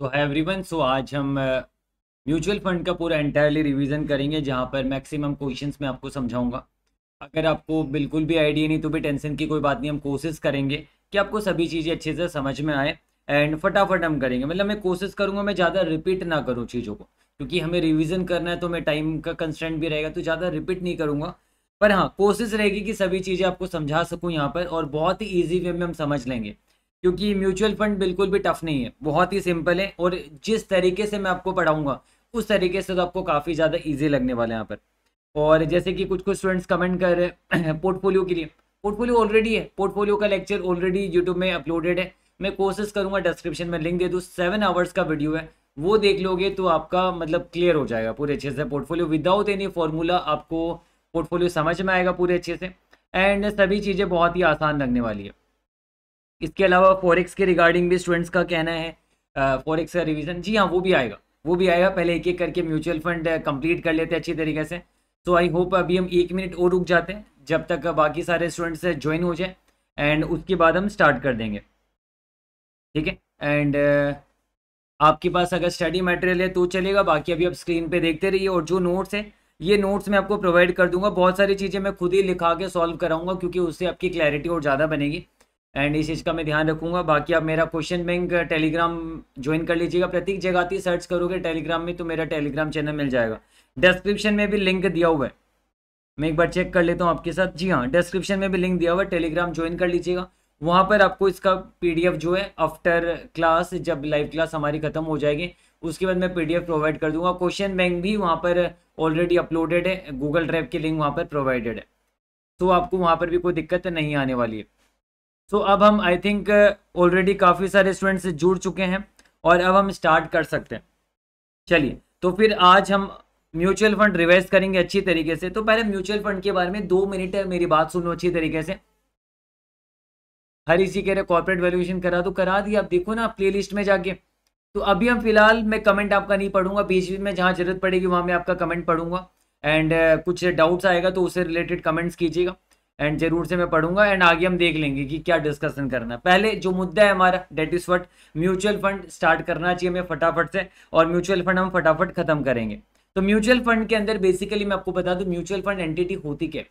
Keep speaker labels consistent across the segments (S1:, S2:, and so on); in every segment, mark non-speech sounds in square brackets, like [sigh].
S1: तो है everyone so आज हम
S2: म्यूचुअल uh, फंड का पूरा एंटायरली रिवीजन करेंगे जहां पर मैक्सिमम क्वेश्चंस मैं आपको समझाऊंगा अगर आपको बिल्कुल भी आइडिया नहीं तो भी टेंशन की कोई बात नहीं हम कोशिश करेंगे कि आपको सभी चीज़ें अच्छे से समझ में आए एंड फटाफट हम करेंगे मतलब मैं कोशिश करूंगा मैं ज़्यादा रिपीट ना करूँ चीज़ों को क्योंकि हमें रिविज़न करना है तो मैं टाइम का कंस्टेंट भी रहेगा तो ज़्यादा रिपीट नहीं करूँगा पर हाँ कोशिश रहेगी कि सभी चीज़ें आपको समझा सकूँ यहाँ पर और बहुत ही ईजी वे में हम समझ लेंगे क्योंकि म्यूचुअल फंड बिल्कुल भी टफ नहीं है बहुत ही सिंपल है और जिस तरीके से मैं आपको पढ़ाऊंगा उस तरीके से तो आपको काफ़ी ज़्यादा ईजी लगने वाला है यहाँ पर और जैसे कि कुछ कुछ स्टूडेंट्स कमेंट कर रहे हैं पोर्टफोलियो [clears throat] के लिए पोर्टफोलियो ऑलरेडी है पोर्टफोलियो का लेक्चर ऑलरेडी यूट्यूब में अपलोडेड है मैं कोशिश करूँगा डिस्क्रिप्शन में लिंक दे दूँ सेवन आवर्स का वीडियो है वो देख लोगे तो आपका मतलब क्लियर हो जाएगा पूरे अच्छे से पोर्टफोलियो विदाउट एनी फॉर्मूला आपको पोर्टफोलियो समझ में आएगा पूरे अच्छे से एंड सभी चीज़ें बहुत ही आसान लगने वाली है इसके अलावा फॉरेक्स के रिगार्डिंग भी स्टूडेंट्स का कहना है फॉरेक्स का रिविजन जी हाँ वो भी आएगा वो भी आएगा पहले एक एक करके म्यूचुअल फंड कंप्लीट कर लेते हैं अच्छी तरीके से सो आई होप अभी हम एक मिनट और रुक जाते हैं जब तक बाकी सारे स्टूडेंट्स ज्वाइन हो जाए एंड उसके बाद हम स्टार्ट कर देंगे ठीक है एंड आपके पास अगर स्टडी मटेरियल है तो चलेगा बाकी अभी आप स्क्रीन पे देखते रहिए और जो नोट्स हैं ये नोट्स मैं आपको प्रोवाइड कर दूंगा बहुत सारी चीज़ें मैं खुद ही लिखा के सॉल्व कराऊंगा क्योंकि उससे आपकी क्लैरिटी और ज़्यादा बनेगी एंड इस चीज़ का मैं ध्यान रखूंगा बाकी आप मेरा क्वेश्चन बैंक टेलीग्राम ज्वाइन कर लीजिएगा प्रत्येक जगह आती सर्च करोगे टेलीग्राम में तो मेरा टेलीग्राम चैनल मिल जाएगा डिस्क्रिप्शन में भी लिंक दिया हुआ है मैं एक बार चेक कर लेता हूँ आपके साथ जी हाँ डिस्क्रिप्शन में भी लिंक दिया हुआ है टेलीग्राम ज्वाइन कर लीजिएगा वहाँ पर आपको इसका पी जो है आफ्टर क्लास जब लाइव क्लास हमारी ख़त्म हो जाएगी उसके बाद मैं पी प्रोवाइड कर दूंगा क्वेश्चन बैंक भी वहाँ पर ऑलरेडी अपलोडेड है गूगल ड्राइव की लिंक वहाँ पर प्रोवाइडेड है तो आपको वहाँ पर भी कोई दिक्कत नहीं आने वाली है सो अब हम आई थिंक ऑलरेडी काफ़ी सारे स्टूडेंट से जुड़ चुके हैं और अब हम स्टार्ट कर सकते हैं चलिए तो फिर आज हम म्यूचुअल फंड रिवाइज करेंगे अच्छी तरीके से तो पहले म्यूचुअल फंड के बारे में दो मिनट मेरी बात सुनो अच्छी तरीके से हर इसी कह रहे कॉर्पोरेट वैल्यूएशन करा तो करा दिया आप देखो ना प्ले लिस्ट में जाके तो अभी हम फिलहाल मैं कमेंट आपका नहीं पढ़ूंगा बीच बीच में जहाँ जरूरत पड़ेगी वहाँ मैं आपका कमेंट पढ़ूंगा एंड uh, कुछ डाउट्स आएगा तो उससे रिलेटेड कमेंट्स कीजिएगा एंड जरूर से मैं पढ़ूंगा एंड आगे हम देख लेंगे कि क्या डिस्कशन करना है पहले जो मुद्दा है हमारा that is what mutual fund start करना चाहिए हमें फटाफट से और म्यूचुअल फंड हम फटाफट खत्म करेंगे तो म्यूचुअल फंड के अंदर बेसिकली मैं आपको बता दूं म्यूचुअल फंड एंटिटी होती क्या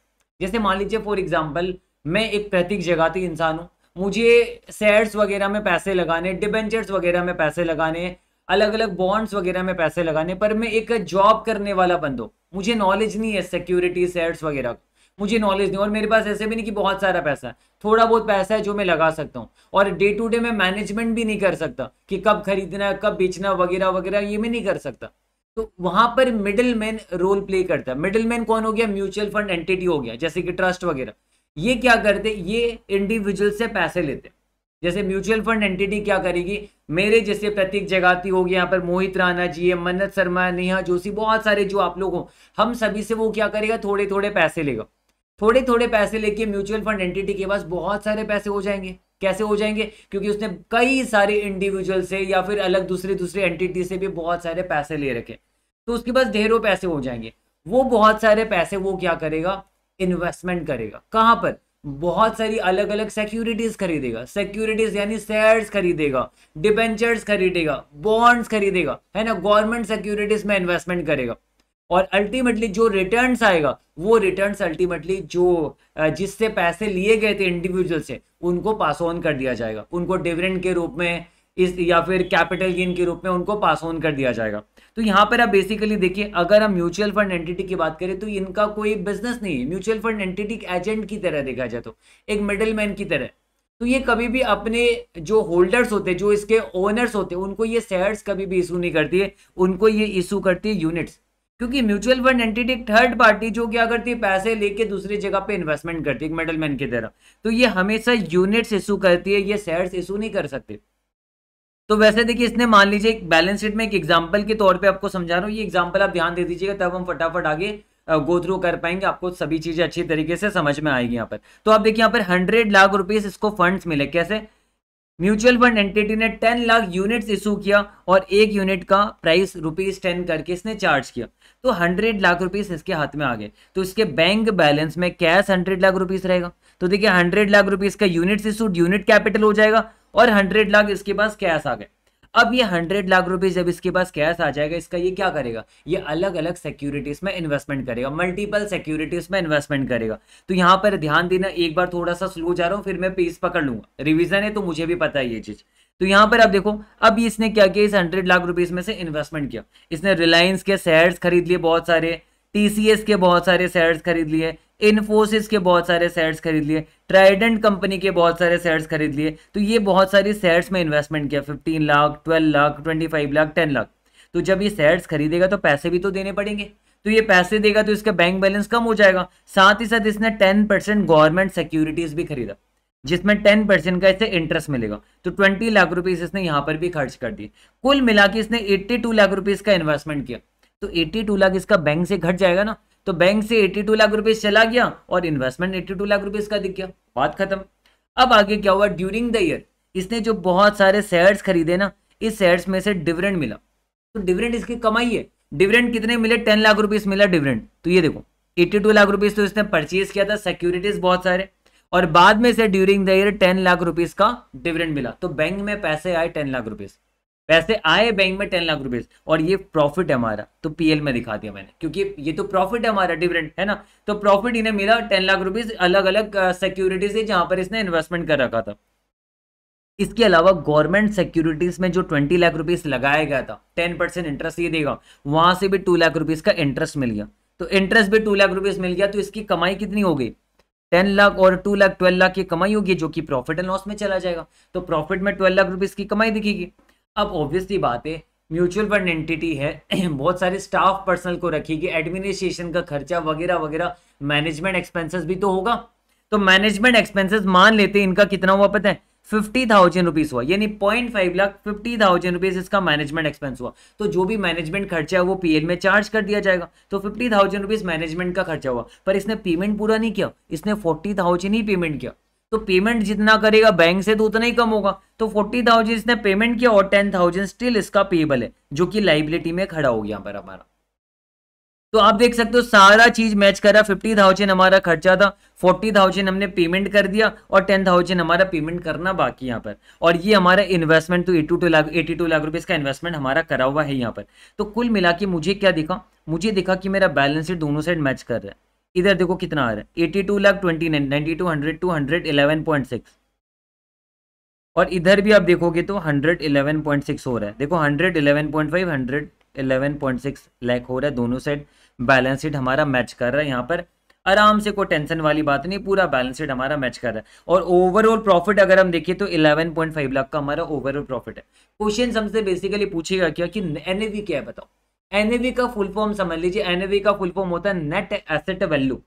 S2: जैसे मान लीजिए फॉर एग्जाम्पल मैं एक प्रतीक जगाती इंसान हूँ मुझे शेयर्स वगैरह में पैसे लगाने डिबेंचर्स वगैरह में पैसे लगाने अलग अलग बॉन्ड्स वगैरह में पैसे लगाने पर मैं एक जॉब करने वाला बंदो मुझे नॉलेज नहीं है सिक्योरिटी शेयर्स वगैरह मुझे नॉलेज नहीं और मेरे पास ऐसे भी नहीं कि बहुत सारा पैसा है थोड़ा बहुत पैसा है जो मैं लगा सकता हूँ और डे टू डे मैं मैनेजमेंट भी नहीं कर सकता कि कब खरीदना है कब बेचना वगैरह वगैरह ये मैं नहीं कर सकता तो वहां पर मिडिल मैन रोल प्ले करता है मिडिल मैन कौन हो गया म्यूचुअल फंड एंटिटी हो गया जैसे कि ट्रस्ट वगैरह ये क्या करते ये इंडिविजुअल से पैसे लेते हैं जैसे म्यूचुअल फंड एंटिटी क्या करेगी मेरे जैसे प्रतीक जगाती होगी यहाँ पर मोहित राणा जी है मन्नत शर्मा नेहा जोशी बहुत सारे जो आप लोग हो हम सभी से वो क्या करेगा थोड़े थोड़े पैसे लेगा थोड़े थोड़े पैसे लेके म्यूचुअल फंड एंटिटी के पास बहुत सारे पैसे हो जाएंगे कैसे हो जाएंगे क्योंकि उसने कई सारे इंडिविजुअल से या फिर अलग दूसरे दूसरे एंटिटी से भी बहुत सारे पैसे ले रखे तो उसके पास ढेरों पैसे हो जाएंगे वो बहुत सारे पैसे वो क्या करेगा इन्वेस्टमेंट करेगा कहाँ पर बहुत सारी अलग अलग सिक्योरिटीज खरीदेगा सिक्योरिटीज यानी शेयर्स खरीदेगा डिबेंचर्स खरीदेगा बॉन्ड्स खरीदेगा है ना गवर्नमेंट सिक्योरिटीज में इन्वेस्टमेंट करेगा और अल्टीमेटली जो रिटर्न्स आएगा वो रिटर्न्स अल्टीमेटली जो जिससे पैसे लिए गए थे इंडिविजुअल से उनको पास ऑन कर दिया जाएगा उनको डिविडेंड के रूप में इस या फिर कैपिटल गेन के रूप में उनको पास ऑन कर दिया जाएगा तो यहाँ पर आप बेसिकली देखिए अगर हम म्यूचुअल फंड एंटिटी की बात करें तो इनका कोई बिजनेस नहीं है म्यूचुअल फंड एंटिटी एजेंट की तरह देखा जाए तो एक मिडल की तरह तो ये कभी भी अपने जो होल्डर्स होते जो इसके ओनर्स होते हैं उनको ये शेयर्स कभी भी इशू नहीं करती है उनको ये इशू करती है यूनिट्स क्योंकि mutual fund entity third party जो क्या करती है पैसे लेके दूसरी जगह पे इन्वेस्टमेंट करती है मेडल मेडलमैन की तरह तो ये हमेशा यूनिट्स इशू करती है ये शेयर्स इशू नहीं कर सकते तो वैसे देखिए इसने मान लीजिए एक बैलेंस शीट में एक एग्जाम्पल के तौर पर आपको समझा रहा हूँ ये एग्जाम्पल आप ध्यान दे दीजिएगा तब हम फटाफट आगे गो थ्रू कर पाएंगे आपको सभी चीजें अच्छी तरीके से समझ में आएगी यहाँ पर तो आप देखिए यहाँ पर हंड्रेड लाख रुपीज इसको फंड्स मिले कैसे म्यूचुअल फंड एंटिटी ने टेन लाख यूनिट्स इशू किया और एक यूनिट का प्राइस रुपीज टेन करके इसने चार्ज किया तो हंड्रेड लाख रुपीज इसके हाथ में आ गए तो इसके बैंक बैलेंस में कैश हंड्रेड लाख रुपीस रहेगा तो देखिए हंड्रेड लाख रुपीज का यूनिट्स इशू यूनिट कैपिटल हो जाएगा और हंड्रेड लाख इसके पास कैश आ गए अब ये हंड्रेड लाख रुपए जब इसके पास कैश आ जाएगा इसका ये क्या करेगा ये अलग अलग सिक्योरिटीज में इन्वेस्टमेंट करेगा मल्टीपल सिक्योरिटीज में इन्वेस्टमेंट करेगा तो यहाँ पर ध्यान देना एक बार थोड़ा सा स्लो जा रहा हूं फिर मैं पीस पकड़ लूंगा रिविजन है तो मुझे भी पता है ये चीज़ तो यहां पर आप देखो अब इसने क्या किया इस हंड्रेड लाख रुपीज में से इन्वेस्टमेंट किया इसने रिलायंस के शेयर्स खरीद लिए बहुत सारे टीसीएस के बहुत सारे शेयर्स खरीद लिए इन्फोसिस के बहुत सारे शेयर्स खरीद लिए ट्राइडेंट कंपनी के बहुत सारे शेयर्स खरीद लिए तो ये बहुत सारी शेयर्स में इन्वेस्टमेंट किया 15 लाख 12 लाख 25 लाख 10 लाख तो जब ये शेयर्स खरीदेगा तो पैसे भी तो देने पड़ेंगे तो ये पैसे देगा तो इसका बैंक बैलेंस कम हो जाएगा साथ ही साथ इसने टेन परसेंट गवर्नमेंट सिक्योरिटीज भी खरीदा जिसमें टेन परसेंट का इसे इंटरेस्ट मिलेगा तो ट्वेंटी लाख रुपीस इसने यहाँ पर भी खर्च कर दिए कुल मिला के इसने एट्टी टू लाख रुपीस का इन्वेस्टमेंट किया तो एट्टी टू लाख इसका बैंक से घट जाएगा ना तो बैंक से 82 लाख रुपीज चला गया और इन्वेस्टमेंट 82 लाख रुपीज का दिख गया बात खत्म अब आगे क्या हुआ ड्यूरिंग द ईयर इसने जो बहुत सारे शेयर्स खरीदे ना इस शेयर्स में से डिविडेंड मिला तो डिविडेंड इसकी कमाई है डिविडेंड कितने मिले टेन लाख रुपीज मिला डिविडेंड तो ये देखो एट्टी टू लाख रुपीज तो इसने परचेज किया था सिक्योरिटीज बहुत सारे और बाद में से during the year ten lakh rupees का डिविडेंड मिला तो बैंक में पैसे आए टेन लाख रुपीज पैसे आए बैंक में टेन लाख रुपीज और ये प्रॉफिट है हमारा तो पीएल में दिखा दिया मैंने क्योंकि ये तो प्रॉफिट है हमारा डिफरेंट है ना तो प्रॉफिट इन्हें मिला टेन लाख रुपीज अलग अलग सिक्योरिटीज है जहां पर इसने इन्वेस्टमेंट कर रखा था इसके अलावा गवर्नमेंट सिक्योरिटीज में जो ट्वेंटी लाख रुपीज लगाया गया था टेन परसेंट इंटरेस्ट ये देगा वहां से भी टू लाख रुपीज का इंटरेस्ट मिल गया तो इंटरेस्ट भी टू लाख रुपीज मिल गया तो इसकी कमाई कितनी होगी टेन लाख और टू लाख ट्वेल्व लाख की कमाई होगी जो कि प्रॉफिट एंड लॉस में चला जाएगा तो प्रॉफिट में ट्वेल्व लाख रुपीज की कमाई दिखेगी अब ऑब्वियसली बात है म्यूचुअल फंड एंटिटी है [clears throat] बहुत सारे स्टाफ पर्सनल को रखेगी एडमिनिस्ट्रेशन का खर्चा वगैरह वगैरह मैनेजमेंट एक्सपेंसेस भी तो होगा तो मैनेजमेंट एक्सपेंसेस मान लेते हैं इनका कितना हुआ पता है फिफ्टी थाउजेंड रुपीज हुआ यानी point five lakh fifty thousand rupees इसका मैनेजमेंट एक्सपेंस हुआ तो जो भी मैनेजमेंट खर्चा है वो पीएल में चार्ज कर दिया जाएगा तो फिफ्टी थाउजेंड रुपीज मैनेजमेंट का खर्चा हुआ पर इसने पेमेंट पूरा नहीं किया इसने फोर्टी थाउजेंड ही पेमेंट किया तो पेमेंट जितना करेगा बैंक से तो उतना ही कम होगा तो फोर्टी थाउजेंड इसने पेमेंट किया और टेन थाउजेंड स्टिल इसका पेबल है जो कि लाइबिलिटी में खड़ा हो गया पर हमारा तो आप देख सकते हो सारा चीज मैच कर रहा फिफ्टी थाउजेंड हमारा खर्चा था फोर्टी थाउजेंड हमने पेमेंट कर दिया और टेन थाउजेंड हमारा पेमेंट करना बाकी यहाँ पर और ये हमारा इन्वेस्टमेंट तो eighty two lakh eighty two lakh रुपए का इन्वेस्टमेंट हमारा करा हुआ है यहाँ पर तो कुल मिला के मुझे क्या दिखा मुझे दिखा कि मेरा बैलेंस शीट दोनों साइड मैच कर रहा है इधर देखो कितना आ रहा है eighty two lakh twenty nine ninety two hundred two hundred eleven point six और इधर भी आप देखोगे तो हंड्रेड इलेवन पॉइंट सिक्स हो रहा है देखो hundred eleven point five hundred eleven point six lakh हो रहा है दोनों साइड बैलेंस शीट हमारा मैच कर रहा है यहाँ पर आराम से कोई टेंशन वाली बात नहीं पूरा बैलेंस शीट हमारा मैच कर रहा है और ओवरऑल प्रॉफिट अगर हम देखें तो इलेवन पॉइंट फाइव लाख का हमारा ओवरऑल प्रॉफिट है क्वेश्चन हमसे बेसिकली पूछेगा क्या कि एनएवी क्या है बताओ एनएवी का फुल फॉर्म समझ लीजिए एनएवी का फुल फॉर्म होता है नेट एसेट वैल्यू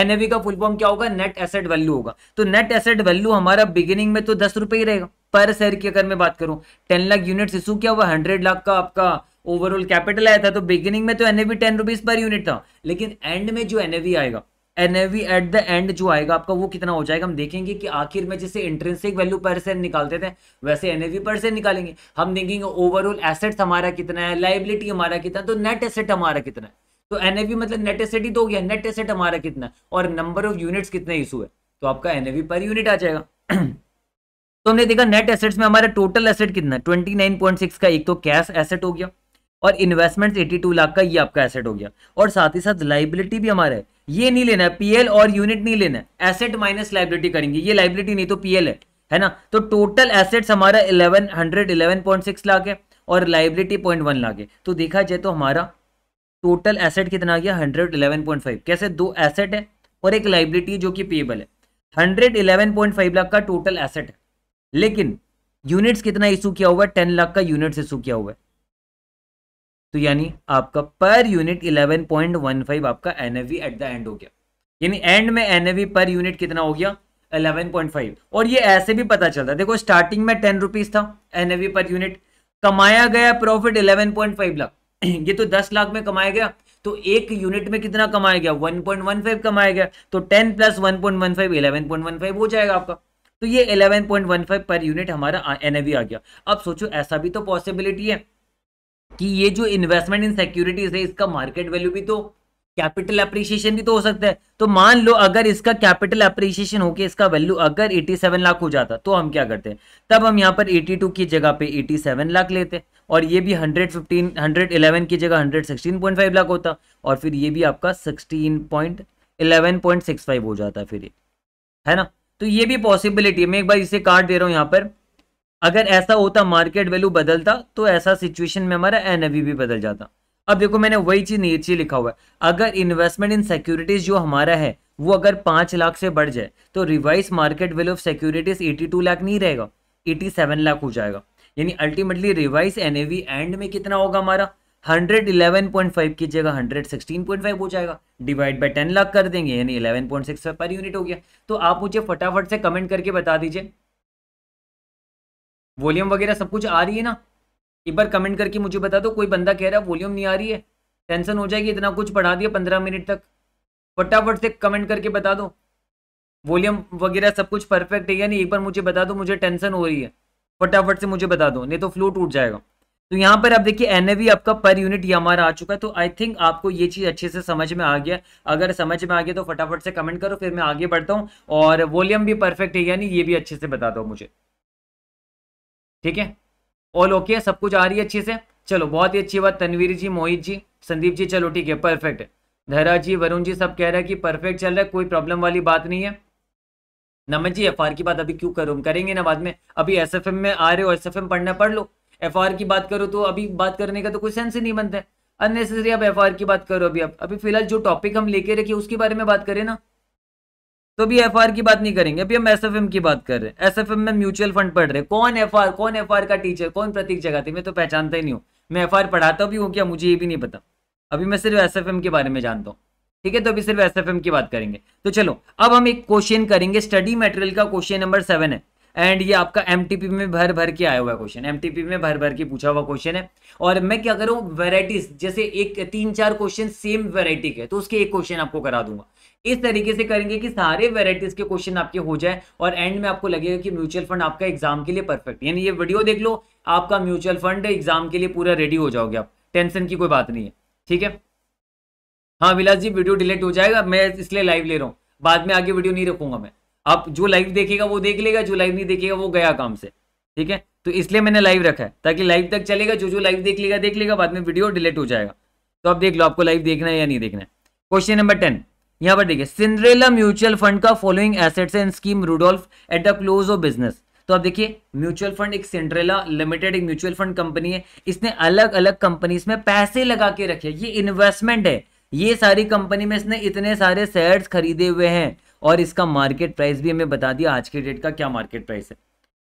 S2: एनएवी का फुल फॉर्म क्या होगा नेट एसेट वैल्यू होगा तो नेट एसेट वैल्यू हमारा बिगिनिंग में तो दस रुपए ही रहेगा पर शेयर की अगर मैं बात करूं टेन लाख यूनिट इशू क्या हुआ हंड्रेड लाख का आपका ओवरऑल कैपिटल आया था तो बिगिनिंग में तो NAV ten rupees per unit था लेकिन एंड में जो एनएवी आएगा एन एट द एंड जो आएगा आपका वो कितना हो जाएगा हम देखेंगे कि आखिर में जैसे इंट्रेंसिक वैल्यू परसेंट निकालते थे वैसे एन परसेंट निकालेंगे हम देखेंगे ओवरऑल एसेट्स हमारा कितना है लाइबिलिटी हमारा कितना है तो नेट एसेट हमारा कितना है तो एन मतलब नेट एसेट ही तो हो गया नेट एसेट हमारा कितना है और नंबर ऑफ यूनिट्स कितने इशू है तो आपका एन पर यूनिट आ जाएगा [clears throat] तो हमने देखा नेट एसेट्स में हमारा टोटल एसेट कितना है ट्वेंटी का एक तो कैश एसेट हो गया और इन्वेस्टमेंट एटी टू लाख का ये आपका एसेट हो गया और साथ ही साथ लाइबिलिटी भी हमारा है ये नहीं लेना है पीएल और यूनिट नहीं लेना है एसेट माइनस लाइबिलिटी करेंगे ये लाइबिलिटी नहीं तो पीएल है है ना तो टोटल एसेट्स हमारा eleven hundred eleven point six lakh है और लाइबिलिटी पॉइंट वन लाख है तो देखा जाए तो हमारा टोटल एसेट कितना आ गया हंड्रेड इलेवन पॉइंट फाइव कैसे दो एसेट है और एक लाइबिलिटी जो कि पेएबल है hundred eleven point five lakh का टोटल एसेट है लेकिन यूनिट्स कितना इशू किया हुआ है टेन लाख का यूनिट्स इशू किया हुआ है तो यानी आपका पर यूनिट 11.15 आपका एन एट द एंड हो गया यानी एंड में एन पर यूनिट कितना हो गया 11.5 और ये ऐसे भी पता चलता है देखो स्टार्टिंग में टेन रुपीज था एन पर यूनिट कमाया गया प्रॉफिट 11.5 लाख [clears throat] ये तो 10 लाख में कमाया गया तो एक यूनिट में कितना कमाया गया 1.15 कमाया गया तो 10 प्लस 1.15 11.15 हो जाएगा आपका तो ये 11.15 पर यूनिट हमारा एन आ गया अब सोचो ऐसा भी तो पॉसिबिलिटी है कि ये जो इन्वेस्टमेंट इन सिक्योरिटीज है इसका मार्केट वैल्यू भी तो कैपिटल अप्रिशिएशन भी तो हो सकता है तो मान लो अगर इसका कैपिटल अप्रिशिएशन होके इसका वैल्यू अगर 87 लाख हो जाता तो हम क्या करते हैं तब हम यहाँ पर 82 की जगह पे 87 लाख लेते और ये भी 115 111 की जगह 116.5 लाख होता और फिर ये भी आपका 16.11.65 हो जाता फिर ये है ना तो ये भी पॉसिबिलिटी है मैं एक बार इसे काट दे रहा हूँ यहाँ पर अगर ऐसा होता मार्केट वैल्यू बदलता तो ऐसा सिचुएशन में हमारा एन भी बदल जाता अब देखो मैंने वही चीज नीचे लिखा हुआ है अगर इन्वेस्टमेंट इन सिक्योरिटीज जो हमारा है वो अगर पांच लाख से बढ़ जाए तो revise market value of securities eighty lakh नहीं रहेगा एटी लाख हो जाएगा यानी अल्टीमेटली रिवाइज एन एंड में कितना होगा हमारा 111.5 की जगह 116.5 हो जाएगा डिवाइड बाय 10 लाख कर देंगे यानी 11.6 पर यूनिट हो गया तो आप मुझे फटाफट से कमेंट करके बता दीजिए वॉल्यूम वगैरह सब कुछ आ रही है ना एक बार कमेंट करके मुझे बता दो कोई बंदा कह रहा है वॉल्यूम नहीं आ रही है टेंशन हो जाएगी इतना कुछ पढ़ा दिया पंद्रह मिनट तक फटाफट से कमेंट करके बता दो वॉल्यूम वगैरह सब कुछ परफेक्ट है या नहीं एक बार मुझे बता दो मुझे टेंशन हो रही है फटाफट से मुझे बता दो नहीं तो फ्लो टूट जाएगा तो यहाँ पर आप देखिए एन आपका पर यूनिट ये हमारा आ चुका है तो आई थिंक आपको ये चीज़ अच्छे से समझ में आ गया अगर समझ में आ गया तो फटाफट से कमेंट करो फिर मैं आगे बढ़ता हूँ और वॉल्यूम भी परफेक्ट है यानी ये भी अच्छे से बता दो मुझे ठीक है ऑल ओके सब कुछ आ रही है अच्छे से चलो बहुत ही अच्छी बात तनवीर जी मोहित जी संदीप जी चलो ठीक है परफेक्ट धरा जी वरुण जी सब कह रहे हैं कि परफेक्ट चल रहा है कोई प्रॉब्लम वाली बात नहीं है नमन जी एफ की बात अभी क्यों करूँ करेंगे ना बाद में अभी एस में आ रहे हो एस पढ़ना पढ़ लो एफ की बात करो तो अभी बात करने का तो कोई सेंस ही नहीं बनता है अननेसेसरी अब एफ की बात करो अभी अब अभी फिलहाल जो टॉपिक हम लेके रखे उसके बारे में बात करें ना तो अभी एफ की बात नहीं करेंगे अभी हम एस की बात कर रहे हैं एस में म्यूचुअल फंड पढ़ रहे हैं कौन एफ कौन एफ का टीचर कौन प्रतीक जगह मैं तो पहचानता ही नहीं हूँ मैं एफ पढ़ाता भी हूँ क्या मुझे ये भी नहीं पता अभी मैं सिर्फ एस के बारे में जानता हूँ ठीक है तो अभी सिर्फ एस की बात करेंगे तो चलो अब हम एक क्वेश्चन करेंगे स्टडी मटेरियल का क्वेश्चन नंबर सेवन है एंड ये आपका एम में भर भर के आया हुआ क्वेश्चन एम में भर भर के पूछा हुआ क्वेश्चन है और मैं क्या करूँ वेराइटीज जैसे एक तीन चार क्वेश्चन सेम वेराइटी के तो उसके एक क्वेश्चन आपको करा दूंगा इस तरीके से करेंगे कि सारे वेराइटीज के क्वेश्चन आपके हो जाए और एंड में आपको लगेगा कि म्यूचुअल फंड आपका एग्जाम के लिए परफेक्ट यानी ये वीडियो देख लो आपका म्यूचुअल फंड एग्जाम के लिए पूरा रेडी हो जाओगे आप टेंशन की कोई बात नहीं है ठीक है हाँ विलास जी वीडियो डिलीट हो जाएगा मैं इसलिए लाइव ले रहा हूँ बाद में आगे वीडियो नहीं रखूंगा मैं आप जो लाइव देखेगा वो देख लेगा जो लाइव नहीं देखेगा वो गया काम से ठीक है तो इसलिए मैंने लाइव रखा है ताकि लाइव तक चलेगा जो जो लाइव देख लेगा देख लेगा बाद में वीडियो डिलीट हो जाएगा तो आप देख लो आपको लाइव देखना है या नहीं देखना है क्वेश्चन नंबर टेन यहां पर देखिए सिंड्रेला म्यूचुअल फंड का following assets and scheme Rudolf at the close of business तो आप देखिए म्यूचुअल फंड एक सिंड्रेला लिमिटेड एक म्यूचुअल फंड कंपनी है इसने अलग अलग कंपनीज में पैसे लगा के रखे ये इन्वेस्टमेंट है ये सारी कंपनी में इसने इतने सारे शेयर्स खरीदे हुए हैं और इसका मार्केट प्राइस भी हमें बता दिया आज के डेट का क्या मार्केट प्राइस है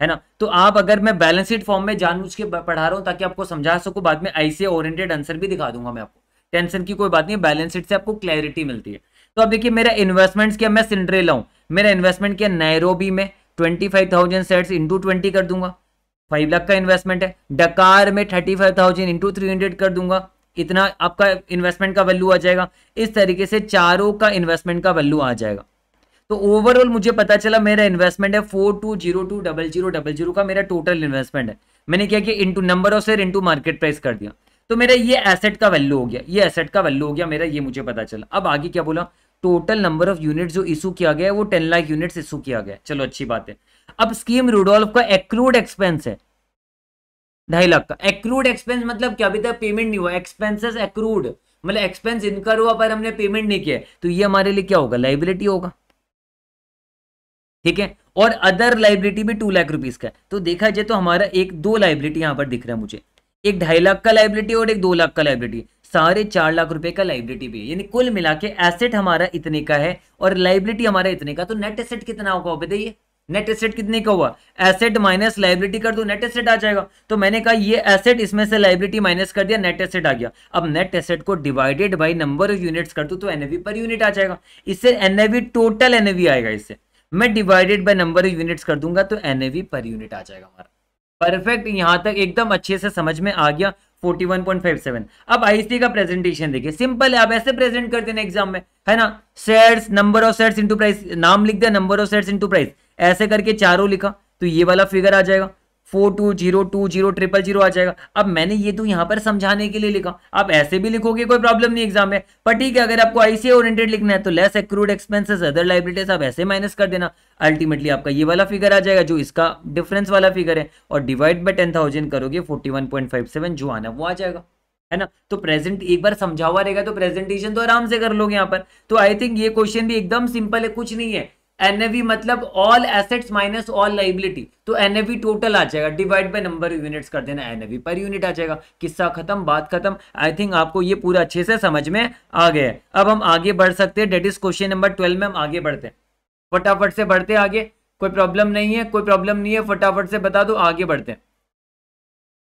S2: है ना तो आप अगर मैं बैलेंस शीट फॉर्म में जानबूझ के पढ़ा रहा हूँ ताकि आपको समझा सको बाद में ऐसे ओरिएंटेड आंसर भी दिखा दूंगा मैं आपको टेंशन की कोई बात नहीं बैलेंस शीट से आपको क्लैरिटी मिलती है तो अब देखिए मेरा इन्वेस्टमेंट क्या मैं सिंड्रेला हूँ मेरा इन्वेस्टमेंट क्या नैरोबी में twenty five thousand sets into twenty कर दूंगा फाइव लाख का इन्वेस्टमेंट है डकार में thirty five thousand into three hundred कर दूंगा इतना आपका इन्वेस्टमेंट का वैल्यू आ जाएगा इस तरीके से चारों का इन्वेस्टमेंट का वैल्यू आ जाएगा तो ओवरऑल मुझे पता चला मेरा इन्वेस्टमेंट है four two zero two double zero double zero का मेरा टोटल इन्वेस्टमेंट है मैंने क्या किया into number of share into market price कर दिया तो मेरा ये एसेट का वैल्यू हो गया ये एसेट का वैल्यू हो गया मेरा ये मुझे पता चला अब आगे क्या बोला टोटल नंबर ऑफ यूनिट जो इशू किया गया है वो टेन लाख यूनिट इशू किया गया चलो अच्छी बात है अब स्कीम रूडोल्फ का एक्रूड एक्सपेंस है ढाई लाख का एक्रूड एक्सपेंस मतलब क्या अभी तक पेमेंट नहीं हुआ एक्सपेंसेस एक्रूड मतलब एक्सपेंस इनकर हुआ पर हमने पेमेंट नहीं किया तो ये हमारे लिए क्या होगा लाइबिलिटी होगा ठीक है और अदर लाइबिलिटी भी टू लाख रुपीज का तो देखा जाए तो हमारा एक दो लाइबिलिटी यहां पर दिख रहा है मुझे एक ढाई लाख का लाइबिलिटी और एक दो लाख का लाइबिलिटी साढ़े चार लाख रुपए का लाइबिलिटी भी है यानी कुल मिला के एसेट हमारा इतने का है और लाइबिलिटी हमारा इतने का तो नेट एसेट कितना होगा बताइए नेट एसेट कितने का हुआ एसेट माइनस लाइबिलिटी कर दो नेट एसेट आ जाएगा तो मैंने कहा ये एसेट इसमें से लाइबिलिटी माइनस कर दिया नेट एसेट आ गया अब नेट एसेट को divided by number of units कर दो तो एनएवी पर यूनिट आ जाएगा इससे एनएवी टोटल एनएवी आएगा इससे मैं divided by number of units कर दूंगा तो एनएवी पर यूनिट आ जाएगा हमारा परफेक्ट यहां तक एकदम अच्छे से समझ में आ गया 41.57 अब आईसी का प्रेजेंटेशन देखिए सिंपल है आप ऐसे प्रेजेंट करते हैं एग्जाम में है ना sets number of sets into price नाम लिख दिया number of sets into price ऐसे करके चारों लिखा तो ये वाला फिगर आ जाएगा four two zero two zero triple zero आ जाएगा अब मैंने ये तो यहाँ पर समझाने के लिए लिखा आप ऐसे भी लिखोगे कोई प्रॉब्लम नहीं एग्जाम में पर ठीक है अगर आपको आईसीए ओरिएंटेड लिखना है तो less accrued expenses other liabilities आप ऐसे माइनस कर देना अल्टीमेटली आपका ये वाला फिगर आ जाएगा जो इसका डिफरेंस वाला फिगर है और डिवाइड बाई टेन थाउजेंड करोगे forty one point five seven जो आना वो आ जाएगा है ना तो प्रेजेंट एक बार समझा हुआ रहेगा तो प्रेजेंटेशन तो आराम से कर लोगे यहाँ पर तो आई थिंक ये क्वेश्चन भी एकदम सिंपल है कुछ नहीं है एनएवी मतलब all assets minus all liability तो एनएवी टोटल आ जाएगा डिवाइड बाय नंबर यूनिट्स कर देना एनएवी पर यूनिट आ जाएगा किस्सा खत्म बात खत्म आई थिंक आपको ये पूरा अच्छे से समझ में आ गया है अब हम आगे बढ़ सकते हैं that is question number twelve में हम आगे बढ़ते हैं फटाफट से बढ़ते आगे कोई प्रॉब्लम नहीं है कोई प्रॉब्लम नहीं है फटाफट से बता दो आगे बढ़ते हैं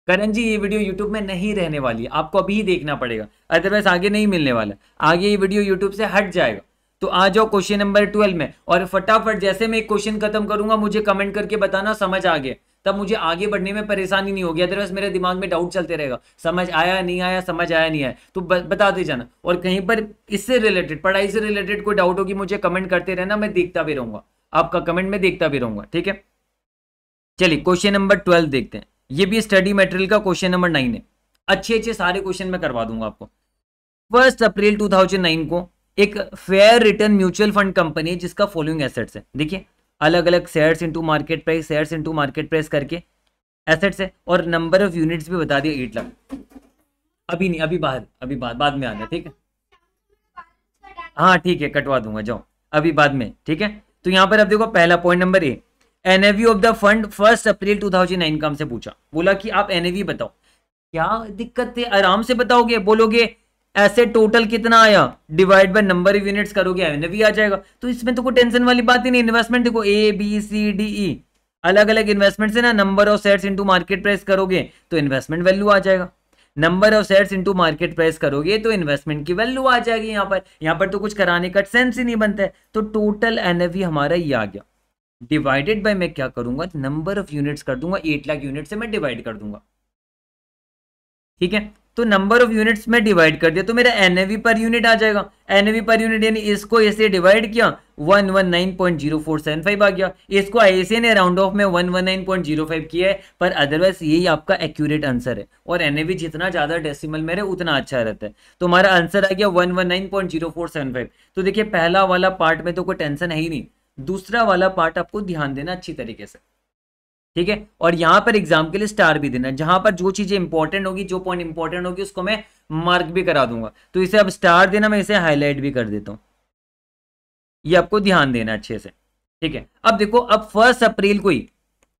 S2: करण जी ये वीडियो यूट्यूब में नहीं रहने वाली है आपको अभी ही देखना पड़ेगा अदरवाइज आगे नहीं मिलने वाला आगे ये वीडियो यूट्यूब से हट जाएगा तो आ जाओ क्वेश्चन नंबर ट्वेल्व में और फटाफट जैसे मैं एक क्वेश्चन खत्म करूंगा मुझे कमेंट करके बताना समझ आ गया तब मुझे आगे बढ़ने में परेशानी नहीं होगी अदरवाइज मेरे दिमाग में डाउट चलते रहेगा समझ आया नहीं आया समझ आया नहीं आया तो बताते जाना और कहीं पर इससे रिलेटेड पढ़ाई से रिलेटेड कोई डाउट होगी मुझे कमेंट करते रहना मैं देखता भी रहूंगा आपका कमेंट में देखता भी रहूंगा ठीक है चलिए क्वेश्चन नंबर ट्वेल्व देखते हैं ये भी स्टडी मेटेरियल का क्वेश्चन नंबर नाइन है अच्छे अच्छे सारे क्वेश्चन मैं करवा दूंगा आपको फर्स्ट अप्रैल 2009 को एक fair return mutual fund company है जिसका फॉलोइंग एसेट्स है देखिए अलग अलग shares into market price shares into market price करके एसेट्स है और नंबर ऑफ यूनिट्स भी बता दिया एट लाख अभी नहीं अभी बाद अभी बाद बाद में आना ठीक है हाँ ठीक है कटवा दूंगा जाओ अभी बाद में ठीक है तो यहाँ पर अब देखो पहला point number A NAV of the fund first April 2009 का हमसे पूछा बोला कि आप एनएवी बताओ क्या दिक्कत है आराम से बताओगे बोलोगे ऐसे टोटल कितना आया divide by number of units करोगे भी आ जाएगा तो इसमें तो कोई टेंशन वाली बात ही नहीं इन्वेस्टमेंट देखो A B C D E अलग अलग इन्वेस्टमेंट से ना number of sets into market price करोगे तो इन्वेस्टमेंट वैल्यू आ जाएगा number of sets into market price करोगे तो इन्वेस्टमेंट की वैल्यू आ जाएगी यहाँ पर यहाँ पर तो कुछ कराने का सेंस ही नहीं बनता है तो टोटल एन हमारा ये आ गया डिवाइडेड बाई मैं क्या करूंगा नंबर ऑफ यूनिट्स कर दूंगा एट लाख यूनिट से मैं डिवाइड कर दूंगा ठीक है तो नंबर ऑफ यूनिट्स में डिवाइड कर दिया तो मेरा एन पर यूनिट आ जाएगा एन पर यूनिट यानी इसको ऐसे डिवाइड किया 119.0475 आ गया इसको आई ने राउंड ऑफ में 119.05 किया है पर अदरवाइज यही आपका एक्यूरेट आंसर है और एन जितना ज़्यादा डेसिमल में रहे उतना अच्छा रहता है तो हमारा आंसर आ गया 119.0475 तो देखिए पहला वाला पार्ट में तो कोई टेंशन है ही नहीं दूसरा वाला पार्ट आपको ध्यान देना अच्छी तरीके से ठीक है और यहां पर एग्जाम के लिए स्टार भी देना जहां पर जो चीजें इंपॉर्टेंट होगी जो पॉइंट इंपॉर्टेंट होगी उसको मैं मार्क भी करा दूंगा तो इसे अब स्टार देना मैं इसे हाईलाइट भी कर देता हूं ये आपको ध्यान देना अच्छे से ठीक है अब देखो अब फर्स्ट अप्रैल को ही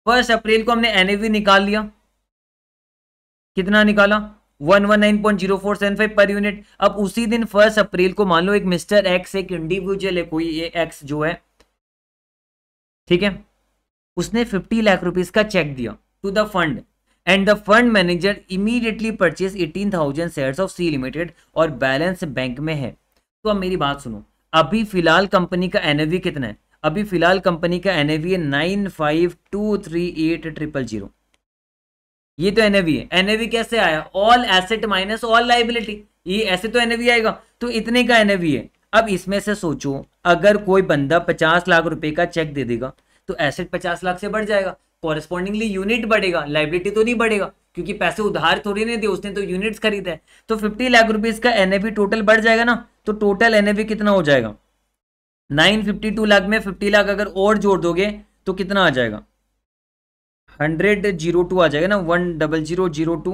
S2: फर्स्ट अप्रैल को हमने एन निकाल लिया कितना निकाला 119.0475 पर यूनिट अब उसी दिन फर्स्ट अप्रैल को मान लो एक मिस्टर एक्स एक इंडिविजुअल है कोई ये एक्स जो है ठीक है उसने फिफ्टी लाख रुपीज का चेक दिया to the fund and the fund manager immediately purchase eighteen thousand share of C limited और बैलेंस बैंक में है तो अब मेरी बात सुनो अभी फिलहाल कंपनी का एन कितना है अभी फिलहाल कंपनी का एन है nine five two three eight triple zero ये तो एन है एन कैसे आया all asset minus all liability ये ऐसे तो एन आएगा तो इतने का एन है अब इसमें से सोचो अगर कोई बंदा पचास लाख रुपए का चेक दे देगा तो एसेट पचास लाख से बढ़ जाएगा कॉरेस्पॉन्डिंगली यूनिट बढ़ेगा लाइबिलिटी तो नहीं बढ़ेगा क्योंकि पैसे उधार थोड़ी नहीं दिए उसने तो यूनिट्स खरीदे है तो फिफ्टी लाख रुपीज का एन टोटल बढ़ जाएगा ना तो टोटल एन कितना हो जाएगा 952 लाख में 50 लाख अगर और जोड़ दोगे तो कितना आ जाएगा हंड्रेड जीरो टू आ जाएगा ना one double zero zero two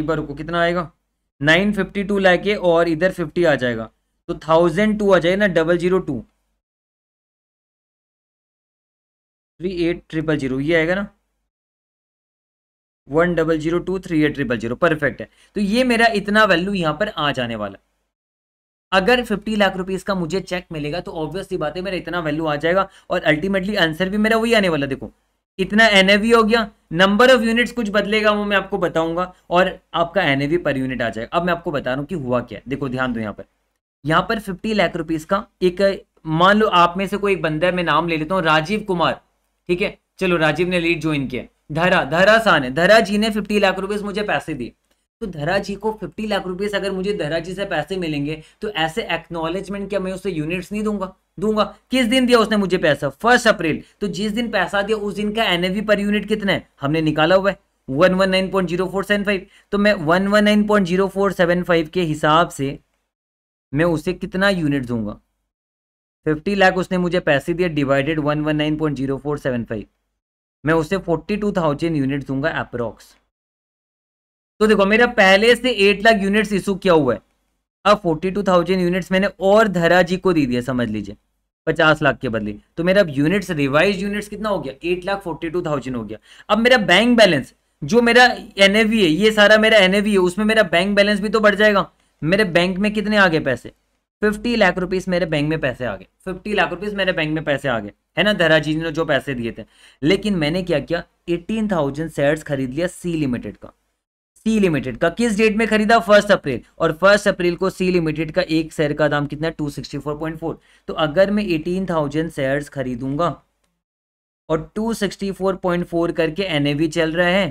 S2: एक बार रुको कितना आएगा नाइन फिफ्टी टू लाख और इधर फिफ्टी आ जाएगा तो थाउजेंड टू आ जाएगा ना double zero two three eight triple zero ये आएगा ना one double zero two three eight triple zero perfect है तो ये मेरा इतना वैल्यू यहाँ पर आ जाने वाला अगर 50 लाख रुपीज़ का मुझे चेक मिलेगा तो ऑब्वियसली बात है मेरा इतना वैल्यू आ जाएगा और अल्टीमेटली आंसर भी मेरा वही आने वाला देखो इतना एन हो गया नंबर ऑफ यूनिट्स कुछ बदलेगा वो मैं आपको बताऊंगा और आपका एन पर यूनिट आ जाएगा अब मैं आपको बता रहा हूँ कि हुआ क्या देखो ध्यान दो यहाँ पर यहाँ पर फिफ्टी लाख रुपीज का एक मान लो आप में से कोई एक बंदा है मैं नाम ले लेता हूँ राजीव कुमार ठीक है चलो राजीव ने लीड ज्वाइन किया धरा धरा सान है धरा जी ने फिफ्टी लाख रुपए मुझे पैसे दिए तो धरा जी को फिफ्टी लाख रुपए अगर मुझे धरा जी से पैसे मिलेंगे तो ऐसे एक्नोलेजमेंट क्या मैं उसे यूनिट्स नहीं दूंगा दूंगा किस दिन दिया उसने मुझे पैसा फर्स्ट अप्रैल तो जिस दिन पैसा दिया उस दिन का एन पर यूनिट कितना है हमने निकाला हुआ है 119.0475 तो मैं 119.0475 के हिसाब से मैं उसे कितना यूनिट दूंगा फिफ्टी लाख उसने मुझे पैसे दिए divided one one nine point zero four seven five मैं उसे फोर्टी टू थाउजेंड यूनिट दूंगा अप्रोक्स तो देखो मेरा पहले से एट लाख यूनिट्स इशू किया हुआ है अब फोर्टी टू थाउजेंड यूनिट्स मैंने और धरा जी को दे दिया समझ लीजिए पचास लाख के बदले तो मेरा अब यूनिट्स रिवाइज यूनिट्स कितना हो गया eight lakh forty two thousand हो गया अब मेरा बैंक बैलेंस जो मेरा एनएवी है ये सारा मेरा एनएवी है उसमें मेरा बैंक बैलेंस भी तो बढ़ जाएगा मेरे बैंक में कितने आगे पैसे फिफ्टी लाख रुपीज मेरे बैंक में पैसे आ गए फिफ्टी लाख रुपीज मेरे बैंक में पैसे आ गए है ना धरा जी ने जो पैसे दिए थे लेकिन मैंने क्या किया एटीन थाउजेंड शेयर्स खरीद लिया सी लिमिटेड का सी लिमिटेड का किस डेट में खरीदा फर्स्ट अप्रैल और फर्स्ट अप्रैल को सी लिमिटेड का एक शेयर का दाम कितना two sixty four point four तो अगर मैं एटीन थाउजेंड शेयर्स खरीदूंगा और two sixty four point four करके एन चल रहा है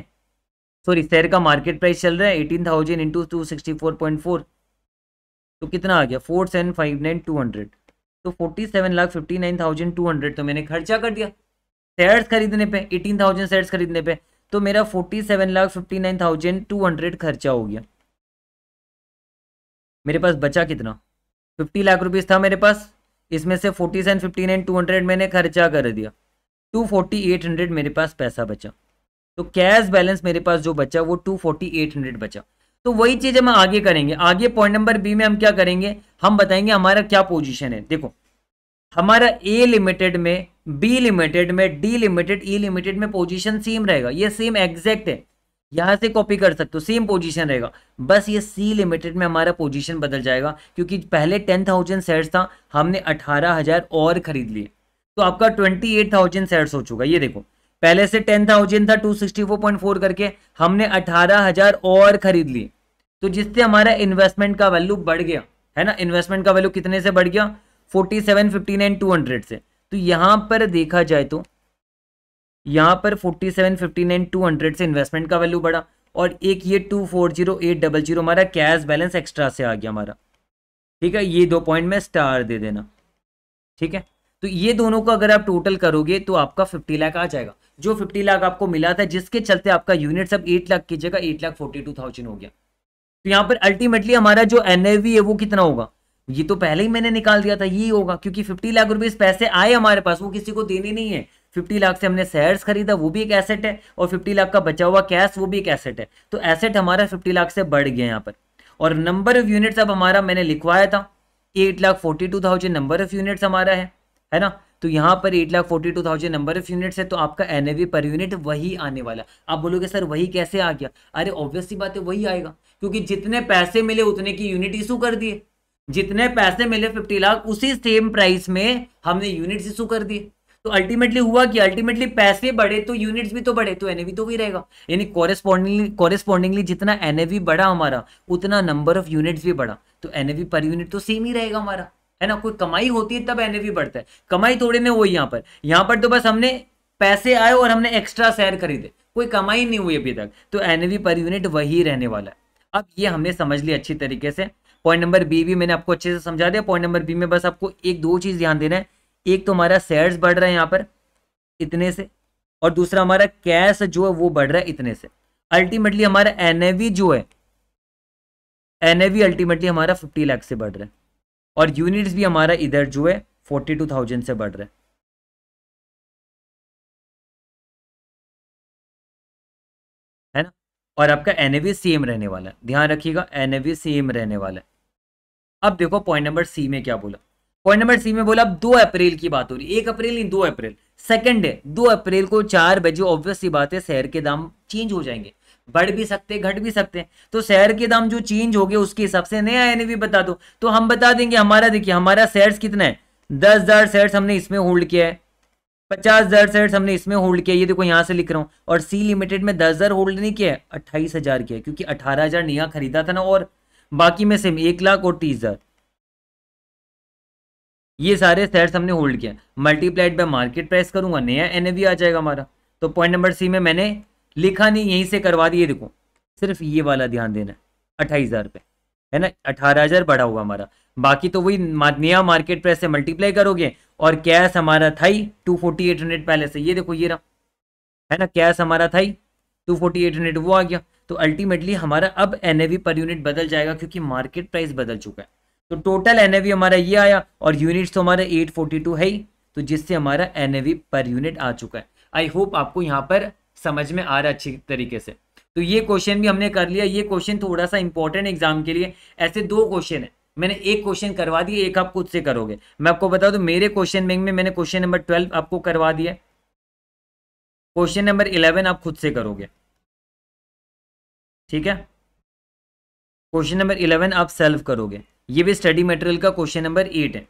S2: सॉरी शेयर का मार्केट प्राइस चल रहा है eighteen thousand into two sixty four point four तो कितना आ गया four seven five nine two hundred तो forty seven lakh fifty nine thousand two hundred तो मैंने खर्चा कर दिया सेट्स खरीदने पे एटीन थाउजेंड सेट्स खरीदने पे तो मेरा forty seven lakh fifty nine thousand two hundred खर्चा हो गया मेरे पास बचा कितना फिफ्टी लाख रुपीज़ था मेरे पास इसमें से forty seven fifty nine two hundred मैंने खर्चा कर दिया टू फोर्टी एट हंड्रेड मेरे पास पैसा बचा तो कैश बैलेंस मेरे पास जो बचा वो टू फोर्टी एट हंड्रेड बचा तो वही चीज हम आगे करेंगे आगे पॉइंट नंबर बी में हम क्या करेंगे हम बताएंगे हमारा क्या पोजिशन है देखो हमारा ए लिमिटेड में बी लिमिटेड में डी लिमिटेड ई लिमिटेड में पोजिशन सेम रहेगा ये सेम एग्जैक्ट है यहां से कॉपी कर सकते हो सेम पोजीशन रहेगा बस ये सी लिमिटेड में हमारा पोजीशन बदल जाएगा क्योंकि पहले टेन थाउजेंड सेट्स था हमने अठारह हजार और खरीद लिए तो आपका ट्वेंटी एट थाउजेंड सेट्स हो चुका ये देखो पहले से टेन थाउजेंड था two sixty four point four करके हमने अठारह हजार और खरीद ली तो जिससे हमारा इन्वेस्टमेंट का वैल्यू बढ़ गया है ना इन्वेस्टमेंट का वैल्यू कितने से बढ़ गया forty seven fifty nine two hundred से तो यहां पर देखा जाए तो यहां पर forty seven fifty nine two hundred से इन्वेस्टमेंट का वैल्यू बढ़ा और एक ये two four zero eight double zero हमारा कैश बैलेंस एक्स्ट्रा से आ गया हमारा ठीक है ये दो पॉइंट में स्टार दे देना ठीक है तो ये दोनों का अगर आप टोटल करोगे तो आपका फिफ्टी लाख आ जाएगा जो फिफ्टी लाख आपको मिला था जिसके चलते आपका यूनिट सब एट लाख की जगह eight lakh forty two thousand हो गया तो यहाँ पर अल्टीमेटली हमारा जो एन है वो कितना होगा ये तो पहले ही मैंने निकाल दिया था ये होगा क्योंकि फिफ्टी लाख रुपए पैसे आए हमारे पास वो किसी को देने नहीं है फिफ्टी लाख से हमने शेयर्स खरीदा वो भी एक एसेट है और फिफ्टी लाख का बचा हुआ कैश वो भी एक एसेट है तो एसेट हमारा फिफ्टी लाख से बढ़ गया यहाँ पर और नंबर ऑफ यूनिट्स अब हमारा मैंने लिखवाया था eight lakh forty two thousand number of units हमारा है है ना तो यहाँ पर eight lakh forty two thousand number of units है तो आपका एन पर यूनिट वही आने वाला आप बोलोगे सर वही कैसे आ गया अरे ऑब्वियसली बात है वही आएगा क्योंकि जितने पैसे मिले उतने की यूनिट इशू कर दिए जितने पैसे मिले फिफ्टी लाख उसी सेम प्राइस में हमने यूनिट्स इशू कर दिए तो अल्टीमेटली हुआ कि अल्टीमेटली पैसे बढ़े तो यूनिट्स भी तो बढ़े तो एनएवी तो भी रहेगा यानी कॉरेस्पॉन्डिंगली कॉरेस्पॉन्डिंगली जितना एनएवी बढ़ा हमारा उतना नंबर ऑफ यूनिट्स भी बढ़ा तो एनएवी पर यूनिट तो सेम ही रहेगा हमारा है ना कोई कमाई होती है तब एन बढ़ता है कमाई थोड़ी नहीं हुई यहाँ पर यहाँ पर तो बस हमने पैसे आए और हमने एक्स्ट्रा शेयर खरीदे कोई कमाई नहीं हुई अभी तक तो एनएवी पर यूनिट वही रहने वाला है अब ये हमने समझ लिया अच्छी तरीके से पॉइंट नंबर बी भी मैंने आपको अच्छे से समझा दिया पॉइंट नंबर बी में बस आपको एक दो चीज़ ध्यान देना है एक तो हमारा शेयर्स बढ़ रहा है यहाँ पर इतने से और दूसरा हमारा कैश जो है वो बढ़ रहा है इतने से अल्टीमेटली हमारा एनएवी जो है एनएवी अल्टीमेटली हमारा
S1: फिफ्टी लाख से बढ़ रहा है और यूनिट्स भी हमारा इधर जो है फोर्टी टू थाउजेंड से बढ़ रहा है है ना और आपका एन सेम रहने वाला है ध्यान रखिएगा एन सेम रहने वाला है
S2: अब देखो पॉइंट नंबर सी में क्या बोला पॉइंट नंबर सी में बोला अब दो अप्रैल की बात हो रही है एक अप्रैल नहीं दो अप्रैल सेकंड है दो अप्रैल को चार बजे ऑब्वियसली बात है शहर के दाम चेंज हो जाएंगे बढ़ भी सकते घट भी सकते हैं तो शेयर के दाम जो चेंज हो गए उसके हिसाब से नया एन भी बता दो तो हम बता देंगे हमारा देखिए हमारा शेयर कितना है दस हजार शेयर हमने इसमें होल्ड किया है पचास हजार शेयर हमने इसमें होल्ड किया ये देखो यहाँ से लिख रहा हूँ और सी लिमिटेड में दस हजार होल्ड नहीं किया है अट्ठाईस हजार किया क्योंकि अठारह हजार नया खरीदा था ना और बाकी में सेम एक लाख और तीस हजार ये सारे शेयर हमने होल्ड किया मल्टीप्लाइड बाय मार्केट प्राइस करूंगा नया एन आ जाएगा हमारा तो पॉइंट नंबर सी में मैंने लिखा नहीं यहीं से करवा दिए देखो सिर्फ ये वाला ध्यान देना अट्ठाईस हज़ार है ना अठारह हज़ार बढ़ा हुआ हमारा बाकी तो वही नया मार्केट प्राइस से मल्टीप्लाई करोगे और कैश हमारा था ही टू फोर्टी एट हंड्रेड पहले से ये देखो ये रहा है ना कैश हमारा था ही टू फोर्टी एट हंड्रेड वो आ गया तो अल्टीमेटली हमारा अब एन पर यूनिट बदल जाएगा क्योंकि मार्केट प्राइस बदल चुका है तो टोटल एन हमारा ये आया और यूनिट्स तो हमारा एट फोर्टी टू है ही तो जिससे हमारा एन पर यूनिट आ चुका है आई होप आपको यहाँ पर समझ में आ रहा है अच्छी तरीके से तो ये क्वेश्चन भी हमने कर लिया ये क्वेश्चन थोड़ा सा इंपॉर्टेंट एग्जाम के लिए ऐसे दो क्वेश्चन है मैंने एक क्वेश्चन करवा दिया एक आप खुद से करोगे मैं आपको बता दूं मेरे क्वेश्चन बैंक में मैंने क्वेश्चन नंबर ट्वेल्व आपको करवा दिया क्वेश्चन नंबर इलेवन आप खुद से करोगे ठीक है क्वेश्चन नंबर इलेवन आप सेल्फ करोगे ये भी स्टडी मटेरियल का क्वेश्चन नंबर एट है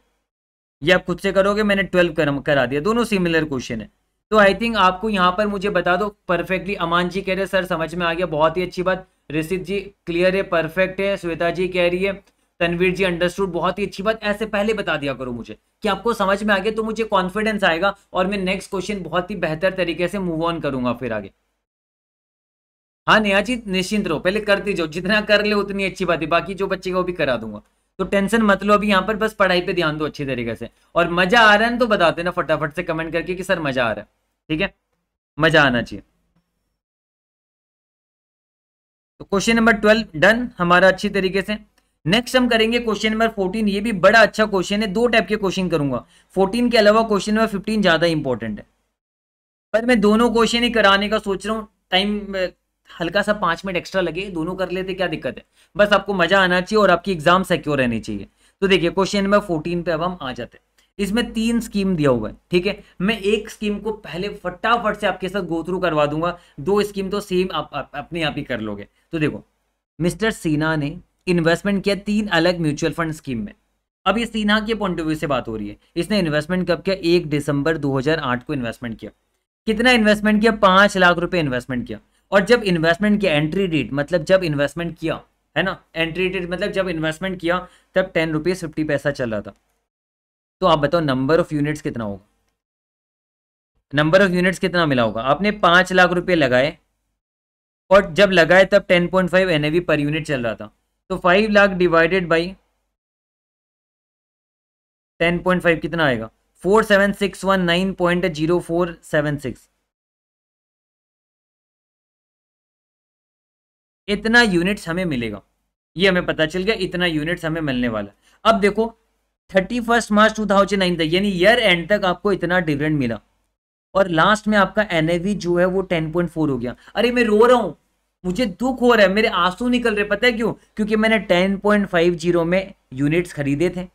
S2: ये आप खुद से करोगे मैंने ट्वेल्व करा दिया दोनों सिमिलर क्वेश्चन है तो आई थिंक आपको यहाँ पर मुझे बता दो परफेक्टली अमान जी कह रहे सर समझ में आ गया बहुत ही अच्छी बात ऋषित जी क्लियर है परफेक्ट है श्वेता जी कह रही है तनवीर जी अंडरस्टूड बहुत ही अच्छी बात ऐसे पहले बता दिया करो मुझे कि आपको समझ में आ गया तो मुझे कॉन्फिडेंस आएगा और मैं नेक्स्ट क्वेश्चन बहुत ही बेहतर तरीके से मूव ऑन करूंगा फिर आगे हाँ नेहा जी निश्चिंत रहो पहले कर जाओ जितना कर ले उतनी अच्छी बात है बाकी जो बच्चे का वो भी करा दूंगा तो टेंशन मत लो अभी यहाँ पर बस पढ़ाई पे ध्यान दो अच्छी तरीके से और मजा आ रहा है तो बता देना फटाफट से कमेंट करके कि सर मजा आ रहा है ठीक है मजा आना चाहिए तो क्वेश्चन नंबर ट्वेल्व डन हमारा अच्छी तरीके से नेक्स्ट हम करेंगे क्वेश्चन नंबर फोर्टीन ये भी बड़ा अच्छा क्वेश्चन है दो टाइप के क्वेश्चन करूंगा फोर्टीन के अलावा क्वेश्चन नंबर फिफ्टीन ज्यादा इंपॉर्टेंट है पर मैं दोनों क्वेश्चन ही कराने का सोच रहा हूँ टाइम हल्का सा पांच मिनट एक्स्ट्रा लगे दोनों कर लेते क्या दिक्कत है बस आपको मजा आना चाहिए और आपकी एग्जाम सिक्योर रहनी चाहिए तो देखिए क्वेश्चन नंबर फोर्टीन पे अब हम आ जाते हैं इसमें तीन स्कीम दिया हुआ है ठीक है मैं एक स्कीम को पहले फटाफट से आपके साथ गोथ्रू करवा दूंगा दो स्कीम तो सेम आप, आप अपने आप ही कर लोगे तो देखो मिस्टर सीना ने इन्वेस्टमेंट किया तीन अलग म्यूचुअल फंड स्कीम में अब ये सीन्हा के पॉइंट ऑफ व्यू से बात हो रही है इसने इन्वेस्टमेंट कब किया एक दिसंबर दो को इन्वेस्टमेंट किया कितना इन्वेस्टमेंट किया पांच लाख रुपए इन्वेस्टमेंट किया और जब इन्वेस्टमेंट किया एंट्री डेट मतलब जब इन्वेस्टमेंट किया है ना एंट्री डेट मतलब जब इन्वेस्टमेंट किया तब टेन रुपीज फिफ्टी पैसा चल रहा था तो आप बताओ नंबर ऑफ यूनिट्स कितना होगा नंबर ऑफ यूनिट्स कितना मिला होगा आपने पांच लाख रुपए लगाए और जब लगाए तब ten point five N per unit चल रहा था तो five lakh divided by
S1: ten point five कितना आएगा four seven six one nine point zero four seven six
S2: इतना यूनिट्स हमें मिलेगा ये हमें पता चल गया इतना यूनिट्स हमें मिलने वाला अब देखो thirty first March two thousand nine तक यानी ईयर एंड तक आपको इतना डिविडेंड मिला और लास्ट में आपका एन जो है वो टेन पॉइंट फोर हो गया अरे मैं रो रहा हूँ मुझे दुख हो रहा है मेरे आंसू निकल रहे पता है क्यों क्योंकि मैंने टेन पॉइंट फाइव जीरो में यूनिट्स खरीदे थे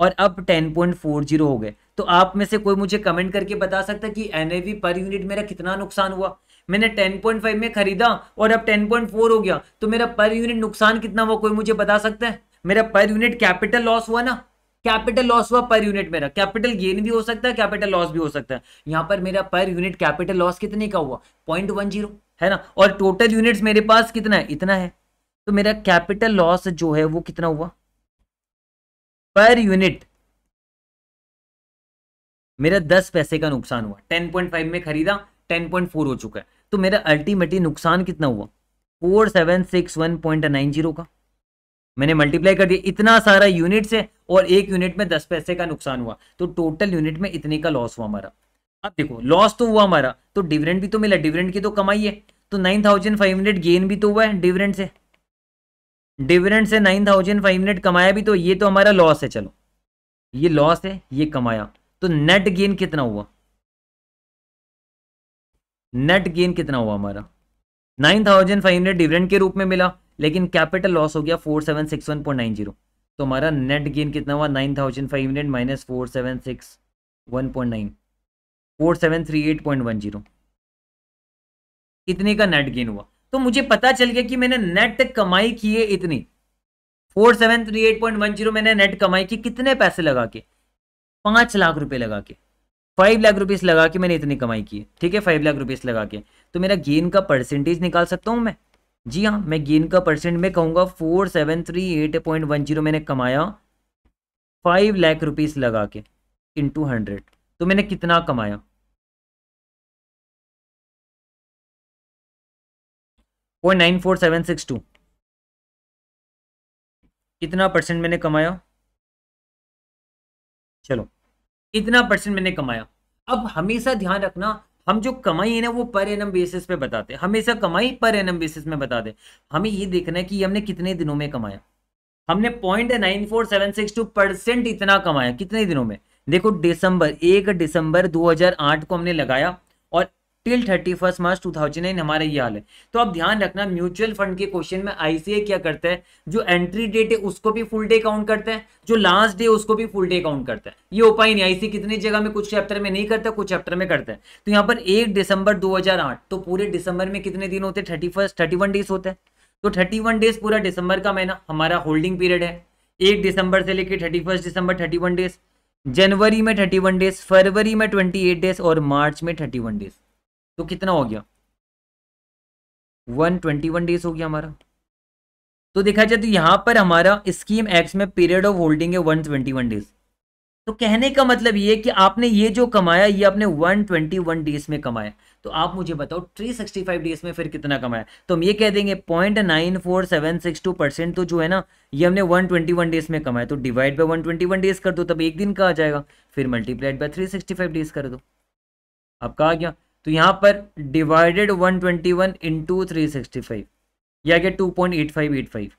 S2: और अब टेन पॉइंट फोर जीरो हो गए तो आप में से कोई मुझे कमेंट करके बता सकता है कि एन पर यूनिट मेरा कितना नुकसान हुआ मैंने 10.5 में खरीदा और अब 10.4 हो गया तो मेरा पर यूनिट नुकसान कितना हुआ कोई मुझे बता सकता है मेरा पर यूनिट कैपिटल लॉस हुआ ना कैपिटल लॉस हुआ पर यूनिट मेरा कैपिटल गेन भी हो सकता है कैपिटल लॉस भी हो सकता है यहां पर मेरा पर यूनिट कैपिटल लॉस कितने का हुआ पॉइंट वन जीरो है ना और टोटल यूनिट्स मेरे पास कितना है इतना है तो मेरा कैपिटल लॉस जो है वो कितना हुआ पर यूनिट मेरा दस पैसे का नुकसान हुआ टेन पॉइंट फाइव में खरीदा टेन पॉइंट फोर हो चुका है तो मेरा अल्टीमेटली नुकसान कितना हुआ four seven six one point nine zero का मैंने मल्टीप्लाई कर दिया इतना सारा यूनिट से और एक यूनिट में दस पैसे का नुकसान हुआ तो टोटल यूनिट में इतने का लॉस हुआ हमारा अब देखो लॉस तो हुआ हमारा तो डिविडेंड भी तो मिला डिविडेंड की तो कमाई है तो nine thousand five hundred gain भी तो हुआ है डिविडेंड से डिविडेंड से नाइन थाउजेंड फाइव हंड्रेड कमाया भी तो ये तो हमारा लॉस है चलो ये लॉस है ये कमाया तो नेट गेन कितना हुआ नेट गेन कितना हुआ हमारा nine thousand five hundred dividend के रूप में मिला लेकिन कैपिटल लॉस हो गया four seven six one point nine zero तो हमारा नेट गेन कितना हुआ nine thousand five hundred minus four seven six one point nine four seven three eight point one zero इतने का नेट गेन हुआ तो मुझे पता चल गया कि मैंने नेट कमाई की है इतनी four seven three eight point one zero मैंने नेट कमाई की कितने पैसे लगा के पाँच लाख रुपए लगा के फाइव लाख रुपीस लगा के मैंने इतनी कमाई की ठीक है फाइव लाख रुपीस लगा के तो मेरा गेन का परसेंटेज निकाल सकता हूँ मैं जी हाँ मैं गेन का परसेंट में कहूँगा four seven three eight point one zero मैंने
S1: कमाया फाइव लाख रुपीस लगा के इन टू हंड्रेड तो मैंने कितना कमाया point nine four seven six two कितना परसेंट मैंने कमाया चलो कितना परसेंट मैंने कमाया
S2: अब हमेशा ध्यान रखना हम जो कमाई है ना वो पर एनम बेसिस पे बताते हैं हमेशा कमाई पर एनम बेसिस में बताते हैं हमें ये देखना है कि हमने कितने दिनों में कमाया हमने point nine four seven six two percent इतना कमाया कितने दिनों में देखो दिसंबर एक दिसंबर 2008 को हमने लगाया till thirty first March two thousand nine हमारा ये हाल है तो अब ध्यान रखना म्यूचुअल फंड के क्वेश्चन में आईसीए क्या करता है जो एंट्री डेट है उसको भी फुल डे काउंट करता है जो लास्ट डे उसको भी फुल डे काउंट करता है ये उपाय नहीं आईसी कितनी जगह में कुछ चैप्टर में नहीं करता कुछ चैप्टर में करता है तो यहाँ पर एक दिसंबर दो तो पूरे दिसंबर में कितने दिन होते हैं thirty first thirty one days होते हैं तो थर्टी वन डेज पूरा दिसंबर का महीना हमारा होल्डिंग पीरियड है एक दिसंबर से लेकर थर्टी फर्स्ट दिसंबर थर्टी वन डेज जनवरी में थर्टी वन डेज फरवरी में ट्वेंटी एट डेज और मार्च में थर्टी वन डेज तो कितना हो गया वन ट्वेंटी वन डेज हो गया हमारा तो देखा जाए तो यहाँ पर हमारा स्कीम एक्स में पीरियड ऑफ होल्डिंग है वन ट्वेंटी वन डेज तो कहने का मतलब ये कि आपने ये जो कमाया ये आपने 121 डेज में कमाया तो आप मुझे बताओ 365 डेज में फिर कितना कमाया तो हम ये कह देंगे point nine four seven six two percent तो जो है ना ये हमने 121 डेज में कमाया तो डिवाइड बाय 121 डेज कर दो तब एक दिन का आ जाएगा फिर मल्टीप्लाइड बाय 365 डेज कर दो आपका आ गया तो यहाँ पर divided 121 twenty one into three sixty five या क्या two point eight five eight five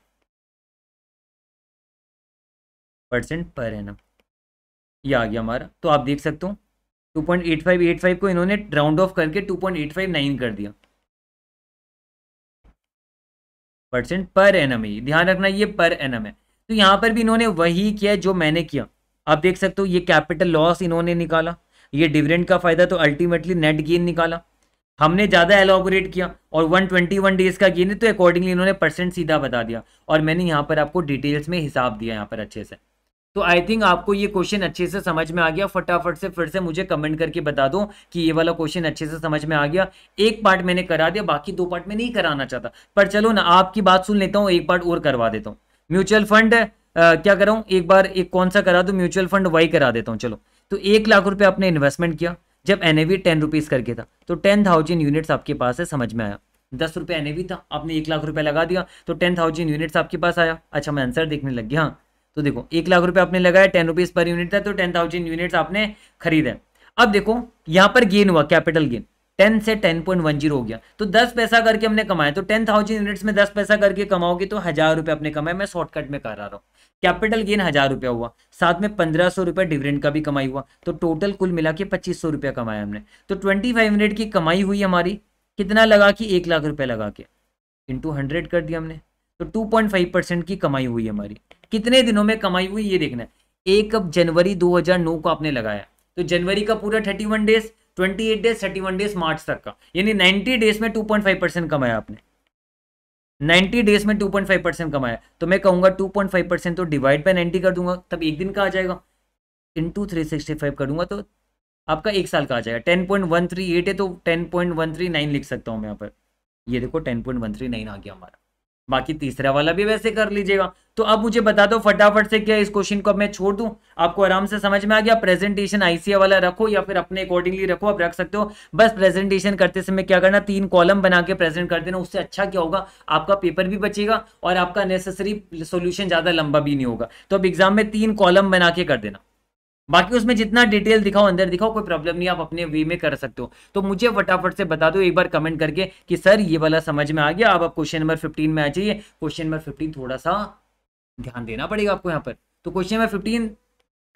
S2: percent पर ना ये आ गया हमारा तो आप देख सकते हो two point eight eight five five को इन्होंने राउंड ऑफ करके two point eight five nine कर दिया परसेंट पर एन है ध्यान रखना ये पर एन है तो यहाँ पर भी इन्होंने वही किया जो मैंने किया आप देख सकते हो ये कैपिटल लॉस इन्होंने निकाला ये डिविडेंड का फ़ायदा तो अल्टीमेटली नेट गेन निकाला हमने ज़्यादा एलोबोरेट किया और 121 डेज़ का गेन है तो अकॉर्डिंगली इन्होंने परसेंट सीधा बता दिया और मैंने यहाँ पर आपको डिटेल्स में हिसाब दिया यहाँ पर अच्छे से तो आई थिंक आपको ये क्वेश्चन अच्छे से समझ में आ गया फटाफट से फिर से मुझे कमेंट करके बता दो कि ये वाला क्वेश्चन अच्छे से समझ में आ गया एक पार्ट मैंने करा दिया बाकी दो पार्ट में नहीं कराना चाहता पर चलो ना आपकी बात सुन लेता हूँ एक पार्ट और करवा देता हूँ म्यूचुअल फंड क्या कराऊँ एक बार एक कौन सा करा दो म्यूचुअल फंड वाई करा देता हूँ चलो तो एक लाख रुपए आपने इन्वेस्टमेंट किया जब एन एवी टेन रुपीज़ करके था तो टेन थाउजेंड यूनिट्स आपके पास है समझ में आया दस रुपए एन था आपने एक लाख रुपए लगा दिया तो टेन थाउजेंड यूनिट्स आपके पास आया अच्छा मैं आंसर देखने लग गया हाँ तो देखो एक लाख रुपए आपने लगाया टेन रुपीज़ पर यूनिट था तो टेन थाउजेंड यूनिट्स आपने खरीदे अब देखो यहां पर गेन हुआ कैपिटल गेन टेन से टेन पॉइंट वन जीरो हो गया तो दस पैसा करके हमने कमाया तो टेन थाउजेंड यूनिट्स में दस पैसा करके कमाओगे तो हजार रुपये अपने कमाए मैं शॉर्टकट में कर रहा हूँ कैपिटल गेन हजार रुपया हुआ साथ में पंद्रह सौ रुपया डिविडेंड का भी कमाई हुआ तो टोटल कुल मिला के पच्चीस सौ रुपया कमाया हमने तो ट्वेंटी फाइव यूनिट की कमाई हुई हमारी कितना लगा कि एक लाख रुपया लगा के इंटू हंड्रेड कर दिया हमने तो टू पॉइंट फाइव परसेंट की कमाई हुई हमारी कितने दिनों में कमाई हुई ये देखना है एक अब जनवरी 2009 को आपने लगाया तो जनवरी का पूरा 31 days twenty eight days thirty one days मार्च तक का यानी नाइन्टी डेज में टू पॉइंट फाइव परसेंट कमाया आपने नाइन्टी डेज में टू पॉइंट फाइव परसेंट कमाया तो मैं कहूँगा टू पॉइंट फाइव परसेंट तो डिवाइड बाई नाइन्टी कर दूंगा तब एक दिन का आ जाएगा into three sixty five करूँगा तो आपका एक साल का आ जाएगा ten point one three eight है तो ten point one three nine लिख सकता हूँ मैं यहाँ पर ये देखो ten point one three nine आ गया हमारा बाकी तीसरा वाला भी वैसे कर लीजिएगा तो अब मुझे बता दो फटाफट से क्या इस क्वेश्चन को अब मैं छोड़ दूं आपको आराम से समझ में आ गया प्रेजेंटेशन आईसीए वाला रखो या फिर अपने अकॉर्डिंगली रखो आप रख सकते हो बस प्रेजेंटेशन करते समय क्या करना तीन कॉलम बना के प्रेजेंट कर देना उससे अच्छा क्या होगा आपका पेपर भी बचेगा और आपका नेसेसरी सोल्यूशन ज्यादा लंबा भी नहीं होगा तो अब एग्जाम में तीन कॉलम बना के कर देना बाकी उसमें जितना डिटेल दिखाओ अंदर दिखाओ कोई प्रॉब्लम नहीं आप अपने वे में कर सकते हो तो मुझे फटाफट से बता दो एक बार कमेंट करके कि सर ये वाला समझ में आ गया अब आप क्वेश्चन नंबर फिफ्टीन में आ जाइए क्वेश्चन नंबर फिफ्टीन थोड़ा सा ध्यान देना पड़ेगा आपको यहाँ पर तो क्वेश्चन नंबर फिफ्टीन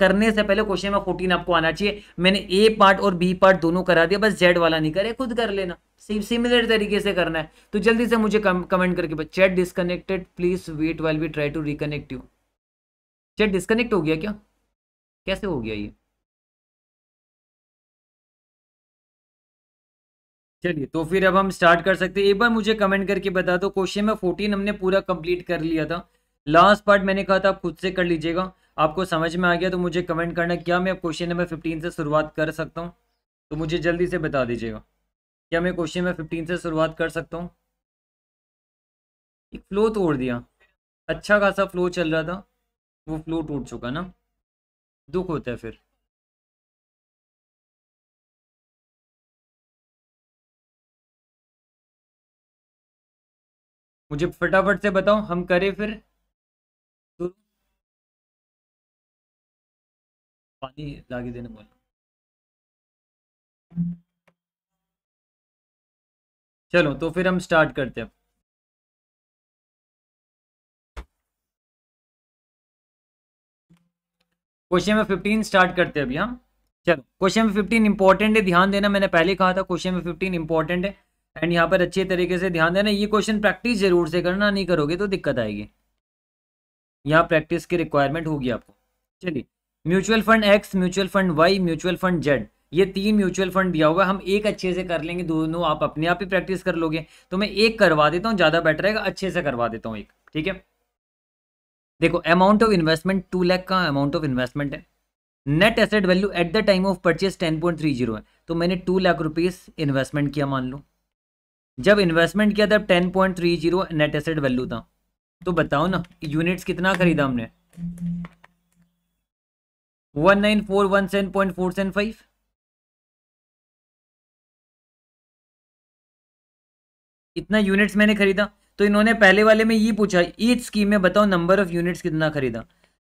S2: करने से पहले क्वेश्चन नंबर फोर्टीन आपको आना चाहिए मैंने ए पार्ट और बी पार्ट दोनों करा दिया बस जेड वाला नहीं करे खुद कर लेना सिमिलर तरीके से करना है तो जल्दी से मुझे कमेंट करके chat disconnected please wait while we try to reconnect you
S1: chat disconnect हो गया क्या कैसे हो गया ये चलिए तो फिर अब हम स्टार्ट कर सकते हैं एक बार मुझे कमेंट
S2: करके बता दो क्वेश्चन में फोर्टीन हमने पूरा कंप्लीट कर लिया था लास्ट पार्ट मैंने कहा था आप खुद से कर लीजिएगा आपको समझ में आ गया तो मुझे कमेंट करना क्या मैं क्वेश्चन नंबर फिफ्टीन से शुरुआत कर सकता हूँ तो मुझे जल्दी से बता दीजिएगा क्या मैं क्वेश्चन नंबर फिफ्टीन से शुरुआत कर सकता हूँ
S1: एक फ्लो तोड़ दिया अच्छा खासा फ्लो चल रहा था वो फ्लो टूट चुका ना दुख होता है फिर मुझे फटाफट से बताओ हम करें फिर तो- पानी लागे देने बोलो चलो तो फिर हम स्टार्ट करते हैं क्वेश्चन में फिफ्टीन स्टार्ट करते हैं अभी हम हाँ। चलो क्वेश्चन में फिफ्टीन
S2: इंपॉर्टेंट है ध्यान देना मैंने पहले कहा था क्वेश्चन में फिफ्टीन इंपॉर्टेंट है एंड यहाँ पर अच्छे तरीके से ध्यान देना ये क्वेश्चन प्रैक्टिस जरूर से करना नहीं करोगे तो दिक्कत आएगी यहाँ प्रैक्टिस की रिक्वायरमेंट होगी आपको चलिए mutual fund X mutual fund Y mutual fund Z ये तीन म्यूचुअल फंड दिया होगा हम एक अच्छे से कर लेंगे दोनों आप अपने आप ही प्रैक्टिस कर लोगे तो मैं एक करवा देता हूँ ज़्यादा बेटर रहेगा अच्छे से करवा देता हूँ एक ठीक है देखो amount of investment two lakh का अमाउंट ऑफ इन्वेस्टमेंट है net asset value at the time of purchase ten point three zero है तो मैंने टू लाख रुपीज़ इन्वेस्टमेंट किया मान लो जब इन्वेस्टमेंट किया तब ten point three zero net asset value था तो बताओ ना यूनिट्स कितना खरीदा हमने
S1: one nine four one seven point four seven five इतना यूनिट्स मैंने
S2: खरीदा तो इन्होंने पहले वाले में ये पूछा ईच स्कीम में बताओ नंबर ऑफ यूनिट्स कितना खरीदा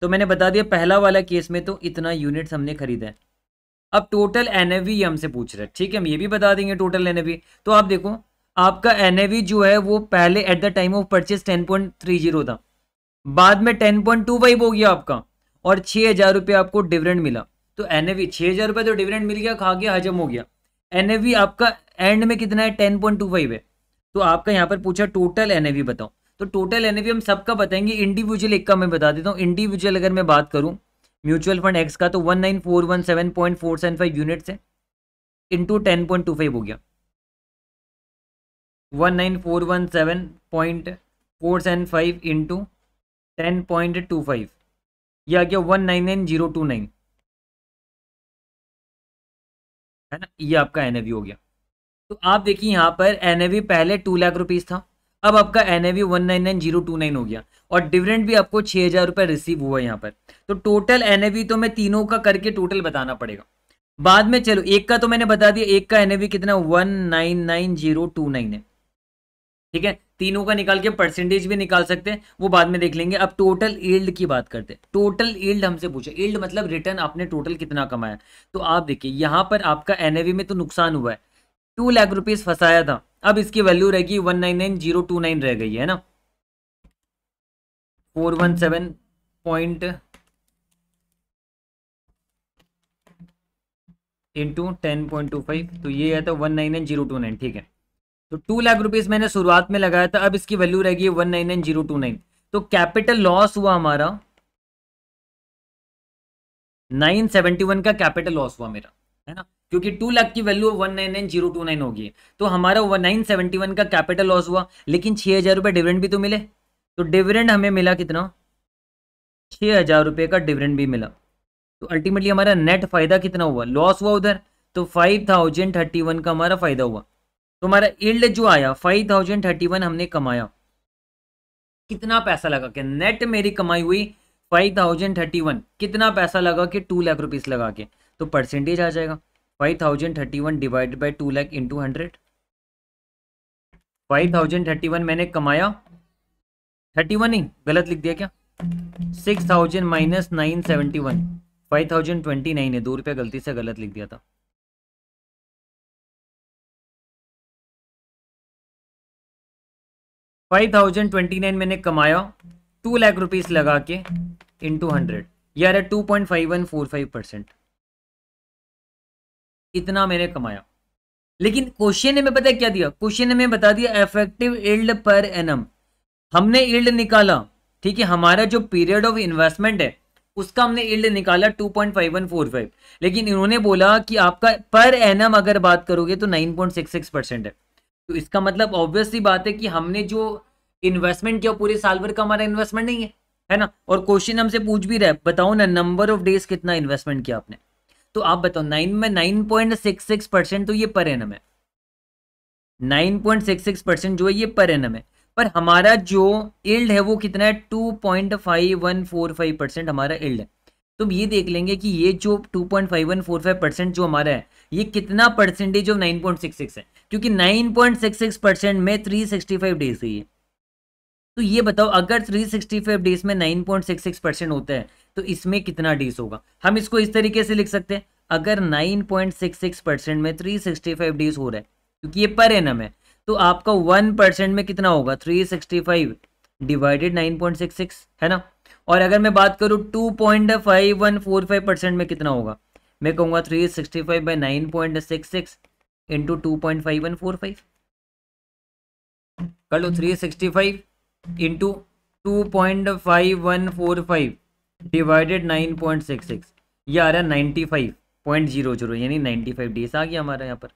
S2: तो मैंने बता दिया पहला वाला केस में तो इतना यूनिट्स हमने खरीदा है अब टोटल एन हमसे पूछ रहे है ठीक है हम ये भी बता देंगे टोटल एन तो आप देखो आपका एन जो है वो पहले at the time of purchase ten point three zero था बाद में टेन पॉइंट टू फाइव हो गया आपका और छः हज़ार रुपये आपको डिविडेंड मिला तो एन ए वी छः हज़ार रुपये तो डिविडेंड मिल गया खा गया हजम हो गया एन ए आपका एंड में कितना है टेन पॉइंट टू फाइव है तो आपका यहाँ पर पूछा टोटल एनएवी बताओ तो टोटल एनएवी हम सबका बताएंगे इंडिविजुअल एक का मैं बता देता हूँ इंडिविजुअल अगर मैं बात करूँ म्यूचुअल फंड एक्स का तो one nine four one seven point four seven five unit से into ten point two five हो गया one nine four one seven point four seven five into ten point two five यह आ गया one nine nine zero two nine है ना ये आपका एन हो गया तो आप देखिए यहाँ पर एन पहले टू लाख रुपीज़ था अब आपका N A V one nine nine zero two nine हो गया और डिविडेंड भी आपको छः हज़ार रुपये रिसीव हुआ यहाँ पर तो टोटल एन तो मैं तीनों का करके टोटल बताना पड़ेगा बाद में चलो एक का तो मैंने बता दिया एक का एन कितना one nine nine zero two nine है ठीक है तीनों का निकाल के परसेंटेज भी निकाल सकते हैं वो बाद में देख लेंगे अब टोटल ईल्ड की बात करते हैं टोटल ईल्ड हमसे पूछे ईल्ड मतलब रिटर्न आपने टोटल कितना कमाया तो आप देखिए यहाँ पर आपका एन में तो नुकसान हुआ है टू लाख रुपीज फंसाया था अब इसकी वैल्यू रहेगी one nine nine zero two nine रह गई है ना four one seven point into ten point two five तो ये है तो one nine nine zero two nine ठीक है तो टू लाख रुपीज मैंने शुरुआत में लगाया था अब इसकी वैल्यू रहेगी one nine nine zero two nine तो कैपिटल लॉस हुआ हमारा नाइन सेवेंटी वन का कैपिटल लॉस हुआ मेरा है ना क्योंकि टू लाख की वैल्यू one nine nine zero two nine होगी तो हमारा वन नाइन सेवेंटी वन का कैपिटल लॉस हुआ लेकिन छः हज़ार रुपये डिविडेंड भी तो मिले तो डिविडेंड हमें मिला कितना छः हज़ार रुपये का डिविडेंड भी मिला तो अल्टीमेटली हमारा नेट फायदा कितना हुआ लॉस हुआ उधर तो फाइव थाउजेंड थर्टी वन का हमारा फायदा हुआ तो हमारा इल्ड जो आया फाइव थाउजेंड थर्टी वन हमने कमाया कितना पैसा लगा के नेट मेरी कमाई हुई फाइव थाउजेंड थर्टी वन कितना पैसा लगा के टू लाख रुपीस लगा के तो परसेंटेज आ जाएगा five thousand thirty one divide by two lakh into hundred five thousand thirty one मैंने कमाया थर्टी वन ही गलत लिख दिया क्या six thousand
S1: minus nine seventy one five thousand twenty nine है दो रुपया गलती से गलत लिख दिया था फाइव थाउजेंड ट्वेंटी नाइन मैंने कमाया टू लाख रुपीज़ लगा के इंटू
S2: हंड्रेड यार two point five one four five percent इतना मैंने कमाया लेकिन क्वेश्चन ने पता क्या दिया क्वेश्चन ने बता दिया इफेक्टिव इल्ड पर एनम हमने इल्ड निकाला ठीक है हमारा जो पीरियड ऑफ इन्वेस्टमेंट है उसका हमने इल्ड निकाला 2.5145 लेकिन इन्होंने बोला कि आपका पर एनम अगर बात करोगे तो 9.66 परसेंट है तो इसका मतलब ऑब्वियसली बात है कि हमने जो इन्वेस्टमेंट किया पूरे साल भर का हमारा इन्वेस्टमेंट नहीं है है ना और क्वेश्चन हमसे पूछ भी रहा है बताओ ना नंबर ऑफ डेज कितना इन्वेस्टमेंट किया आपने तो आप बताओ नाइन में nine point six six percent तो ये पर एनम है nine point six six percent जो है ये पर एनम है पर हमारा जो इल्ड है वो कितना है two point five one four five percent हमारा इल्ड है तो ये देख लेंगे कि ये जो two point five one four five percent जो हमारा है ये कितना percentage of nine point six six है क्योंकि nine point six six percent में थ्री सिक्सटी फाइव डेज है ये तो ये बताओ अगर थ्री सिक्सटी फाइव डेज में nine point six six percent होता है तो इसमें कितना डीस होगा हम इसको इस तरीके से लिख सकते हैं अगर 9.66 परसेंट में 365 डीस हो रहा है क्योंकि ये पर एन है तो आपका 1 परसेंट में कितना होगा 365 डिवाइडेड 9.66 है ना और अगर मैं बात करूँ 2.5145 परसेंट में कितना होगा मैं कहूँगा three sixty five by nine point six six into two point five one four five कर लो three sixty five into two point five one four five divided nine point six six ये आ रहा है ninety five point zero zero यानी ninety five days आ गया हमारा यहाँ पर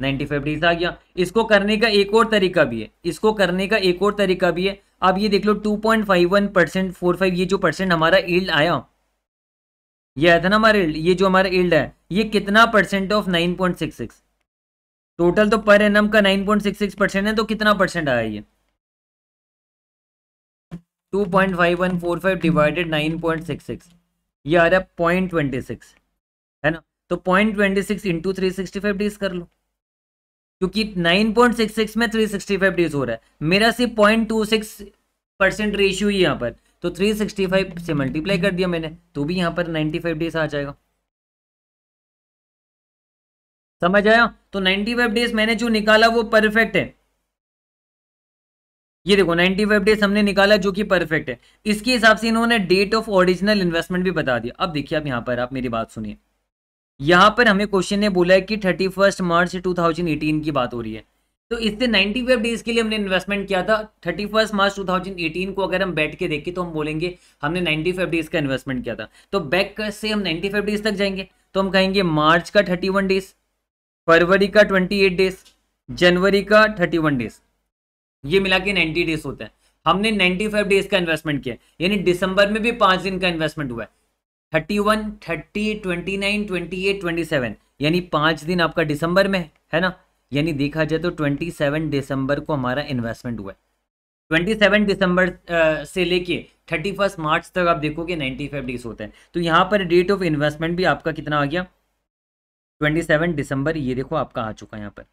S2: नाइन्टी फाइव डेज आ गया इसको करने का एक और तरीका भी है इसको करने का एक और तरीका भी है अब ये देख लो two point five one percent four five ये जो परसेंट हमारा ईल्ड आया ये आया था ना हमारा ईल्ड ये जो हमारा ईल्ड है ये कितना percent of nine point six six total तो पर एनम का nine point six six percent है तो कितना परसेंट आया ये two point five one four five divided nine point six six ये आ रहा है पॉइंट ट्वेंटी सिक्स है ना तो point twenty six into three sixty five days कर लो क्योंकि नाइन पॉइंट सिक्स सिक्स में थ्री सिक्सटी फाइव डीज हो रहा है मेरा सिर्फ point two six percent ratio ही यहाँ पर तो थ्री सिक्सटी फाइव से मल्टीप्लाई कर दिया
S1: मैंने तो भी यहाँ पर नाइन्टी फाइव डेज आ जाएगा समझ आया तो नाइन्टी फाइव डेज मैंने जो निकाला वो परफेक्ट है
S2: ये देखो 95 डेज हमने निकाला जो कि परफेक्ट है इसके हिसाब से इन्होंने डेट ऑफ ओरिजिनल इन्वेस्टमेंट भी बता दिया अब देखिए आप यहाँ पर आप मेरी बात सुनिए यहाँ पर हमें क्वेश्चन ने बोला है कि थर्टी फर्स्ट मार्च 2018 की बात हो रही है तो इससे 95 डेज के लिए हमने इन्वेस्टमेंट किया था थर्टी फर्स्ट मार्च 2018 को अगर हम बैठ के देखें तो हम बोलेंगे हमने 95 डेज का इन्वेस्टमेंट किया था तो बैक से हम 95 डेज तक जाएंगे तो हम कहेंगे मार्च का थर्टी डेज फरवरी का ट्वेंटी डेज जनवरी का थर्टी डेज ये मिला के नाइन्टी डेज होते हैं हमने फाइव डेज का इन्वेस्टमेंट किया यानी दिसंबर में भी पांच दिन का इन्वेस्टमेंट हुआ है thirty one thirty twenty nine twenty eight twenty seven यानी पांच दिन आपका दिसंबर में है ना यानी देखा जाए तो ट्वेंटी सेवन दिसंबर को हमारा इन्वेस्टमेंट हुआ है ट्वेंटी सेवन दिसंबर से लेके थर्टी फर्स्ट मार्च तक आप देखोगे नाइन्टी फाइव डेज होते हैं तो यहाँ पर डेट ऑफ इन्वेस्टमेंट भी आपका कितना आ गया ट्वेंटी सेवन दिसंबर ये देखो आपका आ चुका है यहाँ पर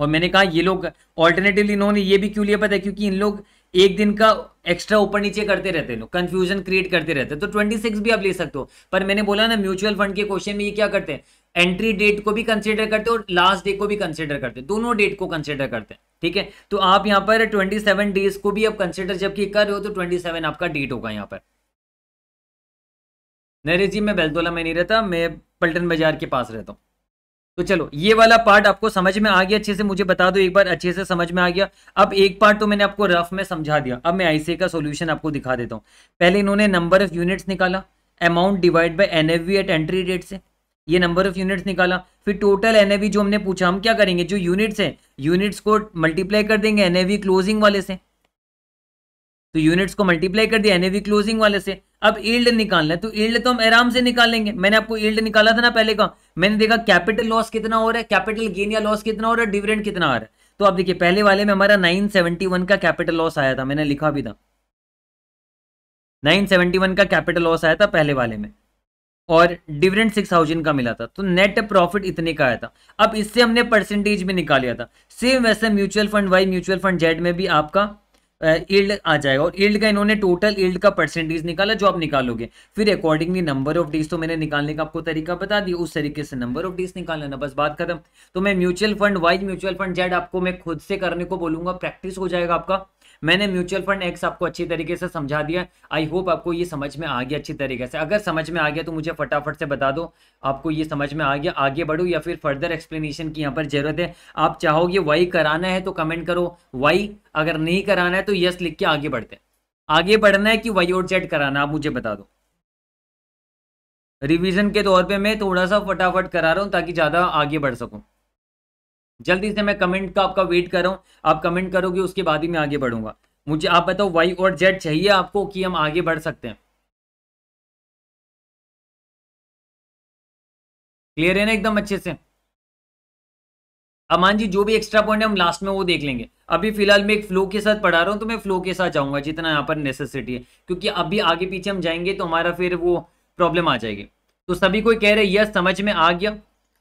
S2: और मैंने कहा ये लोग ऑल्टरनेटिवली इन्होंने ये भी क्यों लिया पता है क्योंकि इन लोग एक दिन का एक्स्ट्रा ऊपर नीचे करते रहते हैं कंफ्यूजन क्रिएट करते रहते हैं तो 26 भी आप ले सकते हो पर मैंने बोला ना म्यूचुअल फंड के क्वेश्चन में ये क्या करते हैं एंट्री डेट को भी कंसिडर करते हैं और लास्ट डे को भी कंसिडर करते हैं दोनों डेट को कंसिडर करते हैं ठीक है तो आप यहाँ पर 27 डेज को भी आप कंसिडर जबकि कर रहे हो तो 27 आपका डेट होगा यहाँ पर नरेश जी मैं बेलतोला में नहीं रहता मैं पल्टन बाजार के पास रहता हूँ तो चलो ये वाला पार्ट आपको समझ में आ गया अच्छे से मुझे बता दो एक बार अच्छे से समझ में आ गया अब एक पार्ट तो मैंने आपको रफ में समझा दिया अब मैं आईसीए का सॉल्यूशन आपको दिखा देता हूँ पहले इन्होंने नंबर ऑफ यूनिट्स निकाला amount divide by N at entry date से ये नंबर ऑफ यूनिट्स निकाला फिर टोटल एन जो हमने पूछा हम क्या करेंगे जो यूनिट्स है यूनिट्स को मल्टीप्लाई कर देंगे एन क्लोजिंग वाले से तो यूनिट्स को मल्टीप्लाई कर दिया एन क्लोजिंग वाले से अब ईल्ड निकालना है तो ईल्ड तो हम आराम से निकालेंगे मैंने आपको ईल्ड निकाला था ना पहले का मैंने देखा कैपिटल लॉस कितना हो रहा है कैपिटल गेन या लॉस कितना हो रहा है डिविडेंड कितना आ रहा है तो आप देखिए पहले वाले में हमारा 971 का कैपिटल लॉस आया था मैंने लिखा भी था 971 का कैपिटल लॉस आया था पहले वाले में और डिविडेंड सिक्स का मिला था तो नेट प्रॉफिट इतने का आया था अब इससे हमने परसेंटेज भी निकाल लिया था सेम वैसे mutual fund Y mutual fund Z में भी आपका ईल्ड आ जाएगा और ईल्ड का इन्होंने टोटल ईल्ड का परसेंटेज निकाला जो आप निकालोगे फिर अकॉर्डिंगली नंबर ऑफ डीज तो मैंने निकालने का आपको तरीका बता दिया उस तरीके से नंबर ऑफ डीज निकाल लेना बस बात खत्म तो मैं mutual fund Y mutual fund Z आपको मैं खुद से करने को बोलूंगा प्रैक्टिस हो जाएगा आपका मैंने म्यूचुअल फंड एक्स आपको अच्छी तरीके से समझा दिया आई होप आपको ये समझ में आ गया अच्छी तरीके से अगर समझ में आ गया तो मुझे फटाफट से बता दो आपको ये समझ में आ गया आगे बढ़ो या फिर फर्दर एक्सप्लेनेशन की यहाँ पर जरूरत है आप चाहोगे वाई कराना है तो कमेंट करो वाई अगर नहीं कराना है तो यस लिख के आगे बढ़ते आगे बढ़ना है कि वाई और जेड कराना आप मुझे बता दो रिवीजन के तौर पे मैं थोड़ा सा फटाफट करा रहा हूँ ताकि ज़्यादा आगे बढ़ सकूँ जल्दी से मैं कमेंट का आपका वेट कर रहा हूँ आप कमेंट करोगे उसके बाद ही मैं आगे
S1: बढ़ूंगा मुझे आप बताओ वाई और जेड चाहिए आपको कि हम आगे बढ़ सकते हैं क्लियर है ना एकदम अच्छे से अमान जी जो भी एक्स्ट्रा पॉइंट है हम लास्ट में वो देख लेंगे अभी फिलहाल मैं एक फ्लो के
S2: साथ पढ़ा रहा हूँ तो मैं फ्लो के साथ जाऊंगा जितना यहाँ पर नेसेसिटी है क्योंकि अभी आगे पीछे हम जाएंगे तो हमारा फिर वो प्रॉब्लम आ जाएगी तो सभी कोई कह रहे यस समझ में आ गया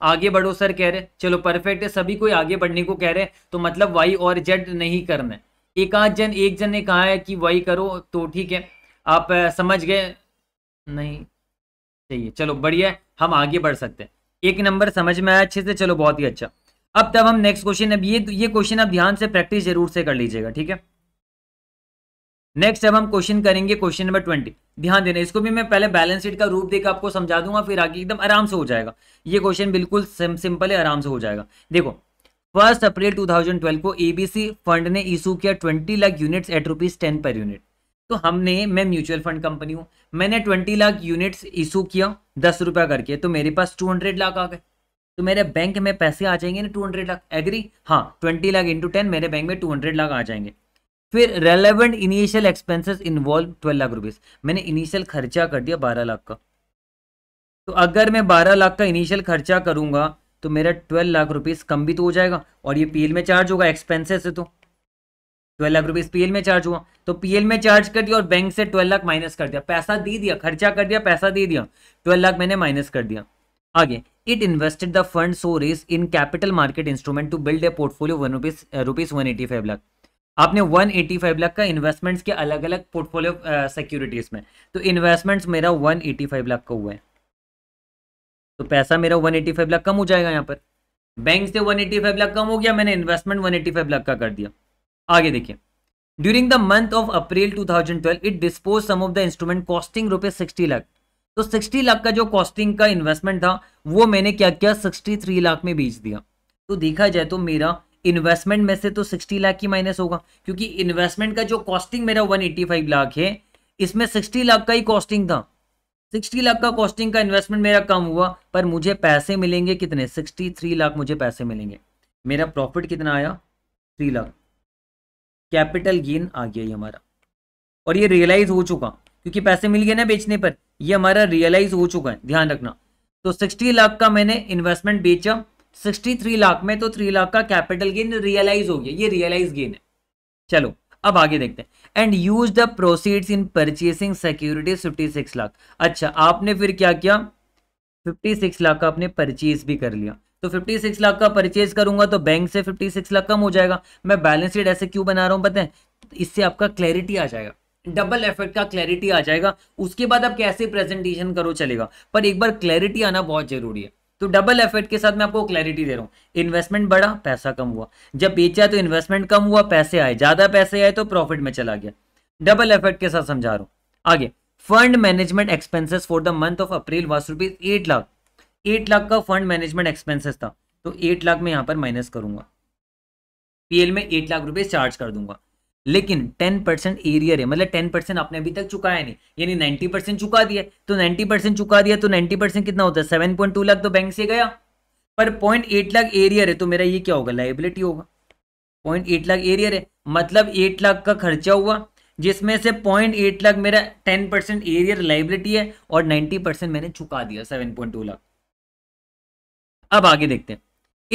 S2: आगे बढ़ो सर कह रहे चलो परफेक्ट है सभी कोई आगे बढ़ने को कह रहे तो मतलब वाई और जेड नहीं करना है एक आध जन एक जन ने कहा है कि वाई करो तो ठीक है आप समझ गए नहीं चाहिए चलो बढ़िया हम आगे बढ़ सकते हैं एक नंबर समझ में आया अच्छे से चलो बहुत ही अच्छा अब तब हम नेक्स्ट क्वेश्चन अब ये ये क्वेश्चन आप ध्यान से प्रैक्टिस जरूर से कर लीजिएगा ठीक है नेक्स्ट अब हम क्वेश्चन करेंगे क्वेश्चन नंबर ट्वेंटी ध्यान देना इसको भी मैं पहले बैलेंस शीट का रूप देकर आपको समझा दूंगा फिर आगे एकदम आराम से हो जाएगा ये क्वेश्चन बिल्कुल सिंपल है आराम से हो जाएगा देखो फर्स्ट अप्रैल 2012 को एबीसी फंड ने इशू किया 20 lakh units at rupees ten per unit तो हमने मैं म्यूचुअल फंड कंपनी हूँ मैंने 20 लाख यूनिट्स इशू किया दस रुपया करके तो मेरे पास 200 लाख आ गए तो मेरे बैंक में पैसे आ जाएंगे ना 200 लाख एग्री हाँ 20 लाख इंटू टेन मेरे बैंक में 200 लाख आ जाएंगे फिर relevant initial expenses involve twelve lakh rupees मैंने इनिशियल खर्चा कर दिया बारह लाख का तो अगर मैं बारह लाख का इनिशियल खर्चा करूंगा तो मेरा ट्वेल्व लाख रुपीज कम भी तो हो जाएगा और ये पीएल में चार्ज होगा एक्सपेंसेस है तो ट्वेल्व लाख रुपीज पीएल में चार्ज हुआ तो पीएल में चार्ज कर दिया और बैंक से ट्वेल्व लाख माइनस कर दिया पैसा दे दिया खर्चा कर दिया पैसा दे दिया ट्वेल्व लाख मैंने माइनस कर दिया आगे it invested the fund so raised in capital market instrument to build a portfolio one rupees rupees one eighty five lakh आपने 185 लाख का इन्वेस्टमेंट्स के अलग अलग पोर्टफोलियो सिक्योरिटीज में तो इन्वेस्टमेंट्स मेरा 185 लाख का हुआ है तो पैसा मेरा 185 लाख कम हो जाएगा यहाँ पर बैंक से 185 लाख कम हो गया मैंने इन्वेस्टमेंट 185 लाख का कर दिया आगे देखिए during the month of April 2012 it dispose some of the instrument costing रुपये सिक्सटी लाख तो सिक्सटी लाख का जो कॉस्टिंग का इन्वेस्टमेंट था वो मैंने क्या किया सिक्सटी लाख में बेच दिया तो देखा जाए तो मेरा इन्वेस्टमेंट में से तो 60 लाख की माइनस होगा क्योंकि इन्वेस्टमेंट का जो कॉस्टिंग मेरा 185 लाख है इसमें 60 लाख का ही कॉस्टिंग था 60 लाख का कॉस्टिंग का इन्वेस्टमेंट मेरा कम हुआ पर मुझे पैसे मिलेंगे कितने 63 लाख मुझे पैसे मिलेंगे मेरा प्रॉफिट कितना आया थ्री लाख कैपिटल गेन आ गया ये हमारा और ये रियलाइज हो चुका क्योंकि पैसे मिल गए ना बेचने पर यह हमारा रियलाइज हो चुका है ध्यान रखना तो सिक्सटी लाख का मैंने इन्वेस्टमेंट बेचा सिक्सटी थ्री लाख में तो थ्री लाख का कैपिटल गेन रियलाइज हो गया ये रियलाइज गेन है चलो अब आगे देखते हैं and use the proceeds in purchasing securities 56 lakh अच्छा आपने फिर क्या किया 56 लाख का आपने परचेज भी कर लिया तो 56 लाख का परचेज करूंगा तो बैंक से 56 लाख कम हो जाएगा मैं बैलेंस शीट ऐसे क्यों बना रहा हूं पता है इससे आपका क्लैरिटी आ जाएगा डबल एफेक्ट का क्लैरिटी आ जाएगा उसके बाद आप कैसे प्रेजेंटेशन करो चलेगा पर एक बार क्लैरिटी आना बहुत जरूरी है तो डबल एफर्ट के साथ मैं आपको क्लैरिटी दे रहा हूँ इन्वेस्टमेंट बढ़ा पैसा कम हुआ जब बेचा तो इन्वेस्टमेंट कम हुआ पैसे आए ज्यादा पैसे आए तो प्रॉफिट में चला गया डबल एफर्ट के साथ समझा रहा हूँ आगे fund management expenses for the month of April was rupees eight lakh eight lakh का फंड मैनेजमेंट एक्सपेंसेस था तो एट लाख में यहां पर माइनस करूंगा पीएल में एट लाख रुपए चार्ज कर दूंगा लेकिन 10 परसेंट एरियर है मतलब 10 परसेंट आपने अभी तक चुकाया नहीं यानी 90 परसेंट तो चुका दिया तो 90 परसेंट चुका दिया तो 90 परसेंट कितना होता है 7.2 लाख तो बैंक से गया पर 0.8 लाख एरियर है तो मेरा ये क्या होगा लाइबिलिटी होगा 0.8 लाख एरियर है मतलब 8 लाख का खर्चा हुआ जिसमें से 0.8 लाख मेरा 10 परसेंट एरियर लाइबिलिटी है और 90 परसेंट मैंने चुका दिया 7.2 लाख अब आगे देखते हैं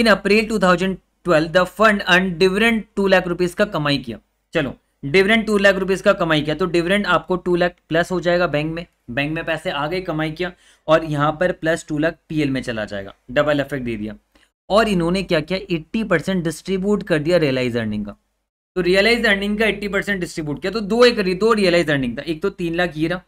S2: in April 2012 the fund earn dividend 2 lakh rupees का कमाई किया चलो डिविडेंड टू लाख रुपीज का कमाई किया तो डिविडेंड आपको टू लाख प्लस हो जाएगा बैंक में बैंक में पैसे आ गए कमाई किया और यहाँ पर प्लस टू लाख पीएल में चला जाएगा डबल इफेक्ट दे दिया और इन्होंने क्या किया एट्टी परसेंट डिस्ट्रीब्यूट कर दिया रियलाइज अर्निंग का तो रियलाइज अर्निंग का एट्टी परसेंट डिस्ट्रीब्यूट किया तो दो एक दो रियलाइज अर्निंग था एक तो तीन लाख ये रहा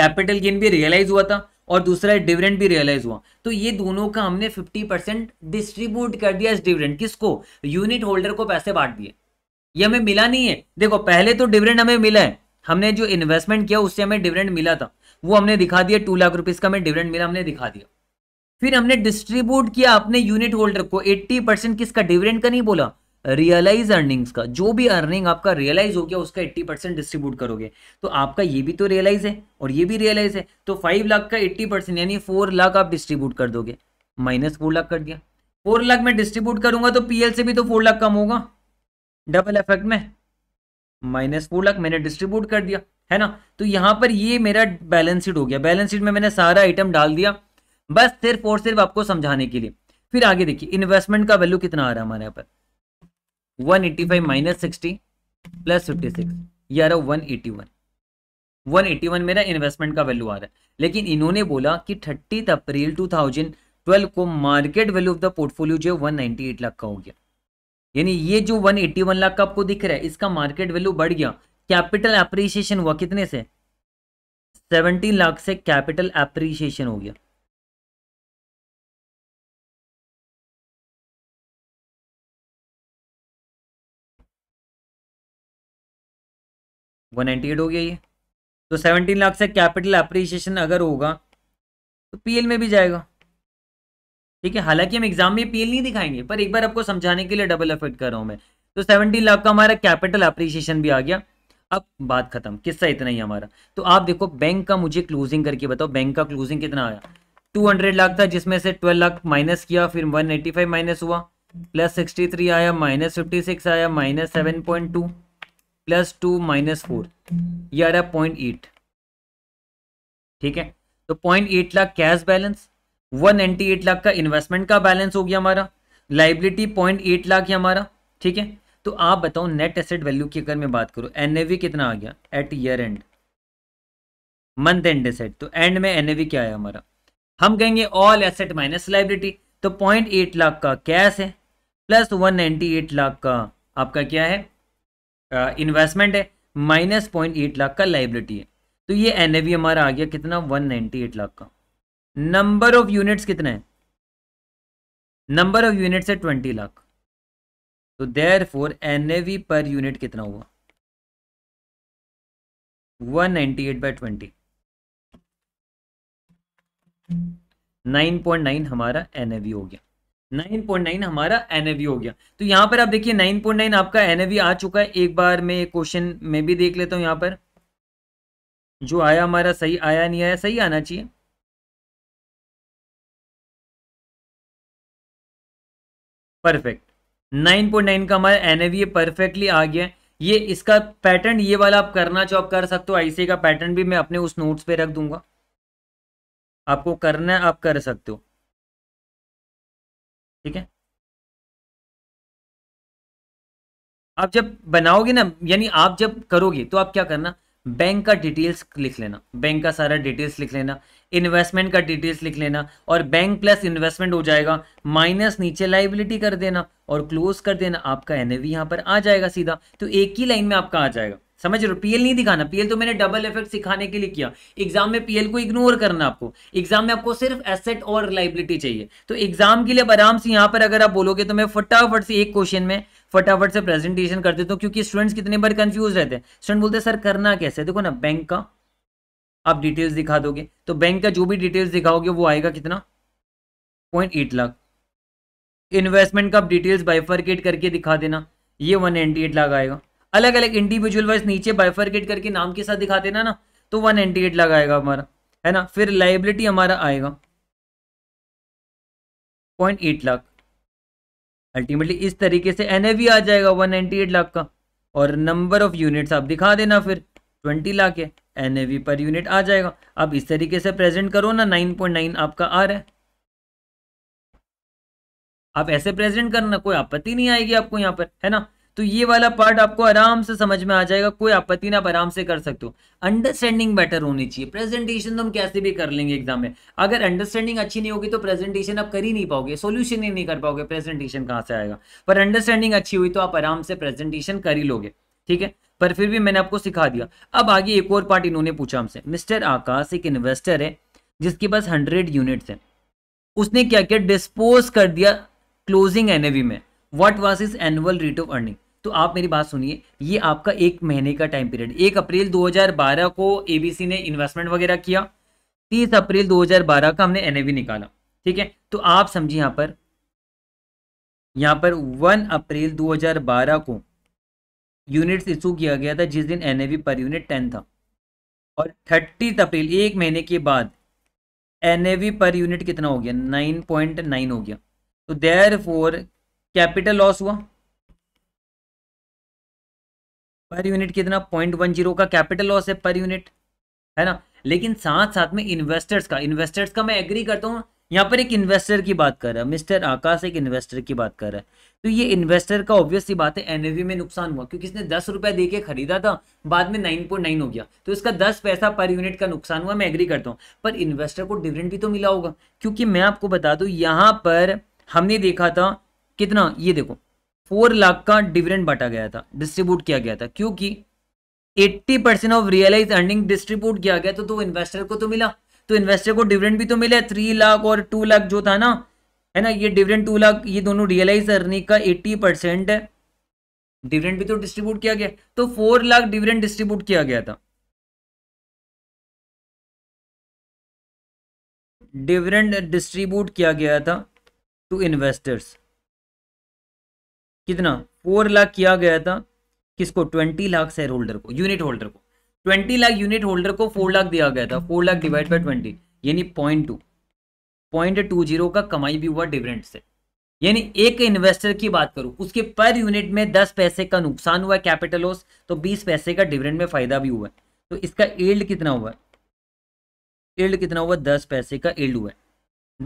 S2: कैपिटल गेन भी रियलाइज हुआ था और दूसरा डिविडेंड भी रियलाइज हुआ तो ये दोनों का हमने 50 परसेंट डिस्ट्रीब्यूट कर दिया इस डिविडेंड किसको यूनिट होल्डर को पैसे बांट दिए ये हमें मिला नहीं है देखो पहले तो डिविडेंड हमें मिला है हमने जो इन्वेस्टमेंट किया उससे हमें डिविडेंड मिला था वो हमने दिखा दिया टू लाख रुपीज का हमें डिविडेंड मिला हमने दिखा दिया फिर हमने डिस्ट्रीब्यूट किया अपने यूनिट होल्डर को 80 परसेंट किसका डिविडेंड का नहीं बोला रियलाइज अर्निंग्स का जो भी अर्निंग आपका रियलाइज हो गया उसका 80 परसेंट डिस्ट्रीब्यूट करोगे तो आपका ये भी तो रियलाइज है और ये भी रियलाइज है तो 5 लाख का 80 परसेंट यानी 4 लाख आप डिस्ट्रीब्यूट कर दोगे माइनस फोर लाख कर दिया फोर लाख में डिस्ट्रीब्यूट करूंगा तो पीएल से भी तो फोर लाख कम होगा डबल इफेक्ट में माइनस फोर लाख मैंने डिस्ट्रीब्यूट कर दिया है ना तो यहाँ पर ये मेरा बैलेंस शीट हो गया बैलेंस शीट में मैंने सारा आइटम डाल दिया बस सिर्फ और सिर्फ आपको समझाने के लिए फिर आगे देखिए इन्वेस्टमेंट का वैल्यू कितना आ रहा है हमारे यहाँ पर one eighty five minus sixty plus fifty six ये one eighty one one eighty one मेरा इन्वेस्टमेंट का वैल्यू आ रहा है लेकिन इन्होंने बोला कि thirtieth April two thousand twelve को market value of the portfolio जो है वन नाइनटी एट लाख का हो गया यानी ये जो 181 लाख का आपको दिख रहा है इसका मार्केट वैल्यू बढ़ गया कैपिटल एप्रिसिएशन हुआ कितने से 17 लाख
S1: से कैपिटल एप्रिसिएशन हो गया वन एट हो गया ये तो सेवनटीन लाख से कैपिटल एप्रिसिएशन
S2: अगर होगा तो पीएल में भी जाएगा ठीक है हालांकि हम एग्जाम में पीएल नहीं दिखाएंगे पर एक बार आपको समझाने के लिए डबल एफर्ट कर रहा हूं मैं तो सेवेंटी लाख का हमारा कैपिटल अप्रिसिएशन भी आ गया अब बात खत्म किस्सा इतना ही हमारा तो आप देखो बैंक का मुझे क्लोजिंग करके बताओ बैंक का क्लोजिंग कितना आया 200 लाख था जिसमें से 12 लाख माइनस किया फिर 185 माइनस हुआ प्लस 63 आया माइनस 56 आया माइनस 7.2 प्लस 2 माइनस 4 ये आ रहा पॉइंट ठीक है तो point eight lakh cash balance 198 lakh का इन्वेस्टमेंट का बैलेंस हो गया हमारा लाइबिलिटी पॉइंट एट लाख है हमारा ठीक है तो आप बताओ नेट एसेट वैल्यू की अगर मैं बात करूँ एनएवी कितना आ गया at year end month end asset तो एंड में एनएवी क्या आया हमारा हम कहेंगे ऑल एसेट माइनस लाइबिलिटी तो पॉइंट एट लाख का कैश है plus one ninety eight lakh का आपका क्या है इन्वेस्टमेंट है माइनस पॉइंट एट लाख का लाइबिलिटी है तो ये एन हमारा आ गया कितना वन नाइनटी एट लाख का नंबर ऑफ यूनिट्स कितने हैं नंबर ऑफ यूनिट्स है ट्वेंटी लाख तो there for N per unit कितना हुआ one ninety eight by twenty nine point nine हमारा एन हो गया नाइन पॉइंट नाइन हमारा एन हो गया तो यहां पर आप देखिए नाइन पॉइंट नाइन आपका एन आ चुका है एक बार
S1: मैं क्वेश्चन में भी देख लेता हूं यहां पर जो आया हमारा सही आया नहीं आया सही आना चाहिए परफेक्ट 9.9 का हमारा एन ये परफेक्टली आ गया ये
S2: इसका पैटर्न ये वाला आप करना चाहो कर सकते हो आईसी का पैटर्न भी मैं अपने उस नोट्स पे रख दूंगा
S1: आपको करना है आप कर सकते हो ठीक है आप जब बनाओगे ना
S2: यानी आप जब करोगे तो आप क्या करना बैंक का डिटेल्स लिख लेना बैंक का सारा डिटेल्स लिख लेना इन्वेस्टमेंट का डिटेल्स लिख लेना और बैंक प्लस इन्वेस्टमेंट हो जाएगा माइनस नीचे लाइबिलिटी कर देना और क्लोज कर देना आपका एन यहाँ पर आ जाएगा सीधा तो एक ही लाइन में आपका आ जाएगा समझ रहे हो पीएल नहीं दिखाना पीएल तो मैंने डबल इफेक्ट सिखाने के लिए किया एग्जाम में पीएल को इग्नोर करना आपको एग्जाम में आपको सिर्फ एसेट और लाइबिलिटी चाहिए तो एग्जाम के लिए आराम से यहाँ पर अगर आप बोलोगे तो मैं फटाफट से एक क्वेश्चन में फटाफट से प्रेजेंटेशन कर देता हूँ क्योंकि स्टूडेंट्स कितने बार कंफ्यूज रहते हैं स्टूडेंट बोलते हैं सर करना कैसे देखो ना बैंक का आप डिटेल्स दिखा दोगे तो बैंक का जो भी डिटेल्स दिखाओगे वो आएगा कितना पॉइंट एट लाख इन्वेस्टमेंट का आप डिटेल्स बाइफरकेट करके दिखा देना ये वन एंटी एट लाख आएगा अलग अलग इंडिविजुअल वाइज नीचे बाइफरकेट करके नाम के साथ दिखा देना ना तो वन एंटी एट लाख आएगा हमारा है ना फिर लाइबिलिटी हमारा आएगा पॉइंट एट लाख अल्टीमेटली इस तरीके से एन आ जाएगा वन एंटी एट लाख का और नंबर ऑफ यूनिट्स आप दिखा देना फिर ट्वेंटी लाख है एन पर यूनिट आ जाएगा अब इस तरीके से प्रेजेंट करो ना नाइन पॉइंट नाइन आपका आ रहा है आप ऐसे प्रेजेंट करना कोई आपत्ति नहीं आएगी आपको यहाँ पर है ना तो ये वाला पार्ट आपको आराम से समझ में आ जाएगा कोई आपत्ति ना आप आराम से कर सकते हो अंडरस्टैंडिंग बेटर होनी चाहिए प्रेजेंटेशन तो हम कैसे भी कर लेंगे एग्जाम में अगर अंडरस्टैंडिंग अच्छी नहीं होगी तो प्रेजेंटेशन आप कर ही नहीं पाओगे सोल्यूशन ही नहीं कर पाओगे प्रेजेंटेशन कहाँ से आएगा पर अंडरस्टैंडिंग अच्छी हुई तो आप आराम से प्रेजेंटेशन कर ही लोगे ठीक है पर फिर भी मैंने आपको सिखा दिया अब आगे एक और पार्ट इन्होंने पूछा हमसे मिस्टर आकाश एक इन्वेस्टर है जिसके पास हंड्रेड यूनिट्स हैं उसने क्या किया डिस्पोज कर दिया क्लोजिंग एनएवी में what was is annual rate of earning तो आप मेरी बात सुनिए ये आपका एक महीने का टाइम पीरियड एक अप्रैल 2012 को एबीसी ने इन्वेस्टमेंट वगैरह किया 30 अप्रैल 2012 का हमने एनएवी निकाला ठीक है तो आप समझिए यहां पर यहां पर 1 अप्रैल 2012 को यूनिट्स इशू किया गया था जिस दिन एन पर यूनिट टेन था और थर्टी अप्रैल एक महीने के बाद एन पर यूनिट कितना हो गया नाइन पॉइंट नाइन हो गया तो देर फोर कैपिटल लॉस हुआ पर यूनिट कितना पॉइंट वन जीरो का कैपिटल लॉस है पर यूनिट है ना लेकिन साथ साथ में इन्वेस्टर्स का इन्वेस्टर्स का मैं एग्री करता हूँ यहाँ पर एक इन्वेस्टर की बात कर रहा है मिस्टर आकाश एक इन्वेस्टर की बात कर रहा है तो ये इन्वेस्टर का ऑब्वियसली बात है एनएवी में नुकसान हुआ क्योंकि इसने दस रुपए दे के खरीदा था बाद में नाइन पॉइंट नाइन हो गया तो इसका दस पैसा पर यूनिट का नुकसान हुआ मैं एग्री करता हूँ पर इन्वेस्टर को डिविडेंड भी तो मिला होगा क्योंकि मैं आपको बता दू यहाँ पर हमने देखा था कितना ये देखो फोर लाख का डिविडेंड बांटा गया था डिस्ट्रीब्यूट किया गया था क्योंकि eighty percent of realise earning distribute किया गया तो इन्वेस्टर को तो मिला तो इन्वेस्टर को डिविडेंड भी तो मिले थ्री लाख और टू लाख जो था ना है ना ये डिविडेंड टू लाख ये दोनों रियलाइज अर्निंग का एट्टी परसेंट है डिविडेंड भी तो डिस्ट्रीब्यूट किया गया
S1: तो फोर लाख डिविडेंड डिस्ट्रीब्यूट किया गया था डिविडेंड डिस्ट्रीब्यूट किया गया था टू इन्वेस्टर्स
S2: कितना फोर लाख किया गया था किसको ट्वेंटी लाख शेयर होल्डर को यूनिट होल्डर को ट्वेंटी लाख यूनिट होल्डर को फोर लाख दिया गया था four lakh divide by twenty यानी point two point two zero का कमाई भी हुआ डिविडेंड से यानी एक इन्वेस्टर की बात करूं उसके पर यूनिट में दस पैसे का नुकसान हुआ कैपिटल लॉस तो बीस पैसे का डिविडेंड में फायदा भी हुआ तो इसका एल्ड कितना हुआ एल्ड कितना हुआ दस पैसे का एल्ड हुआ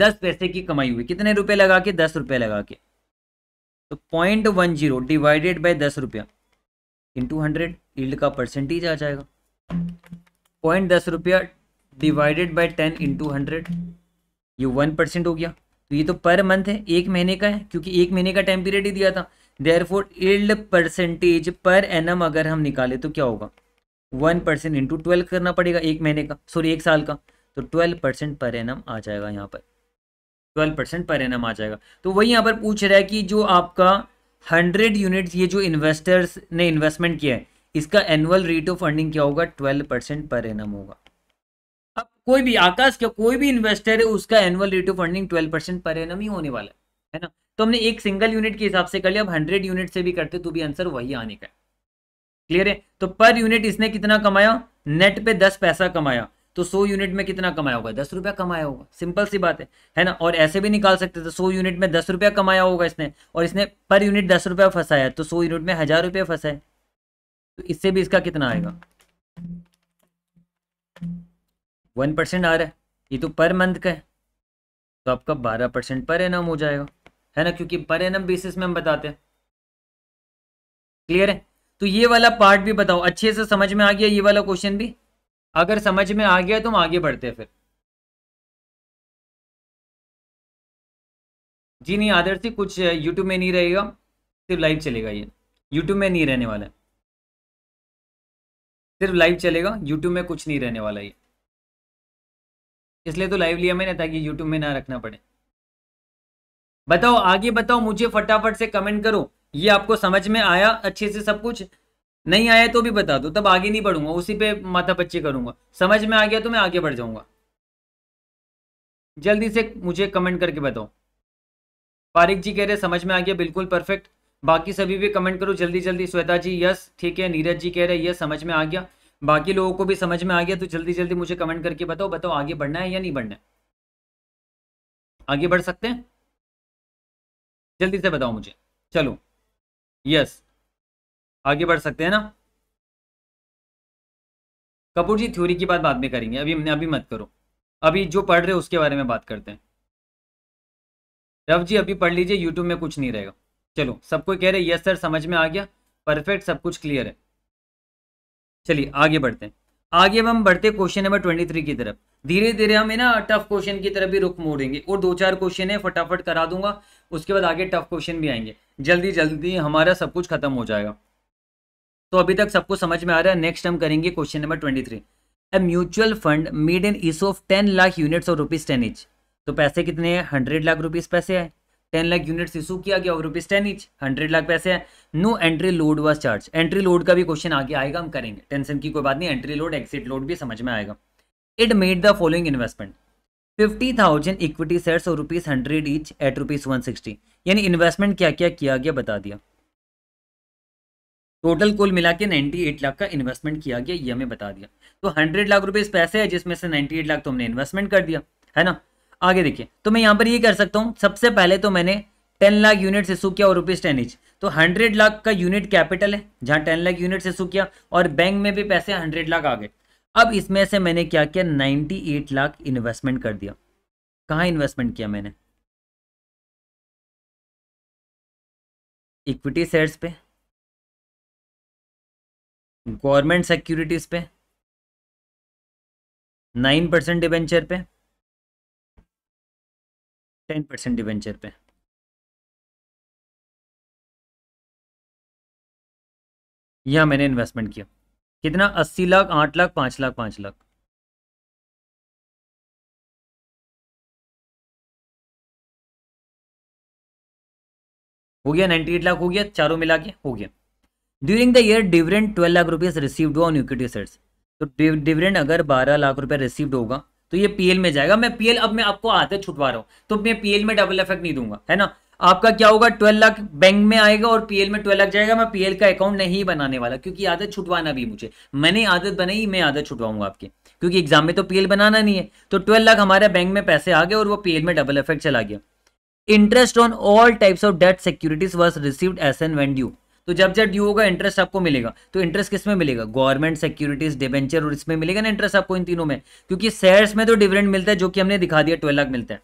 S2: दस पैसे की कमाई हुई कितने रुपए लगा के दस रुपए लगा के तो point one zero divided by दस रुपया इंटू हंड्रेड ईल्ड का परसेंटेज आ जाएगा पॉइंट दस रुपया divided by ten into hundred ये वन परसेंट हो गया तो ये तो पर मंथ है एक महीने का है क्योंकि एक महीने का टाइम पीरियड ही दिया था there for yield percentage per annum अगर हम निकाले तो क्या होगा वन परसेंट इंटू ट्वेल्व करना पड़ेगा एक महीने का सॉरी एक साल का तो ट्वेल्व परसेंट पर एन आ जाएगा यहाँ पर ट्वेल्व परसेंट पर एन आ जाएगा तो वही यहाँ पर पूछ रहा है कि जो आपका हंड्रेड यूनिट्स ये जो इन्वेस्टर्स ने इन्वेस्टमेंट किया है इसका एनुअल रेट ऑफ अर्निंग क्या होगा ट्वेल्व परसेंट पर एनम होगा अब कोई भी आकाश क्या कोई भी इन्वेस्टर है उसका annual rate of earning twelve percent per annum ही होने वाला है है ना तो हमने एक सिंगल यूनिट के हिसाब से कर लिया अब हंड्रेड यूनिट से भी करते तो भी आंसर वही आने का क्लियर है तो पर यूनिट इसने कितना कमाया नेट पे दस पैसा कमाया तो सौ यूनिट में कितना कमाया होगा दस रुपया कमाया होगा सिंपल सी बात है है ना और ऐसे भी निकाल सकते थे तो सौ यूनिट में दस रुपया कमाया होगा इसने और इसने पर यूनिट दस रुपया फंसाया तो सौ यूनिट में हजार रुपया फंसाया है तो इससे भी इसका कितना आएगा वन परसेंट आ रहा है ये तो पर मंथ का है तो आपका बारह परसेंट पर एनम हो जाएगा है ना क्योंकि पर एनम बेसिस में हम बताते हैं क्लियर है तो ये वाला पार्ट
S1: भी बताओ अच्छे से समझ में आ गया ये वाला क्वेश्चन भी अगर समझ में आ गया तो हम आगे बढ़ते हैं फिर जी नहीं आदर्श कुछ यूट्यूब में नहीं रहेगा सिर्फ लाइव चलेगा ये यूट्यूब में नहीं रहने वाला है सिर्फ लाइव चलेगा यूट्यूब में कुछ नहीं रहने वाला ये इसलिए तो लाइव लिया मैंने ताकि यूट्यूब में ना रखना पड़े बताओ आगे
S2: बताओ मुझे फटाफट से कमेंट करो ये आपको समझ में आया अच्छे से सब कुछ नहीं आया तो भी बता दो तब आगे नहीं बढ़ूंगा उसी पे माथा पच्ची करूंगा समझ में आ गया तो मैं आगे बढ़ जाऊंगा जल्दी से मुझे कमेंट करके बताओ फारिक जी कह रहे समझ में आ गया बिल्कुल परफेक्ट बाकी सभी भी कमेंट करो जल्दी जल्दी श्वेता जी यस ठीक है नीरज जी कह रहे हैं यस समझ में आ गया बाकी लोगों को भी समझ में आ गया तो जल्दी जल्दी मुझे कमेंट करके बताओ बताओ आगे
S1: बढ़ना है या नहीं बढ़ना है आगे बढ़ सकते हैं जल्दी से बताओ मुझे चलो यस आगे बढ़ सकते हैं ना कपूर जी थ्योरी की बात बाद में करेंगे अभी अभी मत करो अभी जो पढ़ रहे हो उसके बारे में बात करते हैं रव जी अभी पढ़ लीजिए
S2: यूट्यूब में कुछ नहीं रहेगा चलो सबको कह रहे यस सर समझ में आ गया परफेक्ट सब कुछ क्लियर है चलिए आगे बढ़ते हैं आगे अब हम बढ़ते क्वेश्चन नंबर ट्वेंटी थ्री की तरफ धीरे धीरे हम है ना टफ क्वेश्चन की तरफ भी रुख मोड़ेंगे और दो चार क्वेश्चन है फटाफट करा दूंगा उसके बाद आगे टफ क्वेश्चन भी आएंगे जल्दी जल्दी हमारा सब कुछ खत्म हो जाएगा तो अभी तक सबको समझ में आ रहा है नेक्स्ट हम करेंगे question number twenty three a mutual fund made an issue of ten lakh units और रुपीज टेन इच तो पैसे कितने हैं हंड्रेड लाख रुपीज पैसे है टेन लाख यूनिट्स इशू किया गया और rupees ten each hundred lakh पैसे हैं no entry load was charge entry load का भी क्वेश्चन आगे आएगा हम करेंगे टेंशन की कोई बात नहीं एंट्री लोड एक्सिट लोड भी समझ में आएगा it made the following investment fifty thousand equity shares और rupees hundred each at rupees one sixty यानी इन्वेस्टमेंट क्या क्या किया गया बता दिया टोटल कुल मिला के नाइन्टी एट लाख का इन्वेस्टमेंट किया गया ये हमें बता दिया तो हंड्रेड लाख रुपीज पैसे है जिसमें से नाइन्टी एट लाख तो हमने इन्वेस्टमेंट कर दिया है ना आगे देखिए तो मैं यहाँ पर ये कर सकता हूँ सबसे पहले तो मैंने टेन लाख यूनिट से इशू किया और रुपीज टेन इंच तो हंड्रेड लाख का यूनिट कैपिटल है जहाँ टेन लाख यूनिट से इशू किया और बैंक में भी पैसे हंड्रेड लाख आ गए अब इसमें से मैंने क्या किया नाइन्टी एट लाख
S1: इन्वेस्टमेंट कर दिया कहाँ इन्वेस्टमेंट किया मैंने इक्विटी शेयर्स पे गवर्नमेंट सिक्योरिटीज पे नाइन परसेंट डिवेंचर पे टेन परसेंट डिवेंचर पे यहाँ मैंने इन्वेस्टमेंट किया कितना अस्सी लाख आठ लाख पांच लाख पांच लाख हो गया नाइन्टी एट लाख हो गया चारों मिला के हो गया during the year dividend twelve
S2: lakh rupees received हुआ ऑन इक्विटी सेट्स तो डिविडेंड अगर बारह लाख रुपए रिसीव्ड होगा तो ये पीएल में जाएगा मैं पीएल अब मैं आपको आदत छुटवा रहा हूँ तो मैं पीएल में डबल इफेक्ट नहीं दूंगा है ना आपका क्या होगा ट्वेल्व लाख बैंक में आएगा और पीएल में ट्वेल्व लाख जाएगा मैं पीएल का अकाउंट नहीं बनाने वाला क्योंकि आदत छुटवाना भी मुझे मैंने आदत बनाई मैं आदत छुटवाऊंगा आपके क्योंकि एग्जाम में तो पीएल बनाना नहीं है तो ट्वेल्व लाख हमारे बैंक में पैसे आ गए और वो पीएल में डबल इफेक्ट चला गया interest on all types of debt securities was receive as and when तो जब जब ड्यू होगा इंटरेस्ट आपको मिलेगा तो इंटरेस्ट किस में मिलेगा गवर्नमेंट सिक्योरिटीज डिवेंचर और इसमें मिलेगा ना इंटरेस्ट आपको इन तीनों में क्योंकि शेयर्स में तो डिविडेंड मिलता है जो कि हमने दिखा दिया ट्वेल्व लाख मिलता है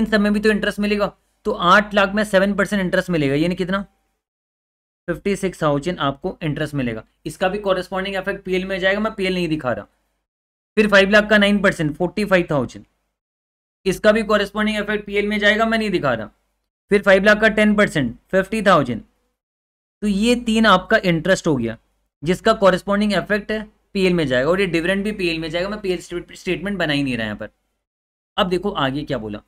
S2: इन सब में भी तो इंटरेस्ट मिलेगा तो आठ लाख में सेवन परसेंट इंटरेस्ट मिलेगा यानी कितना फिफ्टी सिक्स थाउजेंड आपको इंटरेस्ट मिलेगा इसका भी कॉरेस्पॉन्डिंग इफेक्ट पीएल में जाएगा मैं पीएल नहीं दिखा रहा फिर फाइव लाख का nine percent forty five thousand इसका भी कॉरेस्पॉन्डिंग इफेक्ट पीएल में जाएगा मैं नहीं दिखा रहा फिर फाइव लाख का टेन परसेंट फिफ्टी थाउजेंड तो ये तीन आपका इंटरेस्ट हो गया जिसका कॉरेस्पॉन्डिंग इफेक्ट पीएल में जाएगा और ये डिविडेंड भी पीएल में जाएगा मैं पीएल स्टेटमेंट बना ही नहीं रहा यहाँ पर अब देखो आगे क्या बोला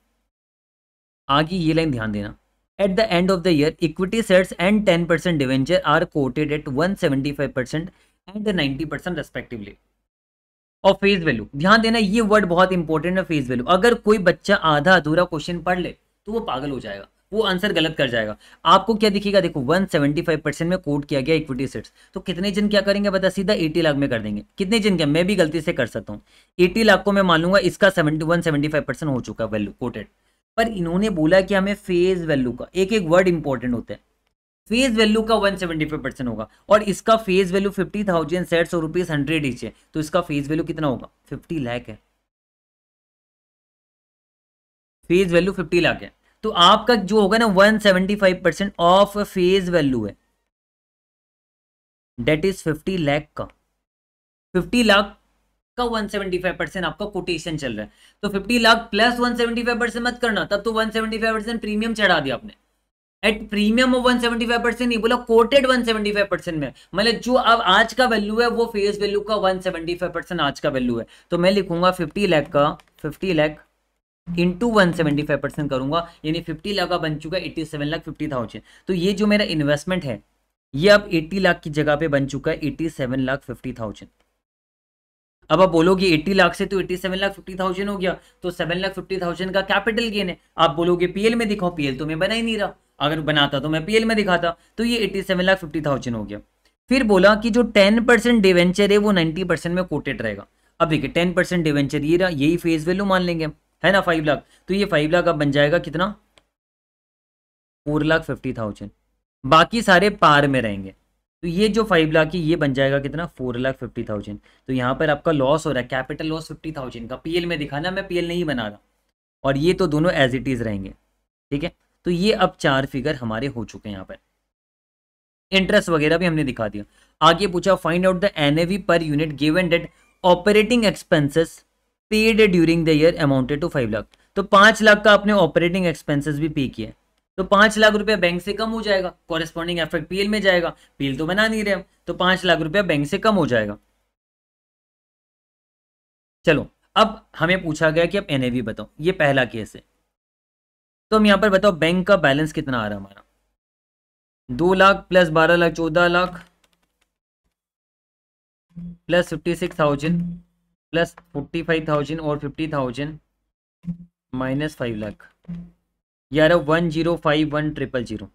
S2: आगे ये लाइन ध्यान देना at the end of the year equity shares and ten percent debenture are quoted at one seventy five percent and ninety percent respectively और फेस वैल्यू ध्यान देना ये वर्ड बहुत इंपॉर्टेंट है फेस वैल्यू अगर कोई बच्चा आधा अधूरा क्वेश्चन पढ़ ले तो वो पागल हो जाएगा वो आंसर गलत कर जाएगा आपको क्या दिखेगा देखो 175 परसेंट में कोट किया गया इक्विटी सेट्स तो कितने जन क्या करेंगे बता सीधा 80 लाख में कर देंगे कितने जन क्या मैं भी गलती से कर सकता हूँ 80 लाख को मैं मान लूंगा इसका 7175 परसेंट हो चुका वैल्यू कोटेड पर इन्होंने बोला कि हमें फेज वैल्यू का एक एक वर्ड इंपॉर्टेंट होता है फेज वैल्यू का 175 परसेंट होगा और इसका फेज वैल्यू फिफ्टी थाउजेंड सेट सौ रुपीज हंड्रेड ईच है तो इसका फेज वैल्यू कितना होगा फिफ्टी लाख है फेज वैल्यू फिफ्टी लाख है तो आपका जो होगा ना
S3: 175
S2: परसेंट ऑफ फेज वैल्यू है डेट इज 50 लाख का 50 लाख का 175 परसेंट आपका कोटेशन चल रहा है तो 50 लाख प्लस 175 परसेंट मत करना तब तो 175 परसेंट प्रीमियम चढ़ा दिया आपने at premium of five percent नहीं बोला quoted one seventy five percent में मतलब जो अब आज का वैल्यू है वो फेस वैल्यू का वन सेवेंटी फाइव परसेंट आज का वैल्यू है तो मैं लिखूंगा फिफ्टी लैख का fifty lakh into one seventy five percent करूंगा यानी फिफ्टी लाख का बन चुका है eighty seven lakh fifty thousand तो ये जो मेरा इन्वेस्टमेंट है ये अब एट्टी लाख की जगह पे बन चुका है eighty seven lakh fifty thousand अब आप बोलोगे एट्टी लाख से तो eighty seven lakh fifty thousand हो गया तो सेवन लाख फिफ्टी थाउजेंड का कैपिटल गेन है आप बोलोगे पीएल में दिखाओ पीएल तो मैं बना ही नहीं रहा अगर बनाता तो मैं पीएल में दिखाता तो ये eighty seven lakh fifty thousand हो गया फिर बोला कि जो टेन परसेंट डिवेंचर है वो नाइन्टी परसेंट में कोटेड रहेगा अब देखिए टेन परसेंट डिवेंचर ये रहा यही फेज वैल्यू मान लेंगे हम है ना फाइव लाख तो ये फाइव लाख अब बन जाएगा कितना फोर लाख फिफ्टी थाउजेंड बाकी सारे पार में रहेंगे तो ये जो फाइव लाख की ये बन जाएगा कितना फोर लाख फिफ्टी थाउजेंड तो यहाँ पर आपका लॉस हो रहा है कैपिटल लॉस फिफ्टी थाउजेंड का पीएल में दिखाना मैं पीएल नहीं बना रहा और ये तो दोनों एज इट इज रहेंगे ठीक है तो ये अब चार फिगर हमारे हो चुके हैं यहाँ पर इंटरेस्ट वगैरह भी हमने दिखा दिया आगे पूछा find out the NAV per unit given that operating expenses paid during the year amounted to five lakh तो पांच लाख का आपने ऑपरेटिंग एक्सपेंसेस भी पे किए तो पांच लाख रुपया बैंक से कम हो जाएगा कॉरेस्पॉन्डिंग एफेक्ट पीएल में जाएगा पीएल तो बना नहीं रहे हम तो पांच लाख रुपया बैंक से कम हो जाएगा चलो अब हमें पूछा गया कि अब एनएवी बताओ ये पहला केस है तो हम यहां पर बताओ बैंक का बैलेंस कितना आ रहा है हमारा दो लाख प्लस बारह लाख चौदह lakh plus fifty six thousand plus forty five thousand और fifty thousand
S1: minus five lakh ग्यारह one zero five one triple zero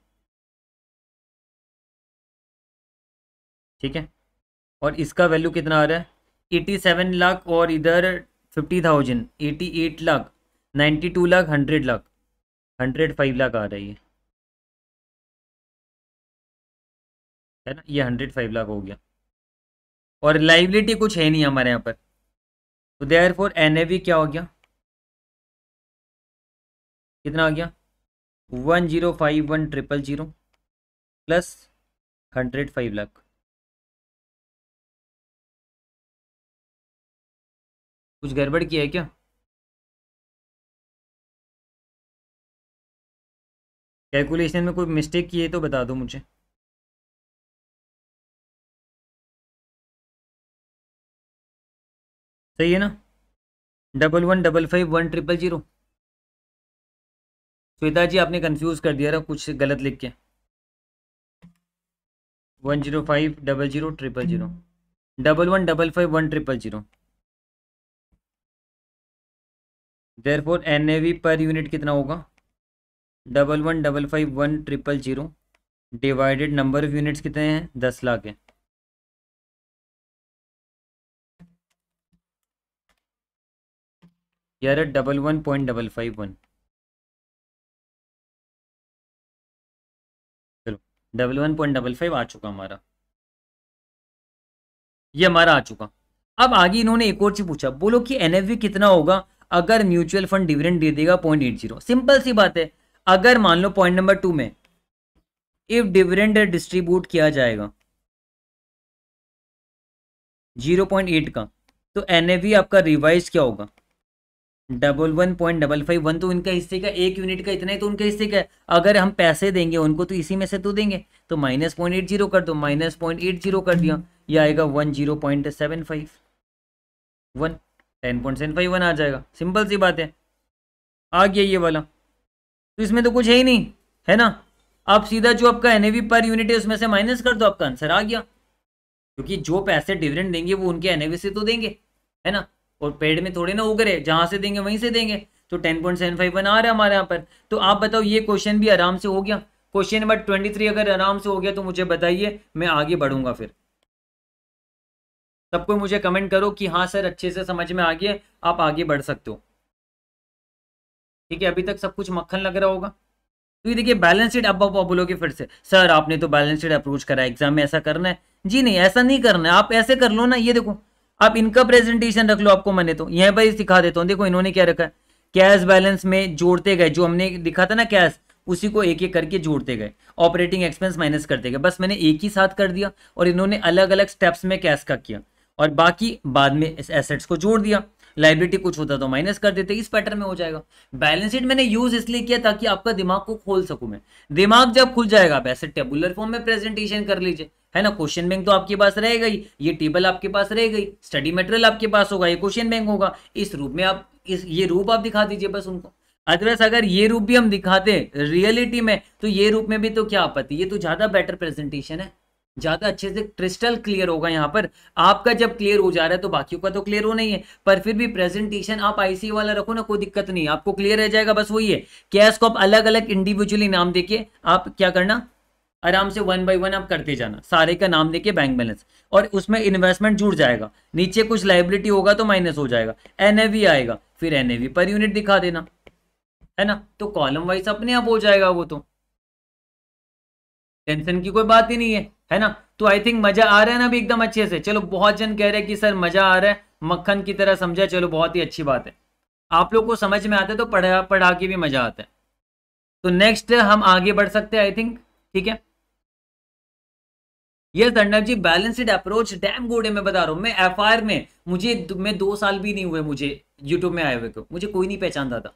S1: ठीक है और इसका वैल्यू कितना आ रहा है एटी सेवन लाख और इधर fifty thousand eighty eight lakh ninety two lakh hundred lakh hundred five lakh आ रही है है ना ये हंड्रेड फाइव लाख हो गया और लाइबिलिटी कुछ है नहीं हमारे यहाँ पर तो देयर फोर एन क्या हो गया कितना आ गया one zero five one triple zero plus hundred five lakh कुछ गड़बड़ किया है क्या कैलकुलेशन में कोई मिस्टेक की है तो बता दो मुझे सही है ना double one double five one triple zero Shweta ji आपने कंफ्यूज कर दिया था कुछ
S2: गलत लिख के one zero five double zero triple zero double one double five one triple zero there for NAV per unit कितना होगा double one double five one
S1: triple zero divided number of units कितने हैं दस लाख है यार double one point double five one चलो double one point double five आ चुका हमारा
S2: ये हमारा आ चुका अब आगे इन्होंने एक और चीज पूछा बोलो कि एन कितना होगा अगर म्यूचुअल फंड डिविडेंड दे देगा पॉइंट एट जीरो सिंपल सी बात है अगर मान लो पॉइंट नंबर टू में इफ डिविडेंड डिस्ट्रीब्यूट किया जाएगा जीरो पॉइंट एट का तो एनएवी आपका रिवाइज क्या होगा double one point double five one तो इनका हिस्से का एक यूनिट का इतना ही तो उनके हिस्से का अगर हम पैसे देंगे उनको तो इसी में से तो देंगे तो माइनस पॉइंट एट जीरो कर दो माइनस पॉइंट एट जीरो कर दिया ये आएगा one zero point seven five one ten point seven five one आ जाएगा सिंपल सी बात है आ गया ये वाला तो इसमें तो कुछ है ही नहीं है ना आप सीधा जो आपका एन पर यूनिट है उसमें से माइनस कर दो आपका आंसर आ गया क्योंकि जो पैसे डिविडेंड देंगे वो उनके एन से तो देंगे है ना और पेड़ में थोड़े ना उग रहे जहां से देंगे वहीं से देंगे तो टेन पॉइंट सेवन फाइव बना रहे हमारे यहाँ पर तो आप बताओ ये क्वेश्चन भी आराम से हो गया क्वेश्चन नंबर ट्वेंटी थ्री अगर आराम से हो गया तो मुझे बताइए मैं आगे बढ़ूंगा फिर सबको मुझे कमेंट करो कि हाँ सर अच्छे से समझ में आ गया आप आगे बढ़ सकते हो ठीक है अभी तक सब कुछ मक्खन लग रहा होगा तो ये देखिए बैलेंसड अब आप बोलोगे फिर से सर आपने तो बैलेंसड अप्रोच करा एग्जाम में ऐसा करना है जी नहीं ऐसा नहीं करना है आप ऐसे कर लो ना ये देखो आप इनका प्रेजेंटेशन रख लो आपको मैंने तो यहाँ पर सिखा देता हूँ देखो इन्होंने क्या रखा है कैश बैलेंस में जोड़ते गए जो हमने दिखा था ना कैश उसी को एक एक करके जोड़ते गए ऑपरेटिंग एक्सपेंस माइनस करते गए बस मैंने एक ही साथ कर दिया और इन्होंने अलग अलग स्टेप्स में कैश का किया और बाकी बाद में इस एसेट्स को जोड़ दिया लाइब्रेटी कुछ होता तो माइनस कर देते इस पैटर्न में हो जाएगा बैलेंस शीट मैंने यूज इसलिए किया ताकि आपका दिमाग को खोल सकूं मैं दिमाग जब खुल जाएगा आप एसेट टेबुलर फॉर्म में प्रेजेंटेशन कर लीजिए है ना क्वेश्चन बैंक तो आपके पास रहेगा ही ये टेबल आपके पास रह गई स्टडी मटेरियल आपके पास होगा ये क्वेश्चन बैंक होगा इस रूप में आप इस ये रूप आप दिखा दीजिए बस उनको अदरवाइज अगर ये रूप भी हम दिखाते हैं रियलिटी में तो ये रूप में भी तो क्या आपत्ति ये तो ज़्यादा बेटर प्रेजेंटेशन है ज़्यादा अच्छे से क्रिस्टल क्लियर होगा यहाँ पर आपका जब क्लियर हो जा रहा है तो बाकियों का तो क्लियर हो नहीं है पर फिर भी प्रेजेंटेशन आप आईसी वाला रखो ना कोई दिक्कत नहीं आपको क्लियर रह जाएगा बस वही है कैश को आप अलग अलग इंडिविजुअली नाम देखिए आप क्या करना आराम से वन बाई वन आप करते जाना सारे का नाम देके बैंक बैलेंस और उसमें इन्वेस्टमेंट जुड़ जाएगा नीचे कुछ लाइबिलिटी होगा तो माइनस हो जाएगा एन आएगा फिर एन पर यूनिट दिखा देना है ना तो कॉलम वाइज अपने आप हो जाएगा वो तो टेंशन की कोई बात ही नहीं है है ना तो आई थिंक मजा आ रहा है ना अभी एकदम अच्छे से चलो बहुत जन कह रहे हैं कि सर मजा आ रहा है मक्खन की तरह समझा चलो बहुत ही अच्छी बात है आप लोग को समझ में आता है तो पढ़ा पढ़ा के भी मजा आता है तो नेक्स्ट हम आगे बढ़ सकते हैं आई थिंक ठीक है yes Danda ji balanced approach damn good है मैं बता रहा हूँ मैं एफ में मुझे मैं दो साल भी नहीं हुए मुझे यूट्यूब में आए हुए को मुझे कोई नहीं पहचानता था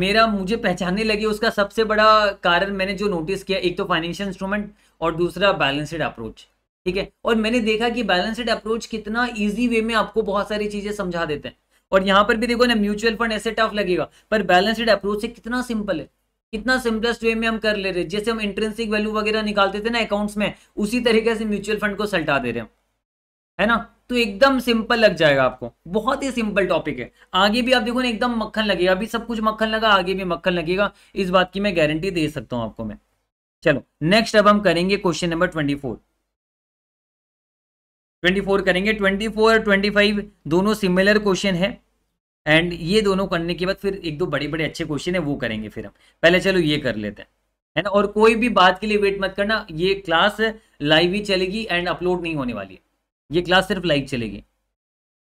S2: मेरा मुझे पहचानने लगे उसका सबसे बड़ा कारण मैंने जो नोटिस किया एक तो फाइनेंशियल इंस्ट्रूमेंट और दूसरा बैलेंसड अप्रोच ठीक है और मैंने देखा कि बैलेंसड अप्रोच कितना ईजी वे में आपको बहुत सारी चीज़ें समझा देते हैं और यहाँ पर भी देखो ना म्यूचुअल फंड ऐसे टफ लगेगा पर बैलेंसड अप्रोच से कितना सिंपल है कितना सिंपलेस्ट वे में हम कर ले रहे हैं जैसे हम इंट्रेंसिक वैल्यू वगैरह निकालते थे ना अकाउंट्स में उसी तरीके से म्यूचुअल फंड को सल्टा दे रहे हैं है ना तो एकदम सिंपल लग जाएगा आपको बहुत ही सिंपल टॉपिक है आगे भी आप देखो ना एकदम मक्खन लगेगा अभी सब कुछ मक्खन लगा आगे भी मक्खन लगेगा इस बात की मैं गारंटी दे सकता हूं आपको मैं चलो नेक्स्ट अब हम करेंगे question number twenty four twenty four करेंगे ट्वेंटी फोर और ट्वेंटी फाइव दोनों सिमिलर क्वेश्चन है एंड ये दोनों करने के बाद फिर एक दो बड़े बड़े अच्छे क्वेश्चन है वो करेंगे फिर हम पहले चलो ये कर लेते हैं है ना और कोई भी बात के लिए वेट मत करना ये क्लास लाइव ही चलेगी एंड अपलोड नहीं होने वाली है ये क्लास सिर्फ लाइव चलेगी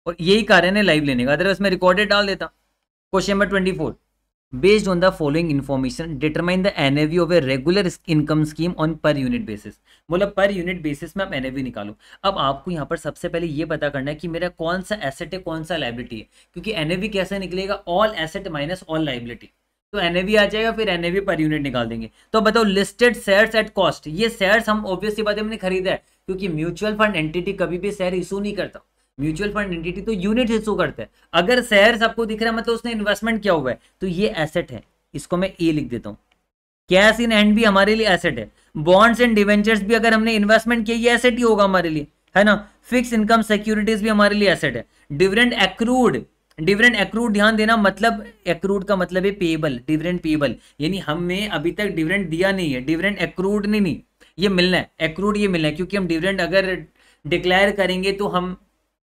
S2: और यही कारण है लाइव लेने का अदरवाइज मैं रिकॉर्डेड डाल देता question number twenty four based on the following information determine the the NAV of a regular income scheme on per unit basis बोला पर यूनिट बेसिस में आप वी निकालो अब आपको यहाँ पर सबसे पहले ये पता करना है कि मेरा कौन सा एसेट है कौन सा लाइबिलिटी है क्योंकि एन वी कैसे निकलेगा all asset minus all liability तो एन वी आ जाएगा फिर एन वी पर यूनिट निकाल देंगे तो बताओ लिस्टेड शेयर्स एट कॉस्ट ये शेयर्स हम ऑब्वियसली बात हमने खरीदा है क्योंकि म्यूचुअल फंड एंटिटी कभी भी शेयर इशू नहीं करता म्यूचुअल फंड एंटिटी तो यूनिट शो करता है अगर शेयर आपको दिख रहा है मतलब उसने इन्वेस्टमेंट किया हुआ है तो ये एसेट है इसको मैं ए लिख देता हूँ कैश इन हैंड भी हमारे लिए एसेट है बॉन्ड्स एंड डिवेंचर्स भी अगर हमने इन्वेस्टमेंट किया ये एसेट ही होगा हमारे लिए है ना फिक्स इनकम सिक्योरिटीज भी हमारे लिए एसेट है डिविडेंड एक्रूड डिविडेंड एक्रूड ध्यान देना मतलब एक्रूड का मतलब है पेबल डिविडेंड पेबल यानी हमने अभी तक डिविडेंड दिया नहीं है डिविडेंड एक्रूड नहीं नहीं ये मिलना है एक्रूड ये मिलना है क्योंकि हम डिविडेंड अगर डिक्लेयर करेंगे तो हम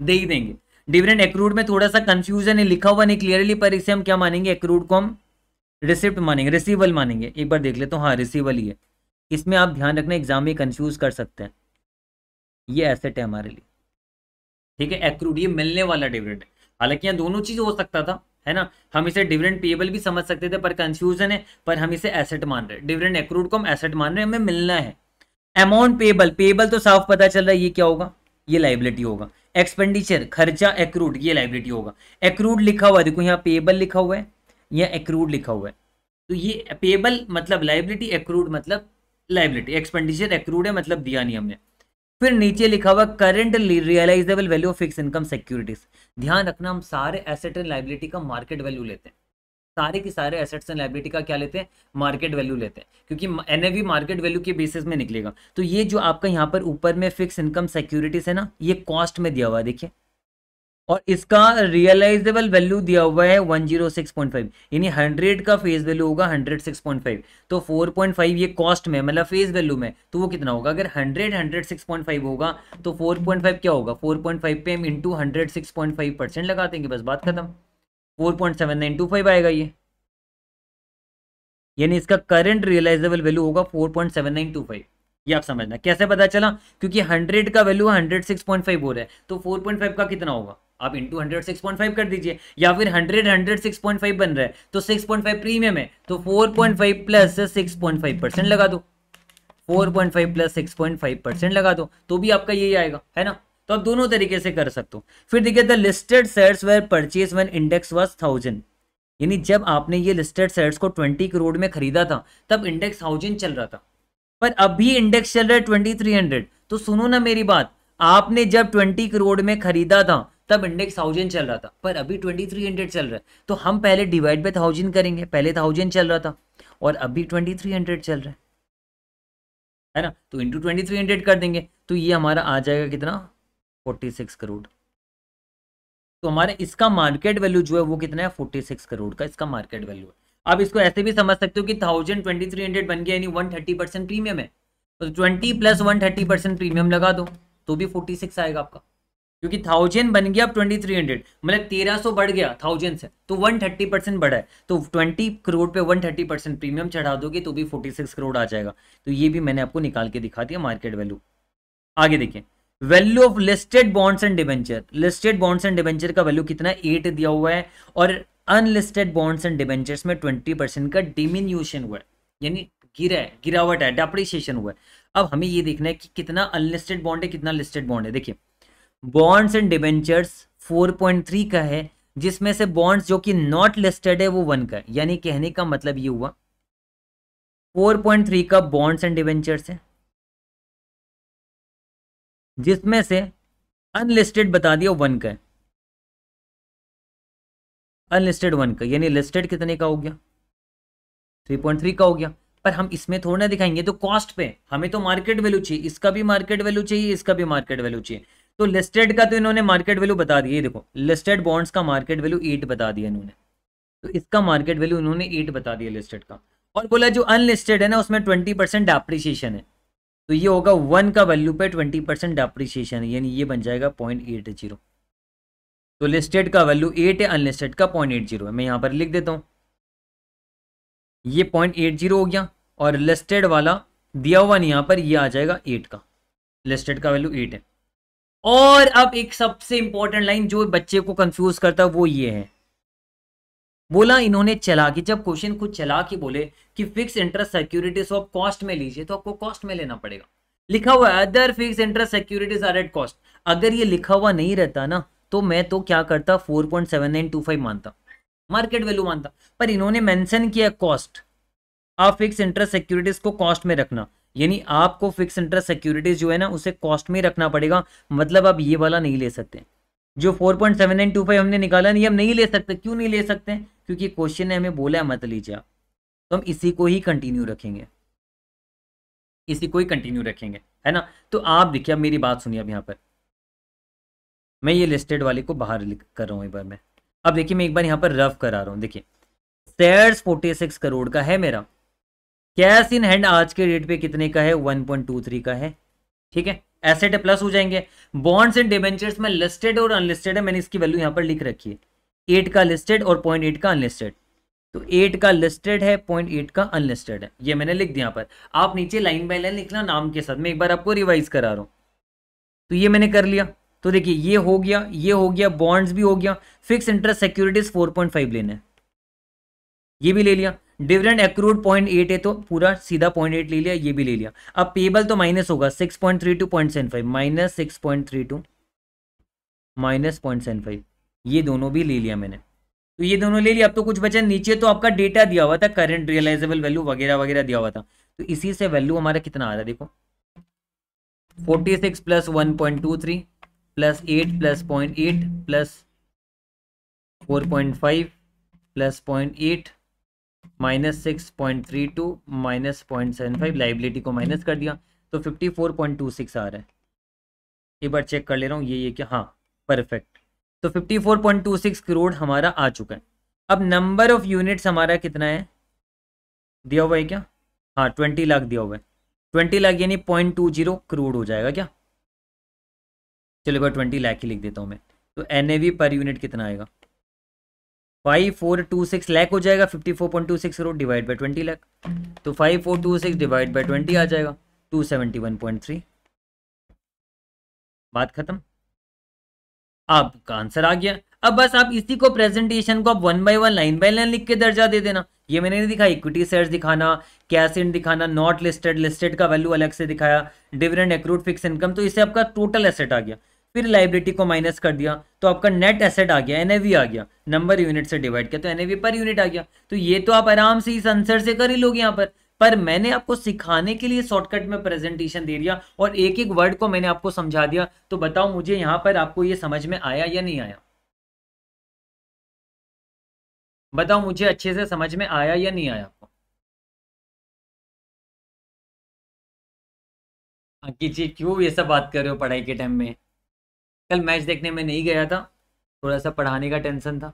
S2: दे ही देंगे डिविडेंड एक्रूड में थोड़ा सा कंफ्यूजन है लिखा हुआ नहीं क्लियरली पर इसे हम क्या मानेंगे एक्रूड को हम रिसिप्ट मानेंगे रिसीवल मानेंगे एक बार देख लेते हो हाँ रिसीवल ही है इसमें आप ध्यान रखना एग्जाम में कंफ्यूज कर सकते हैं ये एसेट है हमारे लिए ठीक है एक्रूड ये मिलने वाला डिविडेंड हालांकि यहाँ दोनों चीज हो सकता था है ना हम इसे डिविडेंड पेबल भी समझ सकते थे पर कंफ्यूजन है पर हम इसे एसेट मान रहे हैं डिविडेंड एक्रूड को हम एसेट मान रहे हैं हमें मिलना है अमाउंट पेबल पेबल तो साफ पता चल रहा है ये क्या होगा ये लाइबिलिटी होगा एक्सपेंडिचर खर्चा एक्रूड ये लाइबिलिटी होगा एक्रूड लिखा हुआ है देखो यहाँ पेबल लिखा हुआ है या एक्रूड लिखा हुआ है तो ये पेबल मतलब लाइबिलिटी एक्रूड मतलब लाइबिलिटी एक्सपेंडिचर एक्रूड है मतलब दिया नहीं हमने फिर नीचे लिखा हुआ current realisable value of fix income securities ध्यान रखना हम सारे एसेट एंड लाइबिलिटी का मार्केट वैल्यू लेते हैं सारे के सारे एसेट्स एंड लाइबिलिटी का क्या लेते हैं मार्केट वैल्यू लेते हैं क्योंकि एन मार्केट वैल्यू के बेसिस में निकलेगा तो ये जो आपका यहाँ पर ऊपर में फिक्स इनकम सिक्योरिटीज है ना ये कॉस्ट में दिया हुआ है देखिए और इसका रियलाइजेबल वैल्यू दिया हुआ है 106.5 यानी 100 का फेस वैल्यू होगा 106.5 तो 4.5 ये कॉस्ट में मतलब फेस वैल्यू में तो वो कितना होगा अगर 100 106.5 होगा तो 4.5 क्या होगा 4.5 पे हम इंटू 106.5 परसेंट लगा देंगे बस बात खत्म four point seven nine two five आएगा ये यानी इसका करंट रियलाइजेबल वैल्यू होगा four point seven nine two five ये आप समझना कैसे पता चला क्योंकि हंड्रेड का value hundred six point five हो रहा है तो फोर पॉइंट फाइव का कितना होगा आप into hundred six point five कर दीजिए या फिर hundred hundred six point five बन रहा है तो सिक्स पॉइंट फाइव प्रीमियम है तो four point five plus six point five percent लगा दो four point five plus six point five percent लगा दो तो भी आपका यही आएगा है ना तो आप दोनों तरीके से कर सकते हो फिर देखिए the listed shares where purchase one index was thousand यानी जब आपने ये लिस्टेड शेयर्स को ट्वेंटी करोड़ में खरीदा था तब इंडेक्स थाउजेंड चल रहा था पर अभी इंडेक्स चल रहा है ट्वेंटी थ्री हंड्रेड तो सुनो ना मेरी बात आपने जब ट्वेंटी करोड़ में खरीदा था तब इंडेक्स थाउजेंड चल रहा था पर अभी ट्वेंटी थ्री हंड्रेड चल रहा है तो हम पहले डिवाइड बाई थाउजेंड करेंगे पहले थाउजेंड चल रहा था और अभी ट्वेंटी थ्री हंड्रेड चल रहा है ना तो इंटू ट्वेंटी थ्री हंड्रेड कर देंगे तो ये हमारा आ जाएगा कितना फोर्टी सिक्स करोड़ तो हमारे इसका मार्केट वैल्यू जो है वो कितना है फोर्टी सिक्स करोड़ का इसका मार्केट वैल्यू है आप इसको ऐसे भी समझ सकते हो कि थाउजेंड ट्वेंटी थ्री हंड्रेड बन गया यानी वन थर्टी परसेंट प्रीमियम है तो twenty plus one thirty percent premium लगा दो तो भी फोर्टी सिक्स आएगा आपका क्योंकि थाउजेंड बन गया ट्वेंटी थ्री हंड्रेड मतलब तेरह सौ बढ़ गया थाउजेंड से तो वन थर्टी परसेंट बढ़ा है तो ट्वेंटी करोड़ पे वन थर्टी परसेंट प्रीमियम चढ़ा दोगे तो भी फोर्टी सिक्स करोड़ आ जाएगा तो ये भी मैंने आपको निकाल के दिखा दिया मार्केट वैल्यू आगे देखिए value of listed bonds and debenture listed bonds and debenture का वैल्यू कितना एट दिया हुआ है और अनलिस्टेड बॉन्ड्स एंड डिबेंचर्स में ट्वेंटी परसेंट का डिमिन्यूशन हुआ है यानी गिरा है गिरावट है डेप्रिशिएशन हुआ है अब हमें ये देखना है कि कितना अनलिस्टेड बॉन्ड है कितना लिस्टेड बॉन्ड है देखिए बॉन्ड्स एंड डिबेंचर्स 4.3 का है जिसमें से बॉन्ड्स जो कि नॉट लिस्टेड है वो वन का यानी कहने का मतलब ये हुआ 4.3 का बॉन्ड्स
S1: एंड डिवेंचर्स है जिसमें से अनलिस्टेड बता दिया वन का अनलिस्टेड वन का
S2: यानी लिस्टेड कितने का हो गया थ्री पॉइंट थ्री का हो गया पर हम इसमें थोड़ा ना दिखाएंगे तो कॉस्ट पे हमें तो मार्केट वैल्यू चाहिए इसका भी मार्केट वैल्यू चाहिए इसका भी मार्केट वैल्यू चाहिए तो लिस्टेड का तो इन्होंने मार्केट वैल्यू बता दिया देखो लिस्टेड बॉन्ड्स का मार्केट वैल्यू एट बता दिया इन्होंने तो इसका मार्केट वैल्यू इन्होंने एट बता दिया लिस्टेड का और बोला जो अनलिस्टेड है ना उसमें ट्वेंटी परसेंट है तो ये होगा वन का वैल्यू पे ट्वेंटी परसेंट डेप्रिसिएशन यानी ये बन जाएगा पॉइंट एट जीरो तो लिस्टेड का वैल्यू एट है अनलिस्टेड का पॉइंट एट जीरो है मैं यहाँ पर लिख देता हूँ ये पॉइंट एट जीरो हो गया और लिस्टेड वाला दिया हुआ नहीं यहाँ पर ये आ जाएगा एट का लिस्टेड का वैल्यू एट है और अब एक सबसे इंपॉर्टेंट लाइन जो बच्चे को कंफ्यूज करता है वो ये है बोला इन्होंने चला कि जब क्वेश्चन खुद चला कि बोले कि फिक्स इंटरेस्ट सिक्योरिटीज आप कॉस्ट में लीजिए तो आपको कॉस्ट में लेना पड़ेगा लिखा हुआ है other fix interest securities are at cost अगर ये लिखा हुआ नहीं रहता ना तो मैं तो क्या करता 4.7925 मानता मार्केट वैल्यू मानता पर इन्होंने मेंशन किया कॉस्ट आप फिक्स इंटरेस्ट सिक्योरिटीज को कॉस्ट में रखना यानी आपको फिक्स इंटरेस्ट सिक्योरिटीज जो है ना उसे कॉस्ट में रखना पड़ेगा मतलब आप ये वाला नहीं ले सकते जो four point seven nine two five हमने निकाला नहीं हम नहीं ले सकते क्यों नहीं ले सकते क्योंकि क्वेश्चन ने हमें बोला है मत लीजिए आप तो हम इसी को ही कंटिन्यू रखेंगे इसी को ही कंटिन्यू रखेंगे है ना तो आप देखिए अब मेरी बात सुनिए अब यहाँ पर मैं ये लिस्टेड वाले को बाहर कर रहा हूँ एक बार मैं अब देखिए मैं एक बार यहाँ पर रफ करा रहा हूँ देखिए शेयर्स 46 करोड़ का है मेरा कैश इन हैंड आज के रेट पे कितने का है 1.23 का है ठीक है एसेट है प्लस हो जाएंगे बॉन्ड्स एंड डिबेंचर्स में लिस्टेड और अनलिस्टेड है मैंने इसकी वैल्यू यहाँ पर लिख रखी है एट का लिस्टेड और पॉइंट एट का अनलिस्टेड तो एट का लिस्टेड है पॉइंट एट का अनलिस्टेड है ये मैंने लिख दिया पर आप नीचे लाइन बाय लाइन लिखना नाम के साथ मैं एक बार आपको रिवाइज करा रहा हूँ तो ये मैंने कर लिया तो देखिए ये हो गया ये हो गया बॉन्ड्स भी हो गया फिक्स इंटरेस्ट सिक्योरिटीज 4.5 लेना है ये भी ले लिया डिविडेंड एक्रूड पॉइंट एट है तो पूरा सीधा पॉइंट एट ले लिया ये भी ले लिया अब पेबल तो माइनस होगा six point three two point seven five minus six point three two minus point seven five ये दोनों भी ले लिया मैंने तो ये दोनों ले लिया अब तो कुछ बचा नीचे तो आपका डेटा दिया हुआ था करंट रियलाइजेबल वैल्यू वगैरह वगैरह दिया हुआ था तो इसी से वैल्यू हमारा कितना आ रहा है देखो forty six plus one point two three plus eight plus point eight plus four point five plus point eight minus six point three two minus point seven five liability को माइनस कर दिया तो fifty four point two six आ रहा है एक बार check कर ले रहा हूँ ये ये क्या हाँ परफेक्ट तो fifty four point two six crore हमारा आ चुका है अब नंबर ऑफ यूनिट्स हमारा कितना है दिया हुआ है क्या हाँ ट्वेंटी लाख दिया हुआ है ट्वेंटी लाख यानी पॉइंट टू जीरो करोड़ हो जाएगा क्या चलो एक बार ट्वेंटी लाख ही लिख देता हूँ मैं तो एन पर यूनिट कितना आएगा five four two six lakh हो जाएगा fifty four point two six crore divide by twenty lakh तो five four two six divide by twenty आ जाएगा two seventy one point three बात खत्म आपका आंसर आ गया अब बस आप इसी को प्रेजेंटेशन को आप one by one line by line लिख के दर्जा दे देना ये मैंने नहीं दिखा इक्विटी शेयर्स दिखाना कैश इन दिखाना नॉट लिस्टेड लिस्टेड का वैल्यू अलग से दिखाया डिविडेंड एक्रूड फिक्स इनकम तो इससे आपका टोटल एसेट आ गया फिर लाइब्रेटी को माइनस कर दिया तो आपका नेट एसेट आ गया एनएवी आ गया नंबर यूनिट से डिवाइड किया तो एनएवी पर यूनिट आ गया तो ये तो आप आराम से इस आंसर से कर ही लोग यहाँ पर पर मैंने आपको सिखाने के लिए शॉर्टकट में प्रेजेंटेशन दे दिया और एक एक वर्ड को मैंने आपको समझा दिया तो बताओ मुझे यहाँ पर
S1: आपको ये समझ में आया या नहीं आया बताओ मुझे अच्छे से समझ में आया या नहीं आया आपको जी क्यों ये सब बात कर रहे हो पढ़ाई के टाइम में
S2: कल मैच देखने में नहीं गया था थोड़ा सा पढ़ाने का टेंशन था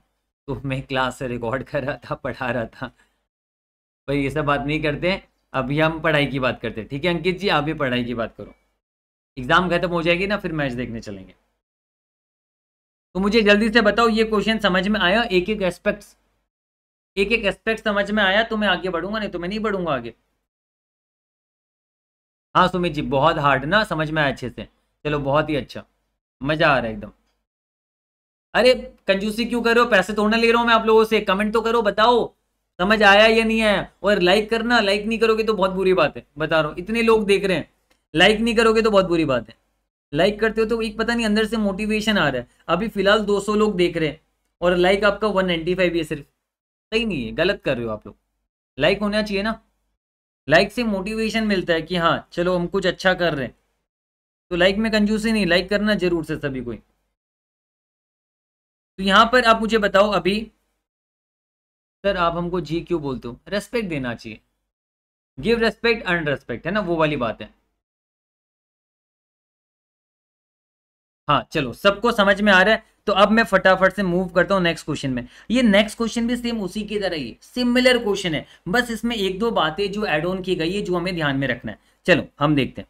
S2: तो मैं क्लास रिकॉर्ड कर रहा था पढ़ा रहा था भाई तो ये सब बात नहीं करते अभी हम पढ़ाई की बात करते ठीक है अंकित जी आप भी पढ़ाई की बात करो एग्ज़ाम खत्म हो जाएगी ना फिर मैच देखने चलेंगे तो मुझे जल्दी से बताओ ये क्वेश्चन समझ में आया एक एक एस्पेक्ट्स एक एक एस्पेक्ट समझ में आया तो मैं आगे बढ़ूंगा नहीं तो मैं नहीं बढ़ूंगा आगे हाँ सुमित जी बहुत हार्ड ना समझ में आया अच्छे से चलो बहुत ही अच्छा मजा आ रहा है एकदम अरे कंजूसी क्यों कर रहे हो पैसे तोड़ना ले रहा हूं मैं आप लोगों से कमेंट तो करो बताओ समझ आया या नहीं आया और लाइक करना लाइक नहीं करोगे तो बहुत बुरी बात है बता रहा हूँ इतने लोग देख रहे हैं लाइक नहीं करोगे तो बहुत बुरी बात है लाइक करते हो तो एक पता नहीं अंदर से मोटिवेशन आ रहा है अभी फिलहाल 200 लोग देख रहे हैं और लाइक आपका 195 है सिर्फ सही नहीं है गलत कर रहे हो आप लोग लाइक होना चाहिए ना लाइक से मोटिवेशन मिलता है कि हाँ चलो हम कुछ अच्छा कर रहे हैं तो लाइक में कंजूसी नहीं लाइक करना जरूर से सभी कोई तो यहाँ पर आप मुझे बताओ अभी
S1: सर आप हमको जी क्यों बोलते हो रेस्पेक्ट देना चाहिए गिव रेस्पेक्ट अन रेस्पेक्ट है ना वो वाली बात है हाँ चलो
S2: सबको समझ में आ रहा है तो अब मैं फटाफट से मूव करता हूँ नेक्स्ट क्वेश्चन में ये नेक्स्ट क्वेश्चन भी सेम उसी की तरह ही सिमिलर क्वेश्चन है बस इसमें एक दो बातें जो एड ऑन की गई है जो हमें ध्यान में रखना है चलो हम देखते हैं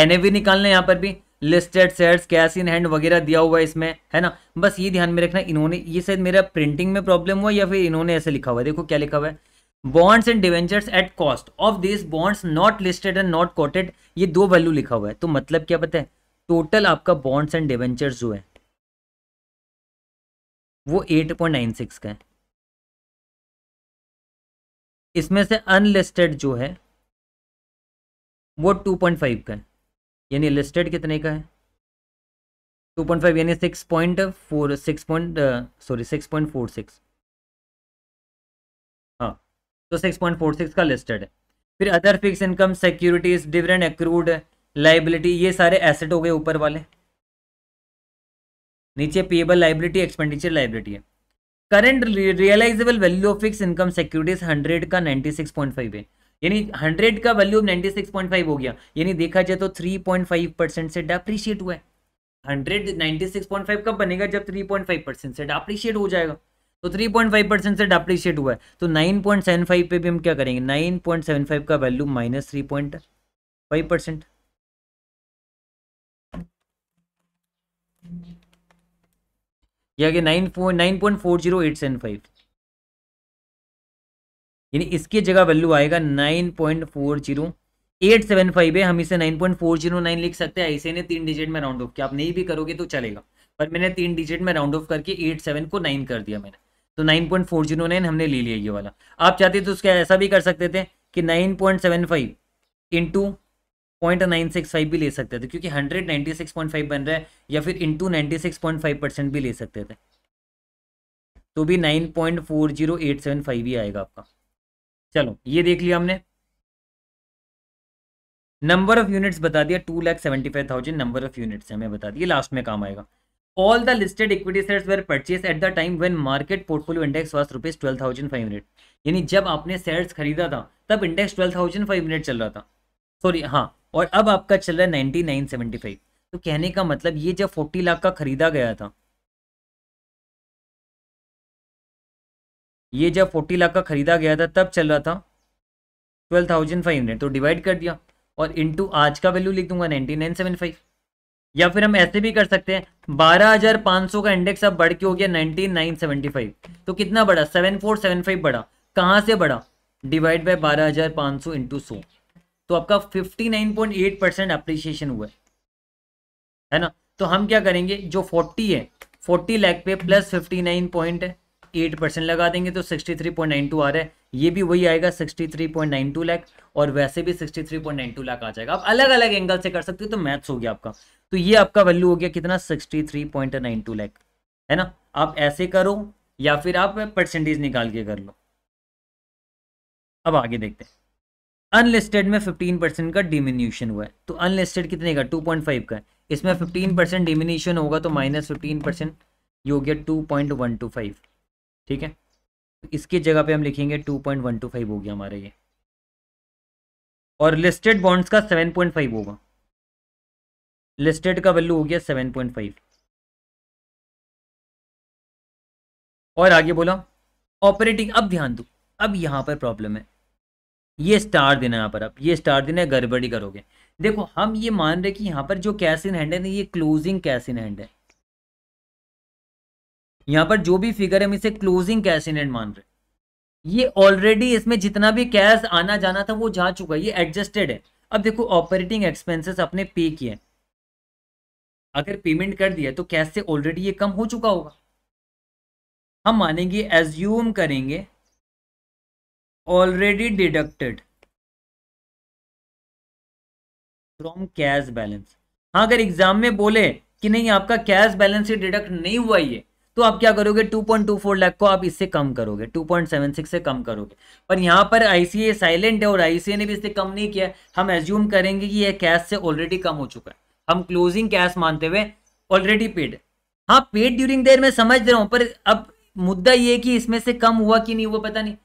S2: एनएवी निकालना है यहाँ पर भी listed sets cash in hand वगैरह दिया हुआ है इसमें है ना बस ये ध्यान में रखना इन्होंने ये शायद मेरा प्रिंटिंग में प्रॉब्लम हुआ या फिर इन्होंने ऐसे लिखा हुआ है देखो क्या लिखा हुआ है bonds and debentures at cost of this bonds not listed and not quoted ये दो वैल्यू लिखा हुआ है तो मतलब क्या पता है टोटल आपका
S1: बॉन्ड्स एंड डिवेंचर्स जो है वो 8.96 का है इसमें से अनलिस्टेड जो है वो 2.5 का है यानी लिस्टेड कितने का है
S2: टू पॉइंट फाइव यानी six point four six point sorry six point four six हाँ तो सिक्स पॉइंट फोर सिक्स का लिस्टेड है फिर other fix income securities dividend accrued liability ये सारे एसेट हो गए ऊपर वाले नीचे पेबल लाइबिलिटी एक्सपेंडिचर लाइबिलिटी है current realisable value of fix income securities hundred का नाइन्टी सिक्स पॉइंट फाइव है यानी 100 का वैल्यू अब 96.5 हो गया यानी देखा जाए तो 3.5 परसेंट से डेप्रिशिएट हुआ है 100 96.5 कब बनेगा जब 3.5 परसेंट से डेप्रिशिएट हो जाएगा तो 3.5 परसेंट से डेप्रिशिएट हुआ है तो 9.75 पे भी हम क्या करेंगे 9.75 का value minus three point five percent या nine point four zero eight seven five यानी इसकी जगह वैल्यू आएगा nine point four zero eight seven five है हम इसे nine point four zero nine लिख सकते हैं ऐसे ने तीन डिजिट में राउंड ऑफ किया आप नहीं भी करोगे तो चलेगा पर मैंने तीन डिजिट में राउंड ऑफ करके एट सेवन को नाइन कर दिया मैंने तो nine point four zero nine हमने ले लिया ये वाला आप चाहते तो उसका ऐसा भी कर सकते थे कि nine point seven five into point nine six five भी ले सकते थे क्योंकि hundred ninety six point five बन रहा है या फिर into ninety six point five percent भी ले सकते थे तो भी nine point four zero eight seven five ही आएगा आपका चलो ये देख लिया हमने नंबर ऑफ यूनिट्स बता दिया two lakh seventy five thousand number of units हमें बता दिया लास्ट में काम आएगा all the listed equity sets where purchase at the time when market portfolio index was rupees twelve thousand five hundred यानी जब आपने शेयर्स खरीदा था तब index twelve thousand five hundred चल रहा था सॉरी हाँ और अब आपका चल रहा है नाइनटी नाइन सेवेंटी फाइव तो कहने का मतलब ये जब फोर्टी लाख का खरीदा गया था ये जब फोर्टी लाख का ख़रीदा गया था तब चल रहा था ट्वेल्व थाउजेंड फाइव हंड्रेड तो डिवाइड कर दिया और इनटू आज का वैल्यू लिख दूंगा नाइन्टी नाइन सेवन फाइव या फिर हम ऐसे भी कर सकते हैं बारह हजार सौ का इंडेक्स अब बढ़ के हो गया नाइनटीन नाइन सेवेंटी फाइव तो कितना बढ़ा सेवन फोर सेवन फाइव बढ़ा कहाँ से बढ़ा डिवाइड बाय बारह हजार पाँच सौ इंटू तो आपका fifty nine point eight percent appreciation हुआ है ना तो हम क्या करेंगे जो फोर्टी है फोर्टी लाख पे plus fifty nine point eight percent लगा देंगे तो sixty three point nine two आ रहा है ये भी वही आएगा sixty three point nine two lakh और वैसे भी sixty three point nine two lakh आ जाएगा आप अलग अलग एंगल से कर सकते हो तो मैथ्स हो गया आपका तो ये आपका वैल्यू हो गया कितना sixty three point nine two lakh है ना आप ऐसे करो या फिर आप परसेंटेज निकाल के कर लो अब आगे देखते हैं अनलिस्टेड में फिफ्टीन परसेंट का डिमिन्यूशन हुआ है तो अनलिस्टेड कितने का 2.5 का इसमें फिफ्टीन परसेंट डिमिन्यूशन होगा तो माइनस फिफ्टीन परसेंट ये हो गया two point one two five ठीक है इसकी जगह पे हम लिखेंगे two point one two five हो गया हमारे ये
S1: और लिस्टेड बॉन्ड्स का सेवन पॉइंट फाइव होगा लिस्टेड का वैल्यू हो गया सेवन पॉइंट फाइव और आगे बोला
S2: ऑपरेटिंग अब ध्यान दो अब यहां पर प्रॉब्लम है ये स्टार देना यहाँ पर आप ये स्टार देना गड़बड़ी करोगे देखो हम ये मान रहे कि यहाँ पर जो कैश इन हैंड है ना ये क्लोजिंग कैश इन हैंड है यहाँ पर जो भी फिगर हम इसे क्लोजिंग कैश इन एंड मान रहे ये ऑलरेडी इसमें जितना भी कैश आना जाना था वो जा चुका है ये एडजस्टेड है अब देखो ऑपरेटिंग एक्सपेंसेस अपने पे किए अगर पेमेंट कर दिया तो कैश से ऑलरेडी ये कम हो चुका होगा हम मानेंगे एज्यूम
S1: करेंगे already deducted from cash balance हाँ अगर एग्जाम में बोले कि
S2: नहीं आपका कैश बैलेंस ही डिडक्ट नहीं हुआ ये तो आप क्या करोगे 2.24 लाख को आप इससे कम करोगे 2.76 से कम करोगे पर यहाँ पर आईसीए साइलेंट है और आईसीए ने भी इससे कम नहीं किया हम एज्यूम करेंगे कि यह कैश से ऑलरेडी कम हो चुका है हम क्लोजिंग कैश मानते हुए ऑलरेडी पेड हाँ पेड ड्यूरिंग देर मैं समझ रहा हूँ पर अब मुद्दा ये कि इसमें से कम हुआ कि नहीं हुआ पता नहीं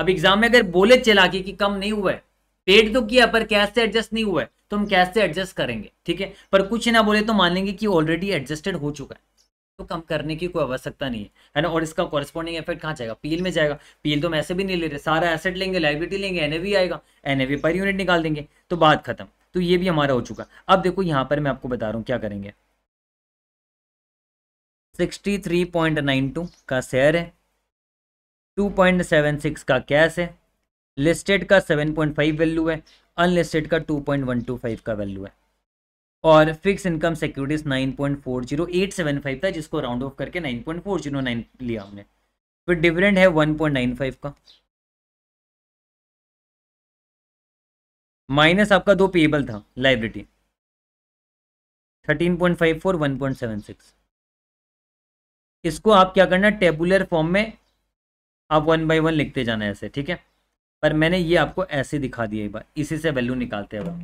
S2: अब एग्जाम में अगर बोले चला के कि कम नहीं हुआ है पेड तो किया पर कैश से एडजस्ट नहीं हुआ है तो हम कैश से एडजस्ट करेंगे ठीक है पर कुछ ना बोले तो मान लेंगे कि ऑलरेडी एडजस्टेड हो चुका है तो कम करने की कोई आवश्यकता नहीं है है ना और इसका कॉरेस्पॉन्डिंग इफेक्ट कहाँ जाएगा पील में जाएगा पील तो हम ऐसे भी नहीं ले रहे सारा एसेट लेंगे लाइबिलिटी लेंगे एन आएगा एन पर यूनिट निकाल देंगे तो बात खत्म तो ये भी हमारा हो चुका अब देखो यहाँ पर मैं आपको बता रहा हूँ क्या करेंगे 63.92 का शेयर है 2.76 का कैश है लिस्टेड का 7.5 वैल्यू है अनलिस्टेड का 2.125 का वैल्यू है और fix income securities nine point four zero eight seven five था जिसको राउंड ऑफ करके nine point four zero nine लिया हमने फिर डिविडेंड है
S1: वन पॉइंट नाइन फाइव का माइनस आपका दो पेबल था लाइब्रेटी सेवन
S2: सिक्स इसको आप क्या करना टेबुलर फॉर्म में आप वन बाई वन लिखते जाना ऐसे ठीक है पर मैंने ये आपको ऐसे दिखा दिया एक बार इसी से वैल्यू निकालते हैं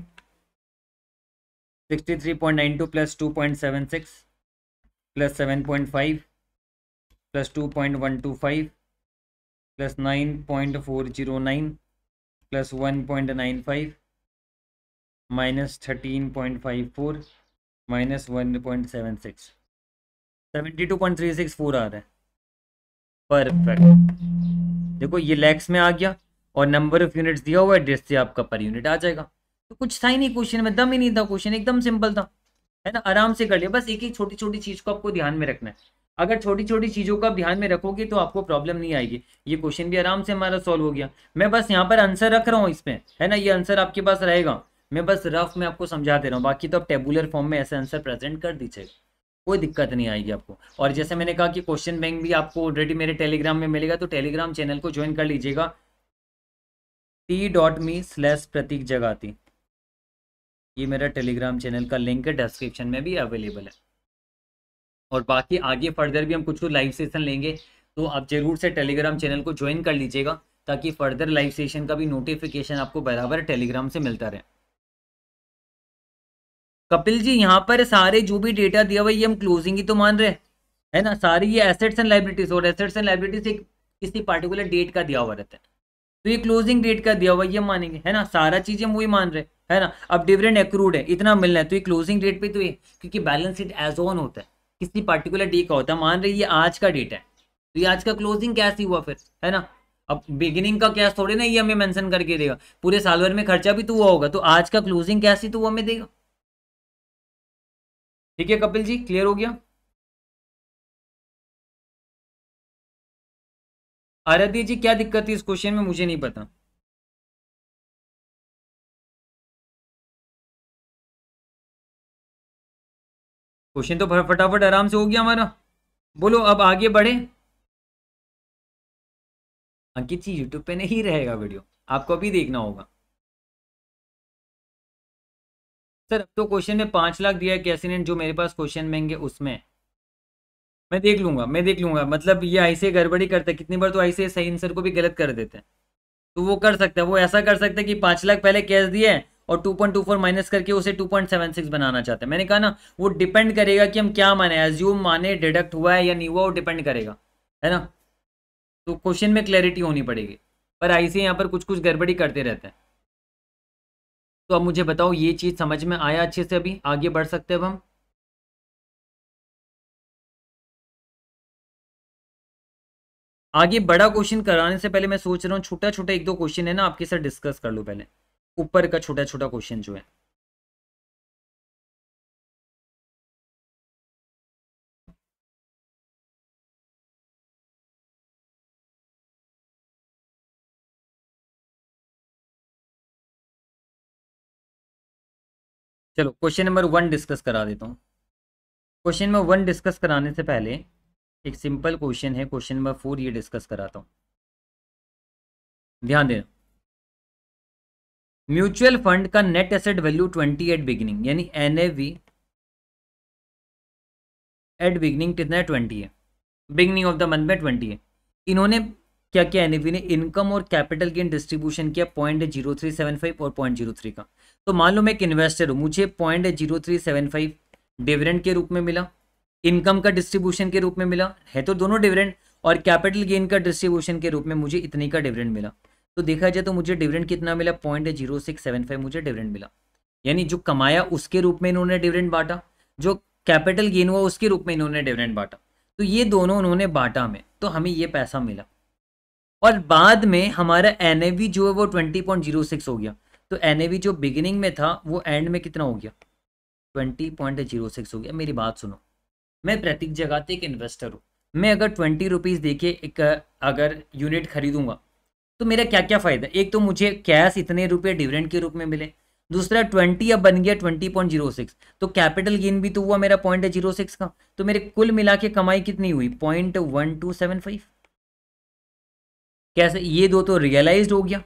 S2: sixty three point nine two plus two point seven six plus seven point five plus two point one two five plus nine point four zero nine plus one point nine five minus thirteen point five four minus one point seven six seventy two point three six four आ रहा है perfect देखो ये लैक्स में आ गया और number of units दिया हुआ है डिस से आपका पर यूनिट आ जाएगा तो कुछ था ही नहीं क्वेश्चन में दम ही नहीं था क्वेश्चन एकदम सिंपल था है ना आराम से कर लिया बस एक एक छोटी छोटी चीज को आपको ध्यान में रखना है अगर छोटी छोटी चीजों का ध्यान में रखोगे तो आपको प्रॉब्लम नहीं आएगी ये क्वेश्चन भी आराम से हमारा सॉल्व हो गया मैं बस यहाँ पर आंसर रख रहा हूँ इसमें है ना ये आंसर आपके पास रहेगा मैं बस रफ में आपको समझा दे रहा हूँ बाकी तो आप टेबुलर फॉर्म में ऐसे आंसर प्रेजेंट कर दीजिएगा कोई दिक्कत नहीं आएगी आपको और जैसे मैंने कहा कि क्वेश्चन बैंक भी आपको ऑलरेडी मेरे टेलीग्राम में मिलेगा तो टेलीग्राम चैनल को ज्वाइन कर लीजिएगा T dot me slash Prateek Jagati ये मेरा टेलीग्राम चैनल का लिंक डिस्क्रिप्शन में भी अवेलेबल है और बाकी आगे फर्दर भी हम कुछ लाइव सेशन लेंगे तो आप जरूर से टेलीग्राम चैनल को ज्वाइन कर लीजिएगा ताकि फर्दर लाइव सेशन का भी नोटिफिकेशन आपको बराबर टेलीग्राम से मिलता रहे कपिल जी यहाँ पर सारे जो भी डेटा दिया हुआ ये हम क्लोजिंग ही तो मान रहे है ना सारी ये एसेट्स एंड लाइबिलिटीज और एसेट्स एंड लाइबिलिटीज एक किसी पर्टिकुलर डेट का दिया हुआ रहता है तो ये क्लोजिंग डेट का दिया हुआ ये मानेंगे है ना सारा चीज़ हम वही मान रहे हैं है ना अब डिविडेंड एक्रूड है इतना मिलना है तो ये क्लोजिंग डेट पे तो ये क्योंकि बैलेंस शीट एज ऑन होता है किसी पर्टिकुलर डे का होता है मान रही ये आज का डेट है तो ये आज का क्लोजिंग कैसे हुआ फिर है ना अब बिगिनिंग का कैश थोड़े ना ये हमें मेंशन करके देगा पूरे साल भर में खर्चा भी तो हुआ
S1: होगा तो आज का क्लोजिंग कैश ही तो वो हमें देगा ठीक है कपिल जी क्लियर हो गया आराध्य जी क्या दिक्कत थी इस क्वेश्चन में मुझे नहीं पता क्वेश्चन तो फटाफट आराम से हो गया हमारा बोलो अब आगे बढ़े
S2: अंकित जी यूट्यूब पे नहीं रहेगा वीडियो आपको अभी देखना होगा सर अब तो क्वेश्चन में पांच लाख दिया है कैसिनेंट जो मेरे पास क्वेश्चन महंगे उसमें मैं देख लूंगा मैं देख लूंगा मतलब ये ऐसे गड़बड़ी करता है कितनी बार तो ऐसे सही आंसर को भी गलत कर देते हैं तो वो कर सकता है वो ऐसा कर सकता है कि पांच लाख पहले कैश दिए और 2.24 माइनस करके उसे 2.76 बनाना चाहते हैं मैंने कहा ना वो डिपेंड करेगा कि हम क्या माने एज्यूम माने डिडक्ट हुआ है या नहीं हुआ वो डिपेंड करेगा है ना तो क्वेश्चन में क्लैरिटी होनी पड़ेगी पर ऐसे यहाँ पर कुछ कुछ गड़बड़ी करते रहते हैं
S1: तो अब मुझे बताओ ये चीज़ समझ में आया अच्छे से अभी आगे बढ़ सकते हैं अब हम आगे बड़ा क्वेश्चन कराने से पहले मैं सोच रहा हूँ छोटा छोटा एक दो क्वेश्चन है ना आपके साथ डिस्कस कर लूँ पहले ऊपर का छोटा छोटा क्वेश्चन जो है चलो क्वेश्चन नंबर वन डिस्कस करा देता हूँ
S2: क्वेश्चन नंबर वन डिस्कस कराने से पहले एक सिंपल क्वेश्चन है क्वेश्चन नंबर फोर ये डिस्कस कराता हूँ
S1: ध्यान देना म्यूचुअल फंड का net asset value twenty at beginning यानी एन
S2: एट बिगनिंग कितना है ट्वेंटी है बिगनिंग ऑफ द मंथ में ट्वेंटी है इन्होंने क्या किया एनएवी ने इनकम और कैपिटल गेन डिस्ट्रीब्यूशन किया point zero three seven five और पॉइंट जीरो थ्री का तो मान लो मैं एक इन्वेस्टर हूँ मुझे point zero three seven five dividend के रूप में मिला इनकम का डिस्ट्रीब्यूशन के रूप में मिला है तो दोनों डिविडेंड और कैपिटल गेन का डिस्ट्रीब्यूशन के रूप में मुझे इतनी का डिविडेंड मिला तो देखा जाए तो मुझे डिविडेंड कितना मिला point zero six seven five मुझे डिविडेंड मिला यानी जो कमाया उसके रूप में इन्होंने डिविडेंड बांटा जो कैपिटल गेन हुआ उसके रूप में इन्होंने डिविडेंड बांटा तो ये दोनों उन्होंने बांटा में तो हमें ये पैसा मिला और बाद में हमारा एन जो है वो ट्वेंटी पॉइंट जीरो सिक्स हो गया तो एन जो बिगिनिंग में था वो एंड में कितना हो गया ट्वेंटी जीरो सिक्स हो गया मेरी बात सुनो मैं प्रतीक जगह एक इन्वेस्टर हूँ मैं अगर ट्वेंटी रुपीज़ देके एक अगर यूनिट खरीदूंगा तो मेरा क्या क्या फ़ायदा एक तो मुझे कैश इतने रुपए डिविडेंड के रूप में मिले दूसरा ट्वेंटी अब बन गया ट्वेंटी पॉइंट जीरो सिक्स तो कैपिटल गेन भी तो हुआ मेरा पॉइंट जीरो सिक्स का तो मेरे कुल मिला के कमाई कितनी हुई point one two seven five कैसे ये दो तो रियलाइज हो गया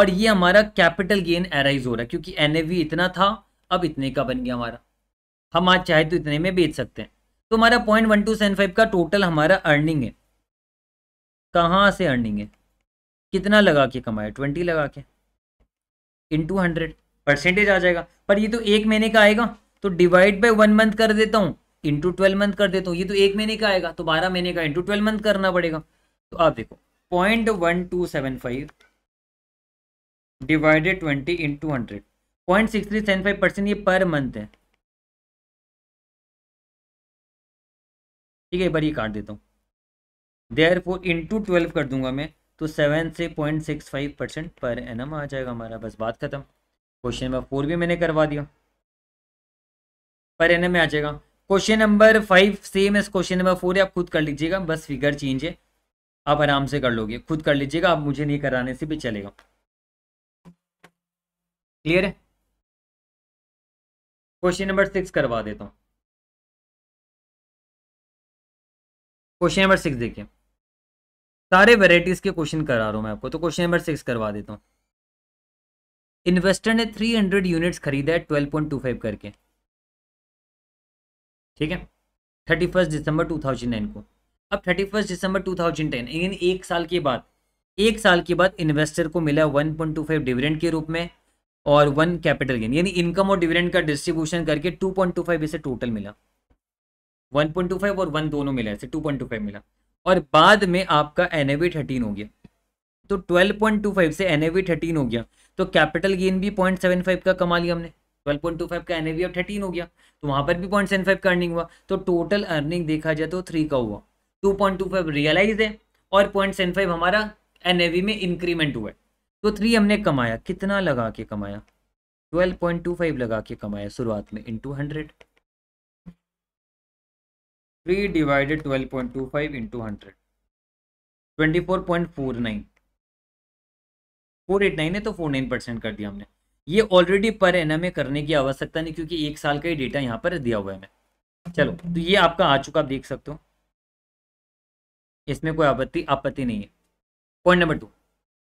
S2: और ये हमारा कैपिटल गेन एराइज हो रहा है क्योंकि एन इतना था अब इतने का बन गया हमारा हम आज चाहे तो इतने में बेच सकते हैं तो हमारा पॉइंट का टोटल हमारा अर्निंग है कहाँ से अर्निंग है कितना लगा के कमाया ट्वेंटी लगा के इन टू हंड्रेड परसेंटेज आ जाएगा पर ये तो एक महीने का आएगा तो डिवाइड बाई वन मंथ कर देता हूँ इंटू ट्वेल्व मंथ कर देता हूँ ये तो एक महीने का आएगा तो बारह महीने का इंटू ट्वेल्व मंथ करना पड़ेगा तो आप देखो point one two seven five divided twenty into hundred
S1: point six three seven five percent ये पर मंथ है ठीक है एक बार ये काट देता हूँ देयर फोर इंटू ट्वेल्व कर दूंगा
S2: मैं तो सेवन से point six five percent per annum आ जाएगा हमारा बस बात ख़त्म क्वेश्चन नंबर फोर भी मैंने करवा दिया पर एन में आ जाएगा क्वेश्चन नंबर फाइव सेम है क्वेश्चन नंबर फोर है आप खुद कर लीजिएगा बस फिगर चेंज है आप आराम से कर लोगे खुद कर लीजिएगा आप मुझे नहीं कराने से भी चलेगा क्लियर है
S1: क्वेश्चन नंबर सिक्स करवा देता हूँ क्वेश्चन नंबर सिक्स देखिए सारे वेराइटीज के क्वेश्चन करा रहा हूँ मैं आपको तो क्वेश्चन नंबर सिक्स करवा देता हूँ इन्वेस्टर ने
S2: थ्री हंड्रेड यूनिट्स खरीदा है ट्वेल्व पॉइंट टू फाइव करके ठीक है thirty first December two thousand nine को अब thirty first December two thousand ten यानी एक साल के बाद एक साल के बाद इन्वेस्टर को मिला one point two five dividend के रूप में और वन कैपिटल गेन यानी इनकम और डिविडेंड का डिस्ट्रीब्यूशन करके टू पॉइंट टू फाइव इसे टोटल मिला वन पॉइंट टू फाइव और वन दोनों मिला इसे टू पॉइंट टू फाइव मिला और बाद में आपका एन एवी थर्टीन हो गया तो 12.25 से एन एवी थर्टीन हो गया तो कैपिटल गेन भी 0.75 का कमा लिया हमने 12.25 का एन एवी अब थर्टीन हो गया तो वहां पर भी 0.75 का अर्निंग हुआ तो टोटल अर्निंग देखा जाए तो थ्री का हुआ 2.25 रियलाइज है और 0.75 हमारा एन में इंक्रीमेंट हुआ है तो थ्री हमने कमाया कितना लगा के कमाया 12.25 लगा के कमाया शुरुआत में into hundred three divided twelve point two five into hundred twenty four point four nine four eight nine है तो फोर नाइन परसेंट कर दिया हमने ये ऑलरेडी पर एन में करने की आवश्यकता नहीं क्योंकि एक साल का ही डेटा यहाँ पर दिया हुआ है मैं चलो तो ये आपका आ चुका आप देख सकते हो इसमें कोई आपत्ति आपत्ति नहीं है point number two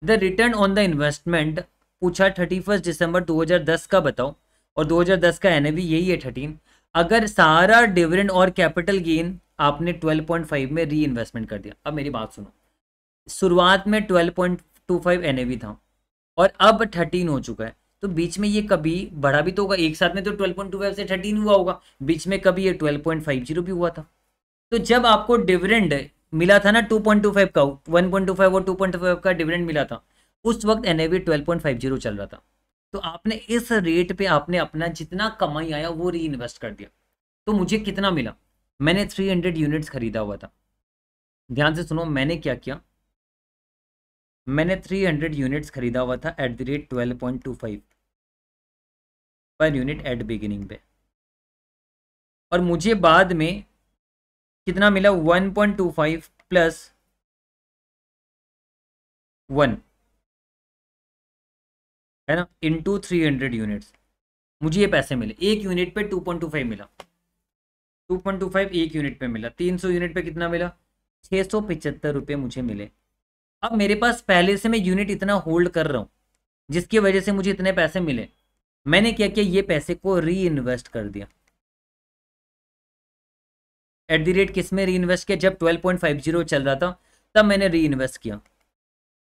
S2: the return on the investment पूछा थर्टी फर्स्ट दिसंबर 2010 का बताओ और 2010 का एन यही है थर्टीन अगर सारा डिविडेंड और कैपिटल गेन आपने 12.5 में री इन्वेस्टमेंट कर दिया अब मेरी बात सुनो शुरुआत में 12.25 एनएवी था और अब 13 हो चुका है तो बीच में ये कभी बढ़ा भी तो होगा एक साथ में तो 12.25 से 13 हुआ होगा बीच में कभी ये 12.50 भी हुआ था तो जब आपको डिविडेंड मिला था ना 2.25 का 1.25 और 2.25 का डिविडेंड मिला था उस वक्त एनएवी 12.50 चल रहा था तो आपने इस रेट पे आपने अपना जितना कमाई आया वो री इन्वेस्ट कर दिया तो मुझे कितना मिला मैंने थ्री हंड्रेड यूनिट्स खरीदा हुआ था ध्यान से सुनो मैंने क्या किया मैंने थ्री हंड्रेड यूनिट्स खरीदा हुआ था at the rate twelve point two five
S1: पर यूनिट एट बिगिनिंग पे और मुझे बाद में कितना मिला one point two five plus one है ना into three hundred units मुझे ये पैसे मिले एक यूनिट पे टू पॉइंट टू फाइव मिला टू पॉइंट टू
S2: फाइव एक यूनिट पे मिला तीन सौ यूनिट पे कितना मिला छः सौ पिचहत्तर रुपये मुझे मिले अब मेरे पास पहले से मैं यूनिट इतना होल्ड कर रहा हूँ जिसकी वजह से मुझे इतने पैसे मिले मैंने क्या किया ये पैसे को री इन्वेस्ट कर दिया एट दी रेट किस में री इन्वेस्ट किया जब ट्वेल्व पॉइंट फाइव जीरो चल रहा था तब मैंने री इन्वेस्ट किया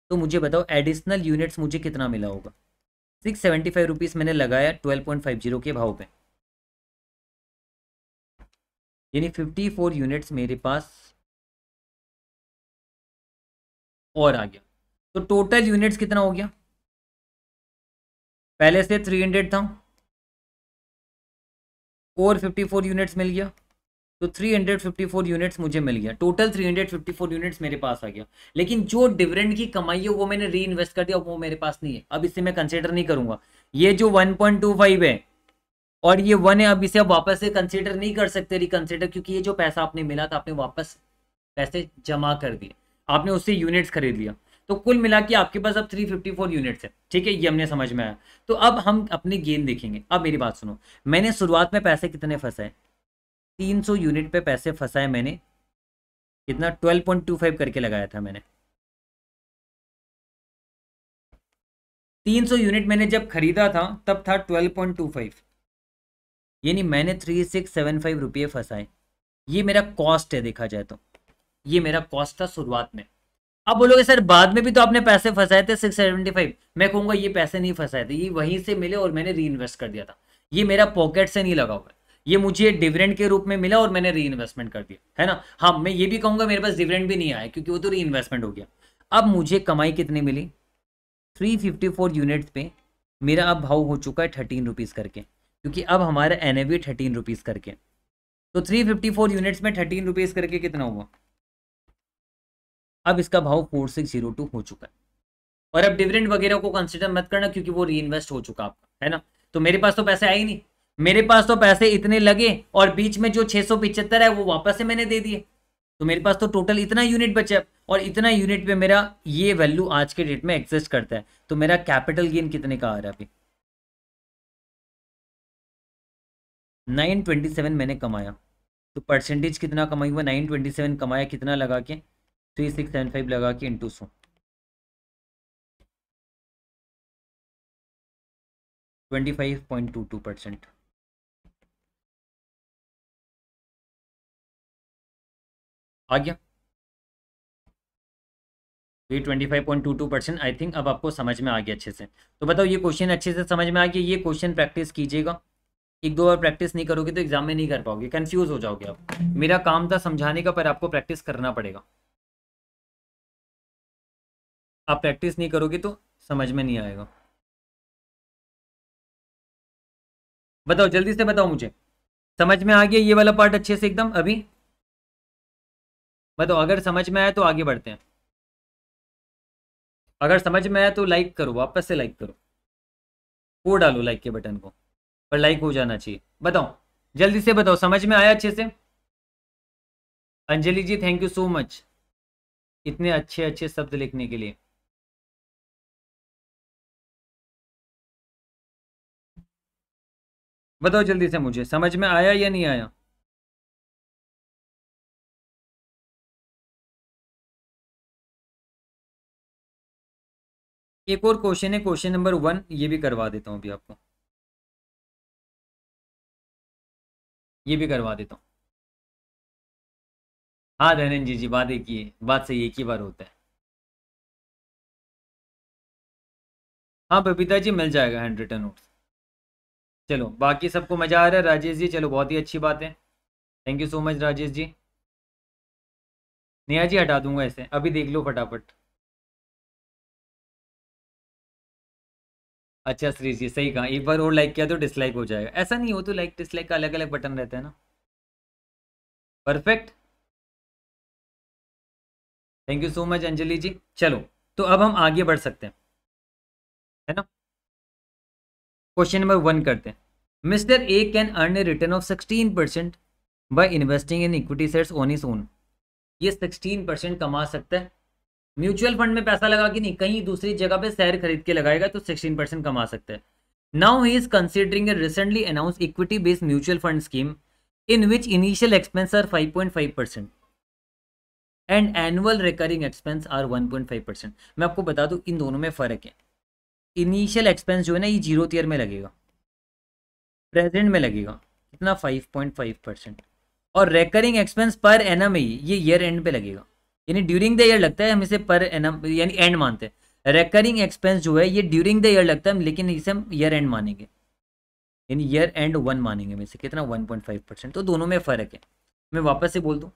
S2: तो मुझे बताओ एडिशनल यूनिट्स मुझे कितना मिला होगा सिक्स सेवेंटी फाइव रुपीज़
S1: मैंने लगाया ट्वेल्व पॉइंट फाइव जीरो के भाव पे यानी फिफ्टी फोर यूनिट्स मेरे पास और आ गया तो टोटल यूनिट्स कितना हो गया पहले से थ्री हंड्रेड था और फिफ्टी फोर यूनिट्स मिल गया
S2: तो 354 यूनिट्स मुझे मिल गया टोटल 354 यूनिट्स मेरे पास आ गया लेकिन जो डिविडेंड की कमाई है वो मैंने री इन्वेस्ट कर दिया वो मेरे पास नहीं है अब इसे मैं कंसिडर नहीं करूंगा ये जो 1.25 है और ये वन है अब इसे आप वापस से कंसिडर नहीं कर सकते रिकंसिडर क्योंकि ये जो पैसा आपने मिला था आपने वापस पैसे जमा कर दिए आपने उससे यूनिट्स खरीद लिया तो कुल मिला के आपके पास अब 354 यूनिट्स है ठीक है ये हमने समझ में आया तो अब हम अपने गेंद देखेंगे अब मेरी बात सुनो मैंने शुरुआत में पैसे कितने फंसाए तीन सौ यूनिट पे पैसे फंसाए मैंने कितना ट्वेल्व पॉइंट टू फाइव करके लगाया था मैंने तीन सौ यूनिट मैंने जब खरीदा था तब था ट्वेल्व पॉइंट टू फाइव यानी मैंने थ्री सिक्स सेवन फाइव रुपये फंसाए ये मेरा कॉस्ट है देखा जाए तो ये मेरा कॉस्ट था शुरुआत में अब बोलोगे सर बाद में भी तो आपने पैसे फंसाए थे सिक्स सेवेंटी फाइव मैं कहूँगा ये पैसे नहीं फंसाए थे ये वहीं से मिले और मैंने री इन्वेस्ट कर दिया था ये मेरा पॉकेट से नहीं लगा हुआ है ये मुझे डिविडेंड के रूप में मिला और मैंने री इन्वेस्टमेंट कर दिया है ना हाँ मैं ये भी कहूंगा मेरे पास डिविडेंड भी नहीं आया क्योंकि वो तो री इन्वेस्टमेंट हो गया अब मुझे कमाई कितनी मिली 354 यूनिट्स पे मेरा अब भाव हो चुका है थर्टीन रुपीज़ करके क्योंकि अब हमारा एन ए थर्टीन रुपीज़ करके तो 354 यूनिट्स में थर्टीन रुपीज़ करके कितना हुआ अब इसका भाव फोर सिक्स जीरो टू हो चुका है और अब डिविडेंड वगैरह को कंसिडर मत करना क्योंकि वो री इन्वेस्ट हो चुका आपका है ना तो मेरे पास तो पैसे आए ही नहीं मेरे पास तो पैसे इतने लगे और बीच में जो छः है वो वापस से मैंने दे दिए तो मेरे पास तो टोटल इतना यूनिट बचा और इतना यूनिट पे मेरा ये वैल्यू आज के डेट में एग्जिस्ट करता है तो मेरा कैपिटल गेन कितने का आ रहा है अभी नाइन ट्वेंटी सेवन मैंने कमाया तो परसेंटेज कितना कमाई हुआ नाइन ट्वेंटी सेवन कमाया कितना लगा के थ्री सिक्स सेवन फाइव लगा के into so
S1: twenty five point two two percent आ गया ये
S2: 25.22 परसेंट आई थिंक अब आपको समझ में आ गया अच्छे से तो बताओ ये क्वेश्चन अच्छे से समझ में आ गया ये क्वेश्चन प्रैक्टिस कीजिएगा एक दो बार प्रैक्टिस नहीं करोगे तो एग्जाम में नहीं कर पाओगे कंफ्यूज हो जाओगे आप
S1: मेरा काम था समझाने का पर आपको प्रैक्टिस करना पड़ेगा आप प्रैक्टिस नहीं करोगे तो समझ में नहीं आएगा बताओ जल्दी से बताओ मुझे समझ में आ गया ये वाला पार्ट अच्छे से एकदम अभी बताओ तो, अगर समझ में आया तो आगे बढ़ते हैं अगर समझ में आया तो लाइक करो वापस से लाइक करो वो डालो लाइक
S2: के बटन को पर लाइक हो जाना चाहिए बताओ जल्दी से बताओ समझ में आया अच्छे से
S1: Anjali ji thank you so much इतने अच्छे अच्छे शब्द लिखने के लिए बताओ जल्दी से मुझे समझ में आया या नहीं आया एक और क्वेश्चन है क्वेश्चन नंबर वन ये भी करवा देता हूँ अभी आपको ये भी करवा देता हूँ हाँ धनन जी जी बात एक ही है बात सही एक ही बार होता है हाँ बबीता जी मिल जाएगा हैंड रिटर्न नोट्स चलो बाकी सबको मज़ा आ रहा है राजेश जी चलो बहुत ही अच्छी बात है thank you so much Rajesh ji Neha ji हटा दूंगा ऐसे अभी देख लो फटाफट अच्छा श्री जी सही कहा एक बार और लाइक किया तो डिसलाइक हो जाएगा ऐसा नहीं हो तो लाइक डिसलाइक का अलग अलग बटन रहता है ना perfect thank you so much Anjali ji चलो तो अब हम आगे बढ़ सकते हैं है ना क्वेश्चन
S2: नंबर वन करते हैं mister A can earn a return of sixteen percent by investing in equity sets on his own ये सिक्सटीन परसेंट कमा सकता है म्यूचुअल फंड में पैसा लगा कि नहीं कहीं दूसरी जगह पे शेयर खरीद के लगाएगा तो 16 परसेंट कमा सकते हैं now he is considering a recently announce equity based mutual fund scheme in which initial expense are 5.5 percent and annual recurring expense are 1.5 percent मैं आपको बता दू इन दोनों में फ़र्क है इनिशियल एक्सपेंस जो है ना ये जीरो ईयर में लगेगा प्रेजेंट में लगेगा कितना फाइव परसेंट और रेकरिंग एक्सपेंस पर एन ही ये ईयर एंड पे लगेगा यानी ड्यूरिंग द ईयर लगता है हम इसे पर यानी एंड मानते हैं रेकरिंग एक्सपेंस जो है ये ड्यूरिंग द ईयर लगता है लेकिन इसे हम ईयर एंड मानेंगे यानी ईयर एंड वन मानेंगे में से कितना वन पॉइंट फाइव परसेंट तो दोनों में फ़र्क है मैं वापस से बोल दूँ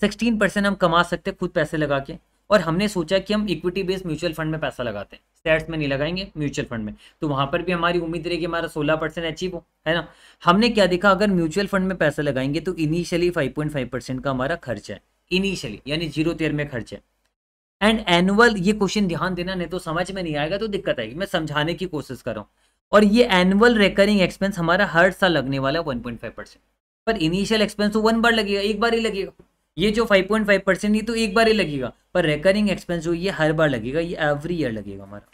S2: सिक्सटीन परसेंट हम कमा सकते हैं खुद पैसे लगा के और हमने सोचा कि हम इक्विटी बेस्ड म्यूचुअल फंड में पैसा लगाते हैं सेट्स में नहीं लगाएंगे म्यूचुअल फंड में तो वहाँ पर भी हमारी उम्मीद रही कि हमारा सोलह परसेंट अचीव हो है ना हमने क्या देखा अगर म्यूचुअल फंड में पैसा लगाएंगे तो initially five point five percent का हमारा खर्च है इनिशियली यानी जीरो तेयर में खर्च है एंड एनुअल ये क्वेश्चन ध्यान देना नहीं तो समझ में नहीं आएगा तो दिक्कत आएगी मैं समझाने की कोशिश कर रहा हूँ और ये एनुअल रिकरिंग एक्सपेंस हमारा हर साल लगने वाला है 1.5 परसेंट पर इनिशियल एक्सपेंस तो वन बार लगेगा एक बार ही लगेगा ये जो 5.5 परसेंट ये तो एक बार ही लगेगा पर रेकरिंग एक्सपेंस जो ये हर बार लगेगा ये एवरी ईयर लगेगा हमारा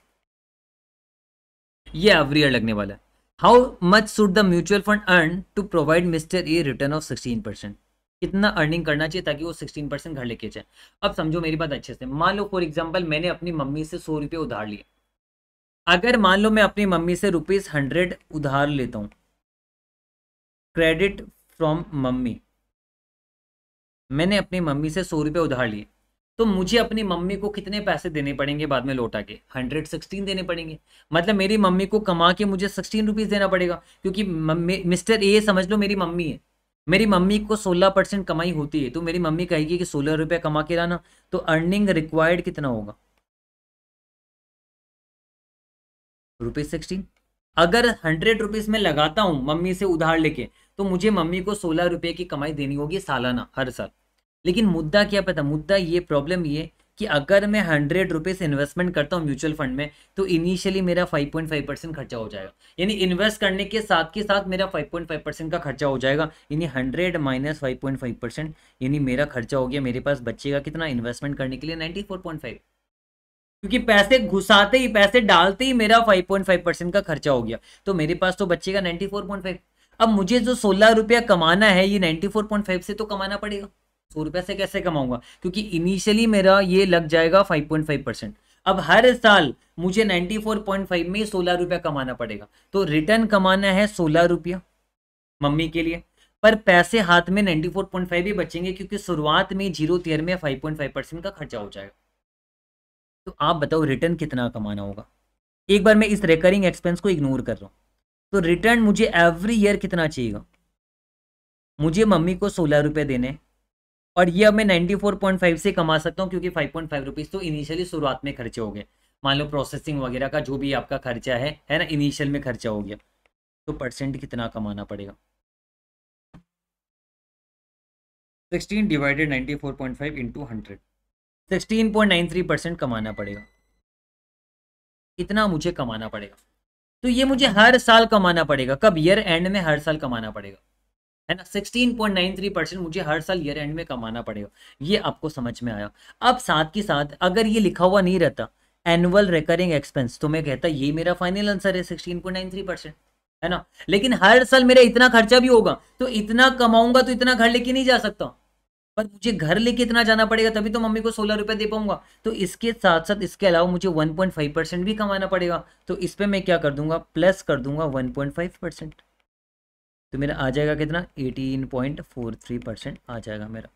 S2: ये एवरी ईयर लगने वाला है how much should the mutual fund earn to provide mister a return of sixteen percent कितना अर्निंग करना चाहिए ताकि वो सिक्सटीन परसेंट घर लेके जाए अब समझो मेरी बात अच्छे से मान लो फॉर एग्जाम्पल मैंने अपनी मम्मी से सौ रुपये उधार लिए अगर मान लो मैं अपनी मम्मी से रुपीज़ हंड्रेड उधार लेता हूँ क्रेडिट फ्रॉम मम्मी मैंने अपनी मम्मी से सौ रुपये उधार लिए तो मुझे अपनी मम्मी को कितने पैसे देने पड़ेंगे बाद में लौटा के हंड्रेड सिक्सटीन देने पड़ेंगे मतलब मेरी मम्मी को कमा के मुझे सिक्सटीन रुपीज़ देना पड़ेगा क्योंकि मिस्टर ए समझ लो मेरी मम्मी है मेरी मम्मी को सोलह परसेंट कमाई होती है तो मेरी मम्मी कहेगी कि सोलह रुपया कमा के लाना तो अर्निंग रिक्वायर्ड कितना होगा रुपीज सिक्सटीन अगर हंड्रेड रुपीज में लगाता हूँ मम्मी से उधार लेके तो मुझे मम्मी को सोलह रुपये की कमाई देनी होगी सालाना हर साल लेकिन मुद्दा क्या पता मुद्दा ये प्रॉब्लम ये कि अगर मैं हंड्रेड रुपीज़ इन्वेस्टमेंट करता हूँ म्यूचुअल फंड में तो इनिशियली मेरा फाइव पॉइंट फाइव परसेंट खर्चा हो जाएगा यानी इन्वेस्ट करने के साथ के साथ मेरा फाइव पॉइंट फाइव परसेंट का खर्चा हो जाएगा यानी hundred minus five point five percent यानी मेरा खर्चा हो गया मेरे पास का कितना इन्वेस्टमेंट करने के लिए नाइन्टी फोर पॉइंट फाइव क्योंकि पैसे घुसाते ही पैसे डालते ही मेरा फाइव पॉइंट फाइव परसेंट का खर्चा हो गया तो मेरे पास तो बचेगा नाइन्टी फोर पॉइंट फाइव अब मुझे जो सोलह रुपया कमाना है ये नाइन्टी फोर पॉइंट फाइव से तो कमाना पड़ेगा सौ रुपये से कैसे कमाऊंगा क्योंकि इनिशियली मेरा ये लग जाएगा फाइव पॉइंट फाइव परसेंट अब हर साल मुझे नाइन्टी फोर पॉइंट फाइव में सोलह रुपया कमाना पड़ेगा तो रिटर्न कमाना है सोलह रुपया मम्मी के लिए पर पैसे हाथ में नाइन्टी फोर पॉइंट फाइव ही बचेंगे क्योंकि शुरुआत में जीरो तेयर में फाइव पॉइंट फाइव परसेंट का खर्चा हो जाएगा तो आप बताओ रिटर्न कितना कमाना होगा एक बार मैं इस रिकरिंग एक्सपेंस को इग्नोर कर रहा हूँ तो रिटर्न मुझे एवरी ईयर कितना चाहिएगा मुझे मम्मी को सोलह रुपये देने हैं और ये अब मैं फोर पॉइंट फाइव से कमा सकता हूँ क्योंकि फाइव पॉइंट तो इनिशियली शुरुआत में खर्चे हो गए मान लो प्रोसेसिंग वगैरह का जो भी आपका खर्चा है है ना इनिशियल में खर्चा हो गया तो परसेंट कितना कमाना पड़ेगा sixteen divided sixteen point nine three percent कमाना पड़ेगा कितना मुझे कमाना पड़ेगा
S1: तो ये मुझे हम्म। हर साल
S2: कमाना पड़ेगा कब ईयर एंड में हर साल कमाना पड़ेगा है ना 16.93 परसेंट मुझे हर साल ईयर एंड में कमाना पड़ेगा ये आपको समझ में आया अब साथ के साथ अगर ये लिखा हुआ नहीं रहता एनुअल रिकरिंग एक्सपेंस तो मैं कहता ये मेरा फाइनल आंसर है 16.93 परसेंट है ना लेकिन हर साल मेरा इतना खर्चा भी होगा तो इतना कमाऊंगा तो इतना घर लेके नहीं जा सकता पर मुझे घर लेके इतना जाना पड़ेगा तभी तो मम्मी को सोलह रुपए दे पाऊंगा तो इसके साथ साथ इसके अलावा मुझे वन पॉइंट फाइव परसेंट भी कमाना पड़ेगा तो इस पर मैं क्या कर दूंगा प्लस कर दूंगा वन पॉइंट फाइव परसेंट तो मेरा आ जाएगा कितना 18.43 परसेंट आ जाएगा मेरा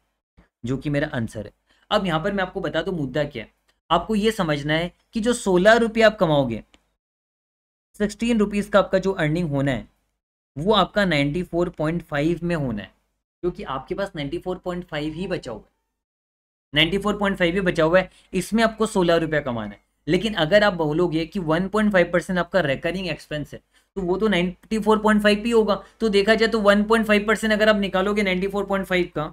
S2: जो कि मेरा आंसर है अब यहाँ पर मैं आपको बता दूँ मुद्दा क्या है आपको ये समझना है कि जो सोलह रुपये आप कमाओगे सिक्सटीन रुपीज़ का आपका जो अर्निंग होना है वो आपका 94.5 में होना है क्योंकि आपके पास 94.5 ही बचा हुआ है 94.5 ही बचा हुआ है इसमें आपको सोलह रुपया कमाना है लेकिन अगर आप बोलोगे कि 1.5 परसेंट आपका रिकरिंग एक्सपेंस है तो वो तो 94.5 ही होगा तो देखा जाए तो 1.5 परसेंट अगर आप निकालोगे 94.5 का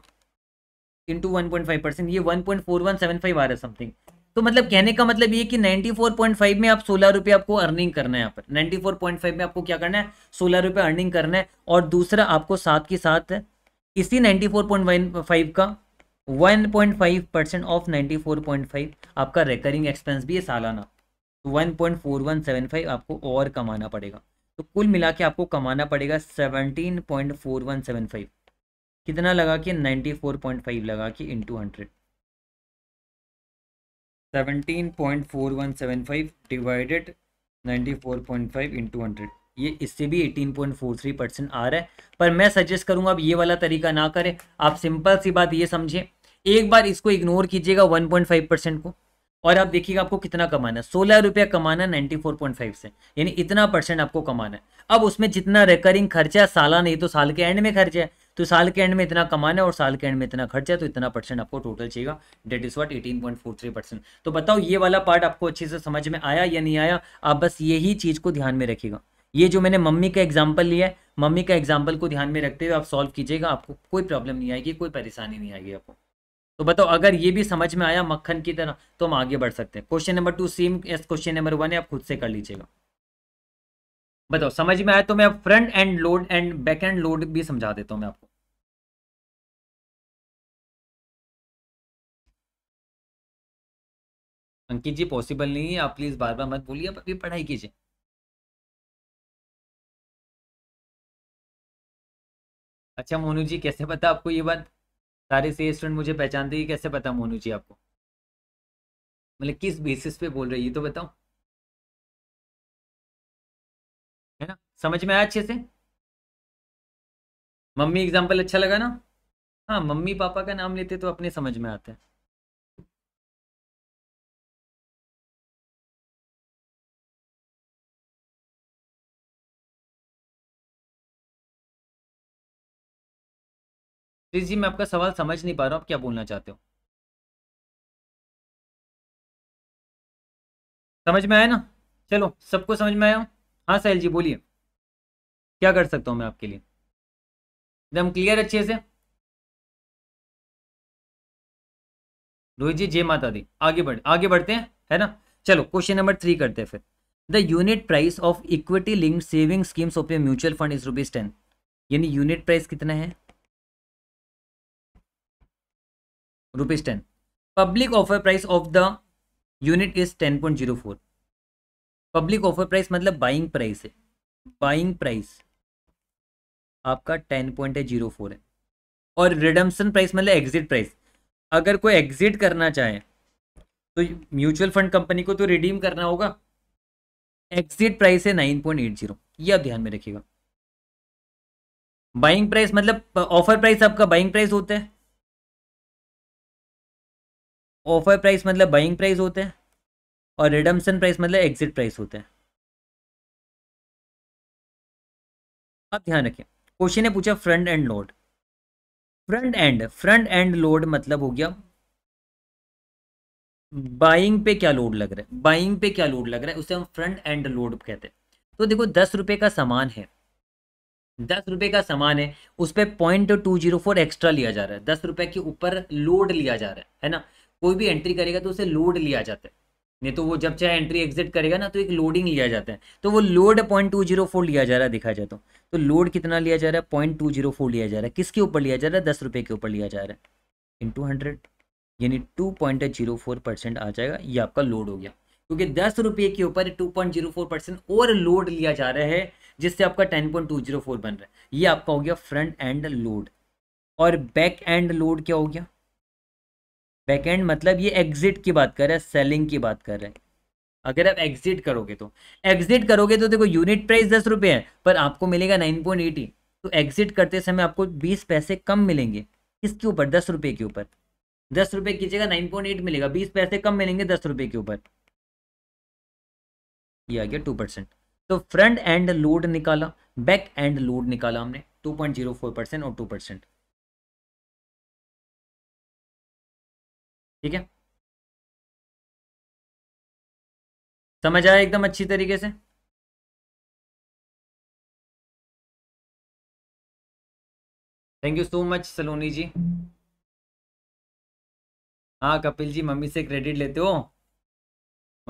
S2: इंटू वन परसेंट ये 1.4175 आ रहा है समथिंग तो मतलब कहने का मतलब ये कि 94.5 में आप सोलह रुपये आपको अर्निंग करना है यहाँ पर 94.5 में आपको क्या करना है सोलह रुपये अर्निंग करना है और दूसरा आपको साथ के साथ इसी 94.5 का 1.5 परसेंट ऑफ 94.5 आपका रिकरिंग एक्सपेंस भी है सालाना 1.4175 तो आपको और कमाना पड़ेगा तो कुल मिला के आपको कमाना पड़ेगा seventeen point four one seven five कितना लगा के नाइन्टी फोर पॉइंट फाइव लगा के into hundred seventeen point four one seven five divided ninety four point five hundred ये इससे भी 18.43 परसेंट आ रहा है पर मैं सजेस्ट करूंगा आप ये वाला तरीका ना करें आप सिंपल सी बात ये समझें एक बार इसको इग्नोर कीजिएगा 1.5 परसेंट को और आप देखिएगा आपको कितना कमाना है सोलह रुपया कमाना ninety ninety four point five से यानी इतना परसेंट आपको कमाना है अब उसमें जितना रिकरिंग खर्चा है साला नहीं तो साल के एंड में खर्चा है तो साल के एंड में इतना कमाना है और साल के एंड में इतना खर्चा है तो इतना परसेंट आपको टोटल चाहिए that is what eighteen point four three percent तो बताओ ये वाला पार्ट आपको अच्छे से समझ में आया या नहीं आया आप बस यही चीज़ को ध्यान में रखिएगा ये जो मैंने मम्मी का एग्जाम्पल लिया है मम्मी का एग्जाम्पल को ध्यान में रखते हुए आप सॉल्व कीजिएगा आपको कोई प्रॉब्लम नहीं आएगी कोई परेशानी नहीं आएगी आपको तो बताओ अगर ये भी समझ में आया मक्खन की तरह तो हम आगे बढ़ सकते हैं question number two same as question number one है आप खुद से कर लीजिएगा बताओ समझ में आया
S1: तो मैं front end load and back end load भी समझा देता हूँ मैं आपको अंकित जी पॉसिबल नहीं है आप प्लीज़ बार बार मत बोलिए आप अभी पढ़ाई कीजिए अच्छा मोनू जी कैसे पता आपको ये बात सारे सी स्टूडेंट मुझे पहचानते ही कैसे पता मोनू जी आपको मतलब किस बेसिस पे बोल रही है तो बताओ है ना समझ में आया अच्छे से मम्मी एग्जाम्पल अच्छा लगा ना हाँ मम्मी पापा का नाम लेते तो अपने समझ में आता है प्लीज़ जी मैं आपका सवाल समझ नहीं पा रहा हूँ आप क्या बोलना चाहते हो समझ में आया ना चलो सबको समझ में आया हाँ सहल जी बोलिए क्या कर सकता हूँ मैं आपके लिए एकदम क्लियर अच्छे से रोहित जी जय माता दी आगे बढ़ आगे बढ़ते हैं
S2: है ना चलो क्वेश्चन नंबर थ्री करते हैं फिर the unit price of equity link saving schemes of a mutual fund is rupees ten यानी यूनिट प्राइस कितना है rupees ten public offer price of the unit is ten point zero four public offer price मतलब buying price है buying price आपका ten point है zero four है और redemption price मतलब एग्जिट प्राइस अगर कोई एग्जिट करना चाहे तो म्यूचुअल फंड कंपनी को तो रिडीम करना होगा एग्जिट प्राइस है नाइन पॉइंट एट जीरो आप ध्यान में
S1: रखिएगा बाइंग प्राइस मतलब ऑफर प्राइस आपका बाइंग प्राइस होता है ऑफर प्राइस मतलब बाइंग प्राइस होते हैं और रिडम्सन प्राइस मतलब एग्जिट प्राइस होते हैं अब ध्यान रखिए क्वेश्चन ने पूछा front end load front end
S2: front end load मतलब हो गया बाइंग पे क्या लोड लग रहा है बाइंग पे क्या लोड लग रहा है उसे हम फ्रंट एंड लोड कहते हैं तो देखो दस रुपये का सामान है दस रुपये का सामान है उस पर point two zero four extra लिया जा रहा है दस रुपये के ऊपर लोड लिया जा रहा है है ना कोई भी एंट्री करेगा तो उसे लोड लिया जाता है नहीं तो वो जब चाहे एंट्री एग्जिट करेगा ना तो एक लोडिंग लिया जाता है तो वो load point two zero four लिया जा रहा है दिखा जाए तो तो लोड कितना लिया जा रहा है पॉइंट टू जीरो फोर लिया जा रहा है किसके ऊपर लिया जा रहा है दस रुपये के ऊपर लिया जा रहा है इन टू हंड्रेड यानी two point zero four percent आ जाएगा ये आपका लोड हो गया क्योंकि दस रुपये के ऊपर two point zero four percent और लोड लिया जा रहा है जिससे आपका ten point two zero four बन रहा है ये आपका हो गया फ्रंट एंड लोड और बैक एंड लोड क्या हो गया बैकेंड मतलब ये एग्जिट की बात कर रहा है सेलिंग की बात कर रहा है अगर आप एग्जिट करोगे तो एग्जिट करोगे तो देखो यूनिट प्राइस दस रुपये है पर आपको मिलेगा नाइन पॉइंट एटी तो एग्जिट करते समय आपको बीस पैसे कम मिलेंगे किसके ऊपर दस रुपये के ऊपर दस रुपये कीजिएगा नाइन पॉइंट एट मिलेगा बीस पैसे कम मिलेंगे दस रुपये के ऊपर ये आ गया टू परसेंट तो फ्रंट एंड लोड निकाला
S1: बैक एंड लोड निकाला हमने two point zero four percent और टू परसेंट ठीक है समझ आया एकदम अच्छी तरीके से thank you so much Saloni ji हाँ कपिल जी मम्मी से क्रेडिट लेते हो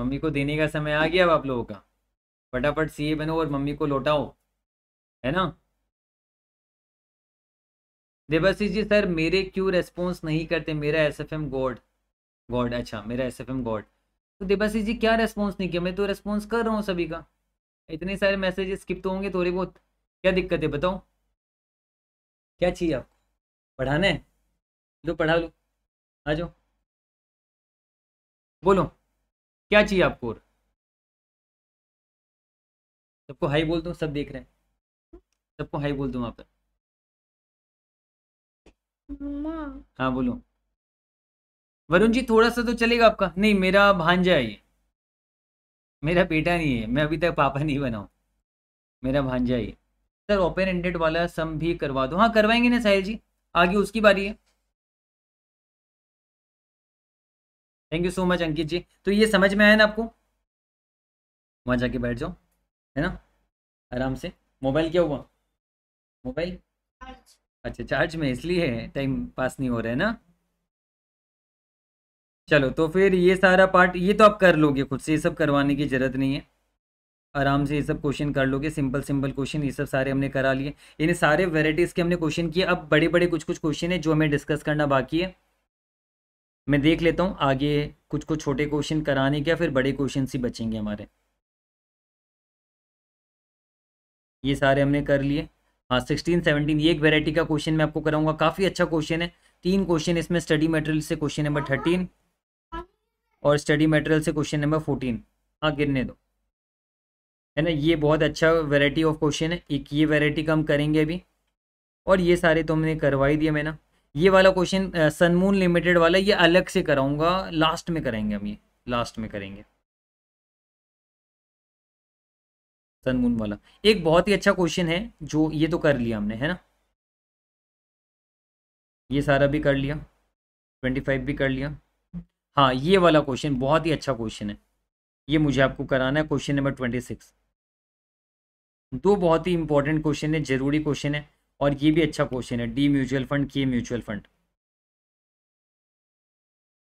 S2: मम्मी को देने का समय आ गया अब आप लोगों का फटाफट सीए बनो और मम्मी को लौटाओ है ना देवाशीष जी सर मेरे क्यों रेस्पॉन्स नहीं करते मेरा S F M god god अच्छा मेरा एस एफ एम गॉड तो देवासी जी क्या रेस्पॉन्स नहीं किया मैं तो रेस्पॉन्स कर रहा हूँ सभी का इतने सारे मैसेज स्किप तो होंगे थोड़ी बहुत
S1: क्या दिक्कत है बताओ क्या चाहिए आपको पढ़ाना है लो पढ़ा लो आ जाओ बोलो क्या चाहिए आपको और सबको हाई बोल दूँ सब देख रहे हैं सबको हाई बोल दूँ वहाँ पर
S2: हाँ बोलो वरुण जी थोड़ा सा तो चलेगा आपका नहीं मेरा भांजा है ये मेरा बेटा नहीं है मैं अभी तक पापा नहीं बना हूँ मेरा भांजा ही सर ओपन एंडेड वाला सम भी करवा दो हाँ करवाएंगे ना साहिल जी आगे उसकी बारी है
S1: thank you so much Ankit ji तो ये समझ में आया ना आपको वहाँ जाके बैठ जाओ है ना आराम से
S2: मोबाइल क्या हुआ मोबाइल अच्छा चार्ज में इसलिए टाइम पास नहीं हो रहा है ना चलो तो फिर ये सारा पार्ट ये तो आप कर लोगे खुद से ये सब करवाने की ज़रूरत नहीं है आराम से ये सब क्वेश्चन कर लोगे सिंपल सिंपल क्वेश्चन ये सब सारे हमने करा लिए इन सारे वेराइटीज़ के हमने क्वेश्चन किए अब बड़े बड़े कुछ कुछ क्वेश्चन है जो हमें डिस्कस करना बाकी है मैं देख लेता हूँ आगे कुछ कुछ छोटे क्वेश्चन कराने के फिर बड़े क्वेश्चन ही बचेंगे हमारे ये सारे हमने कर लिए हाँ सिक्सटीन सेवनटीन ये एक वेराइटी का क्वेश्चन मैं आपको कराऊंगा काफ़ी अच्छा क्वेश्चन है तीन क्वेश्चन इसमें स्टडी मटेरियल से क्वेश्चन नंबर थर्टीन और स्टडी मटेरियल से क्वेश्चन नंबर फोर्टीन हाँ गिरने दो है ना ये बहुत अच्छा वेराइटी ऑफ क्वेश्चन है एक ये वेराइटी का हम करेंगे अभी और ये सारे तो हमने करवा ही दिया मैंने ये वाला क्वेश्चन सनमून लिमिटेड वाला ये अलग से कराऊंगा लास्ट में करेंगे हम ये लास्ट में करेंगे
S1: सनमून वाला एक बहुत ही अच्छा क्वेश्चन है जो ये तो कर लिया हमने है ना ये सारा भी
S2: कर लिया ट्वेंटी फाइव भी कर लिया हाँ ये वाला क्वेश्चन बहुत ही अच्छा क्वेश्चन है ये मुझे आपको कराना है क्वेश्चन नंबर ट्वेंटी सिक्स दो बहुत ही इंपॉर्टेंट क्वेश्चन है जरूरी क्वेश्चन है और ये भी अच्छा क्वेश्चन है डी म्यूचुअल फंड के म्यूचुअल फंड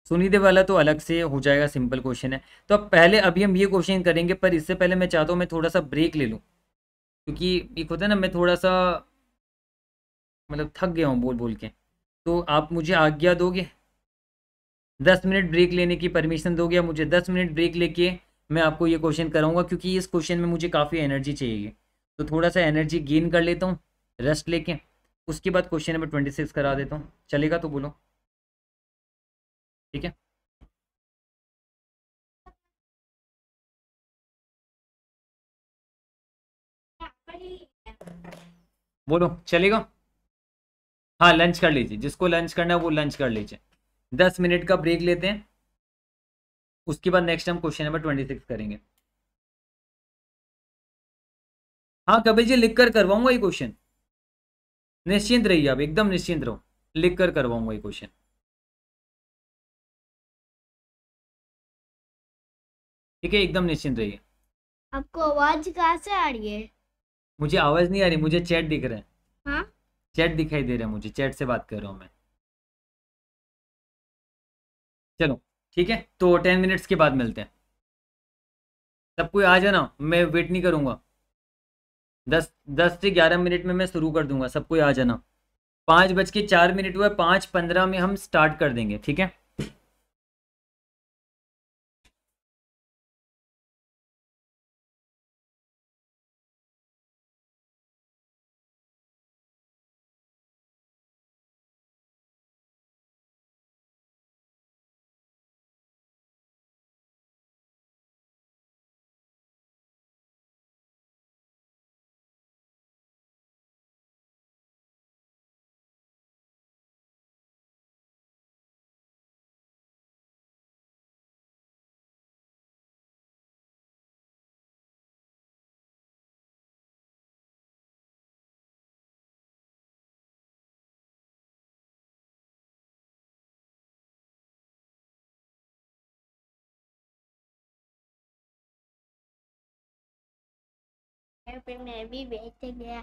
S2: सुनिधि वाला तो अलग से हो जाएगा सिंपल क्वेश्चन है तो अब पहले अभी हम ये क्वेश्चन करेंगे पर इससे पहले मैं चाहता हूँ मैं थोड़ा सा ब्रेक ले लूँ क्योंकि एक होता है ना मैं थोड़ा सा मतलब थक गया हूँ बोल बोल के तो आप मुझे आज्ञा दोगे दस मिनट ब्रेक लेने की परमिशन दोगे या मुझे दस मिनट ब्रेक लेके मैं आपको ये क्वेश्चन कराऊंगा क्योंकि इस क्वेश्चन में मुझे काफ़ी एनर्जी चाहिए तो थोड़ा सा एनर्जी गेन कर लेता हूँ रेस्ट लेके उसके बाद क्वेश्चन नंबर ट्वेंटी सिक्स करा देता हूँ चलेगा तो
S1: बोलो ठीक है बोलो चलेगा हाँ लंच कर लीजिए जिसको लंच करना
S2: है वो लंच कर लीजिए दस मिनट का ब्रेक लेते हैं उसके बाद नेक्स्ट हम क्वेश्चन
S1: नंबर ट्वेंटी सिक्स करेंगे हाँ कभी जी लिख कर करवाऊंगा ये क्वेश्चन निश्चिंत रहिए आप एकदम निश्चिंत रहो लिख कर करवाऊंगा ये क्वेश्चन ठीक है एकदम निश्चिंत रहिए आपको आवाज कहाँ से आ रही है मुझे
S2: आवाज नहीं आ रही मुझे चैट दिख रहा है हाँ? चैट दिखाई दे रहा है मुझे चैट से बात कर रहा हूँ मैं
S1: चलो ठीक है तो टेन मिनट्स के बाद मिलते हैं सब कोई आ जाना मैं वेट नहीं करूँगा दस
S2: दस से ग्यारह मिनट में मैं शुरू कर दूंगा सब कोई आ जाना पाँच बज के चार मिनट हुए पाँच पंद्रह
S1: में हम स्टार्ट कर देंगे ठीक है घर फिर मैं भी बैठ गया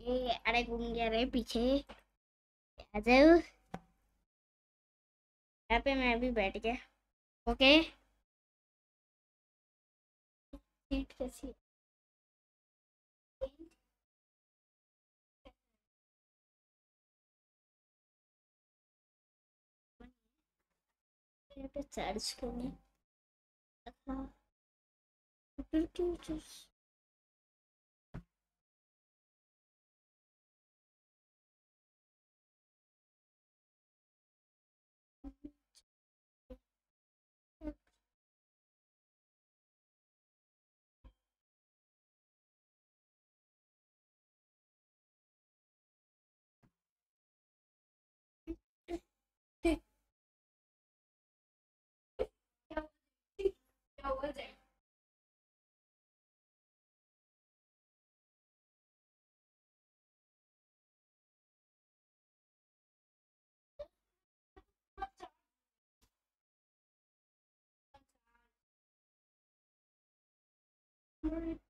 S1: ये अरे घूम गया रे पीछे आ जाओ यहाँ पे मैं भी बैठ गया ओके सीट कैसी हाँ। क्यों चार्ज over them Thank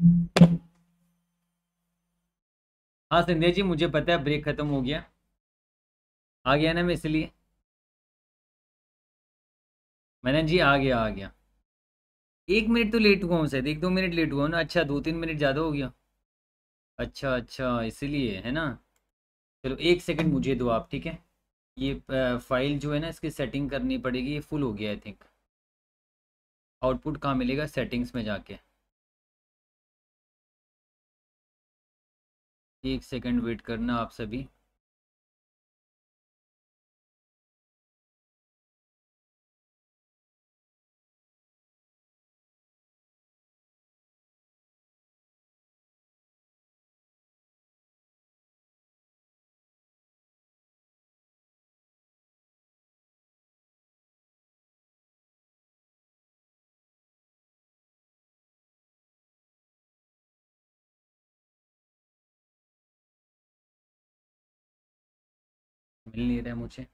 S1: हाँ संध्या जी मुझे पता है ब्रेक खत्म हो गया आ गया ना मैं इसलिए मैंने जी आ गया आ गया एक मिनट तो लेट
S2: हुआ हूँ शायद एक दो मिनट लेट हुआ ना अच्छा दो तीन मिनट ज़्यादा हो गया अच्छा अच्छा इसीलिए है ना चलो एक सेकंड मुझे दो आप ठीक है ये फाइल जो है ना इसकी
S1: सेटिंग करनी पड़ेगी ये फुल हो गया आई थिंक आउटपुट कहाँ मिलेगा सेटिंग्स में जाके एक सेकंड वेट करना आप सभी मिल नहीं रहा है मुझे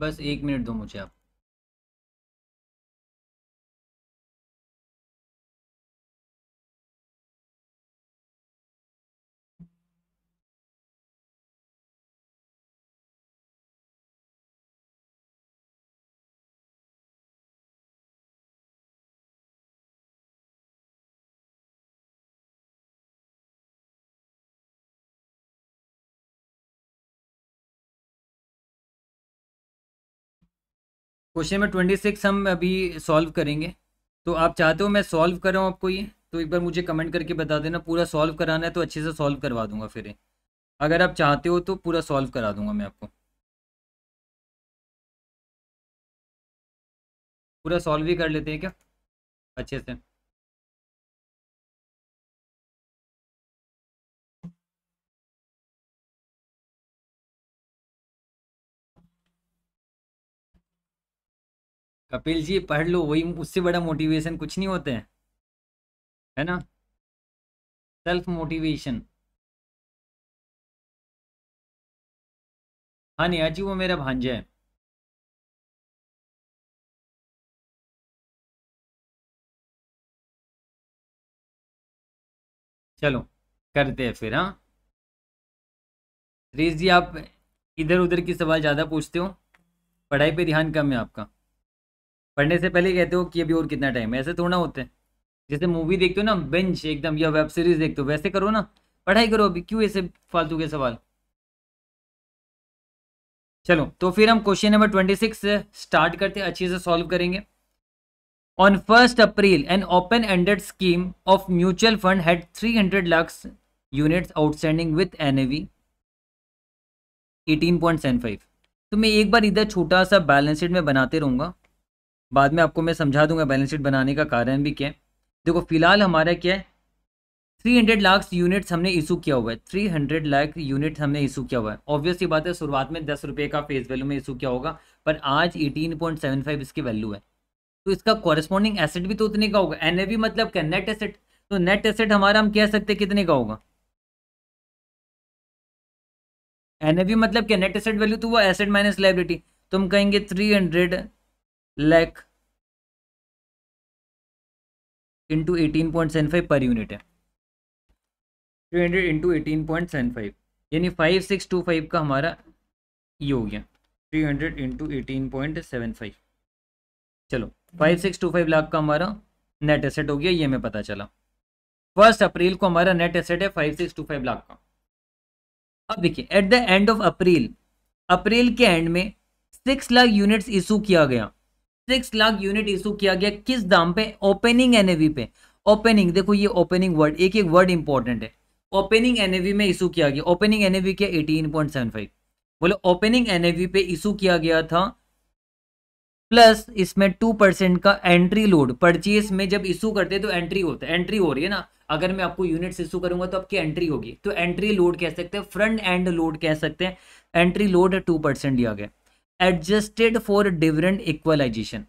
S1: बस एक मिनट दो मुझे आप क्वेश्चन नंबर ट्वेंटी सिक्स हम अभी सॉल्व करेंगे
S2: तो आप चाहते हो मैं सॉल्व कर रहा हूँ आपको ये तो एक बार मुझे कमेंट करके बता देना पूरा सॉल्व कराना है तो अच्छे
S1: से सॉल्व करवा दूंगा फिर अगर आप चाहते हो तो पूरा सॉल्व करा दूंगा मैं आपको पूरा सॉल्व भी कर लेते हैं क्या अच्छे से कपिल जी पढ़ लो वही उससे बड़ा मोटिवेशन कुछ नहीं होते हैं है ना सेल्फ मोटिवेशन हाँ नहीं अजी वो मेरा भांजा है चलो करते हैं फिर हाँ रेश जी आप इधर उधर की सवाल ज़्यादा
S2: पूछते हो पढ़ाई पे ध्यान कम है आपका पढ़ने से पहले कहते हो कि अभी और कितना टाइम है ऐसे थोड़ा होते हैं जैसे मूवी देखते हो ना बेंच एकदम या वेब सीरीज देखते हो वैसे करो ना पढ़ाई करो अभी क्यों ऐसे फालतू के सवाल चलो तो फिर हम question number twenty six start करते हैं अच्छे से सॉल्व करेंगे on first April an open ended scheme of mutual fund had hundred lakh unit outstanding with NAV eighteen point seven five तो मैं एक बार इधर छोटा सा बैलेंस शीट में बनाते रहूंगा बाद में आपको मैं समझा दूंगा बैलेंस शीट बनाने का कारण भी क्या है देखो फिलहाल हमारा क्या है थ्री हंड्रेड लाख यूनिट्स हमने इशू किया हुआ है थ्री हंड्रेड लाख यूनिट हमने इशू किया हुआ है ऑब्वियसली बात है शुरुआत में दस रुपये का फेस वैल्यू में इशू किया होगा पर आज एटीन पॉइंट सेवन फाइव इसकी वैल्यू है तो इसका कॉरेस्पॉन्डिंग एसेट भी तो उतने का होगा एन मतलब क्या नेट एसेट तो नेट एसेट हमारा हम कह सकते कितने का होगा
S1: एन मतलब क्या नेट एसेट वैल्यू तो वो एसेट माइनस लाइबिलिटी तो हम कहेंगे three hundred lakh into eighteen point seven five पर यूनिट है two hundred
S2: into eighteen point seven five यानी फाइव सिक्स टू फाइव का हमारा ये हो गया three hundred into eighteen point seven five चलो five six two five lakh का हमारा नेट एसेट हो गया ये हमें पता चला फर्स्ट अप्रैल को हमारा नेट एसेट है five six two five lakh का अब देखिए at the end of April April के एंड में सिक्स लाख यूनिट्स इशू किया गया सिक्स लाख यूनिट इशू किया गया किस दाम पे ओपनिंग एनएवी पे ओपनिंग देखो ये ओपनिंग वर्ड एक एक वर्ड इंपॉर्टेंट है ओपनिंग एनएवी में इशू किया गया ओपनिंग एनएवी क्या एटीन पॉइंट सेवन फाइव बोले ओपनिंग एनएवी पे इशू किया गया था प्लस इसमें टू परसेंट का एंट्री लोड परचेज में जब इशू करते तो एंट्री होता है एंट्री हो रही है ना अगर मैं आपको यूनिट्स इशू करूंगा तो आपकी एंट्री होगी तो एंट्री लोड कह सकते हैं फ्रंट एंड लोड कह सकते हैं एंट्री लोड टू परसेंट लिया गया एडजस्टेड फॉर डिवरेंट इक्वलाइजेशन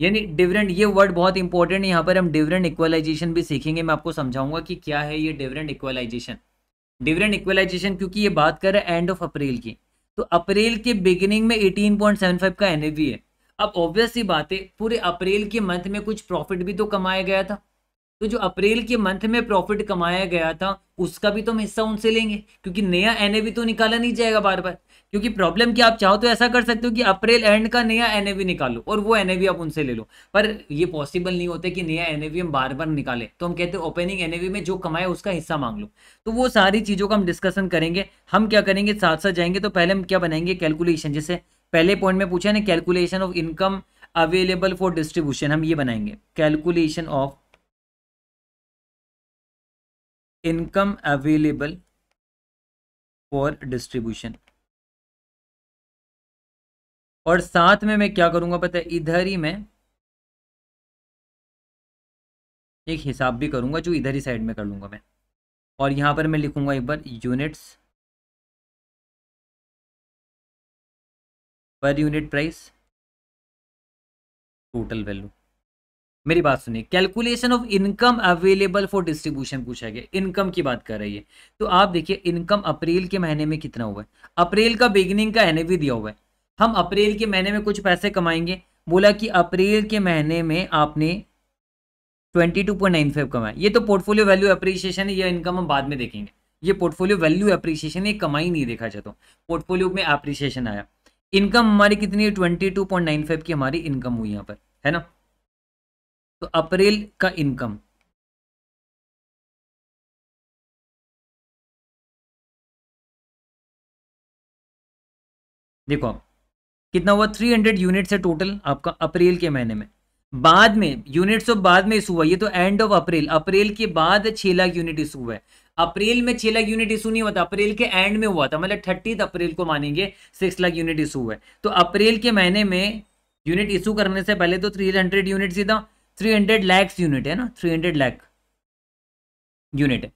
S2: यानी डिवरेंट ये वर्ड बहुत इंपॉर्टेंट है यहाँ पर हम डिवरेंट इक्वलाइजेशन भी सीखेंगे मैं आपको समझाऊंगा कि क्या है ये डिवरेंट इक्वलाइजेशन डिवरेंट इक्वलाइजेशन क्योंकि ये बात कर रहे हैं एंड ऑफ अप्रैल की तो अप्रैल के बिगिनिंग में 18.75 का एन है अब ऑब्वियस ही बात है पूरे अप्रैल के मंथ में कुछ प्रॉफिट भी तो कमाया गया था तो जो अप्रैल के मंथ में प्रॉफिट कमाया गया था उसका भी तो हम हिस्सा उनसे लेंगे क्योंकि नया एन तो निकाला नहीं जाएगा बार बार क्योंकि प्रॉब्लम क्या आप चाहो तो ऐसा कर सकते हो कि अप्रैल एंड का नया एनएवी निकालो और वो एनएवी आप उनसे ले लो पर ये पॉसिबल नहीं होता कि नया एनएवी हम बार बार निकाले तो हम कहते हैं ओपनिंग एनएवी में जो कमाए उसका हिस्सा मांग लो तो वो सारी चीज़ों का हम डिस्कशन करेंगे हम क्या करेंगे साथ साथ जाएंगे तो पहले हम क्या बनाएंगे कैलकुलेशन जैसे पहले पॉइंट में पूछा ना calculation of income available for distribution हम ये बनाएंगे calculation
S1: of income available for distribution और साथ में मैं क्या करूंगा पता है इधर ही मैं एक हिसाब भी करूंगा जो इधर ही साइड में कर लूंगा मैं और यहां पर मैं लिखूंगा एक बार units per unit price total value मेरी बात
S2: सुनिए calculation of income available for distribution पूछा गया इनकम की बात कर रही है तो आप देखिए इनकम अप्रैल के महीने में कितना हुआ है अप्रैल का बिगिनिंग का एनएवी दिया हुआ है हम अप्रैल के महीने में कुछ पैसे कमाएंगे बोला कि अप्रैल के महीने में आपने twenty two point nine five कमाया ये तो पोर्टफोलियो वैल्यू अप्रिशिएशन है यह इनकम हम बाद में देखेंगे ये पोर्टफोलियो वैल्यू अप्रिशिएशन ये कमाई नहीं देखा जाता पोर्टफोलियो में अप्रिसिएशन आया इनकम हमारी कितनी है twenty two point nine five की हमारी इनकम हुई यहाँ पर है ना तो
S1: अप्रैल का इनकम देखो आप कितना हुआ 300 यूनिट्स है टोटल आपका अप्रैल के महीने में बाद में यूनिट्स ऑफ
S2: बाद में इशू हुआ ये तो एंड ऑफ अप्रैल अप्रैल के बाद छह लाख यूनिट इशू हुआ है अप्रैल में छह लाख यूनिट इशू नहीं हुआ था अप्रैल के एंड में हुआ था मतलब थर्टी अप्रैल को मानेंगे सिक्स लाख यूनिट इशू हुआ है तो अप्रैल के महीने में यूनिट इशू करने से पहले तो थ्री हंड्रेड यूनिट सीधा थ्री हंड्रेड लैक्स यूनिट है ना थ्री हंड्रेड लैख यूनिट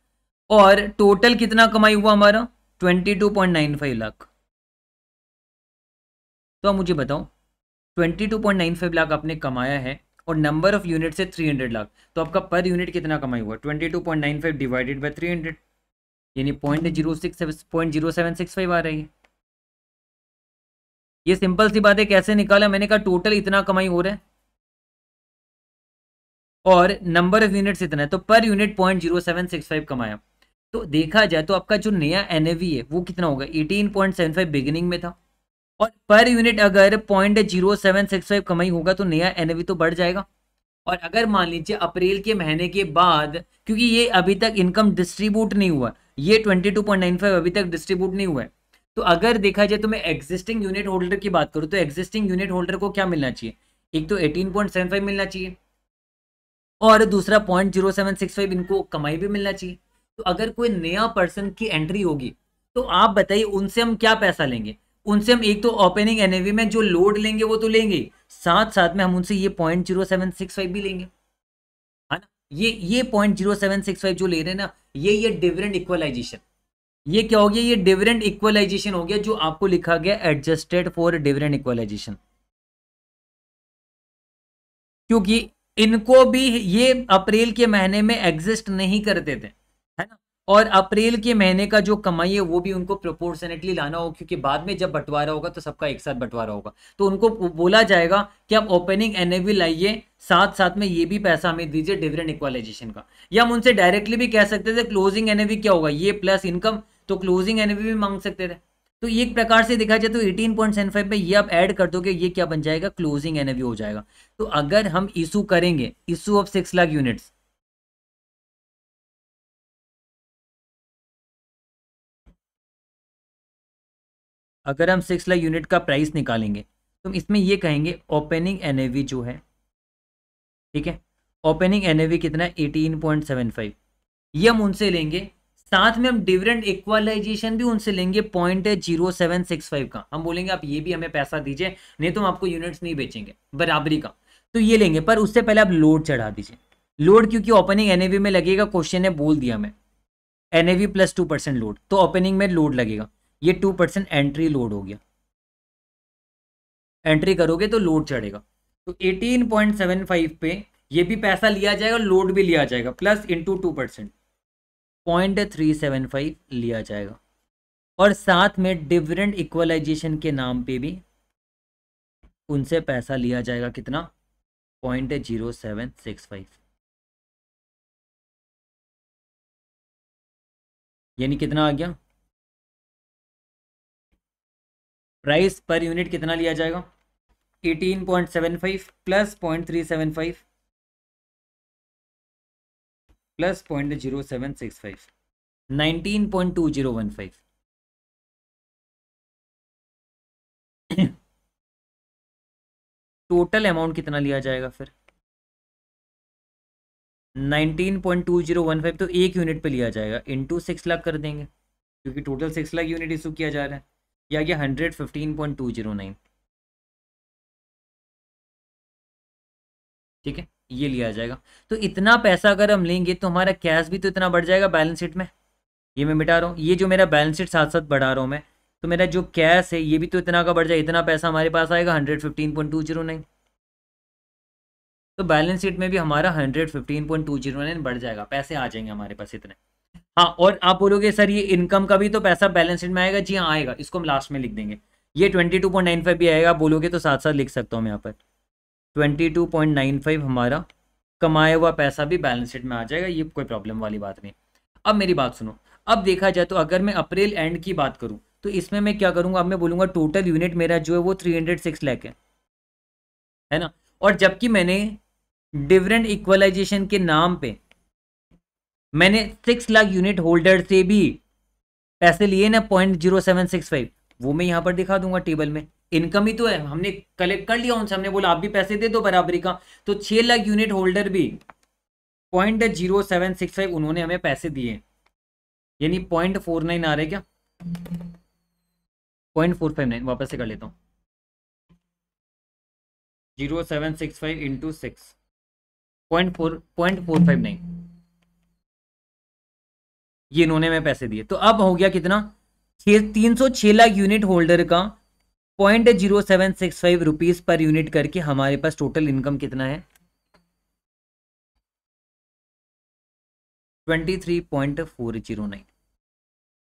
S2: और टोटल कितना कमाई हुआ हमारा twenty two point nine five lakh तो आप मुझे बताओ 22.95 लाख आपने कमाया है और नंबर ऑफ यूनिट से 300 लाख तो आपका पर यूनिट कितना कमाई हुआ 22.95 डिवाइडेड बाय 300 यानी point zero six point zero seven six five आ रही है ये सिंपल सी बात है कैसे निकाला मैंने कहा टोटल इतना कमाई हो रहा है और नंबर ऑफ यूनिट्स इतना है तो per unit point zero seven six five कमाया तो देखा जाए तो आपका जो नया एन है वो कितना होगा eighteen point seven five beginning में था और पर यूनिट अगर point zero seven six five कमाई होगा तो नया एनवी तो बढ़ जाएगा और अगर मान लीजिए अप्रैल के महीने के बाद क्योंकि ये अभी तक इनकम डिस्ट्रीब्यूट नहीं हुआ ये twenty two point nine five अभी तक डिस्ट्रीब्यूट नहीं हुआ है तो अगर देखा जाए तो मैं एग्जिस्टिंग यूनिट होल्डर की बात करूँ तो एग्जिस्टिंग यूनिट होल्डर को क्या मिलना चाहिए एक तो एटीन पॉइंट सेवन फाइव मिलना चाहिए और दूसरा point zero seven six five इनको कमाई भी मिलना चाहिए तो अगर कोई नया पर्सन की एंट्री होगी तो आप बताइए उनसे हम क्या पैसा लेंगे उनसे हम एक तो ओपनिंग एनएवी में जो लोड लेंगे वो तो लेंगे साथ साथ में हम उनसे ये point zero seven six five भी लेंगे है ना ये ये point zero seven six five जो ले रहे हैं ना ये ये डिविडेंड इक्वलाइजेशन ये क्या हो गया ये डिविडेंड इक्वलाइजेशन हो गया जो आपको लिखा गया एडजस्टेड फॉर डिविडेंड इक्वलाइजेशन क्योंकि इनको भी ये अप्रैल के महीने में एग्जिस्ट नहीं करते थे और अप्रैल के महीने का जो कमाई है वो भी उनको प्रोपोर्शनेटली लाना होगा क्योंकि बाद में जब बंटवारा होगा तो सबका एक साथ बंटवारा होगा तो उनको बोला जाएगा कि आप ओपनिंग एनएवी लाइए साथ साथ में ये भी पैसा हमें दीजिए डिविडेंड इक्वालाइजेशन का या हम उनसे डायरेक्टली भी कह सकते थे क्लोजिंग एनएवी क्या होगा ये प्लस इनकम तो क्लोजिंग एनएवी भी मांग सकते थे तो एक प्रकार से देखा जाए तो एटीन पॉइंट सेवन फाइव में ये आप ऐड कर दोगे ये क्या बन जाएगा क्लोजिंग एनएवी हो जाएगा तो अगर हम इशू करेंगे issue of
S1: six lakh units अगर हम सिक्स लाख यूनिट का प्राइस निकालेंगे
S2: तो इसमें ये कहेंगे ओपनिंग एन जो है ठीक है ओपनिंग एन कितना है एटीन पॉइंट सेवन फाइव ये हम उनसे लेंगे साथ में हम डिविडेंड इक्वलाइजेशन भी उनसे लेंगे point zero seven six five का हम बोलेंगे आप ये भी हमें पैसा दीजिए नहीं तो हम आपको यूनिट्स नहीं बेचेंगे बराबरी का तो ये लेंगे पर उससे पहले आप लोड चढ़ा दीजिए लोड क्योंकि ओपनिंग एन में लगेगा क्वेश्चन ने बोल दिया हमें N plus two percent load तो ओपनिंग में लोड लगेगा ये टू परसेंट एंट्री लोड हो गया एंट्री करोगे तो लोड चढ़ेगा तो एटीन पॉइंट सेवन फाइव पे ये भी पैसा लिया जाएगा लोड भी लिया जाएगा plus into two percent point three seven five लिया जाएगा और साथ में डिविडेंड इक्वलाइजेशन के नाम पे भी
S1: उनसे पैसा लिया जाएगा कितना point zero seven six five यानी कितना आ गया प्राइस पर यूनिट कितना लिया
S2: जाएगा 18.75 plus point three seven five
S1: plus point zero seven six five nineteen point two zero one five total amount कितना लिया जाएगा फिर
S2: nineteen point two zero one five तो एक यूनिट पे लिया जाएगा इनटू सिक्स लाख कर देंगे क्योंकि total six lakh unit issue किया जा रहा है या गया hundred fifteen point two zero nine ठीक है
S1: ये लिया जाएगा
S2: तो इतना पैसा अगर हम लेंगे तो हमारा कैश भी तो इतना बढ़ जाएगा बैलेंस शीट में ये मैं मिटा रहा हूँ ये जो मेरा बैलेंस शीट साथ साथ बढ़ा रहा हूँ मैं तो मेरा जो कैश है ये भी तो इतना का बढ़ जाए इतना पैसा हमारे पास आएगा hundred fifteen point two zero nine तो बैलेंस शीट में भी हमारा hundred fifteen point two zero nine बढ़ जाएगा पैसे आ जाएंगे हमारे पास इतने हाँ और आप बोलोगे सर ये इनकम का भी तो पैसा बैलेंस शीट में आएगा जी हाँ आएगा इसको हम लास्ट में लिख देंगे ये twenty two point nine five भी आएगा बोलोगे तो साथ साथ लिख सकता हूँ मैं यहाँ पर twenty two point nine five हमारा कमाया हुआ पैसा भी बैलेंस शीट में आ जाएगा ये कोई प्रॉब्लम वाली बात नहीं अब मेरी बात सुनो अब देखा जाए तो अगर मैं अप्रैल एंड की बात करूँ तो इसमें मैं क्या करूँगा अब मैं बोलूँगा टोटल यूनिट मेरा जो है वो थ्री हंड्रेड सिक्स लैख है ना और जबकि मैंने डिविडेंड इक्वलाइजेशन के नाम पर मैंने सिक्स लाख यूनिट होल्डर से भी पैसे लिए ना point zero seven six five वो मैं यहाँ पर दिखा दूंगा टेबल में इनकम ही तो है हमने कलेक्ट कर लिया उनसे हमने बोला आप भी पैसे दे दो बराबरी का तो छह लाख यूनिट होल्डर भी point zero seven six five उन्होंने हमें पैसे दिए यानी पॉइंट फोर नाइन आ रहे क्या पॉइंट फोर फाइव नाइन वापस से कर लेता हूँ zero seven six five into six point four point four five nine ये इन्होंने मैं पैसे दिए तो अब हो गया कितना तीन सौ छह लाख यूनिट होल्डर का point zero seven six five rupees per unit करके हमारे पास टोटल इनकम कितना है twenty three point four zero nine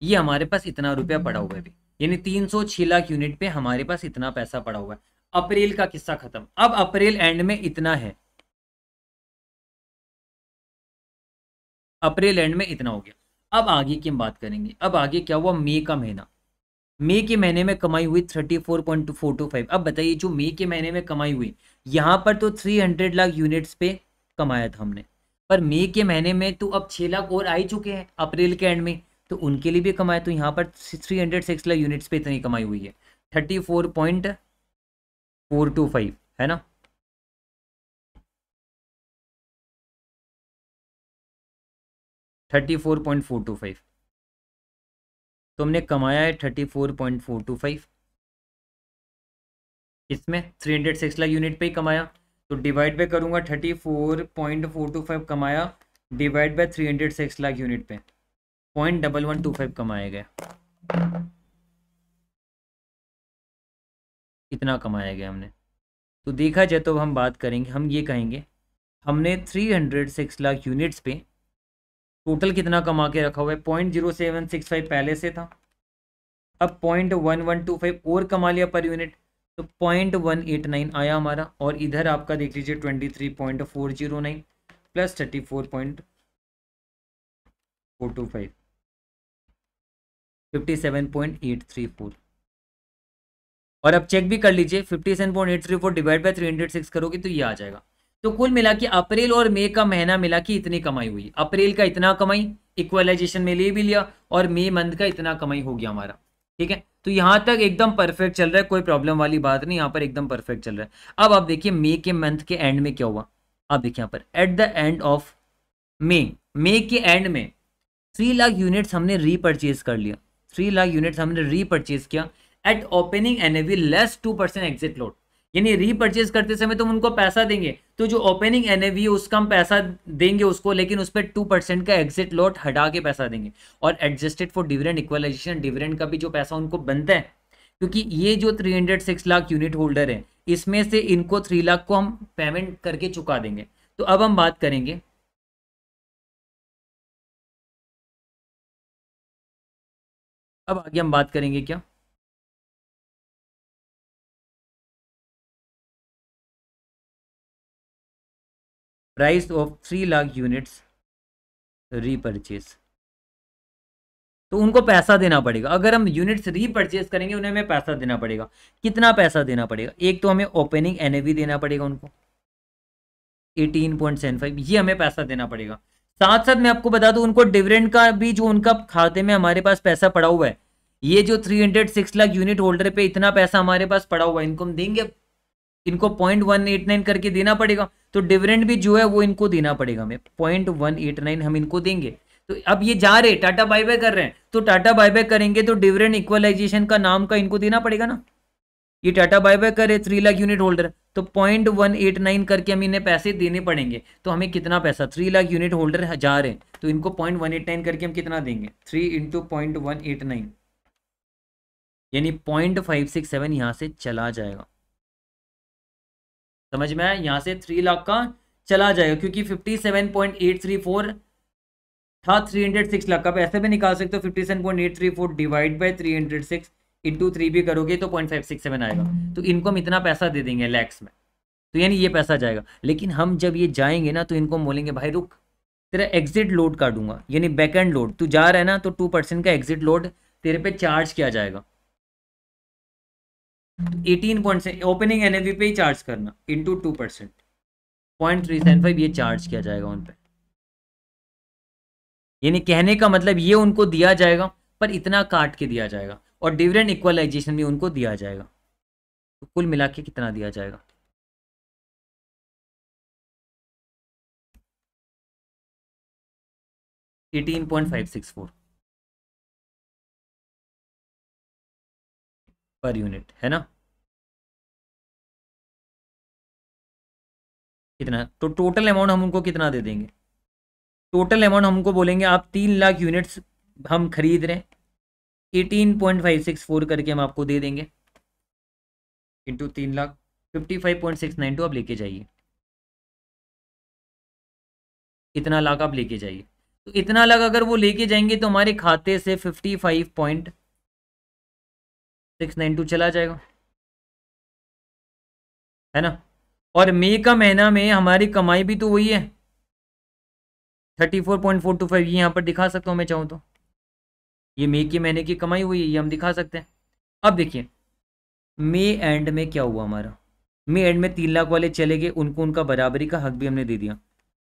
S2: ये हमारे पास इतना रुपया पड़ा हुआ है अभी यानी तीन सौ छह लाख यूनिट पे हमारे पास इतना पैसा पड़ा हुआ है अप्रैल का किस्सा खत्म अब अप्रैल एंड में इतना है अप्रैल एंड में इतना हो गया अब आगे की हम बात करेंगे अब आगे क्या हुआ मई का महीना मई के महीने में कमाई हुई thirty four point four two five अब बताइए जो मई के महीने में कमाई हुई यहाँ पर तो थ्री हंड्रेड लाख यूनिट्स पे कमाया था हमने पर मई के महीने में तो अब छः लाख और आ ही चुके हैं अप्रैल के एंड में तो उनके लिए भी कमाया तो यहाँ पर three hundred six lakh units पे इतनी कमाई हुई है thirty four point
S1: four two five है ना thirty four point four two five तो हमने कमाया है thirty four point four two five
S2: इसमें three hundred six lakh unit पे ही कमाया तो डिवाइड बाय करूंगा thirty four point four two five कमाया divide by three hundred six lakh unit पे point double one two five कमाया गया इतना कमाया गया हमने तो देखा जाए तो हम बात करेंगे हम ये कहेंगे हमने three hundred six lakh units पे टोटल कितना कमा के रखा हुआ है point zero seven six five पहले से था अब point one one two five और कमा लिया पर यूनिट तो पॉइंट वन एट नाइन आया हमारा और इधर आपका देख लीजिए twenty three point four zero nine plus thirty four point four two five fifty seven point eight three four और अब चेक भी कर लीजिए fifty seven point eight three four divide by three hundred six करोगे तो ये आ जाएगा तो कुल मिला के अप्रैल और मई का महीना मिला के इतनी कमाई हुई अप्रैल का इतना कमाई इक्वलाइजेशन में ले भी लिया और मई मंथ का इतना कमाई हो गया हमारा ठीक है तो यहाँ तक एकदम परफेक्ट चल रहा है कोई प्रॉब्लम वाली बात नहीं यहाँ पर एकदम परफेक्ट चल रहा है अब आप देखिए मे के मंथ के एंड में क्या हुआ आप देखिए यहाँ पर at the end of May May के एंड में थ्री लाख यूनिट्स हमने रीपर्चेज कर लिया थ्री लाख यूनिट्स हमने रीपर्चेज किया at opening N less two percent exit load यानी रीपर्चेज करते समय तुम तो उनको पैसा देंगे तो जो ओपनिंग एन है उसका हम पैसा देंगे उसको लेकिन उस पर टू परसेंट का एग्जिट लॉट हटा के पैसा देंगे और adjusted for dividend equalisation dividend का भी जो पैसा उनको बनता है क्योंकि ये जो three hundred six lakh unit
S1: holder है इसमें से इनको थ्री लाख को हम पेमेंट करके चुका देंगे तो अब हम बात करेंगे अब आगे हम बात करेंगे क्या price of three lakh units repurchase तो उनको
S2: पैसा देना पड़ेगा अगर हम यूनिट्स रीपरचेज करेंगे उन्हें हमें पैसा देना पड़ेगा कितना पैसा देना पड़ेगा एक तो हमें ओपनिंग एनएवी देना पड़ेगा उनको एटीन पॉइंट सेवन फाइव ये हमें पैसा देना पड़ेगा साथ साथ मैं आपको बता दूं उनको डिविडेंड का भी जो उनका खाते में हमारे पास पैसा पड़ा हुआ है ये जो three hundred six lakh unit holder पे इतना पैसा हमारे पास पड़ा हुआ है इनको हम देंगे इनको पॉइंट वन एट नाइन करके देना पड़ेगा तो डिविडेंड भी जो है वो इनको देना पड़ेगा हमें पॉइंट वन एट नाइन हम इनको देंगे तो अब ये जा रहे टाटा बाय बाय कर रहे हैं तो टाटा बाय बाय करेंगे तो डिविडेंड इक्वलाइजेशन का नाम का इनको देना पड़ेगा ना ये टाटा बाय बाय करे थ्री लाख यूनिट होल्डर तो पॉइंट वन एट नाइन करके हम इन्हें पैसे देने पड़ेंगे तो हमें कितना पैसा थ्री लाख यूनिट होल्डर जा रहे तो इनको पॉइंट वन एट नाइन करके हम कितना देंगे three into point one eight nine यानी पॉइंट फाइव सिक्स सेवन यहाँ से चला जाएगा समझ में आया यहाँ से थ्री लाख का चला जाएगा क्योंकि fifty seven point eight three four था थ्री हंड्रेड सिक्स लाख का आप ऐसे भी निकाल सकते हो fifty seven point eight three four divide by three hundred six into three भी करोगे तो पॉइंट फाइव सिक्स सेवन आएगा तो इनको हम इतना पैसा दे देंगे लैक्स में तो यानी ये पैसा जाएगा लेकिन हम जब ये जाएंगे ना तो इनको हम बोलेंगे भाई रुक तेरा एग्जिट लोड काटूंगा यानी बैक एंड लोड तू जा रहा है ना तो टू परसेंट का एग्जिट लोड तेरे पे चार्ज किया जाएगा एटीन पॉइंट से ओपनिंग एन पे ही चार्ज करना into two percent point three seven five ये चार्ज किया जाएगा उन पर यानी कहने का मतलब ये उनको दिया जाएगा पर इतना काट के दिया जाएगा और डिविडेंड इक्वलाइजेशन भी उनको दिया जाएगा तो कुल मिला
S1: के कितना दिया जाएगा eighteen point five six four per unit है ना कितना तो टोटल अमाउंट हम उनको कितना दे
S2: देंगे टोटल अमाउंट हमको बोलेंगे आप तीन लाख यूनिट्स हम खरीद रहे हैं eighteen point five six four करके हम आपको दे देंगे इंटू तीन lakh fifty five point six nine two आप लेके जाइए इतना लाख आप लेके जाइए तो इतना लाख अगर वो लेके जाएंगे तो हमारे खाते से fifty five point six nine two चला जाएगा है ना और मई का महीना में हमारी कमाई भी तो वही है thirty four point four two five ये यहाँ पर दिखा सकता हूँ मैं चाहूँ तो ये मई के महीने की कमाई हुई है ये हम दिखा सकते हैं अब देखिए मई एंड में क्या हुआ हमारा मई एंड में तीन लाख वाले चले गए उनको उनका बराबरी का हक भी हमने दे दिया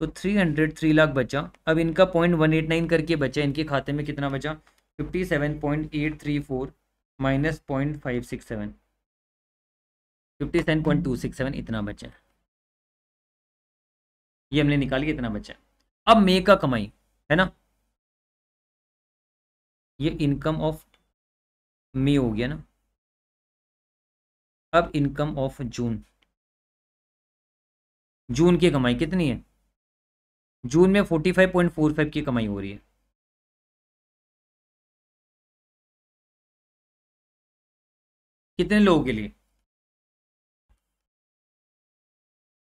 S2: तो थ्री हंड्रेड थ्री लाख बचा अब इनका पॉइंट वन एट नाइन करके बचा इनके खाते में कितना बचा fifty seven point eight three four minus point five six seven fifty seven point two six seven इतना बचा है ये हमने निकाल के इतना
S1: बचा है अब मे का कमाई है ना ये इनकम ऑफ मे हो गया ना अब इनकम ऑफ जून जून की कमाई कितनी है जून में forty five point four five की कमाई हो रही है कितने लोगों के लिए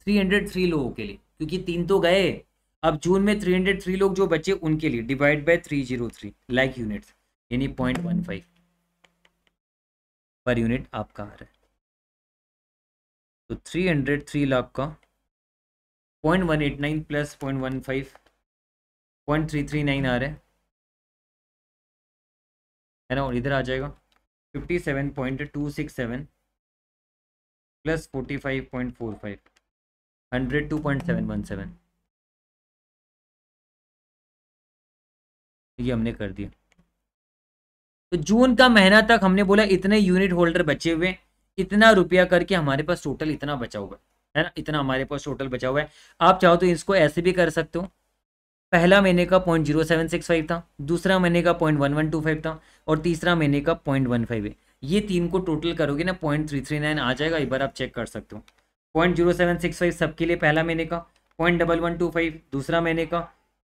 S1: थ्री हंड्रेड थ्री लोगों के लिए क्योंकि तीन तो गए
S2: अब जून में थ्री हंड्रेड थ्री लोग जो बचे उनके लिए divide by three zero three lakh unit यानी पॉइंट वन फाइव पर यूनिट आपका आ रहा है
S1: तो थ्री हंड्रेड थ्री लाख का point one eight nine plus point one five point three three nine आ रहा है ना और इधर आ जाएगा fifty seven point two six seven plus forty five point four five hundred two point seven one seven ये हमने कर दिया
S2: तो जून का महीना तक हमने बोला इतने यूनिट होल्डर बचे हुए इतना रुपया करके हमारे पास टोटल इतना बचा हुआ है ना इतना हमारे पास टोटल बचा हुआ है आप चाहो तो इसको ऐसे भी कर सकते हो पहला महीने का point zero seven six five था दूसरा महीने का point one one two five था और तीसरा महीने का पॉइंट वन फाइव है ये तीन को टोटल करोगे ना पॉइंट थ्री थ्री नाइन आ जाएगा एक बार आप चेक कर सकते हो point zero seven six five सबके लिए पहला महीने का point double one two five दूसरा महीने का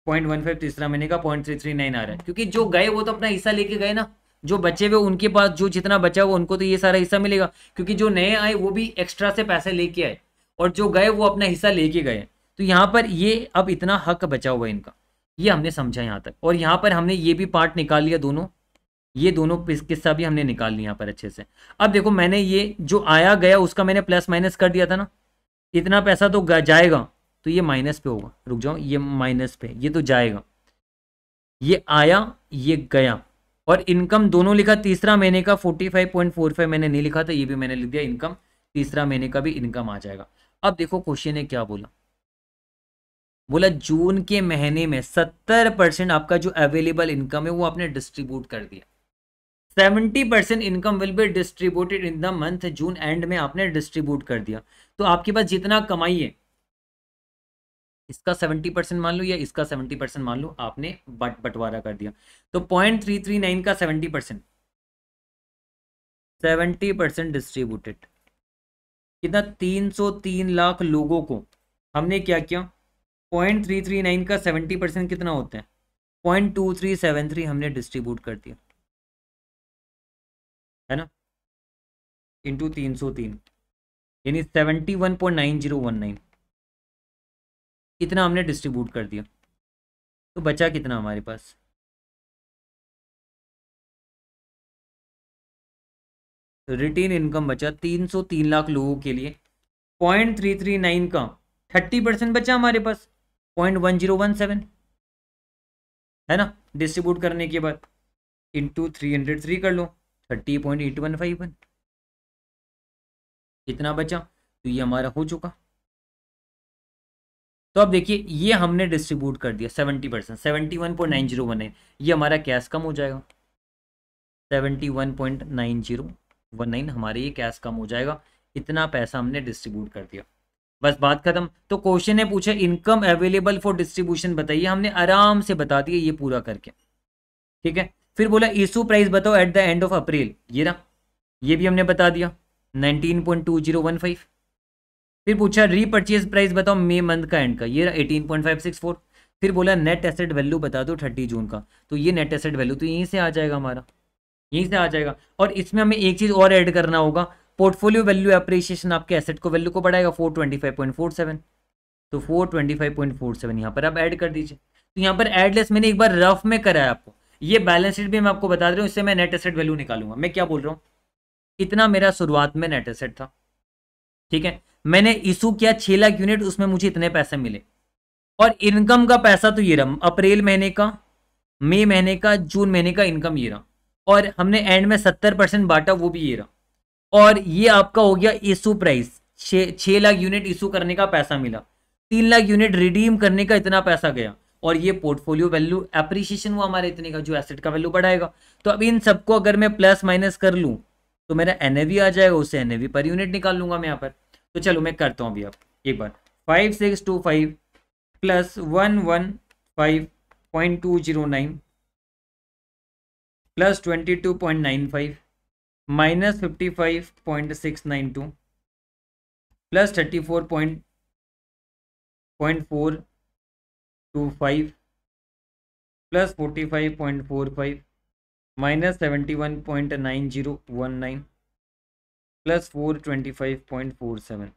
S2: पॉइंट वन फाइव तीसरा महीने का पॉइंट थ्री थ्री नाइन आ रहा है क्योंकि जो गए वो तो अपना हिस्सा लेके गए ना जो बचे हुए उनके पास जो जितना बचा हुआ उनको तो ये सारा हिस्सा मिलेगा क्योंकि जो नए आए वो भी एक्स्ट्रा से पैसे लेके आए और जो गए वो अपना हिस्सा लेके गए तो यहाँ पर ये अब इतना हक बचा हुआ है इनका ये हमने समझा यहाँ तक और यहाँ पर हमने ये भी पार्ट निकाल लिया दोनों ये दोनों किस्सा भी हमने निकाल लिया यहाँ पर अच्छे से अब देखो मैंने ये जो आया गया उसका मैंने प्लस माइनस कर दिया था ना इतना पैसा तो जाएगा तो ये माइनस पे होगा रुक जाओ ये माइनस पे ये तो जाएगा ये आया ये गया और इनकम दोनों लिखा तीसरा महीने का forty five point four five मैंने नहीं लिखा था ये भी मैंने लिख दिया इनकम तीसरा महीने का भी इनकम आ जाएगा अब देखो क्वेश्चन ने क्या बोला बोला जून के महीने में सत्तर परसेंट आपका जो अवेलेबल इनकम है वो आपने डिस्ट्रीब्यूट कर दिया seventy percent income will be distributed in the month June end में आपने डिस्ट्रीब्यूट कर दिया तो आपके पास जितना कमाई है इसका सेवेंटी परसेंट मान लो या इसका सेवेंटी परसेंट मान लो आपने बट बंटवारा कर दिया तो पॉइंट थ्री थ्री नाइन का seventy percent seventy percent distributed कितना तीन सौ तीन लाख लोगों को हमने क्या किया पॉइंट थ्री थ्री नाइन का सेवेंटी परसेंट कितना होता है point two three seven three हमने डिस्ट्रीब्यूट कर दिया
S1: है ना इंटू तीन सौ तीन यानी seventy one point nine zero one nine कितना हमने डिस्ट्रीब्यूट कर दिया तो बचा कितना हमारे पास रिटेन इनकम बचा तीन सौ तीन लाख लोगों
S2: के लिए पॉइंट थ्री थ्री नाइन का थर्टी परसेंट बचा हमारे पास point one zero one seven है ना डिस्ट्रीब्यूट करने के बाद इंटू थ्री हंड्रेड थ्री कर लो thirty point eight one five one कितना बचा तो ये हमारा हो चुका तो अब देखिए ये हमने डिस्ट्रीब्यूट कर दिया seventy percent seventy one point nine zero one है ये हमारा कैश कम हो जाएगा seventy one point nine zero one nine हमारे ये कैश कम हो जाएगा इतना पैसा हमने डिस्ट्रीब्यूट कर दिया बस बात खत्म तो क्वेश्चन ने पूछा इनकम अवेलेबल फॉर डिस्ट्रीब्यूशन बताइए हमने आराम से बता दिया ये पूरा करके ठीक है फिर बोला इशू प्राइस बताओ at the end of April ये ना ये भी हमने बता दिया 19.2015 फिर पूछा रीपर्चेज प्राइस बताओ मे मंथ का एंड का ये रहा 18.564 फिर बोला नेट एसेट वैल्यू बता दो थर्टी जून का तो ये नेट एसेट वैल्यू तो यहीं से आ जाएगा हमारा यहीं से आ जाएगा और इसमें हमें एक चीज़ और ऐड करना होगा पोर्टफोलियो वैल्यू अप्रिसिएशन आपके एसेट को वैल्यू को बढ़ाएगा four twenty five point four seven तो four twenty five point four seven यहाँ पर आप ऐड कर दीजिए तो यहाँ पर एडलेस मैंने एक बार रफ में करा है आपको ये बैलेंस शीट भी मैं आपको बता रहा हूँ इससे मैं नेट एसेट वैल्यू निकालूंगा मैं क्या बोल रहा हूँ इतना मेरा शुरुआत में नेट एसेट था ठीक है मैंने इशू किया छह लाख यूनिट उसमें मुझे इतने पैसे मिले और इनकम का पैसा तो ये रहा अप्रैल महीने का मई महीने का जून महीने का इनकम ये रहा और हमने एंड में सत्तर परसेंट बांटा वो भी ये रहा और ये आपका हो गया इशू प्राइस छः लाख यूनिट इशू करने का पैसा मिला तीन लाख यूनिट रिडीम करने का इतना पैसा गया और ये पोर्टफोलियो वैल्यू एप्रिशिएशन हुआ हमारे इतने का जो एसेट का वैल्यू बढ़ाएगा तो अब इन सबको अगर मैं प्लस माइनस कर लूँ तो मेरा एन आ जाएगा उससे एन पर यूनिट निकाल लूंगा मैं यहाँ पर तो चलो मैं करता हूँ अभी आप एक बार five six two five plus one one five point two zero nine plus twenty two point nine five minus fifty five point six nine two plus thirty four point point four two five plus forty five point four five minus seventy one point nine zero one nine plus four twenty five point four seven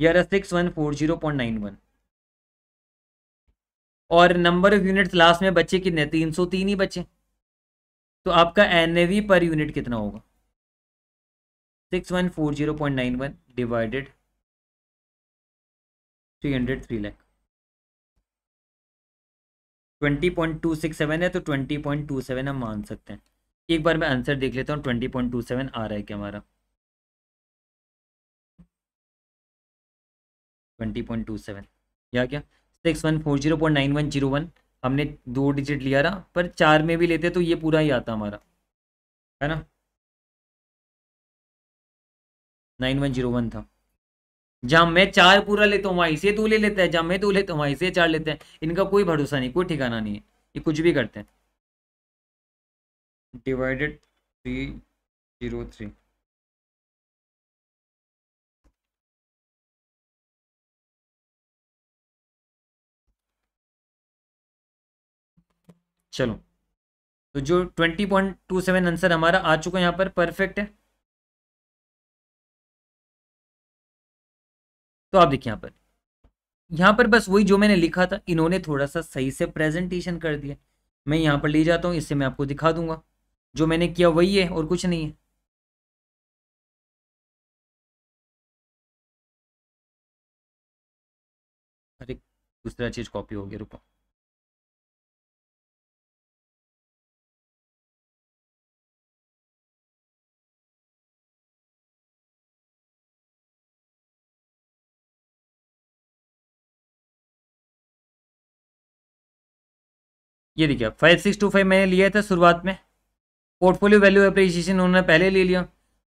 S2: यार six one four zero point nine one और number of units last में बचे कितने तीन सौ तीन ही बचे तो आपका
S1: एन पर यूनिट कितना होगा six one four zero point nine one divided three hundred three lakh
S2: twenty point two six seven है तो ट्वेंटी पॉइंट टू सेवन हम मान सकते हैं एक बार मैं आंसर देख लेता हूँ ट्वेंटी पॉइंट टू सेवन आ रहा है क्या हमारा ट्वेंटी पॉइंट टू सेवन या क्या six one four zero point nine one zero one हमने दो डिजिट लिया रहा पर चार में भी लेते तो ये पूरा ही आता हमारा है ना नाइन वन जीरो वन था जहां मैं चार पूरा लेता हूँ वहां इसे दो ले लेता है जहां मैं दो लेता हूँ वहां इसे चार लेते हैं इनका
S1: कोई भरोसा नहीं कोई ठिकाना नहीं है ये कुछ भी करते हैं डिवाइडेड थ्री जीरो थ्री चलो तो जो twenty point two seven answer हमारा आ चुका है यहाँ पर परफेक्ट है
S2: तो आप देखिए यहाँ पर यहाँ पर बस वही जो मैंने लिखा था इन्होंने थोड़ा सा सही से प्रेजेंटेशन कर दिया मैं यहाँ पर ले जाता हूँ इससे मैं आपको दिखा दूंगा जो मैंने
S1: किया वही है और कुछ नहीं है अरे दूसरा चीज़ कॉपी हो गया रुको ये देखिए फाइव सिक्स टू फाइव मैंने लिया था शुरुआत में
S2: पोर्टफोलियो वैल्यू अप्रिसिएशन उन्होंने पहले ले लिया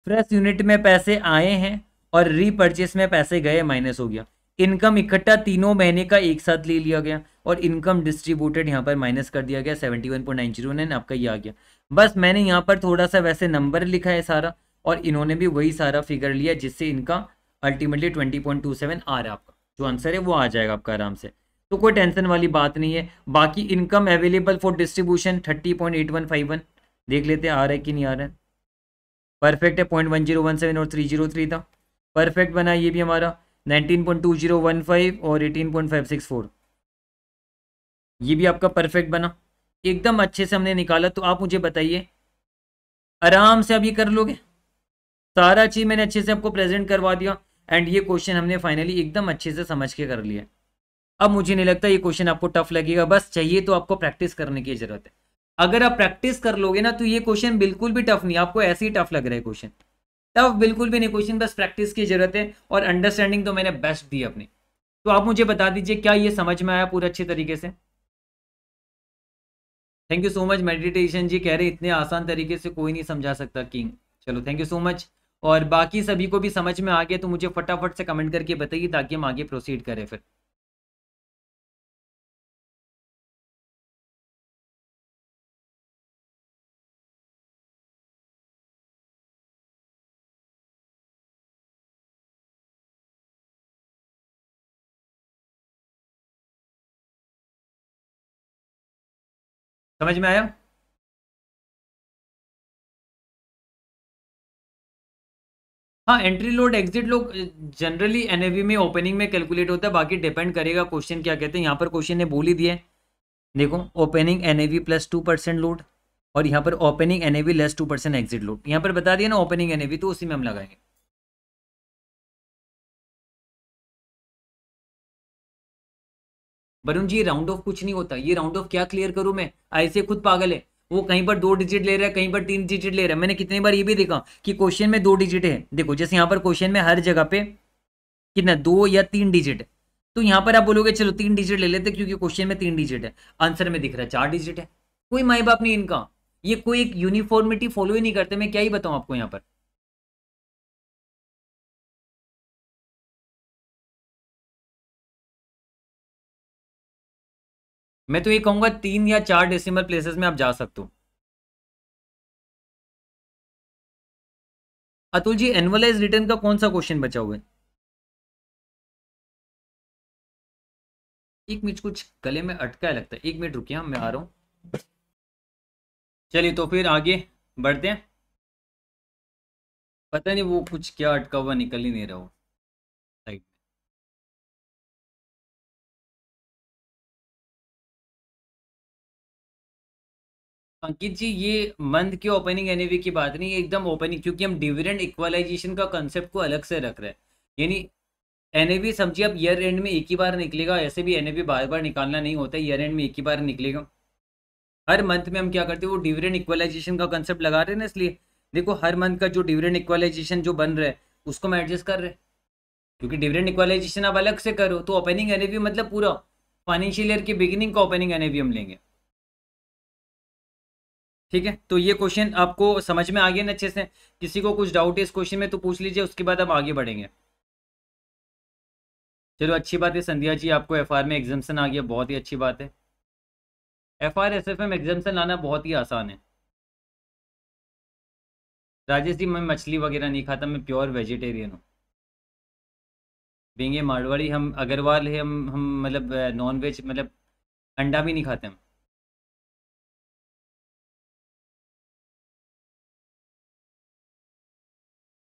S2: फ्रेश यूनिट में पैसे आए हैं और रीपर्चेस में पैसे गए माइनस हो गया इनकम इकट्ठा तीनों महीने का एक साथ ले लिया गया और इनकम डिस्ट्रीब्यूटेड यहाँ पर माइनस कर दिया गया seventy one point nine zero nine आपका ये आ गया बस मैंने यहाँ पर थोड़ा सा वैसे नंबर लिखा है सारा और इन्होंने भी वही सारा फिगर लिया जिससे इनका ultimately twenty point two seven आ रहा है आपका जो आंसर है वो आ जाएगा आपका आराम से तो कोई टेंशन वाली बात नहीं है बाकी income available for distribution thirty point eight one five one देख लेते हैं आ रहा है कि नहीं आ रहा है परफेक्ट है point one zero one seven और थ्री जीरो थ्री था परफेक्ट बना ये भी हमारा nineteen point two zero one five और eighteen point five six four ये भी आपका परफेक्ट बना एकदम अच्छे से हमने निकाला तो आप मुझे बताइए आराम से आप ये कर लोगे सारा चीज़ मैंने अच्छे से आपको प्रेजेंट करवा दिया एंड ये क्वेश्चन हमने फाइनली एकदम अच्छे से समझ के कर लिया अब मुझे नहीं लगता ये क्वेश्चन आपको टफ लगेगा बस चाहिए तो आपको प्रैक्टिस करने की जरूरत है अगर आप प्रैक्टिस कर लोगे ना तो ये क्वेश्चन बिल्कुल भी टफ नहीं आपको ऐसे ही टफ लग रहा है क्वेश्चन टफ बिल्कुल भी नहीं क्वेश्चन बस प्रैक्टिस की जरूरत है और अंडरस्टैंडिंग तो मैंने बेस्ट दी अपनी तो आप मुझे बता दीजिए क्या ये समझ में आया पूरा अच्छे तरीके से thank you so much meditation ji कह रहे इतने आसान तरीके से कोई नहीं समझा सकता किंग चलो थैंक यू सो मच और बाकी सभी को भी समझ में आ गया तो मुझे
S1: फटाफट से कमेंट करके बताइए ताकि हम आगे प्रोसीड करें फिर समझ में आया हाँ entry load exit load
S2: generally NAV में ओपनिंग में कैलकुलेट होता है बाकी डिपेंड करेगा क्वेश्चन क्या कहते हैं यहाँ पर क्वेश्चन ने बोली ही दिया देखो opening NAV plus two percent load और यहाँ पर opening NAV less
S1: two percent exit load यहाँ पर बता दिया ना ओपनिंग एनएवी तो उसी में हम लगाएंगे वरुण जी राउंड ऑफ कुछ नहीं होता ये राउंड ऑफ क्या क्लियर करूं मैं ऐसे खुद पागल है वो कहीं पर दो डिजिट ले रहा है कहीं पर तीन
S2: डिजिट ले रहा है मैंने कितनी बार ये भी देखा कि क्वेश्चन में दो डिजिट है देखो जैसे यहाँ पर क्वेश्चन में हर जगह पे कितना दो या तीन डिजिट तो यहाँ पर आप बोलोगे चलो तीन डिजिट ले लेते क्योंकि क्वेश्चन में तीन डिजिट है आंसर में दिख रहा है चार डिजिट है कोई माई बाप नहीं इनका ये कोई एक यूनिफॉर्मिटी फॉलो ही नहीं करते मैं क्या ही बताऊँ
S1: आपको यहाँ पर मैं तो ये कहूंगा तीन या चार डेसिमल प्लेसेस में आप जा सकते हो अतुल जी एनुअलाइज रिटर्न का कौन सा क्वेश्चन बचा हुआ है एक मिनट कुछ गले में अटका है लगता है एक मिनट रुकिए मैं आ रहा हूं चलिए तो फिर आगे बढ़ते हैं पता नहीं वो कुछ क्या अटका हुआ निकल ही नहीं रहा हो अंकित जी ये मंथ की ओपनिंग
S2: एनएवी की बात नहीं एकदम ओपनिंग क्योंकि हम डिविडेंड इक्वलाइजेशन का कंसेप्ट को अलग से रख रहे हैं यानी एनएवी समझिए अब ईयर एंड में एक ही बार निकलेगा ऐसे भी एनएवी बार बार निकालना नहीं होता ईयर एंड में एक ही बार निकलेगा हर मंथ में हम क्या करते हैं वो डिविडेंड इक्वलाइजेशन का कंसेप्ट लगा रहे हैं ना इसलिए देखो हर मंथ का जो डिविडेंड इक्वलाइजेशन जो बन रहा है उसको हम एडजस्ट कर रहे हैं क्योंकि डिविडेंड इक्वलाइजेशन आप अलग से करो तो ओपनिंग एनएवी मतलब पूरा फाइनेंशियल ईयर की बिगिनिंग का ओपनिंग एनएवी हम लेंगे ठीक है तो ये क्वेश्चन आपको समझ में आ गया ना अच्छे से किसी को कुछ डाउट है इस क्वेश्चन में तो पूछ लीजिए उसके बाद हम आगे बढ़ेंगे चलो अच्छी बात है संध्या जी आपको एफ में एग्जामेशन आ गया बहुत ही अच्छी बात है
S1: F R S F M examination लाना बहुत ही आसान है राजेश जी मैं मछली वगैरह नहीं खाता मैं प्योर वेजिटेरियन हूँ बेंगे मारवाड़ी हम अग्रवाल है हम हम मतलब नॉन वेज मतलब अंडा भी नहीं खाते हम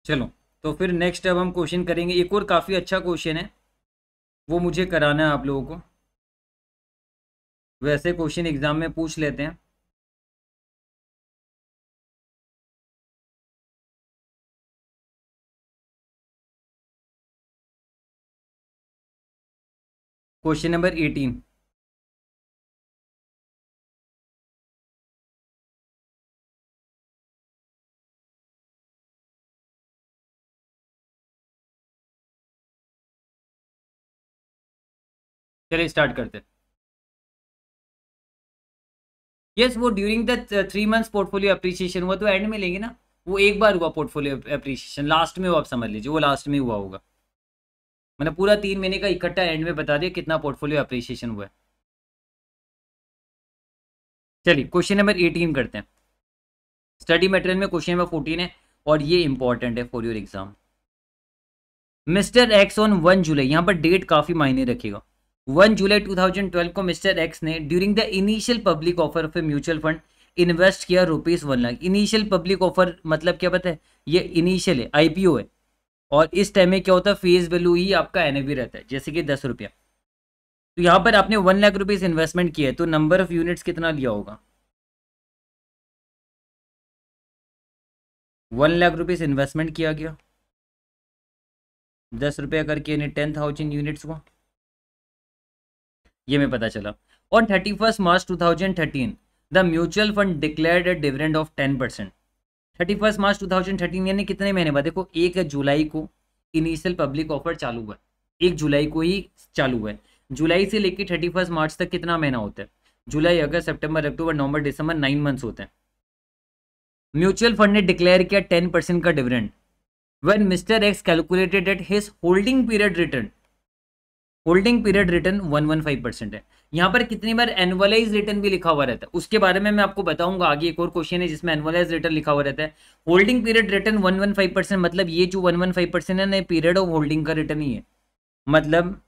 S1: चलो तो फिर नेक्स्ट अब हम क्वेश्चन करेंगे एक और काफ़ी अच्छा क्वेश्चन है वो मुझे कराना है आप लोगों को वैसे क्वेश्चन एग्ज़ाम में पूछ लेते हैं क्वेश्चन नंबर एटीन चलिए स्टार्ट करते हैं यस वो during the three months portfolio appreciation हुआ तो एंड
S2: में लेंगे ना वो एक बार हुआ पोर्टफोलियो अप्रिसिएशन लास्ट में वो आप समझ लीजिए वो लास्ट में हुआ होगा मैंने पूरा तीन महीने का इकट्ठा एंड में बता दिया कितना पोर्टफोलियो अप्रिसिएशन हुआ है चलिए क्वेश्चन नंबर एटीन करते हैं स्टडी मटेरियल में क्वेश्चन नंबर फोर्टीन है और ये इंपॉर्टेंट है for your exam mister X on one July यहाँ पर डेट काफ़ी मायने रखेगा वन जुलाई 2012 को मिस्टर एक्स ने during the initial public offer of a mutual fund invest किया rupees one lakh initial public offer मतलब क्या पता है ये इनिशियल है आईपीओ है और इस टाइम में क्या होता है फेस वैल्यू ही आपका एन रहता है जैसे कि दस रुपया तो यहाँ पर आपने वन लाख रुपीज इन्वेस्टमेंट
S1: किया है तो नंबर ऑफ यूनिट्स कितना लिया होगा वन लाख रुपीज इन्वेस्टमेंट किया गया दस
S2: रुपया करके टेन थाउजेंड यूनिट्स हुआ ये मैं पता चला और thirty first March two thousand thirteen the mutual fund declared a dividend of ten percent thirty first March two thousand thirteen यानी कितने महीने बाद देखो एक जुलाई को इनिशियल पब्लिक ऑफर चालू हुआ एक जुलाई को ही चालू हुआ जुलाई से लेकर थर्टी फर्स्ट मार्च तक कितना महीना होता है जुलाई अगस्त सेप्टेम्बर अक्टूबर नवंबर दिसंबर नाइन मंथ्स होते हैं म्यूचुअल फंड ने डिक्लेयर किया टेन परसेंट का dividend when mister X calculated at his holding period return holding period return one one five percent है यहाँ पर कितनी बार एनुअलाइज रिटर्न भी लिखा हुआ रहता है उसके बारे में मैं आपको बताऊंगा आगे एक और क्वेश्चन है जिसमें एनुअलाइज रिटर्न लिखा हुआ रहता है holding period return one one five percent मतलब ये जो वन वन फाइव परसेंट है ना पीरियड ऑफ होल्डिंग का
S1: रिटर्न ही है मतलब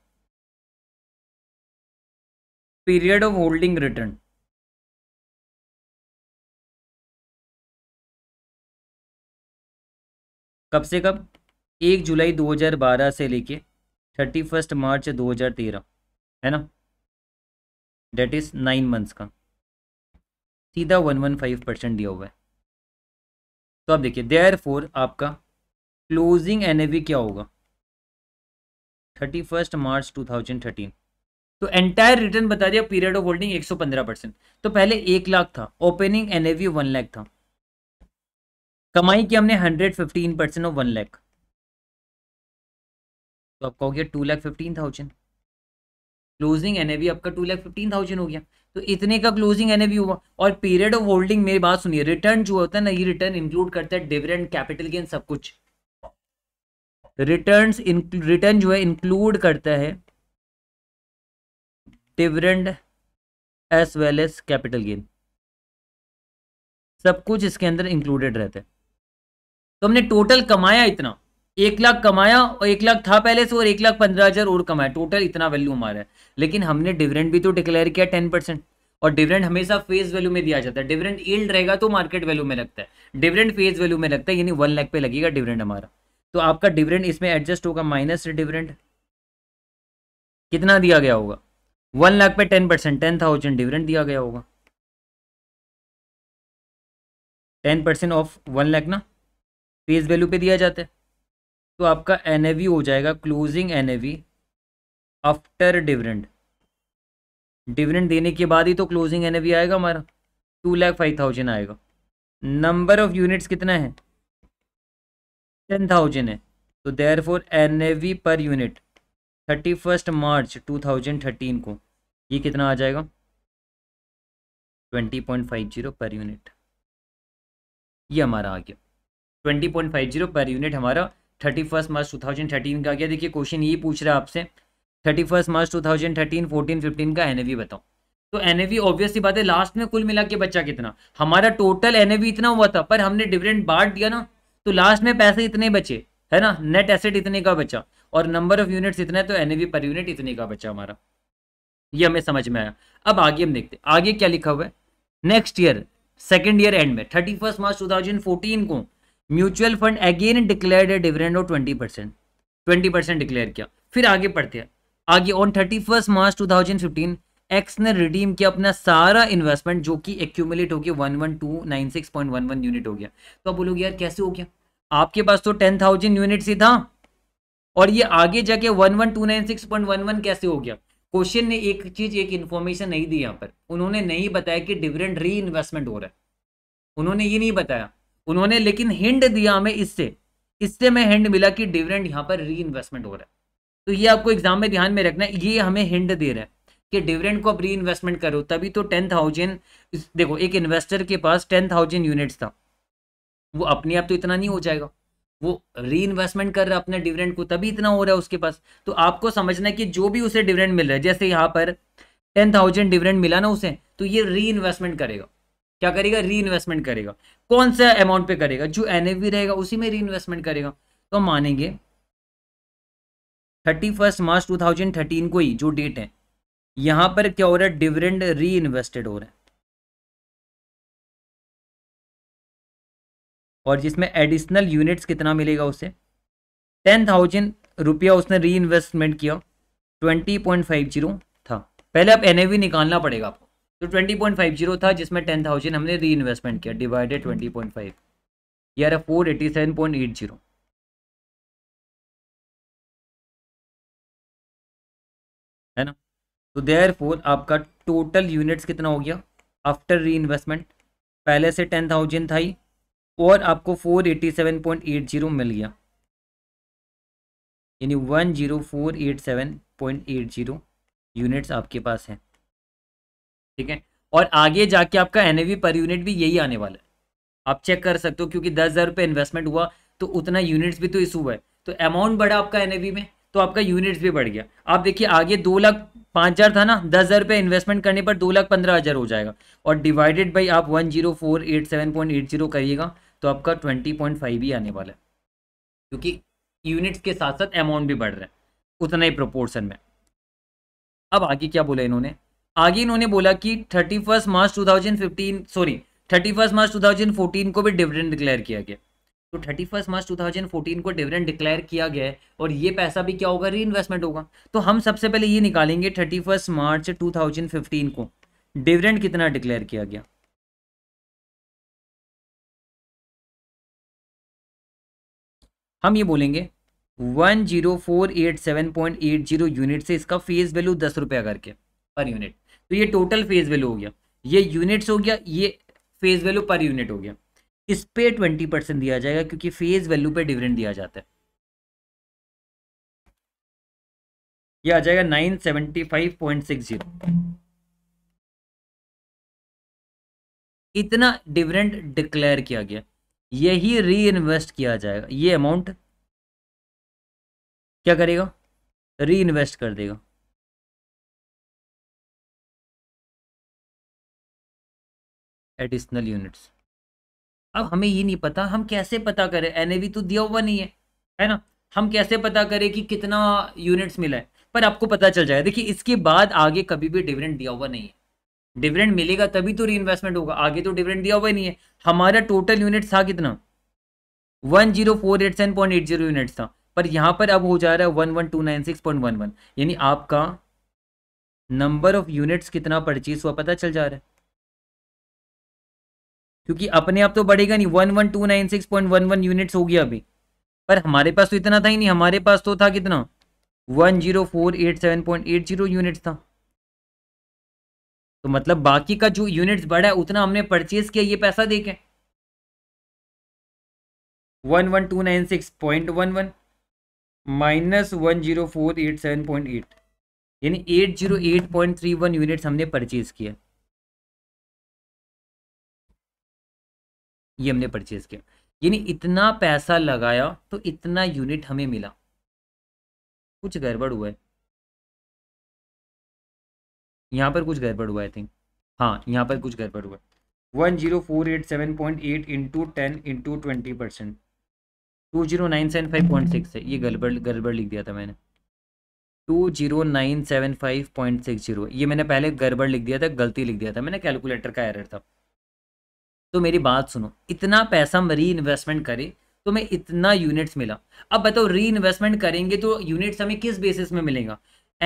S1: पीरियड ऑफ होल्डिंग रिटर्न कब से कब एक जुलाई बारह से
S2: लेके थर्टी फर्स्ट मार्च दो हज़ार तेरह है ना डेट इज़ नाइन मंथ्स का सीधा वन वन फाइव परसेंट दिया हुआ है तो आप देखिए देयर फोर आपका क्लोजिंग एन क्या होगा thirty first March two thousand thirteen तो एंटायर रिटर्न बता दिया पीरियड ऑफ होल्डिंग एक सौ पंद्रह परसेंट तो पहले एक लाख था opening N AV one lakh था कमाई की हमने hundred fifteen percent of one lakh तो आपका हो गया two lakh fifteen thousand closing NAV आपका टू लाख फिफ्टीन थाउजेंड हो गया तो इतने का क्लोजिंग एनएवी हुआ और पीरियड ऑफ होल्डिंग मेरी बात सुनिए रिटर्न जो होता है ना ये रिटर्न इंक्लूड करता है डिविडेंड कैपिटल गेन सब कुछ रिटर्न रिटर्न जो है इंक्लूड करता है dividend as well as capital gain सब कुछ इसके अंदर इंक्लूडेड रहता है तो हमने टोटल कमाया इतना एक लाख कमाया और एक लाख था पहले से और एक लाख पंद्रह हज़ार और कमाया टोटल इतना वैल्यू हमारा है लेकिन हमने डिविडेंड भी तो डिक्लेयर किया टेन परसेंट और डिविडेंड हमेशा फेस वैल्यू में दिया जाता है डिविडेंड ईल्ड रहेगा तो मार्केट वैल्यू में लगता है डिविडेंड फेस वैल्यू में लगता है यानी वन लाख पे लगेगा डिविडेंड हमारा तो आपका डिविडेंड इसमें एडजस्ट होगा माइनस
S1: डिविडेंड कितना दिया गया होगा वन लाख पे ten percent ten thousand dividend दिया गया होगा ten percent of
S2: one lakh ना फेस वैल्यू पे दिया जाता है तो आपका एन हो जाएगा closing N after dividend dividend देने के बाद ही तो क्लोजिंग एन आएगा हमारा टू लैख फाइव थाउजेंड आएगा नंबर ऑफ यूनिट्स कितना है टेन थाउजेंड है तो therefore N per unit thirty first March two thousand thirteen को ये कितना आ जाएगा twenty point five zero per unit ये हमारा आ गया twenty point five zero per unit हमारा thirty first March two thousand thirteen का क्या देखिए क्वेश्चन ये पूछ रहा है आपसे thirty first March two thousand thirteen fourteen fifteen का एन बताओ तो एन एवी ऑब्वियसली बात है लास्ट में कुल मिला के बच्चा कितना हमारा टोटल एन इतना हुआ था पर हमने डिविडेंड बांट दिया ना तो लास्ट में पैसे इतने बचे है ना नेट एसेट इतने का बचा और नंबर ऑफ यूनिट्स इतना है तो एन पर यूनिट इतने का बचा हमारा ये हमें समझ में आया अब आगे हम देखते आगे क्या लिखा हुआ है next year second year end में thirty first March two thousand fourteen को mutual fund again declared dividend और twenty percent twenty percent declare किया फिर आगे पढ़ते हैं आगे on thirty first March two thousand fifteen X ने रिडीम किया अपना सारा इन्वेस्टमेंट जो कि एक्यूमुलेट हो गया one one two nine six point one one unit हो गया तो आप बोलोगे यार कैसे हो गया आपके पास तो टेन थाउजेंड यूनिट ही था और ये आगे जाके one one two nine six point one one कैसे हो गया क्वेश्चन ने एक चीज एक इन्फॉर्मेशन नहीं दी यहाँ पर उन्होंने नहीं बताया कि डिविडेंड री इन्वेस्टमेंट हो रहा है उन्होंने ये नहीं बताया उन्होंने लेकिन हिंड दिया हमें इससे इससे में हिंड मिला कि डिविडेंड यहाँ पर री इन्वेस्टमेंट हो रहा है तो ये आपको एग्जाम में ध्यान में रखना है ये हमें हिंड दे रहा है कि डिविडेंड को आप री इन्वेस्टमेंट करो तभी तो टेन थाउजेंड देखो एक इन्वेस्टर के पास टेन थाउजेंड यूनिट्स था वो अपने आप तो इतना नहीं हो जाएगा वो री इन्वेस्टमेंट कर रहा है अपने डिविडेंड को तभी इतना हो रहा है उसके पास तो आपको समझना है कि जो भी उसे डिविडेंड मिल रहा है जैसे यहाँ पर टेन थाउजेंड डिविडेंड मिला ना उसे तो ये री इन्वेस्टमेंट करेगा क्या करेगा री इन्वेस्टमेंट करेगा कौन सा अमाउंट पे करेगा जो एन रहेगा उसी में री इन्वेस्टमेंट करेगा तो हम मानेंगे thirty first March two thousand thirteen को ही जो डेट है यहां पर क्या हो रहा है डिविडेंड री इन्वेस्टेड हो रहा है और जिसमें एडिशनल यूनिट्स कितना मिलेगा उसे टेन थाउजेंड रुपया उसने री इन्वेस्टमेंट किया ट्वेंटी पॉइंट फाइव जीरो था पहले आप एन निकालना पड़ेगा आपको तो ट्वेंटी पॉइंट फाइव जीरो था जिसमें टेन थाउजेंड हमने री इन्वेस्टमेंट किया डिवाइडेड ट्वेंटी पॉइंट फाइव
S1: यार four eighty seven point eight zero है ना तो देयर फोर आपका टोटल
S2: यूनिट्स कितना हो गया आफ्टर री इन्वेस्टमेंट पहले से टेन थाउजेंड था ही और आपको four eighty seven point eight zero मिल गया यानी one zero four eight seven point eight zero units आपके पास हैं ठीक है और आगे जाके आपका एन पर यूनिट भी यही आने वाला है आप चेक कर सकते हो क्योंकि दस हज़ार रुपये इन्वेस्टमेंट हुआ तो उतना यूनिट्स भी तो इशू हुआ है तो अमाउंट बढ़ा आपका एन में तो आपका यूनिट्स भी बढ़ गया आप देखिए आगे दो लाख पाँच हज़ार था ना दस हज़ार रुपये इन्वेस्टमेंट करने पर दो लाख पंद्रह हज़ार हो जाएगा और डिवाइडेड बाई आप one zero four eight seven point eight zero करिएगा तो आपका ट्वेंटी पॉइंट फाइव ही आने वाला है क्योंकि यूनिट्स के साथ साथ अमाउंट भी बढ़ रहा है उतना ही प्रोपोर्सन में अब आगे क्या बोला इन्होंने आगे इन्होंने बोला कि thirty first March two thousand fifteen sorry thirty first March two thousand fourteen को भी डिविडेंड डिक्लेयर किया गया तो thirty first March two thousand fourteen को डिविडेंड डिक्लेयर किया गया है और ये पैसा भी क्या होगा री इन्वेस्टमेंट होगा तो हम सबसे पहले ये निकालेंगे thirty first March two thousand fifteen को
S1: डिविडेंड कितना डिक्लेयर किया गया हम ये बोलेंगे one zero four eight
S2: seven point eight zero unit से इसका फेस वैल्यू दस रुपया करके पर यूनिट तो ये टोटल फेज वैल्यू हो गया ये यूनिट्स हो गया ये फेज वैल्यू पर यूनिट हो गया इस पे ट्वेंटी परसेंट दिया जाएगा क्योंकि फेज वैल्यू पे डिविडेंड दिया जाता है ये आ जाएगा nine seventy five point six zero
S1: इतना डिविडेंड डिक्लेयर किया गया यही री इन्वेस्ट किया जाएगा ये अमाउंट क्या करेगा री इन्वेस्ट कर देगा एडिशनल यूनिट्स अब हमें ये नहीं पता
S2: हम कैसे पता करें एन तो दिया हुआ नहीं है है ना हम कैसे पता करें कि कितना यूनिट्स मिला है पर आपको पता चल जाएगा देखिए इसके बाद आगे कभी भी डिविडेंड दिया हुआ नहीं है डिविडेंड मिलेगा तभी तो री होगा आगे तो डिविडेंड दिया हुआ नहीं है हमारा टोटल यूनिट था कितना one zero four eight seven point eight zero unit था पर यहाँ पर अब हो जा रहा है one one two nine six point one one यानी आपका नंबर ऑफ यूनिट्स कितना परचेज हुआ पता चल जा रहा है क्योंकि अपने आप तो बढ़ेगा नहीं one one two nine six point one one units हो गया अभी पर हमारे पास तो इतना था ही नहीं हमारे पास तो था कितना one zero four eight seven point eight zero units था तो मतलब बाकी का जो यूनिट्स बढ़ा है उतना हमने परचेज किया ये पैसा दे one one two nine six point one one minus one zero four eight seven point eight यानी eight zero eight point three one units हमने परचेज किया
S1: ये हमने परचेज किया यानी इतना पैसा लगाया तो इतना यूनिट हमें मिला
S2: कुछ गड़बड़ हुआ है यहाँ पर कुछ गड़बड़ हुआ आई थिंक हाँ यहाँ पर कुछ गड़बड़ हुआ one zero four eight seven point eight into ten into twenty percent two zero nine seven five point six है ये गड़बड़ गड़बड़ लिख दिया था मैंने two zero nine seven five point six zero ये मैंने पहले गड़बड़ लिख दिया था गलती लिख दिया था मैंने कैलकुलेटर का एरर था तो मेरी बात सुनो इतना पैसा हम री इन्वेस्टमेंट करें तो हमें इतना यूनिट्स मिला अब बताओ री इन्वेस्टमेंट करेंगे तो यूनिट्स हमें किस बेसिस में मिलेगा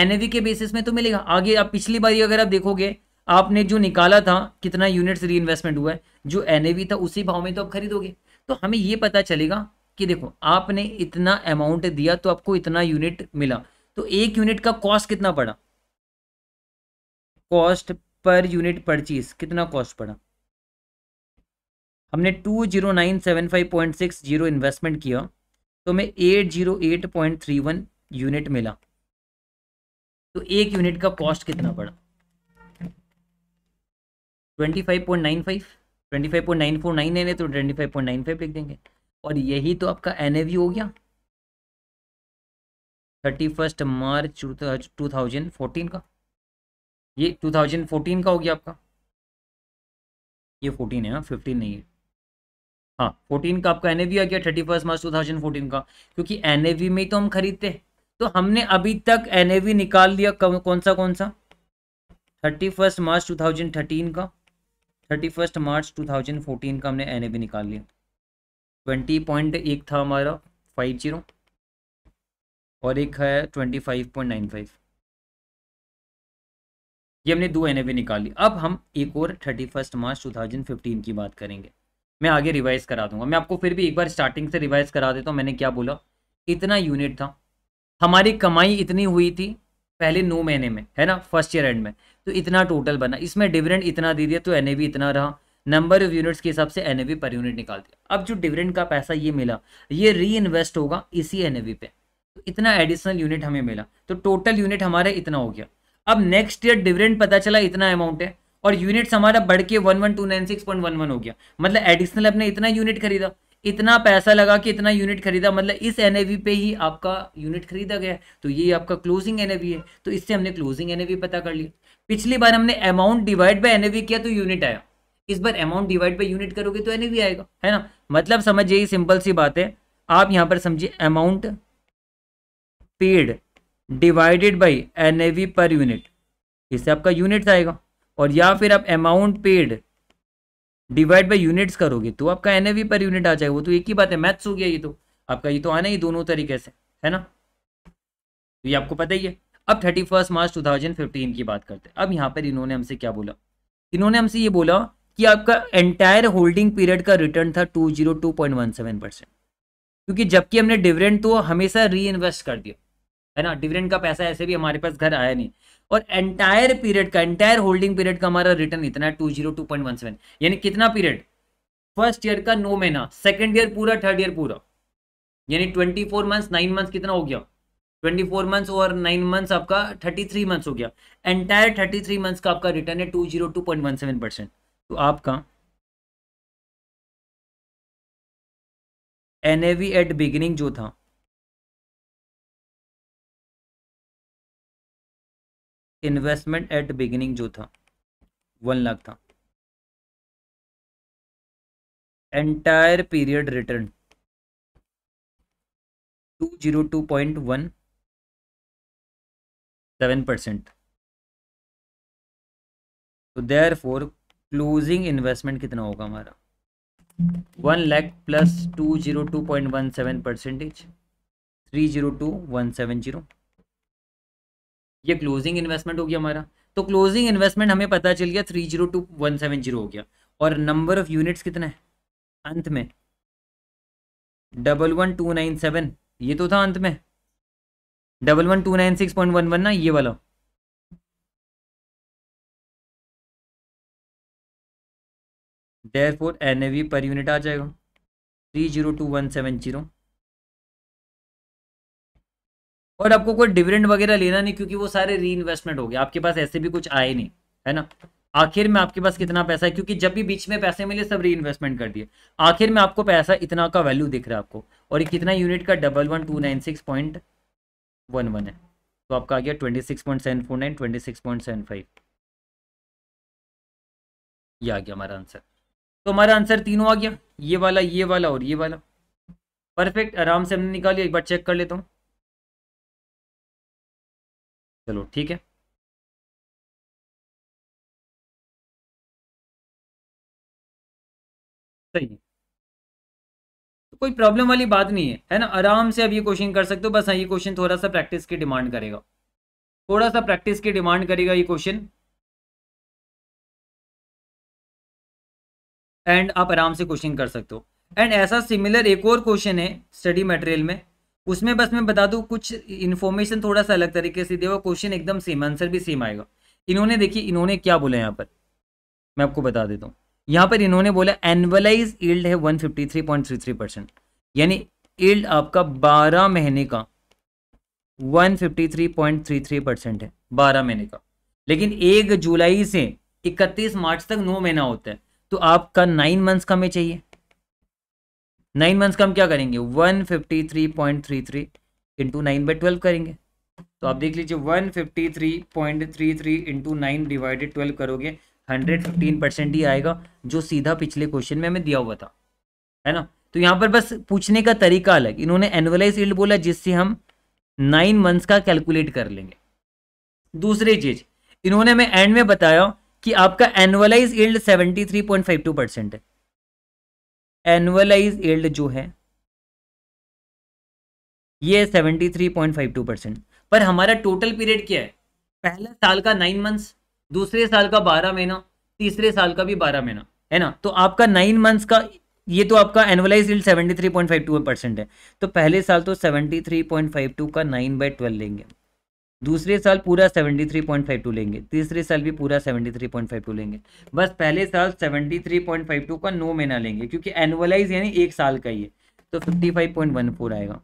S2: एन के बेसिस में तो मिलेगा आगे आप पिछली बार अगर आप देखोगे आपने जो निकाला था कितना यूनिट्स री इन्वेस्टमेंट हुआ है जो एन था उसी भाव में तो आप खरीदोगे तो हमें ये पता चलेगा कि देखो आपने इतना अमाउंट दिया तो आपको इतना यूनिट मिला तो एक यूनिट का कॉस्ट कितना पड़ा कॉस्ट पर यूनिट परचीज कितना कॉस्ट पड़ा हमने जीरो इन्वेस्टमेंट किया तो हमें 808.31 यूनिट मिला तो एक यूनिट का कॉस्ट कितना पड़ा 25.95 25.949 लेने तो 25.95 लिख देंगे और यही तो आपका एन हो गया thirty first March two thousand fourteen का ये टू थाउजेंड फोर्टीन का हो गया आपका ये फोर्टीन है फिफ्टीन हाँ, नहीं है हाँ फोर्टीन का आपका एनएवी आ गया thirty first March two thousand fourteen का क्योंकि एन में ही तो हम खरीदते तो हमने अभी तक एनएवी निकाल लिया कौन सा कौन सा thirty first March two thousand thirteen का thirty first March two thousand fourteen का हमने एन निकाल लिया ट्वेंटी पॉइंट एक था हमारा फाइव जीरो और एक है twenty five point nine five ये हमने दो एन निकाल ली अब हम एक और thirty first March two thousand fifteen की बात करेंगे मैं आगे रिवाइज करा दूंगा मैं आपको फिर भी एक बार स्टार्टिंग से रिवाइज करा देता हूँ मैंने क्या बोला इतना यूनिट था हमारी कमाई इतनी हुई थी पहले नौ महीने में है ना फर्स्ट ईयर एंड में तो इतना टोटल बना इसमें डिविडेंड इतना दे दिया तो एन इतना रहा नंबर ऑफ यूनिट्स के हिसाब से एन पर यूनिट निकाल दिया अब जो डिविडेंड का पैसा ये मिला ये री इन्वेस्ट होगा इसी एन पे तो इतना एडिशनल यूनिट हमें मिला तो टोटल यूनिट हमारे इतना हो गया अब नेक्स्ट ईयर डिविडेंड पता चला इतना अमाउंट है और यूनिट्स हमारा बढ़ के one one two nine six point one one हो गया मतलब एडिशनल आपने इतना यूनिट खरीदा इतना पैसा लगा कि इतना यूनिट खरीदा मतलब इस एन पे ही आपका यूनिट खरीदा गया तो ये आपका क्लोजिंग एन है तो इससे हमने क्लोजिंग एन पता कर लिया पिछली बार हमने अमाउंट डिवाइड बाय एन किया तो यूनिट आया इस बार अमाउंट डिवाइड बाई यूनिट करोगे तो एन आएगा है ना मतलब समझ यही सिंपल सी बात है आप यहाँ पर समझिए amount paid divided by N per unit इससे आपका यूनिट आएगा और या फिर आप amount paid divide by units करोगे तो आपका एन पर यूनिट आ जाएगा वो तो एक ही बात है मैथ्स हो गया ये तो आपका ये तो आना ही दोनों तरीके से है ना तो ये आपको पता ही है अब thirty first March two thousand fifteen की बात करते हैं अब यहाँ पर इन्होंने हमसे क्या बोला इन्होंने हमसे ये बोला कि आपका एंटायर होल्डिंग पीरियड का रिटर्न था two zero two point one seven percent क्योंकि जबकि हमने डिविडेंड तो हमेशा री इन्वेस्ट कर दिया है ना डिविडेंड का पैसा ऐसे भी हमारे पास घर आया नहीं और एंटायर पीरियड का एंटायर होल्डिंग पीरियड का हमारा रिटर्न इतना है two zero two point one seven यानी कितना पीरियड फर्स्ट ईयर का नौ महीना सेकेंड ईयर पूरा थर्ड ईयर पूरा यानी twenty four month nine month कितना हो गया ट्वेंटी फोर मंथ और नाइन मंथ्स आपका थर्टी थ्री मंथ्स हो गया एंटायर थर्टी थ्री मंथ्स का आपका रिटर्न है two zero
S1: two point one seven percent तो आपका एन एट बिगिनिंग जो था इन्वेस्टमेंट एट बिगिनिंग जो था वन लाख था entire period return two zero two point one seven percent तो देयर फोर क्लोजिंग इन्वेस्टमेंट कितना होगा हमारा one lakh plus
S2: two zero two point one seven percentage three zero two one seven zero ये closing investment हो गया हमारा तो closing investment हमें पता चल गया three zero two one seven zero हो गया और नंबर ऑफ यूनिट्स कितना है अंत में double one two nine seven ये तो था अंत में double
S1: one two nine six point one one ना ये वाला देयरफॉर एनएवी पर यूनिट आ जाएगा three zero two one seven zero और आपको कोई
S2: डिविडेंड वगैरह लेना नहीं क्योंकि वो सारे री इन्वेस्टमेंट हो गए आपके पास ऐसे भी कुछ आए नहीं है ना आखिर में आपके पास कितना पैसा है क्योंकि जब भी बीच में पैसे मिले सब री इन्वेस्टमेंट कर दिए आखिर में आपको पैसा इतना का वैल्यू दिख रहा है आपको और ये कितना यूनिट का double one two nine six point one one है तो आपका आ गया twenty six point seven four nine twenty six point seven five ये आ गया हमारा आंसर तो हमारा आंसर तीनों आ गया ये वाला ये वाला और ये
S1: वाला परफेक्ट आराम से हमने निकाली एक बार चेक कर लेता हूँ चलो ठीक है सही तो कोई प्रॉब्लम वाली बात नहीं है है ना आराम से अब ये क्वेश्चन कर सकते हो बस हाँ ये क्वेश्चन थोड़ा सा प्रैक्टिस की डिमांड करेगा थोड़ा सा प्रैक्टिस की डिमांड करेगा ये क्वेश्चन एंड आप आराम से क्वेश्चन कर सकते हो एंड ऐसा
S2: सिमिलर एक और क्वेश्चन है स्टडी मटेरियल में उसमें बस मैं बता दू कुछ इन्फॉर्मेशन थोड़ा सा अलग तरीके से दिया क्वेश्चन एकदम सेम आंसर भी सेम आएगा इन्होंने देखिए इन्होंने क्या बोला यहाँ पर मैं आपको बता देता हूँ यहाँ पर इन्होंने बोला एनवलाइज ईल्ड है 153.33 परसेंट यानी ईल्ड आपका 12 महीने का 153.33 परसेंट है 12 महीने का लेकिन एक जुलाई से इकतीस मार्च तक नौ महीना होता है तो आपका नाइन मंथ्स का में चाहिए नाइन मंथ्स का हम क्या करेंगे one fifty three point three three into nine by twelve करेंगे तो आप देख लीजिए one fifty three point three three into nine divided twelve करोगे हंड्रेड फिफ्टीन परसेंट ही आएगा जो सीधा पिछले क्वेश्चन में हमें दिया हुआ था है ना तो यहाँ पर बस पूछने का तरीका अलग इन्होंने एनुअलाइज यील्ड बोला जिससे हम नाइन मंथ्स का कैलकुलेट कर लेंगे दूसरी चीज इन्होंने हमें एंड में बताया कि आपका एनुअलाइज यील्ड टू परसेंट है एनुअलाइज एल्ड जो है ये seventy three point five two percent पर हमारा टोटल पीरियड क्या है पहले साल का नाइन मंथ्स दूसरे साल का बारह महीना तीसरे साल का भी बारह महीना है ना तो आपका नाइन मंथ्स का ये तो आपका एनुअलाइज फाइव टू परसेंट है तो पहले साल तो सेवेंटी थ्री पॉइंट टू का नाइन बाई ट्वेल्व लेंगे दूसरे साल पूरा 73.52 लेंगे तीसरे साल भी पूरा 73.52 लेंगे बस पहले साल 73.52 का नौ महीना लेंगे क्योंकि एनुअलाइज यानी एक साल का ही है तो 55.14 आएगा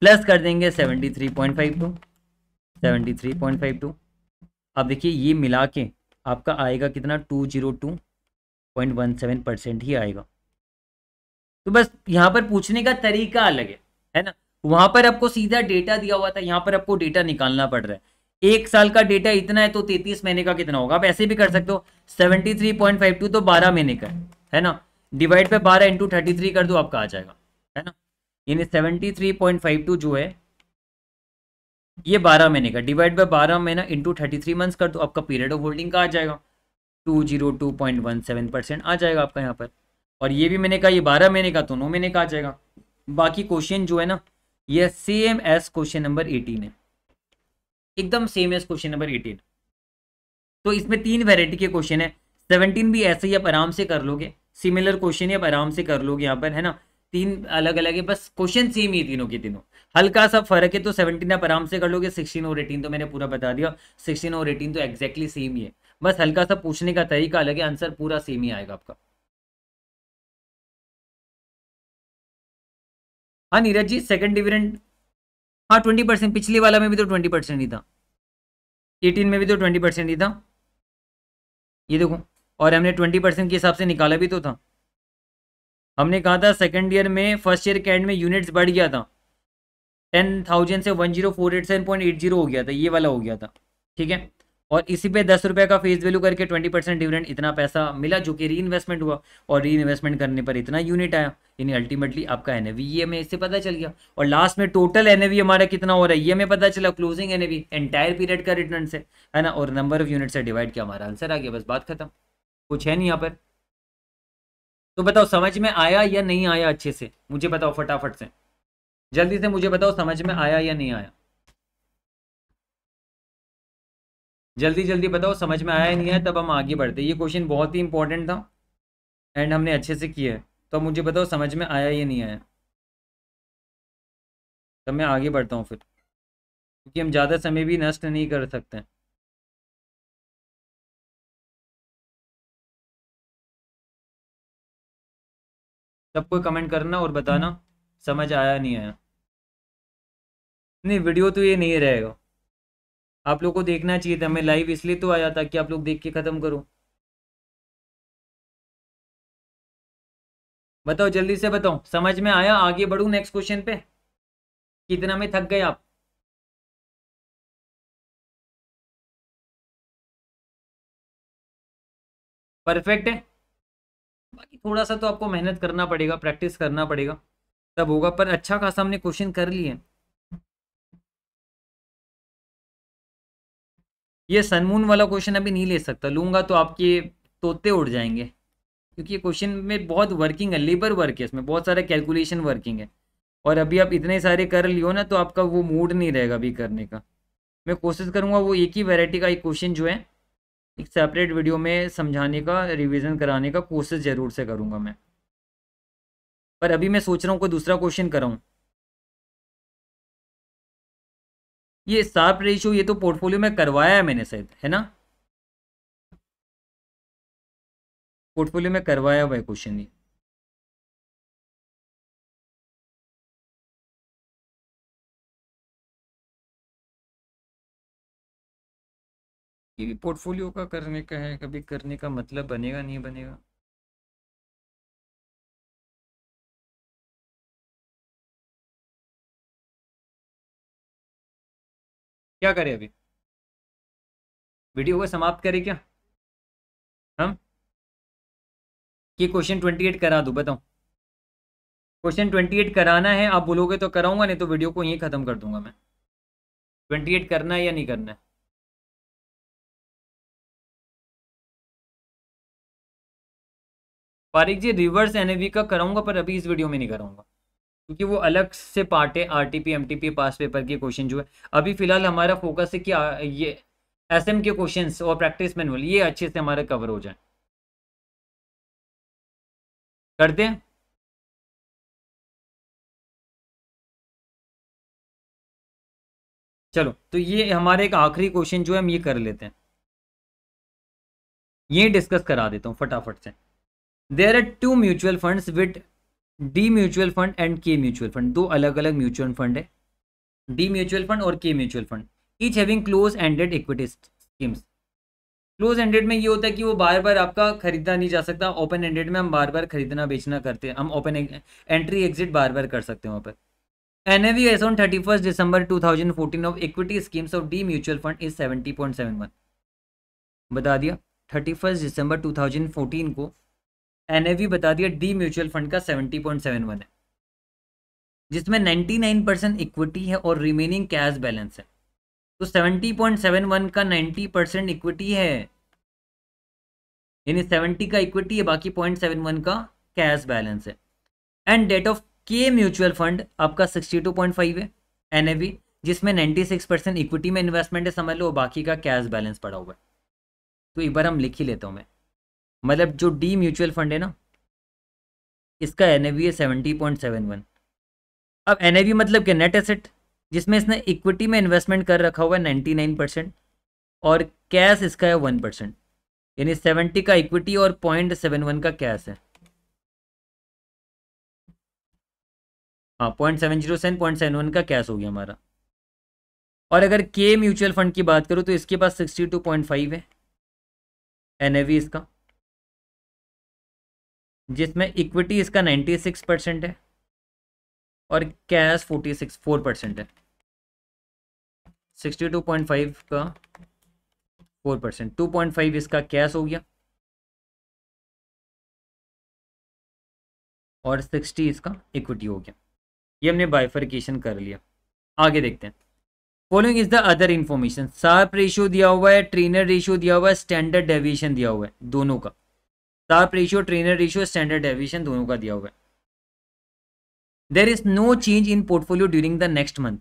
S2: प्लस कर देंगे 73.52 73.52 अब देखिए ये मिला के आपका आएगा कितना 202.17 परसेंट ही आएगा तो बस यहाँ पर पूछने का तरीका अलग है है ना वहां पर आपको सीधा डेटा दिया हुआ था यहाँ पर आपको डेटा निकालना पड़ रहा है एक साल का डेटा इतना है तो तैतीस महीने का कितना होगा आप ऐसे भी कर सकते हो seventy three point five two तो बारह महीने का है है ना डिवाइड पे बारह इंटू थर्टी थ्री कर दो आपका आ जाएगा है ना यानी seventy three point five two जो है ये बारह महीने का डिवाइड बाय बारह महीना इंटू थर्टी थ्री मंथ कर दो आपका पीरियड ऑफ होल्डिंग का आ जाएगा two zero two point one seven percent आ जाएगा आपका यहाँ पर और ये भी मैंने कहा ये बारह महीने का तो नौ महीने का आ जाएगा बाकी क्वेश्चन जो है ना ये same as question number eighteen है एकदम same as question number eighteen तो इसमें तीन वेराइटी के क्वेश्चन है सेवनटीन भी ऐसे ही आप आराम से कर लोगे सिमिलर क्वेश्चन आप आराम से कर लोगे यहाँ पर है ना तीन अलग अलग है बस क्वेश्चन सेम ही तीनों के तीनों हल्का सा फर्क है तो सेवनटीन आप आराम से कर लोगे सिक्सटीन और एटीन तो मैंने पूरा बता दिया सिक्सटीन और एटीन तो एक्जैक्टली सेम ही है
S1: बस हल्का सा पूछने का तरीका अलग है आंसर पूरा सेम ही आएगा आपका हाँ नीरज जी सेकंड डिविडेंड हाँ ट्वेंटी
S2: परसेंट पिछले वाला में भी तो ट्वेंटी परसेंट ही था एटीन में भी तो ट्वेंटी परसेंट ही था ये देखो और हमने ट्वेंटी परसेंट के हिसाब से निकाला भी तो था हमने कहा था सेकेंड ईयर में फर्स्ट ईयर के एंड में यूनिट्स बढ़ गया था टेन थाउजेंड से one zero four eight seven point eight zero हो गया था ये वाला हो गया था ठीक है और इसी पे दस रुपये का फेस वैल्यू करके ट्वेंटी परसेंट डिविडेंड इतना पैसा मिला जो कि री इन्वेस्टमेंट हुआ और री इन्वेस्टमेंट करने पर इतना यूनिट आया यानी अल्टीमेटली आपका एन ये हमें इससे पता चल गया और लास्ट में टोटल एन हमारा कितना हो रहा है ये हमें पता चला क्लोजिंग एन एंटायर पीरियड का रिटर्न से है ना और नंबर ऑफ यूनिट से डिवाइड किया हमारा आंसर आ गया बस बात खत्म कुछ है नहीं यहाँ पर तो बताओ समझ में आया या नहीं आया अच्छे से मुझे बताओ फटाफट से जल्दी से मुझे बताओ समझ में आया या नहीं आया जल्दी जल्दी बताओ समझ में आया नहीं है तब हम आगे बढ़ते ये क्वेश्चन बहुत ही इंपॉर्टेंट था एंड हमने अच्छे से किया है तो मुझे
S1: बताओ समझ में आया या नहीं आया तब मैं आगे बढ़ता हूँ फिर क्योंकि हम ज़्यादा समय भी नष्ट नहीं कर सकते सबको कमेंट करना और बताना समझ आया नहीं आया नहीं वीडियो तो ये नहीं रहेगा आप लोग को देखना चाहिए था मैं लाइव इसलिए तो आया था कि आप लोग देख के ख़त्म करो बताओ जल्दी से बताओ समझ में आया आगे बढ़ू नेक्स्ट क्वेश्चन पे कितना में थक गए आप परफेक्ट है बाकी थोड़ा सा तो आपको मेहनत करना
S2: पड़ेगा प्रैक्टिस करना पड़ेगा तब होगा पर अच्छा खासा हमने क्वेश्चन कर लिए ये सनमून वाला क्वेश्चन अभी नहीं ले सकता लूंगा तो आपके तोते उड़ जाएंगे क्योंकि ये क्वेश्चन में बहुत वर्किंग है लेबर वर्क है इसमें बहुत सारे कैलकुलेशन वर्किंग है और अभी आप इतने सारे कर लियो ना तो आपका वो मूड नहीं रहेगा अभी करने का मैं कोशिश करूँगा वो एक ही वेराइटी का एक क्वेश्चन जो है एक सेपरेट वीडियो में समझाने का रिविजन कराने का कोशिश ज़रूर से करूँगा मैं
S1: पर अभी मैं सोच रहा हूँ कोई दूसरा क्वेश्चन कराऊँ ये साफ रेशियो ये तो पोर्टफोलियो में करवाया है मैंने शायद है ना पोर्टफोलियो में करवाया हुआ है क्वेश्चन ये ये भी पोर्टफोलियो का करने का है कभी करने का मतलब बनेगा नहीं बनेगा क्या करें अभी वीडियो को समाप्त करें क्या हम कि क्वेश्चन ट्वेंटी एट करा दूँ बताओ क्वेश्चन ट्वेंटी एट कराना है आप बोलोगे तो कराऊंगा नहीं तो वीडियो को यहीं ख़त्म कर दूंगा मैं ट्वेंटी एट करना है या नहीं करना है फारिक जी रिवर्स एनएवी का कराऊंगा
S2: पर अभी इस वीडियो में नहीं कराऊंगा क्योंकि वो अलग से पार्ट है आरटीपी एमटीपी पास पेपर के क्वेश्चन जो है अभी फिलहाल हमारा फोकस है कि ये एसएम के क्वेश्चंस और प्रैक्टिस मैनुअल ये
S1: अच्छे से हमारे कवर हो जाए करते हैं चलो तो ये हमारे एक आखिरी क्वेश्चन जो है हम ये कर लेते हैं
S2: ये डिस्कस करा देता हूं फटाफट से there are two mutual funds with D mutual fund and K mutual fund दो अलग अलग म्यूचुअल फंड है डी म्यूचुअल फंड और K mutual fund each having close ended equity schemes close ended में ये होता है कि वो बार बार आपका खरीदा नहीं जा सकता ओपन एंडेड में हम बार बार खरीदना बेचना करते हैं हम ओपन एंट्री एग्जिट बार बार कर सकते हैं वहाँ पर N A V S on thirty first December two thousand fourteen of equity schemes of D mutual fund is seventy point seven one बता दिया thirty first December two thousand fourteen को एनएवी बता दिया डी म्यूचुअल फंड का 70.71 है जिसमें 99 percent equity है और रिमेनिंग कैश बैलेंस है तो 70.71 का 90 परसेंट इक्विटी है यानी 70 का इक्विटी है बाकी 0.71 का कैश बैलेंस है and debt of K mutual fund आपका 62.5 है एनएवी जिसमें 96 परसेंट इक्विटी में इन्वेस्टमेंट है समझ लो बाकी का कैश बैलेंस पड़ा हुआ है तो एक बार हम लिख ही लेता हूँ मैं मतलब जो डी म्यूचुअल फंड है ना इसका एन है सेवेंटी पॉइंट सेवन वन अब एन मतलब क्या नेट एसेट जिसमें इसने इक्विटी में इन्वेस्टमेंट कर रखा हुआ है नाइन्टी नाइन परसेंट और कैश इसका है वन परसेंट यानी सेवेंटी का इक्विटी और पॉइंट सेवन वन का कैश है हाँ point seven zero seven point seven one का कैश हो गया हमारा और अगर के म्यूचुअल फंड की बात करूँ तो इसके पास सिक्सटी टू पॉइंट फाइव है एन इसका जिसमें इक्विटी इसका 96 परसेंट है और कैश 46 फोर परसेंट है
S1: 62.5 का 4 परसेंट टू इसका कैश हो गया और 60 इसका इक्विटी हो गया ये हमने बाइफर्केशन कर लिया आगे देखते हैं
S2: following is the other information Sharpe ratio दिया हुआ है ट्रेनर रेशियो दिया हुआ है स्टैंडर्ड डेविएशन दिया हुआ है दोनों का Sharpe ratio Treynor ratio standard deviation दोनों का दिया हुआ है there is no change in portfolio during the next month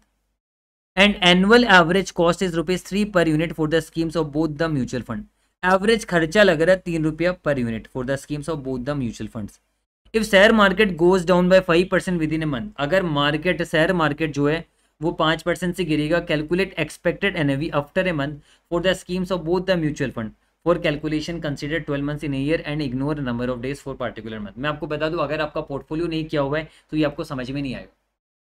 S2: and annual average cost is rupees three per unit for the schemes of both the mutual fund average खर्चा लग रहा है तीन रुपया per unit for the schemes of both the mutual fund if share market goes down by five percent within a month अगर market share market जो है वो पांच परसेंट से गिरेगा calculate expected N AV after a month for the schemes of both the mutual fund for calculation consider twelve months in year and ignore number of days for particular month मैं आपको बता दूं अगर आपका portfolio नहीं किया हुआ है तो ये आपको समझ में नहीं आएगा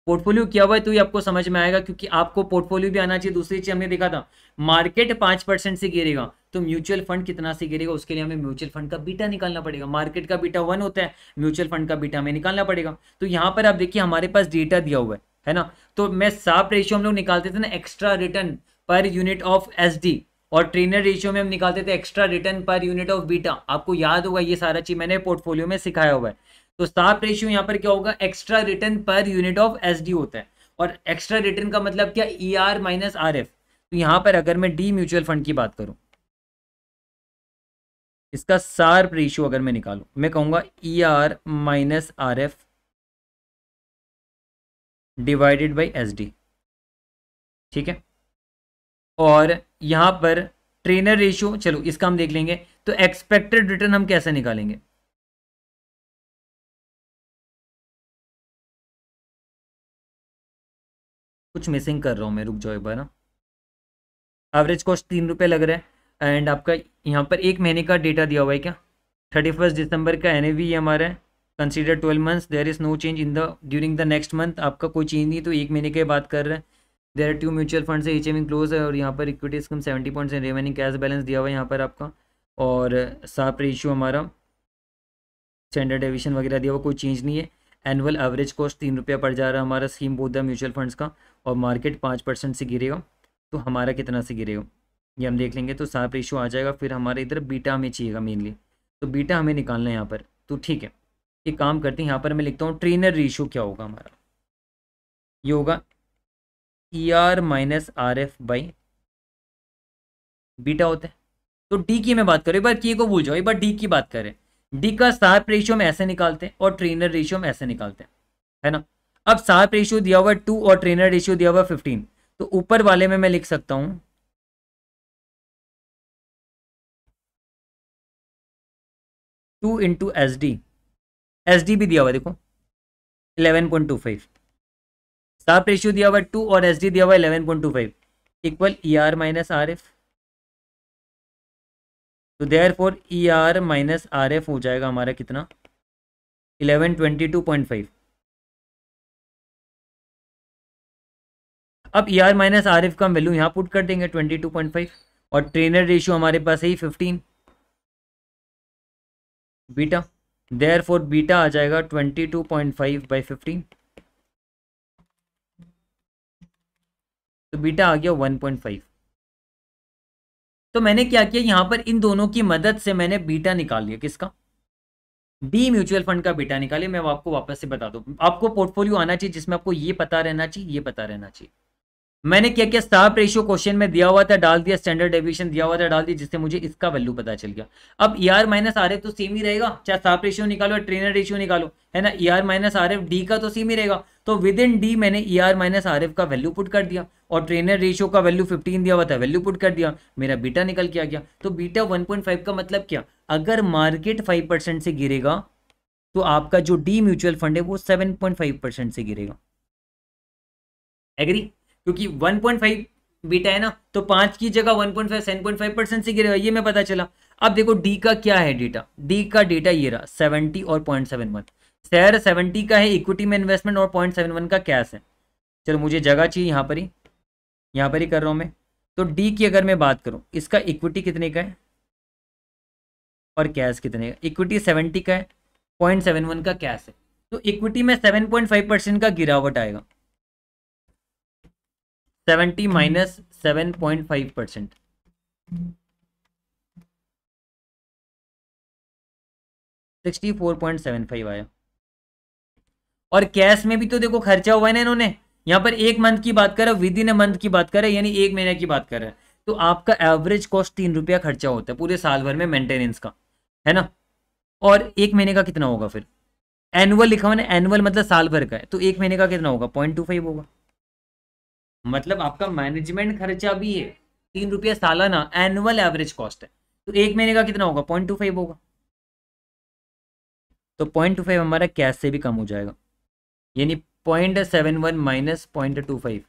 S2: पोर्टफोलियो किया हुआ है तो ये आपको समझ में आएगा क्योंकि आपको पोर्टफोलियो भी आना चाहिए दूसरी चीज हमने देखा था मार्केट पांच परसेंट से गिरेगा तो म्यूचुअल फंड कितना से गिरेगा उसके लिए हमें म्यूचुअल फंड का बीटा निकालना पड़ेगा मार्केट का बीटा वन होता है म्यूचुअल फंड का बीटा हमें निकालना पड़ेगा तो यहाँ पर आप देखिए हमारे पास डेटा दिया हुआ है है ना तो मैं साफ रेशियो हम लोग निकालते थे ना extra return per unit of S D और ट्रेनर रेशियो में हम निकालते थे extra return per unit of beta आपको याद होगा ये सारा चीज मैंने पोर्टफोलियो में सिखाया हुआ है तो साफ रेशियो यहाँ पर क्या होगा extra return per unit of S होता है और एक्स्ट्रा रिटर्न का मतलब क्या E R minus R F तो यहाँ पर अगर मैं डी म्यूचुअल फंड की बात करूँ इसका सार रेशियो अगर मैं निकालू मैं कहूंगा E R minus R F
S1: divided by S D ठीक है और यहाँ पर ट्रेनर रेशियो चलो इसका हम देख लेंगे तो एक्सपेक्टेड रिटर्न हम कैसे निकालेंगे कुछ मिसिंग कर रहा हूँ मैं रुक जाओ एक बार ना एवरेज कॉस्ट तीन रुपये लग रहा है एंड आपका यहाँ पर
S2: एक महीने का डेटा दिया हुआ है क्या थर्टी फर्स्ट दिसंबर का एन एवी हमारा है consider twelve months there is no change in the during the next month आपका कोई चेंज नहीं तो एक महीने के बाद कर रहे हैं देर टू म्यूचुअल फंड से ईचे क्लोज है और यहाँ पर इक्विटी इसकम seventy point remaining cash balance दिया हुआ है यहाँ पर आपका और साफ रेशियो हमारा स्टैंडर्ड एविशन वगैरह दिया हुआ कोई चेंज नहीं है एनुअल एवरेज कॉस्ट तीन रुपया पड़ जा रहा है हमारा स्कीम बोध म्यूचुअल फंड्स का और मार्केट पाँच परसेंट से गिरेगा तो हमारा कितना से गिरेगा ये हम देख लेंगे तो साफ रेशियो आ जाएगा फिर हमारे इधर बीटा हमें चाहिएगा मेनली तो बीटा हमें निकालना है यहाँ पर तो ठीक है एक काम करते हैं यहाँ पर मैं लिखता हूँ ट्रेनर रेशियो क्या होगा हमारा ये होगा R minus R F by beta होता है तो डी की मैं बात करूँ एक बार के को भूल जाओ एक बार डी की बात करें डी का सार्प रेशियो में ऐसे निकालते हैं और ट्रेनर रेशियो में ऐसे निकालते हैं है ना अब सार्प रेशियो दिया हुआ है टू और ट्रेनर रेशियो दिया हुआ है फिफ्टीन तो
S1: ऊपर वाले में मैं लिख सकता हूँ two into S D S D भी दिया हुआ देखो
S2: eleven point two five Sharpe ratio दिया हुआ है टू और एस दिया हुआ eleven point two five equal E R minus R F तो therefore E R minus R F हो जाएगा हमारा कितना eleven twenty two point five अब E R minus R F का वैल्यू यहाँ पुट कर देंगे ट्वेंटी टू पॉइंट फाइव और ट्रेनर रेशियो हमारे पास है ही fifteen beta therefore beta आ जाएगा twenty two point five by fifteen तो बीटा आ गया 1.5 तो मैंने क्या किया यहाँ पर इन दोनों की मदद से मैंने बीटा निकाल लिया किसका डी म्यूचुअल फंड का बीटा निकालिए मैं आपको वापस से बता दू आपको पोर्टफोलियो आना चाहिए जिसमें आपको ये पता रहना चाहिए ये पता रहना चाहिए मैंने क्या क्या स्टाफ रेशियो क्वेश्चन में दिया हुआ था डाल दिया स्टैंडर्ड डेविएशन दिया हुआ था डाल दिया जिससे मुझे इसका वैल्यू पता चल गया अब E R minus R F तो सेम ही रहेगा चाहे स्टाफ रेशियो निकालो या ट्रेनर रेशियो निकालो है ना E R minus R F D का तो सेम ही रहेगा तो विद इन डी मैंने E R minus R F का वैल्यू पुट कर दिया और ट्रेनर रेशियो का वैल्यू फिफ्टीन दिया हुआ था वैल्यू पुट कर दिया मेरा बीटा निकल किया गया तो बीटा वन पॉइंट फाइव का मतलब क्या अगर मार्केट फाइव परसेंट से गिरेगा तो आपका जो डी म्यूचुअल फंड है वो सेवन पॉइंट फाइव परसेंट से गिरेगा एग्री क्योंकि 1.5 बीटा है ना तो पांच की जगह 1.5 फाइव परसेंट से गिरेगा ये मैं पता चला अब देखो डी का क्या है डेटा डी का डेटा ये रहा 70 और 0.71 शेयर 70 का है इक्विटी में इन्वेस्टमेंट और 0.71 का कैश है चलो मुझे जगह चाहिए यहाँ पर ही यहाँ पर ही कर रहा हूँ मैं तो डी की अगर मैं बात करूँ इसका इक्विटी कितने का है और कैश कितने का इक्विटी सेवेंटी का है पॉइंट सेवन वन का कैश है तो इक्विटी में सेवन पॉइंट फाइव परसेंट का गिरावट आएगा seventy hmm. Minus seven point five percent sixty four point seven five आया और कैश में भी तो देखो खर्चा हुआ है ना इन्होंने यहां पर एक मंथ की बात करें विद इन ए मंथ की बात करें यानी एक महीने की बात करें तो आपका एवरेज कॉस्ट तीन रुपया खर्चा होता है पूरे साल भर में मेंटेनेंस का है ना और एक महीने का कितना होगा फिर एनुअल लिखा हुआ ना एनुअल मतलब साल भर का है तो एक महीने का कितना होगा पॉइंट टू फाइव होगा मतलब आपका मैनेजमेंट खर्चा भी है तीन रुपया सालाना एनुअल एवरेज कॉस्ट है तो एक महीने का कितना होगा पॉइंट टू फाइव होगा तो पॉइंट टू फाइव हमारा कैश से भी कम हो जाएगा यानी point seven one minus point two five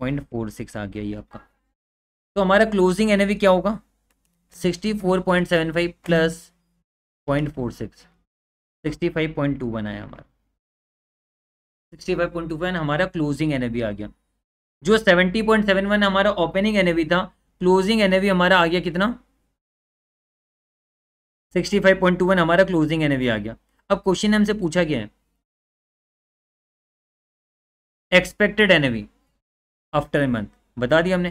S2: point four six आ गया ये आपका तो हमारा क्लोजिंग एनएवी क्या होगा sixty four point seven five plus point four six sixty five point two बनाया हमारा सिक्सटी हमारा क्लोजिंग एन आ गया जो सेवेंटी पॉइंट सेवन वन हमारा ओपनिंग एन था क्लोजिंग एन हमारा आ
S1: गया कितना sixty five point two one हमारा क्लोजिंग एन आ गया अब क्वेश्चन हमसे पूछा गया है expected
S2: N after a month बता दिया हमने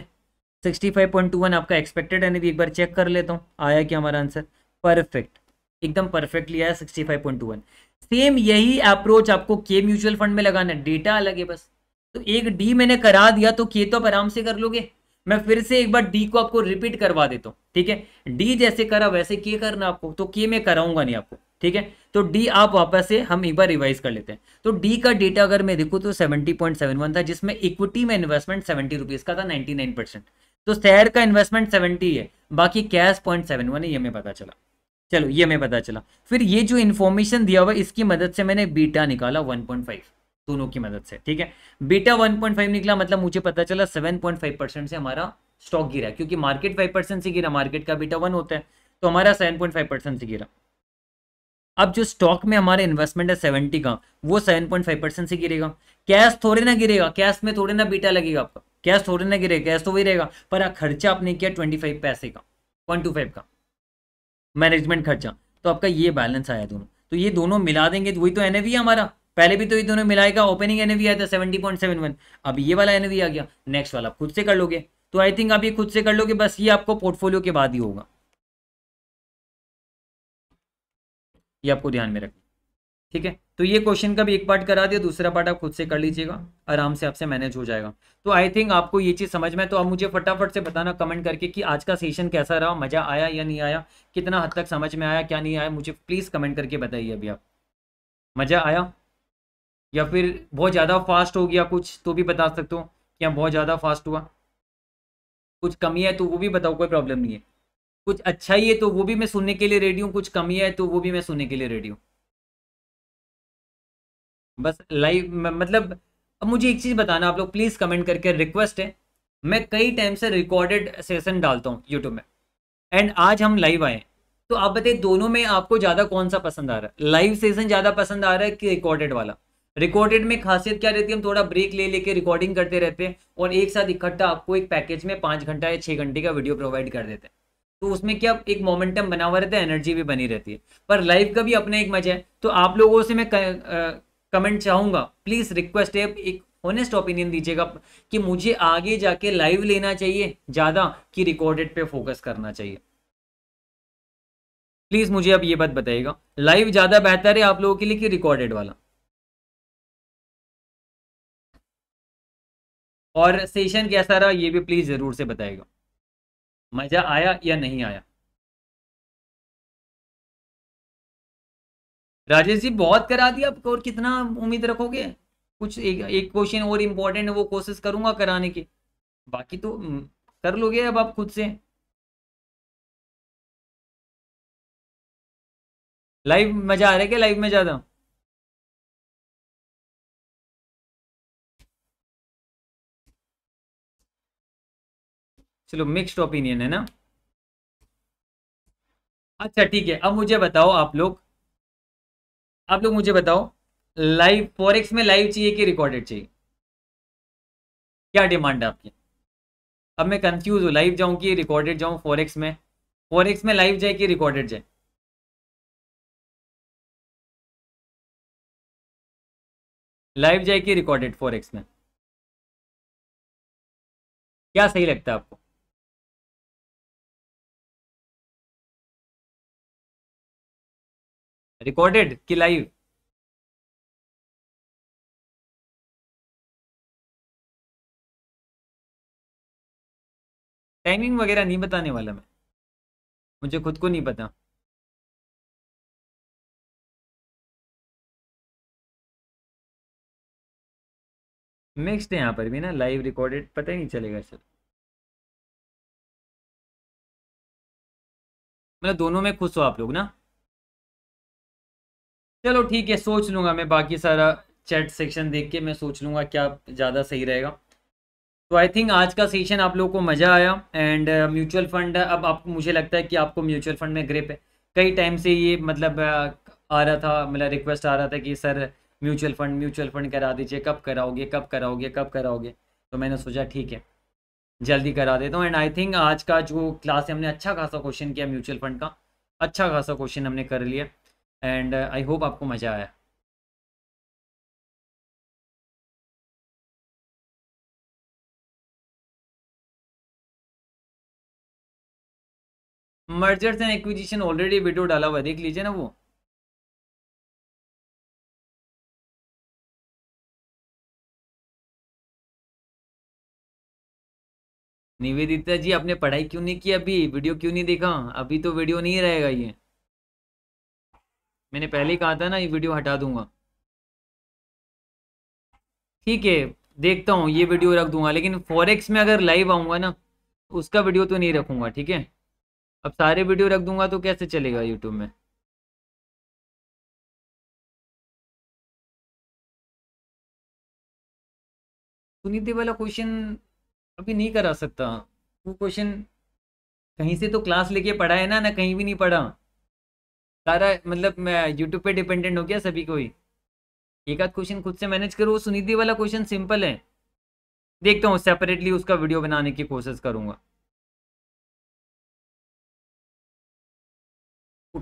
S2: sixty five point two one आपका एक्सपेक्टेड एन एक बार चेक कर लेता हूँ आया क्या हमारा आंसर परफेक्ट एकदम परफेक्टली आया sixty five point two one same यही अप्रोच आपको के म्यूचुअल फंड में लगाना है डेटा अलग है बस तो एक डी मैंने करा दिया तो के तो आप आराम से कर लोगे मैं फिर से एक बार डी को आपको रिपीट करवा देता हूँ ठीक है डी जैसे करा वैसे के करना आपको तो के मैं कराऊंगा नहीं आपको ठीक है तो डी आप वापस से हम एक बार रिवाइज कर लेते हैं तो डी का डेटा अगर मैं देखूँ तो 70.71 था जिसमें इक्विटी में इन्वेस्टमेंट सेवेंटी रुपीज़ का था 99 परसेंट तो शहर का इन्वेस्टमेंट 70 है बाकी कैश पॉइंट सेवन वन है ये हमें पता चला चलो ये हमें पता चला फिर ये जो इन्फॉर्मेशन दिया हुआ इसकी मदद से मैंने बीटा निकाला 1.5 दोनों की मदद से ठीक है बीटा 1.5 निकला मतलब मुझे पता चला 7.5 परसेंट से हमारा स्टॉक गिरा क्योंकि मार्केट 5 परसेंट से गिरा मार्केट का बीटा वन होता है तो हमारा 7.5 परसेंट से गिरा अब जो स्टॉक में हमारा इन्वेस्टमेंट है सेवेंटी का वो सेवन पॉइंट फाइव परसेंट से गिरेगा कैश थोड़े ना गिरेगा कैश में थोड़े ना बीटा लगेगा आपका कैश थोड़े ना गिरेगा कैश तो वही रहेगा पर खर्चा आपने किया ट्वेंटी फाइव पैसे का वन टू फाइव का मैनेजमेंट खर्चा तो आपका ये बैलेंस आया दोनों तो ये दोनों मिला देंगे तो वही तो एन हमारा पहले भी तो ये दोनों मिलाएगा ओपनिंग एन आया था सेवेंटी पॉइंट सेवन वन अब ये वाला एन आ गया नेक्स्ट वाला खुद से कर लोगे तो आई थिंक आप ये खुद से कर लोगे बस ये आपको पोर्टफोलियो के बाद ही होगा ये आपको ध्यान में रखना ठीक है तो ये क्वेश्चन का भी एक पार्ट करा दिया दूसरा पार्ट आप खुद से कर लीजिएगा आराम से आपसे मैनेज हो जाएगा तो आई थिंक आपको ये चीज़ समझ में तो आप मुझे फटाफट से बताना कमेंट करके कि आज का सेशन कैसा रहा मज़ा आया या नहीं आया कितना हद तक समझ में आया क्या नहीं आया मुझे प्लीज़ कमेंट करके बताइए अभी आप मज़ा आया या फिर बहुत ज़्यादा फास्ट हो गया कुछ तो भी बता सकते हो कि हाँ, बहुत ज़्यादा फास्ट हुआ कुछ कमी है तो वो भी बताओ कोई प्रॉब्लम नहीं है कुछ अच्छा ही है तो वो भी मैं सुनने के लिए रेडी हूँ कुछ कमी है तो वो भी मैं सुनने के लिए रेडी हूँ बस लाइव मतलब अब मुझे एक चीज़ बताना आप लोग प्लीज़ कमेंट करके रिक्वेस्ट है मैं कई टाइम से रिकॉर्डेड सेशन डालता हूँ यूट्यूब में एंड आज हम लाइव आए तो आप बताइए दोनों में आपको ज़्यादा कौन सा पसंद आ रहा है लाइव सेशन ज़्यादा पसंद आ रहा है कि रिकॉर्डेड वाला रिकॉर्डेड में खासियत क्या रहती है हम थोड़ा ब्रेक ले लेके रिकॉर्डिंग करते रहते हैं और एक साथ इकट्ठा आपको एक पैकेज में पाँच घंटा या छः घंटे का वीडियो प्रोवाइड कर देते हैं तो उसमें क्या एक मोमेंटम बना हुआ रहता है एनर्जी भी बनी रहती है पर लाइव का भी अपना एक मजा है तो आप लोगों से मैं कमेंट चाहूँगा प्लीज़ रिक्वेस्ट है एक ऑनेस्ट ओपिनियन दीजिएगा कि मुझे आगे जाके लाइव लेना चाहिए ज़्यादा कि रिकॉर्डेड पे फोकस
S1: करना चाहिए प्लीज़ मुझे अब ये बात बताइएगा लाइव ज़्यादा बेहतर है आप लोगों के लिए कि रिकॉर्डेड वाला और सेशन कैसा रहा ये भी प्लीज़ ज़रूर से बताएगा मज़ा आया या नहीं आया राजेश जी बहुत करा दिया आप और कितना उम्मीद रखोगे कुछ एक एक क्वेश्चन और इम्पोर्टेंट है वो कोशिश करूंगा कराने की बाकी तो हम्म, कर लोगे अब आप खुद से लाइव मजा आ रहा है क्या लाइव में ज्यादा चलो मिक्स्ड ओपिनियन है ना अच्छा ठीक है अब मुझे बताओ आप लोग
S2: आप लोग मुझे बताओ लाइव फॉरेक्स में लाइव चाहिए कि रिकॉर्डेड चाहिए क्या डिमांड है आपकी अब मैं कंफ्यूज हूँ लाइव जाऊँ कि रिकॉर्डेड जाऊँ फॉरेक्स
S1: में फॉरेक्स में लाइव जाए कि रिकॉर्डेड जाए लाइव जाए कि रिकॉर्डेड फॉरेक्स में क्या सही लगता है आपको रिकॉर्डेड कि लाइव टाइमिंग वगैरह नहीं बताने वाला मैं मुझे खुद को नहीं पता मिक्सड है यहाँ पर भी ना लाइव रिकॉर्डेड पता ही नहीं चलेगा सर मतलब दोनों में खुश हो आप लोग ना
S2: चलो ठीक है सोच लूँगा मैं बाकी सारा चैट सेक्शन देख के मैं सोच लूँगा क्या ज़्यादा सही रहेगा तो आई थिंक आज का सेशन आप लोगों को मज़ा आया एंड म्यूचुअल फंड अब आप मुझे लगता है कि आपको म्यूचुअल फंड में ग्रिप है कई टाइम से ये मतलब uh, आ रहा था मतलब रिक्वेस्ट आ रहा था कि sir mutual fund mutual fund करा दीजिए कब कराओगे कब कराओगे कब कराओगे तो मैंने सोचा ठीक है जल्दी करा देता हूँ एंड आई थिंक आज का जो क्लास है हमने
S1: अच्छा खासा क्वेश्चन किया म्यूचुअल फंड का अच्छा खासा क्वेश्चन हमने कर लिया एंड आई uh, होप आपको मज़ा आया mergers and acquisition already video डाला हुआ देख लीजिए ना वो निवेदिता जी आपने पढ़ाई क्यों नहीं की अभी वीडियो
S2: क्यों नहीं देखा अभी तो वीडियो नहीं रहेगा ये मैंने पहले ही कहा था ना ये वीडियो हटा दूंगा ठीक है देखता हूँ ये वीडियो रख दूंगा लेकिन फॉरेक्स में अगर लाइव आऊंगा ना उसका वीडियो तो नहीं रखूंगा ठीक है
S1: अब सारे वीडियो रख दूंगा तो कैसे चलेगा यूट्यूब में सुनीति वाला क्वेश्चन अभी नहीं करा सकता वो क्वेश्चन कहीं से
S2: तो क्लास लेके पढ़ा है ना ना कहीं भी नहीं पढ़ा सारा मतलब मैं यूट्यूब पे डिपेंडेंट हो गया सभी को ही एक आध क्वेश्चन खुद से मैनेज करो सुनिधि वाला क्वेश्चन सिंपल है
S1: देखता हूँ सेपरेटली उसका वीडियो बनाने की कोशिश करूँगा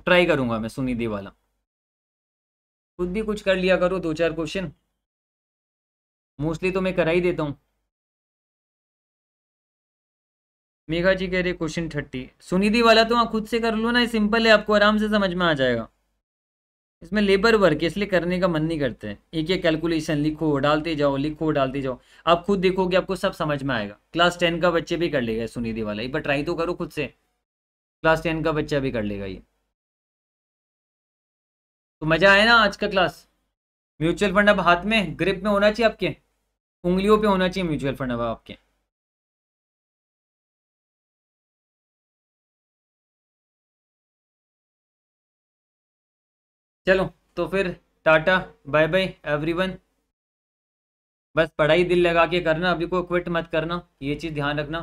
S1: ट्राई करूंगा मैं सुनिधि वाला खुद भी कुछ कर लिया करो दो चार क्वेश्चन मोस्टली तो मैं करा ही देता हूँ मेघा जी कह रही क्वेश्चन थर्टी
S2: सुनिधि वाला तो आप खुद से कर लो ना सिंपल है आपको आराम से समझ में आ जाएगा इसमें लेबर वर्क है इसलिए करने का मन नहीं करते एक एक कैलकुलेशन लिखो डालते जाओ लिखो डालते जाओ आप खुद देखोगे आपको सब समझ में आएगा क्लास टेन का बच्चे भी कर लेगा सुनिधि वाला एक बार ट्राई तो करो खुद से क्लास टेन का बच्चा भी कर लेगा ये तो मज़ा आया ना
S1: आज का क्लास म्यूचुअल फंड अब हाथ में ग्रिप में होना चाहिए आपके उंगलियों पे होना चाहिए म्यूचुअल फंड अब आपके चलो तो फिर टाटा बाय बाय एवरीवन बस पढ़ाई दिल लगा के
S2: करना अभी को क्विट मत करना ये चीज़ ध्यान रखना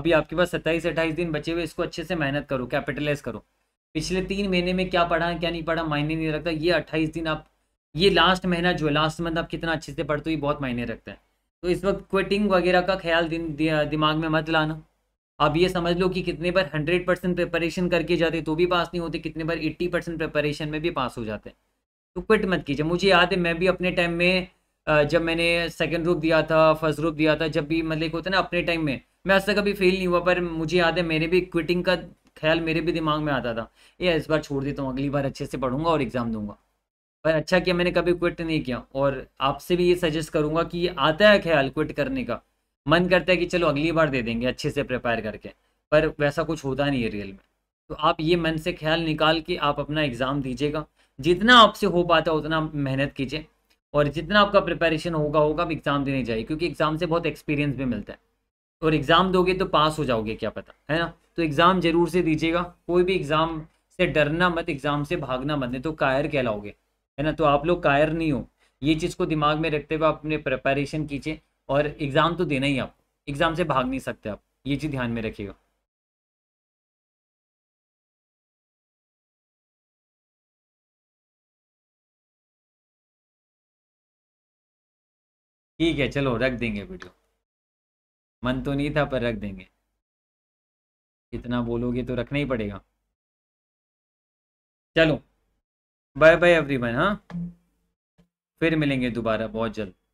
S2: अभी आपके पास सत्ताईस अट्ठाईस दिन बचे हुए इसको अच्छे से मेहनत करो कैपिटलाइज करो पिछले तीन महीने में क्या पढ़ा क्या नहीं पढ़ा मायने नहीं रखता ये अट्ठाईस दिन आप ये लास्ट महीना जो लास्ट मंथ आप कितना अच्छे से पढ़ते हो ये बहुत मायने रखता है तो इस वक्त क्विटिंग वगैरह का ख्याल दिन दिमाग में मत लाना आप ये समझ लो कि कितने बार हंड्रेड परसेंट प्रिपरेशन करके जाते तो भी पास नहीं होते कितने बार एट्टी परसेंट प्रिपरेशन में भी पास हो जाते हैं तो क्विट मत कीजिए मुझे याद है मैं भी अपने टाइम में जब मैंने सेकेंड ग्रुप दिया था फर्स्ट ग्रुप दिया था जब भी मतलब होता है ना अपने टाइम में मैं आज तक कभी फेल नहीं हुआ पर मुझे याद है मेरे भी क्विटिंग का ख्याल मेरे भी दिमाग में आता था ये इस बार छोड़ देता हूँ अगली बार अच्छे से पढ़ूंगा और एग्ज़ाम दूंगा पर अच्छा किया मैंने कभी क्विट नहीं किया और आपसे भी ये सजेस्ट करूंगा कि आता है ख्याल क्विट करने का मन करता है कि चलो अगली बार दे देंगे अच्छे से प्रिपेयर करके पर वैसा कुछ होता नहीं है रियल में तो आप ये मन से ख्याल निकाल के आप अपना एग्ज़ाम दीजिएगा जितना आपसे हो पाता है उतना मेहनत कीजिए और जितना आपका प्रिपरेशन होगा होगा आप एग्ज़ाम देने जाइए क्योंकि एग्ज़ाम से बहुत एक्सपीरियंस भी मिलता है और एग्ज़ाम दोगे तो पास हो जाओगे क्या पता है ना तो एग्ज़ाम ज़रूर से दीजिएगा कोई भी एग्ज़ाम से डरना मत एग्ज़ाम से भागना मत नहीं तो कायर कहलाओगे है ना तो आप लोग कायर नहीं हो ये चीज़ को दिमाग में रखते हुए आप अपने प्रिपरेशन कीजिए और एग्ज़ाम
S1: तो देना ही आप एग्ज़ाम से भाग नहीं सकते आप ये चीज़ ध्यान में रखिएगा ठीक है चलो रख देंगे वीडियो मन तो नहीं था पर रख देंगे इतना बोलोगे तो रखना ही पड़ेगा चलो बाय बाय एवरीवन हाँ फिर मिलेंगे दोबारा बहुत जल्द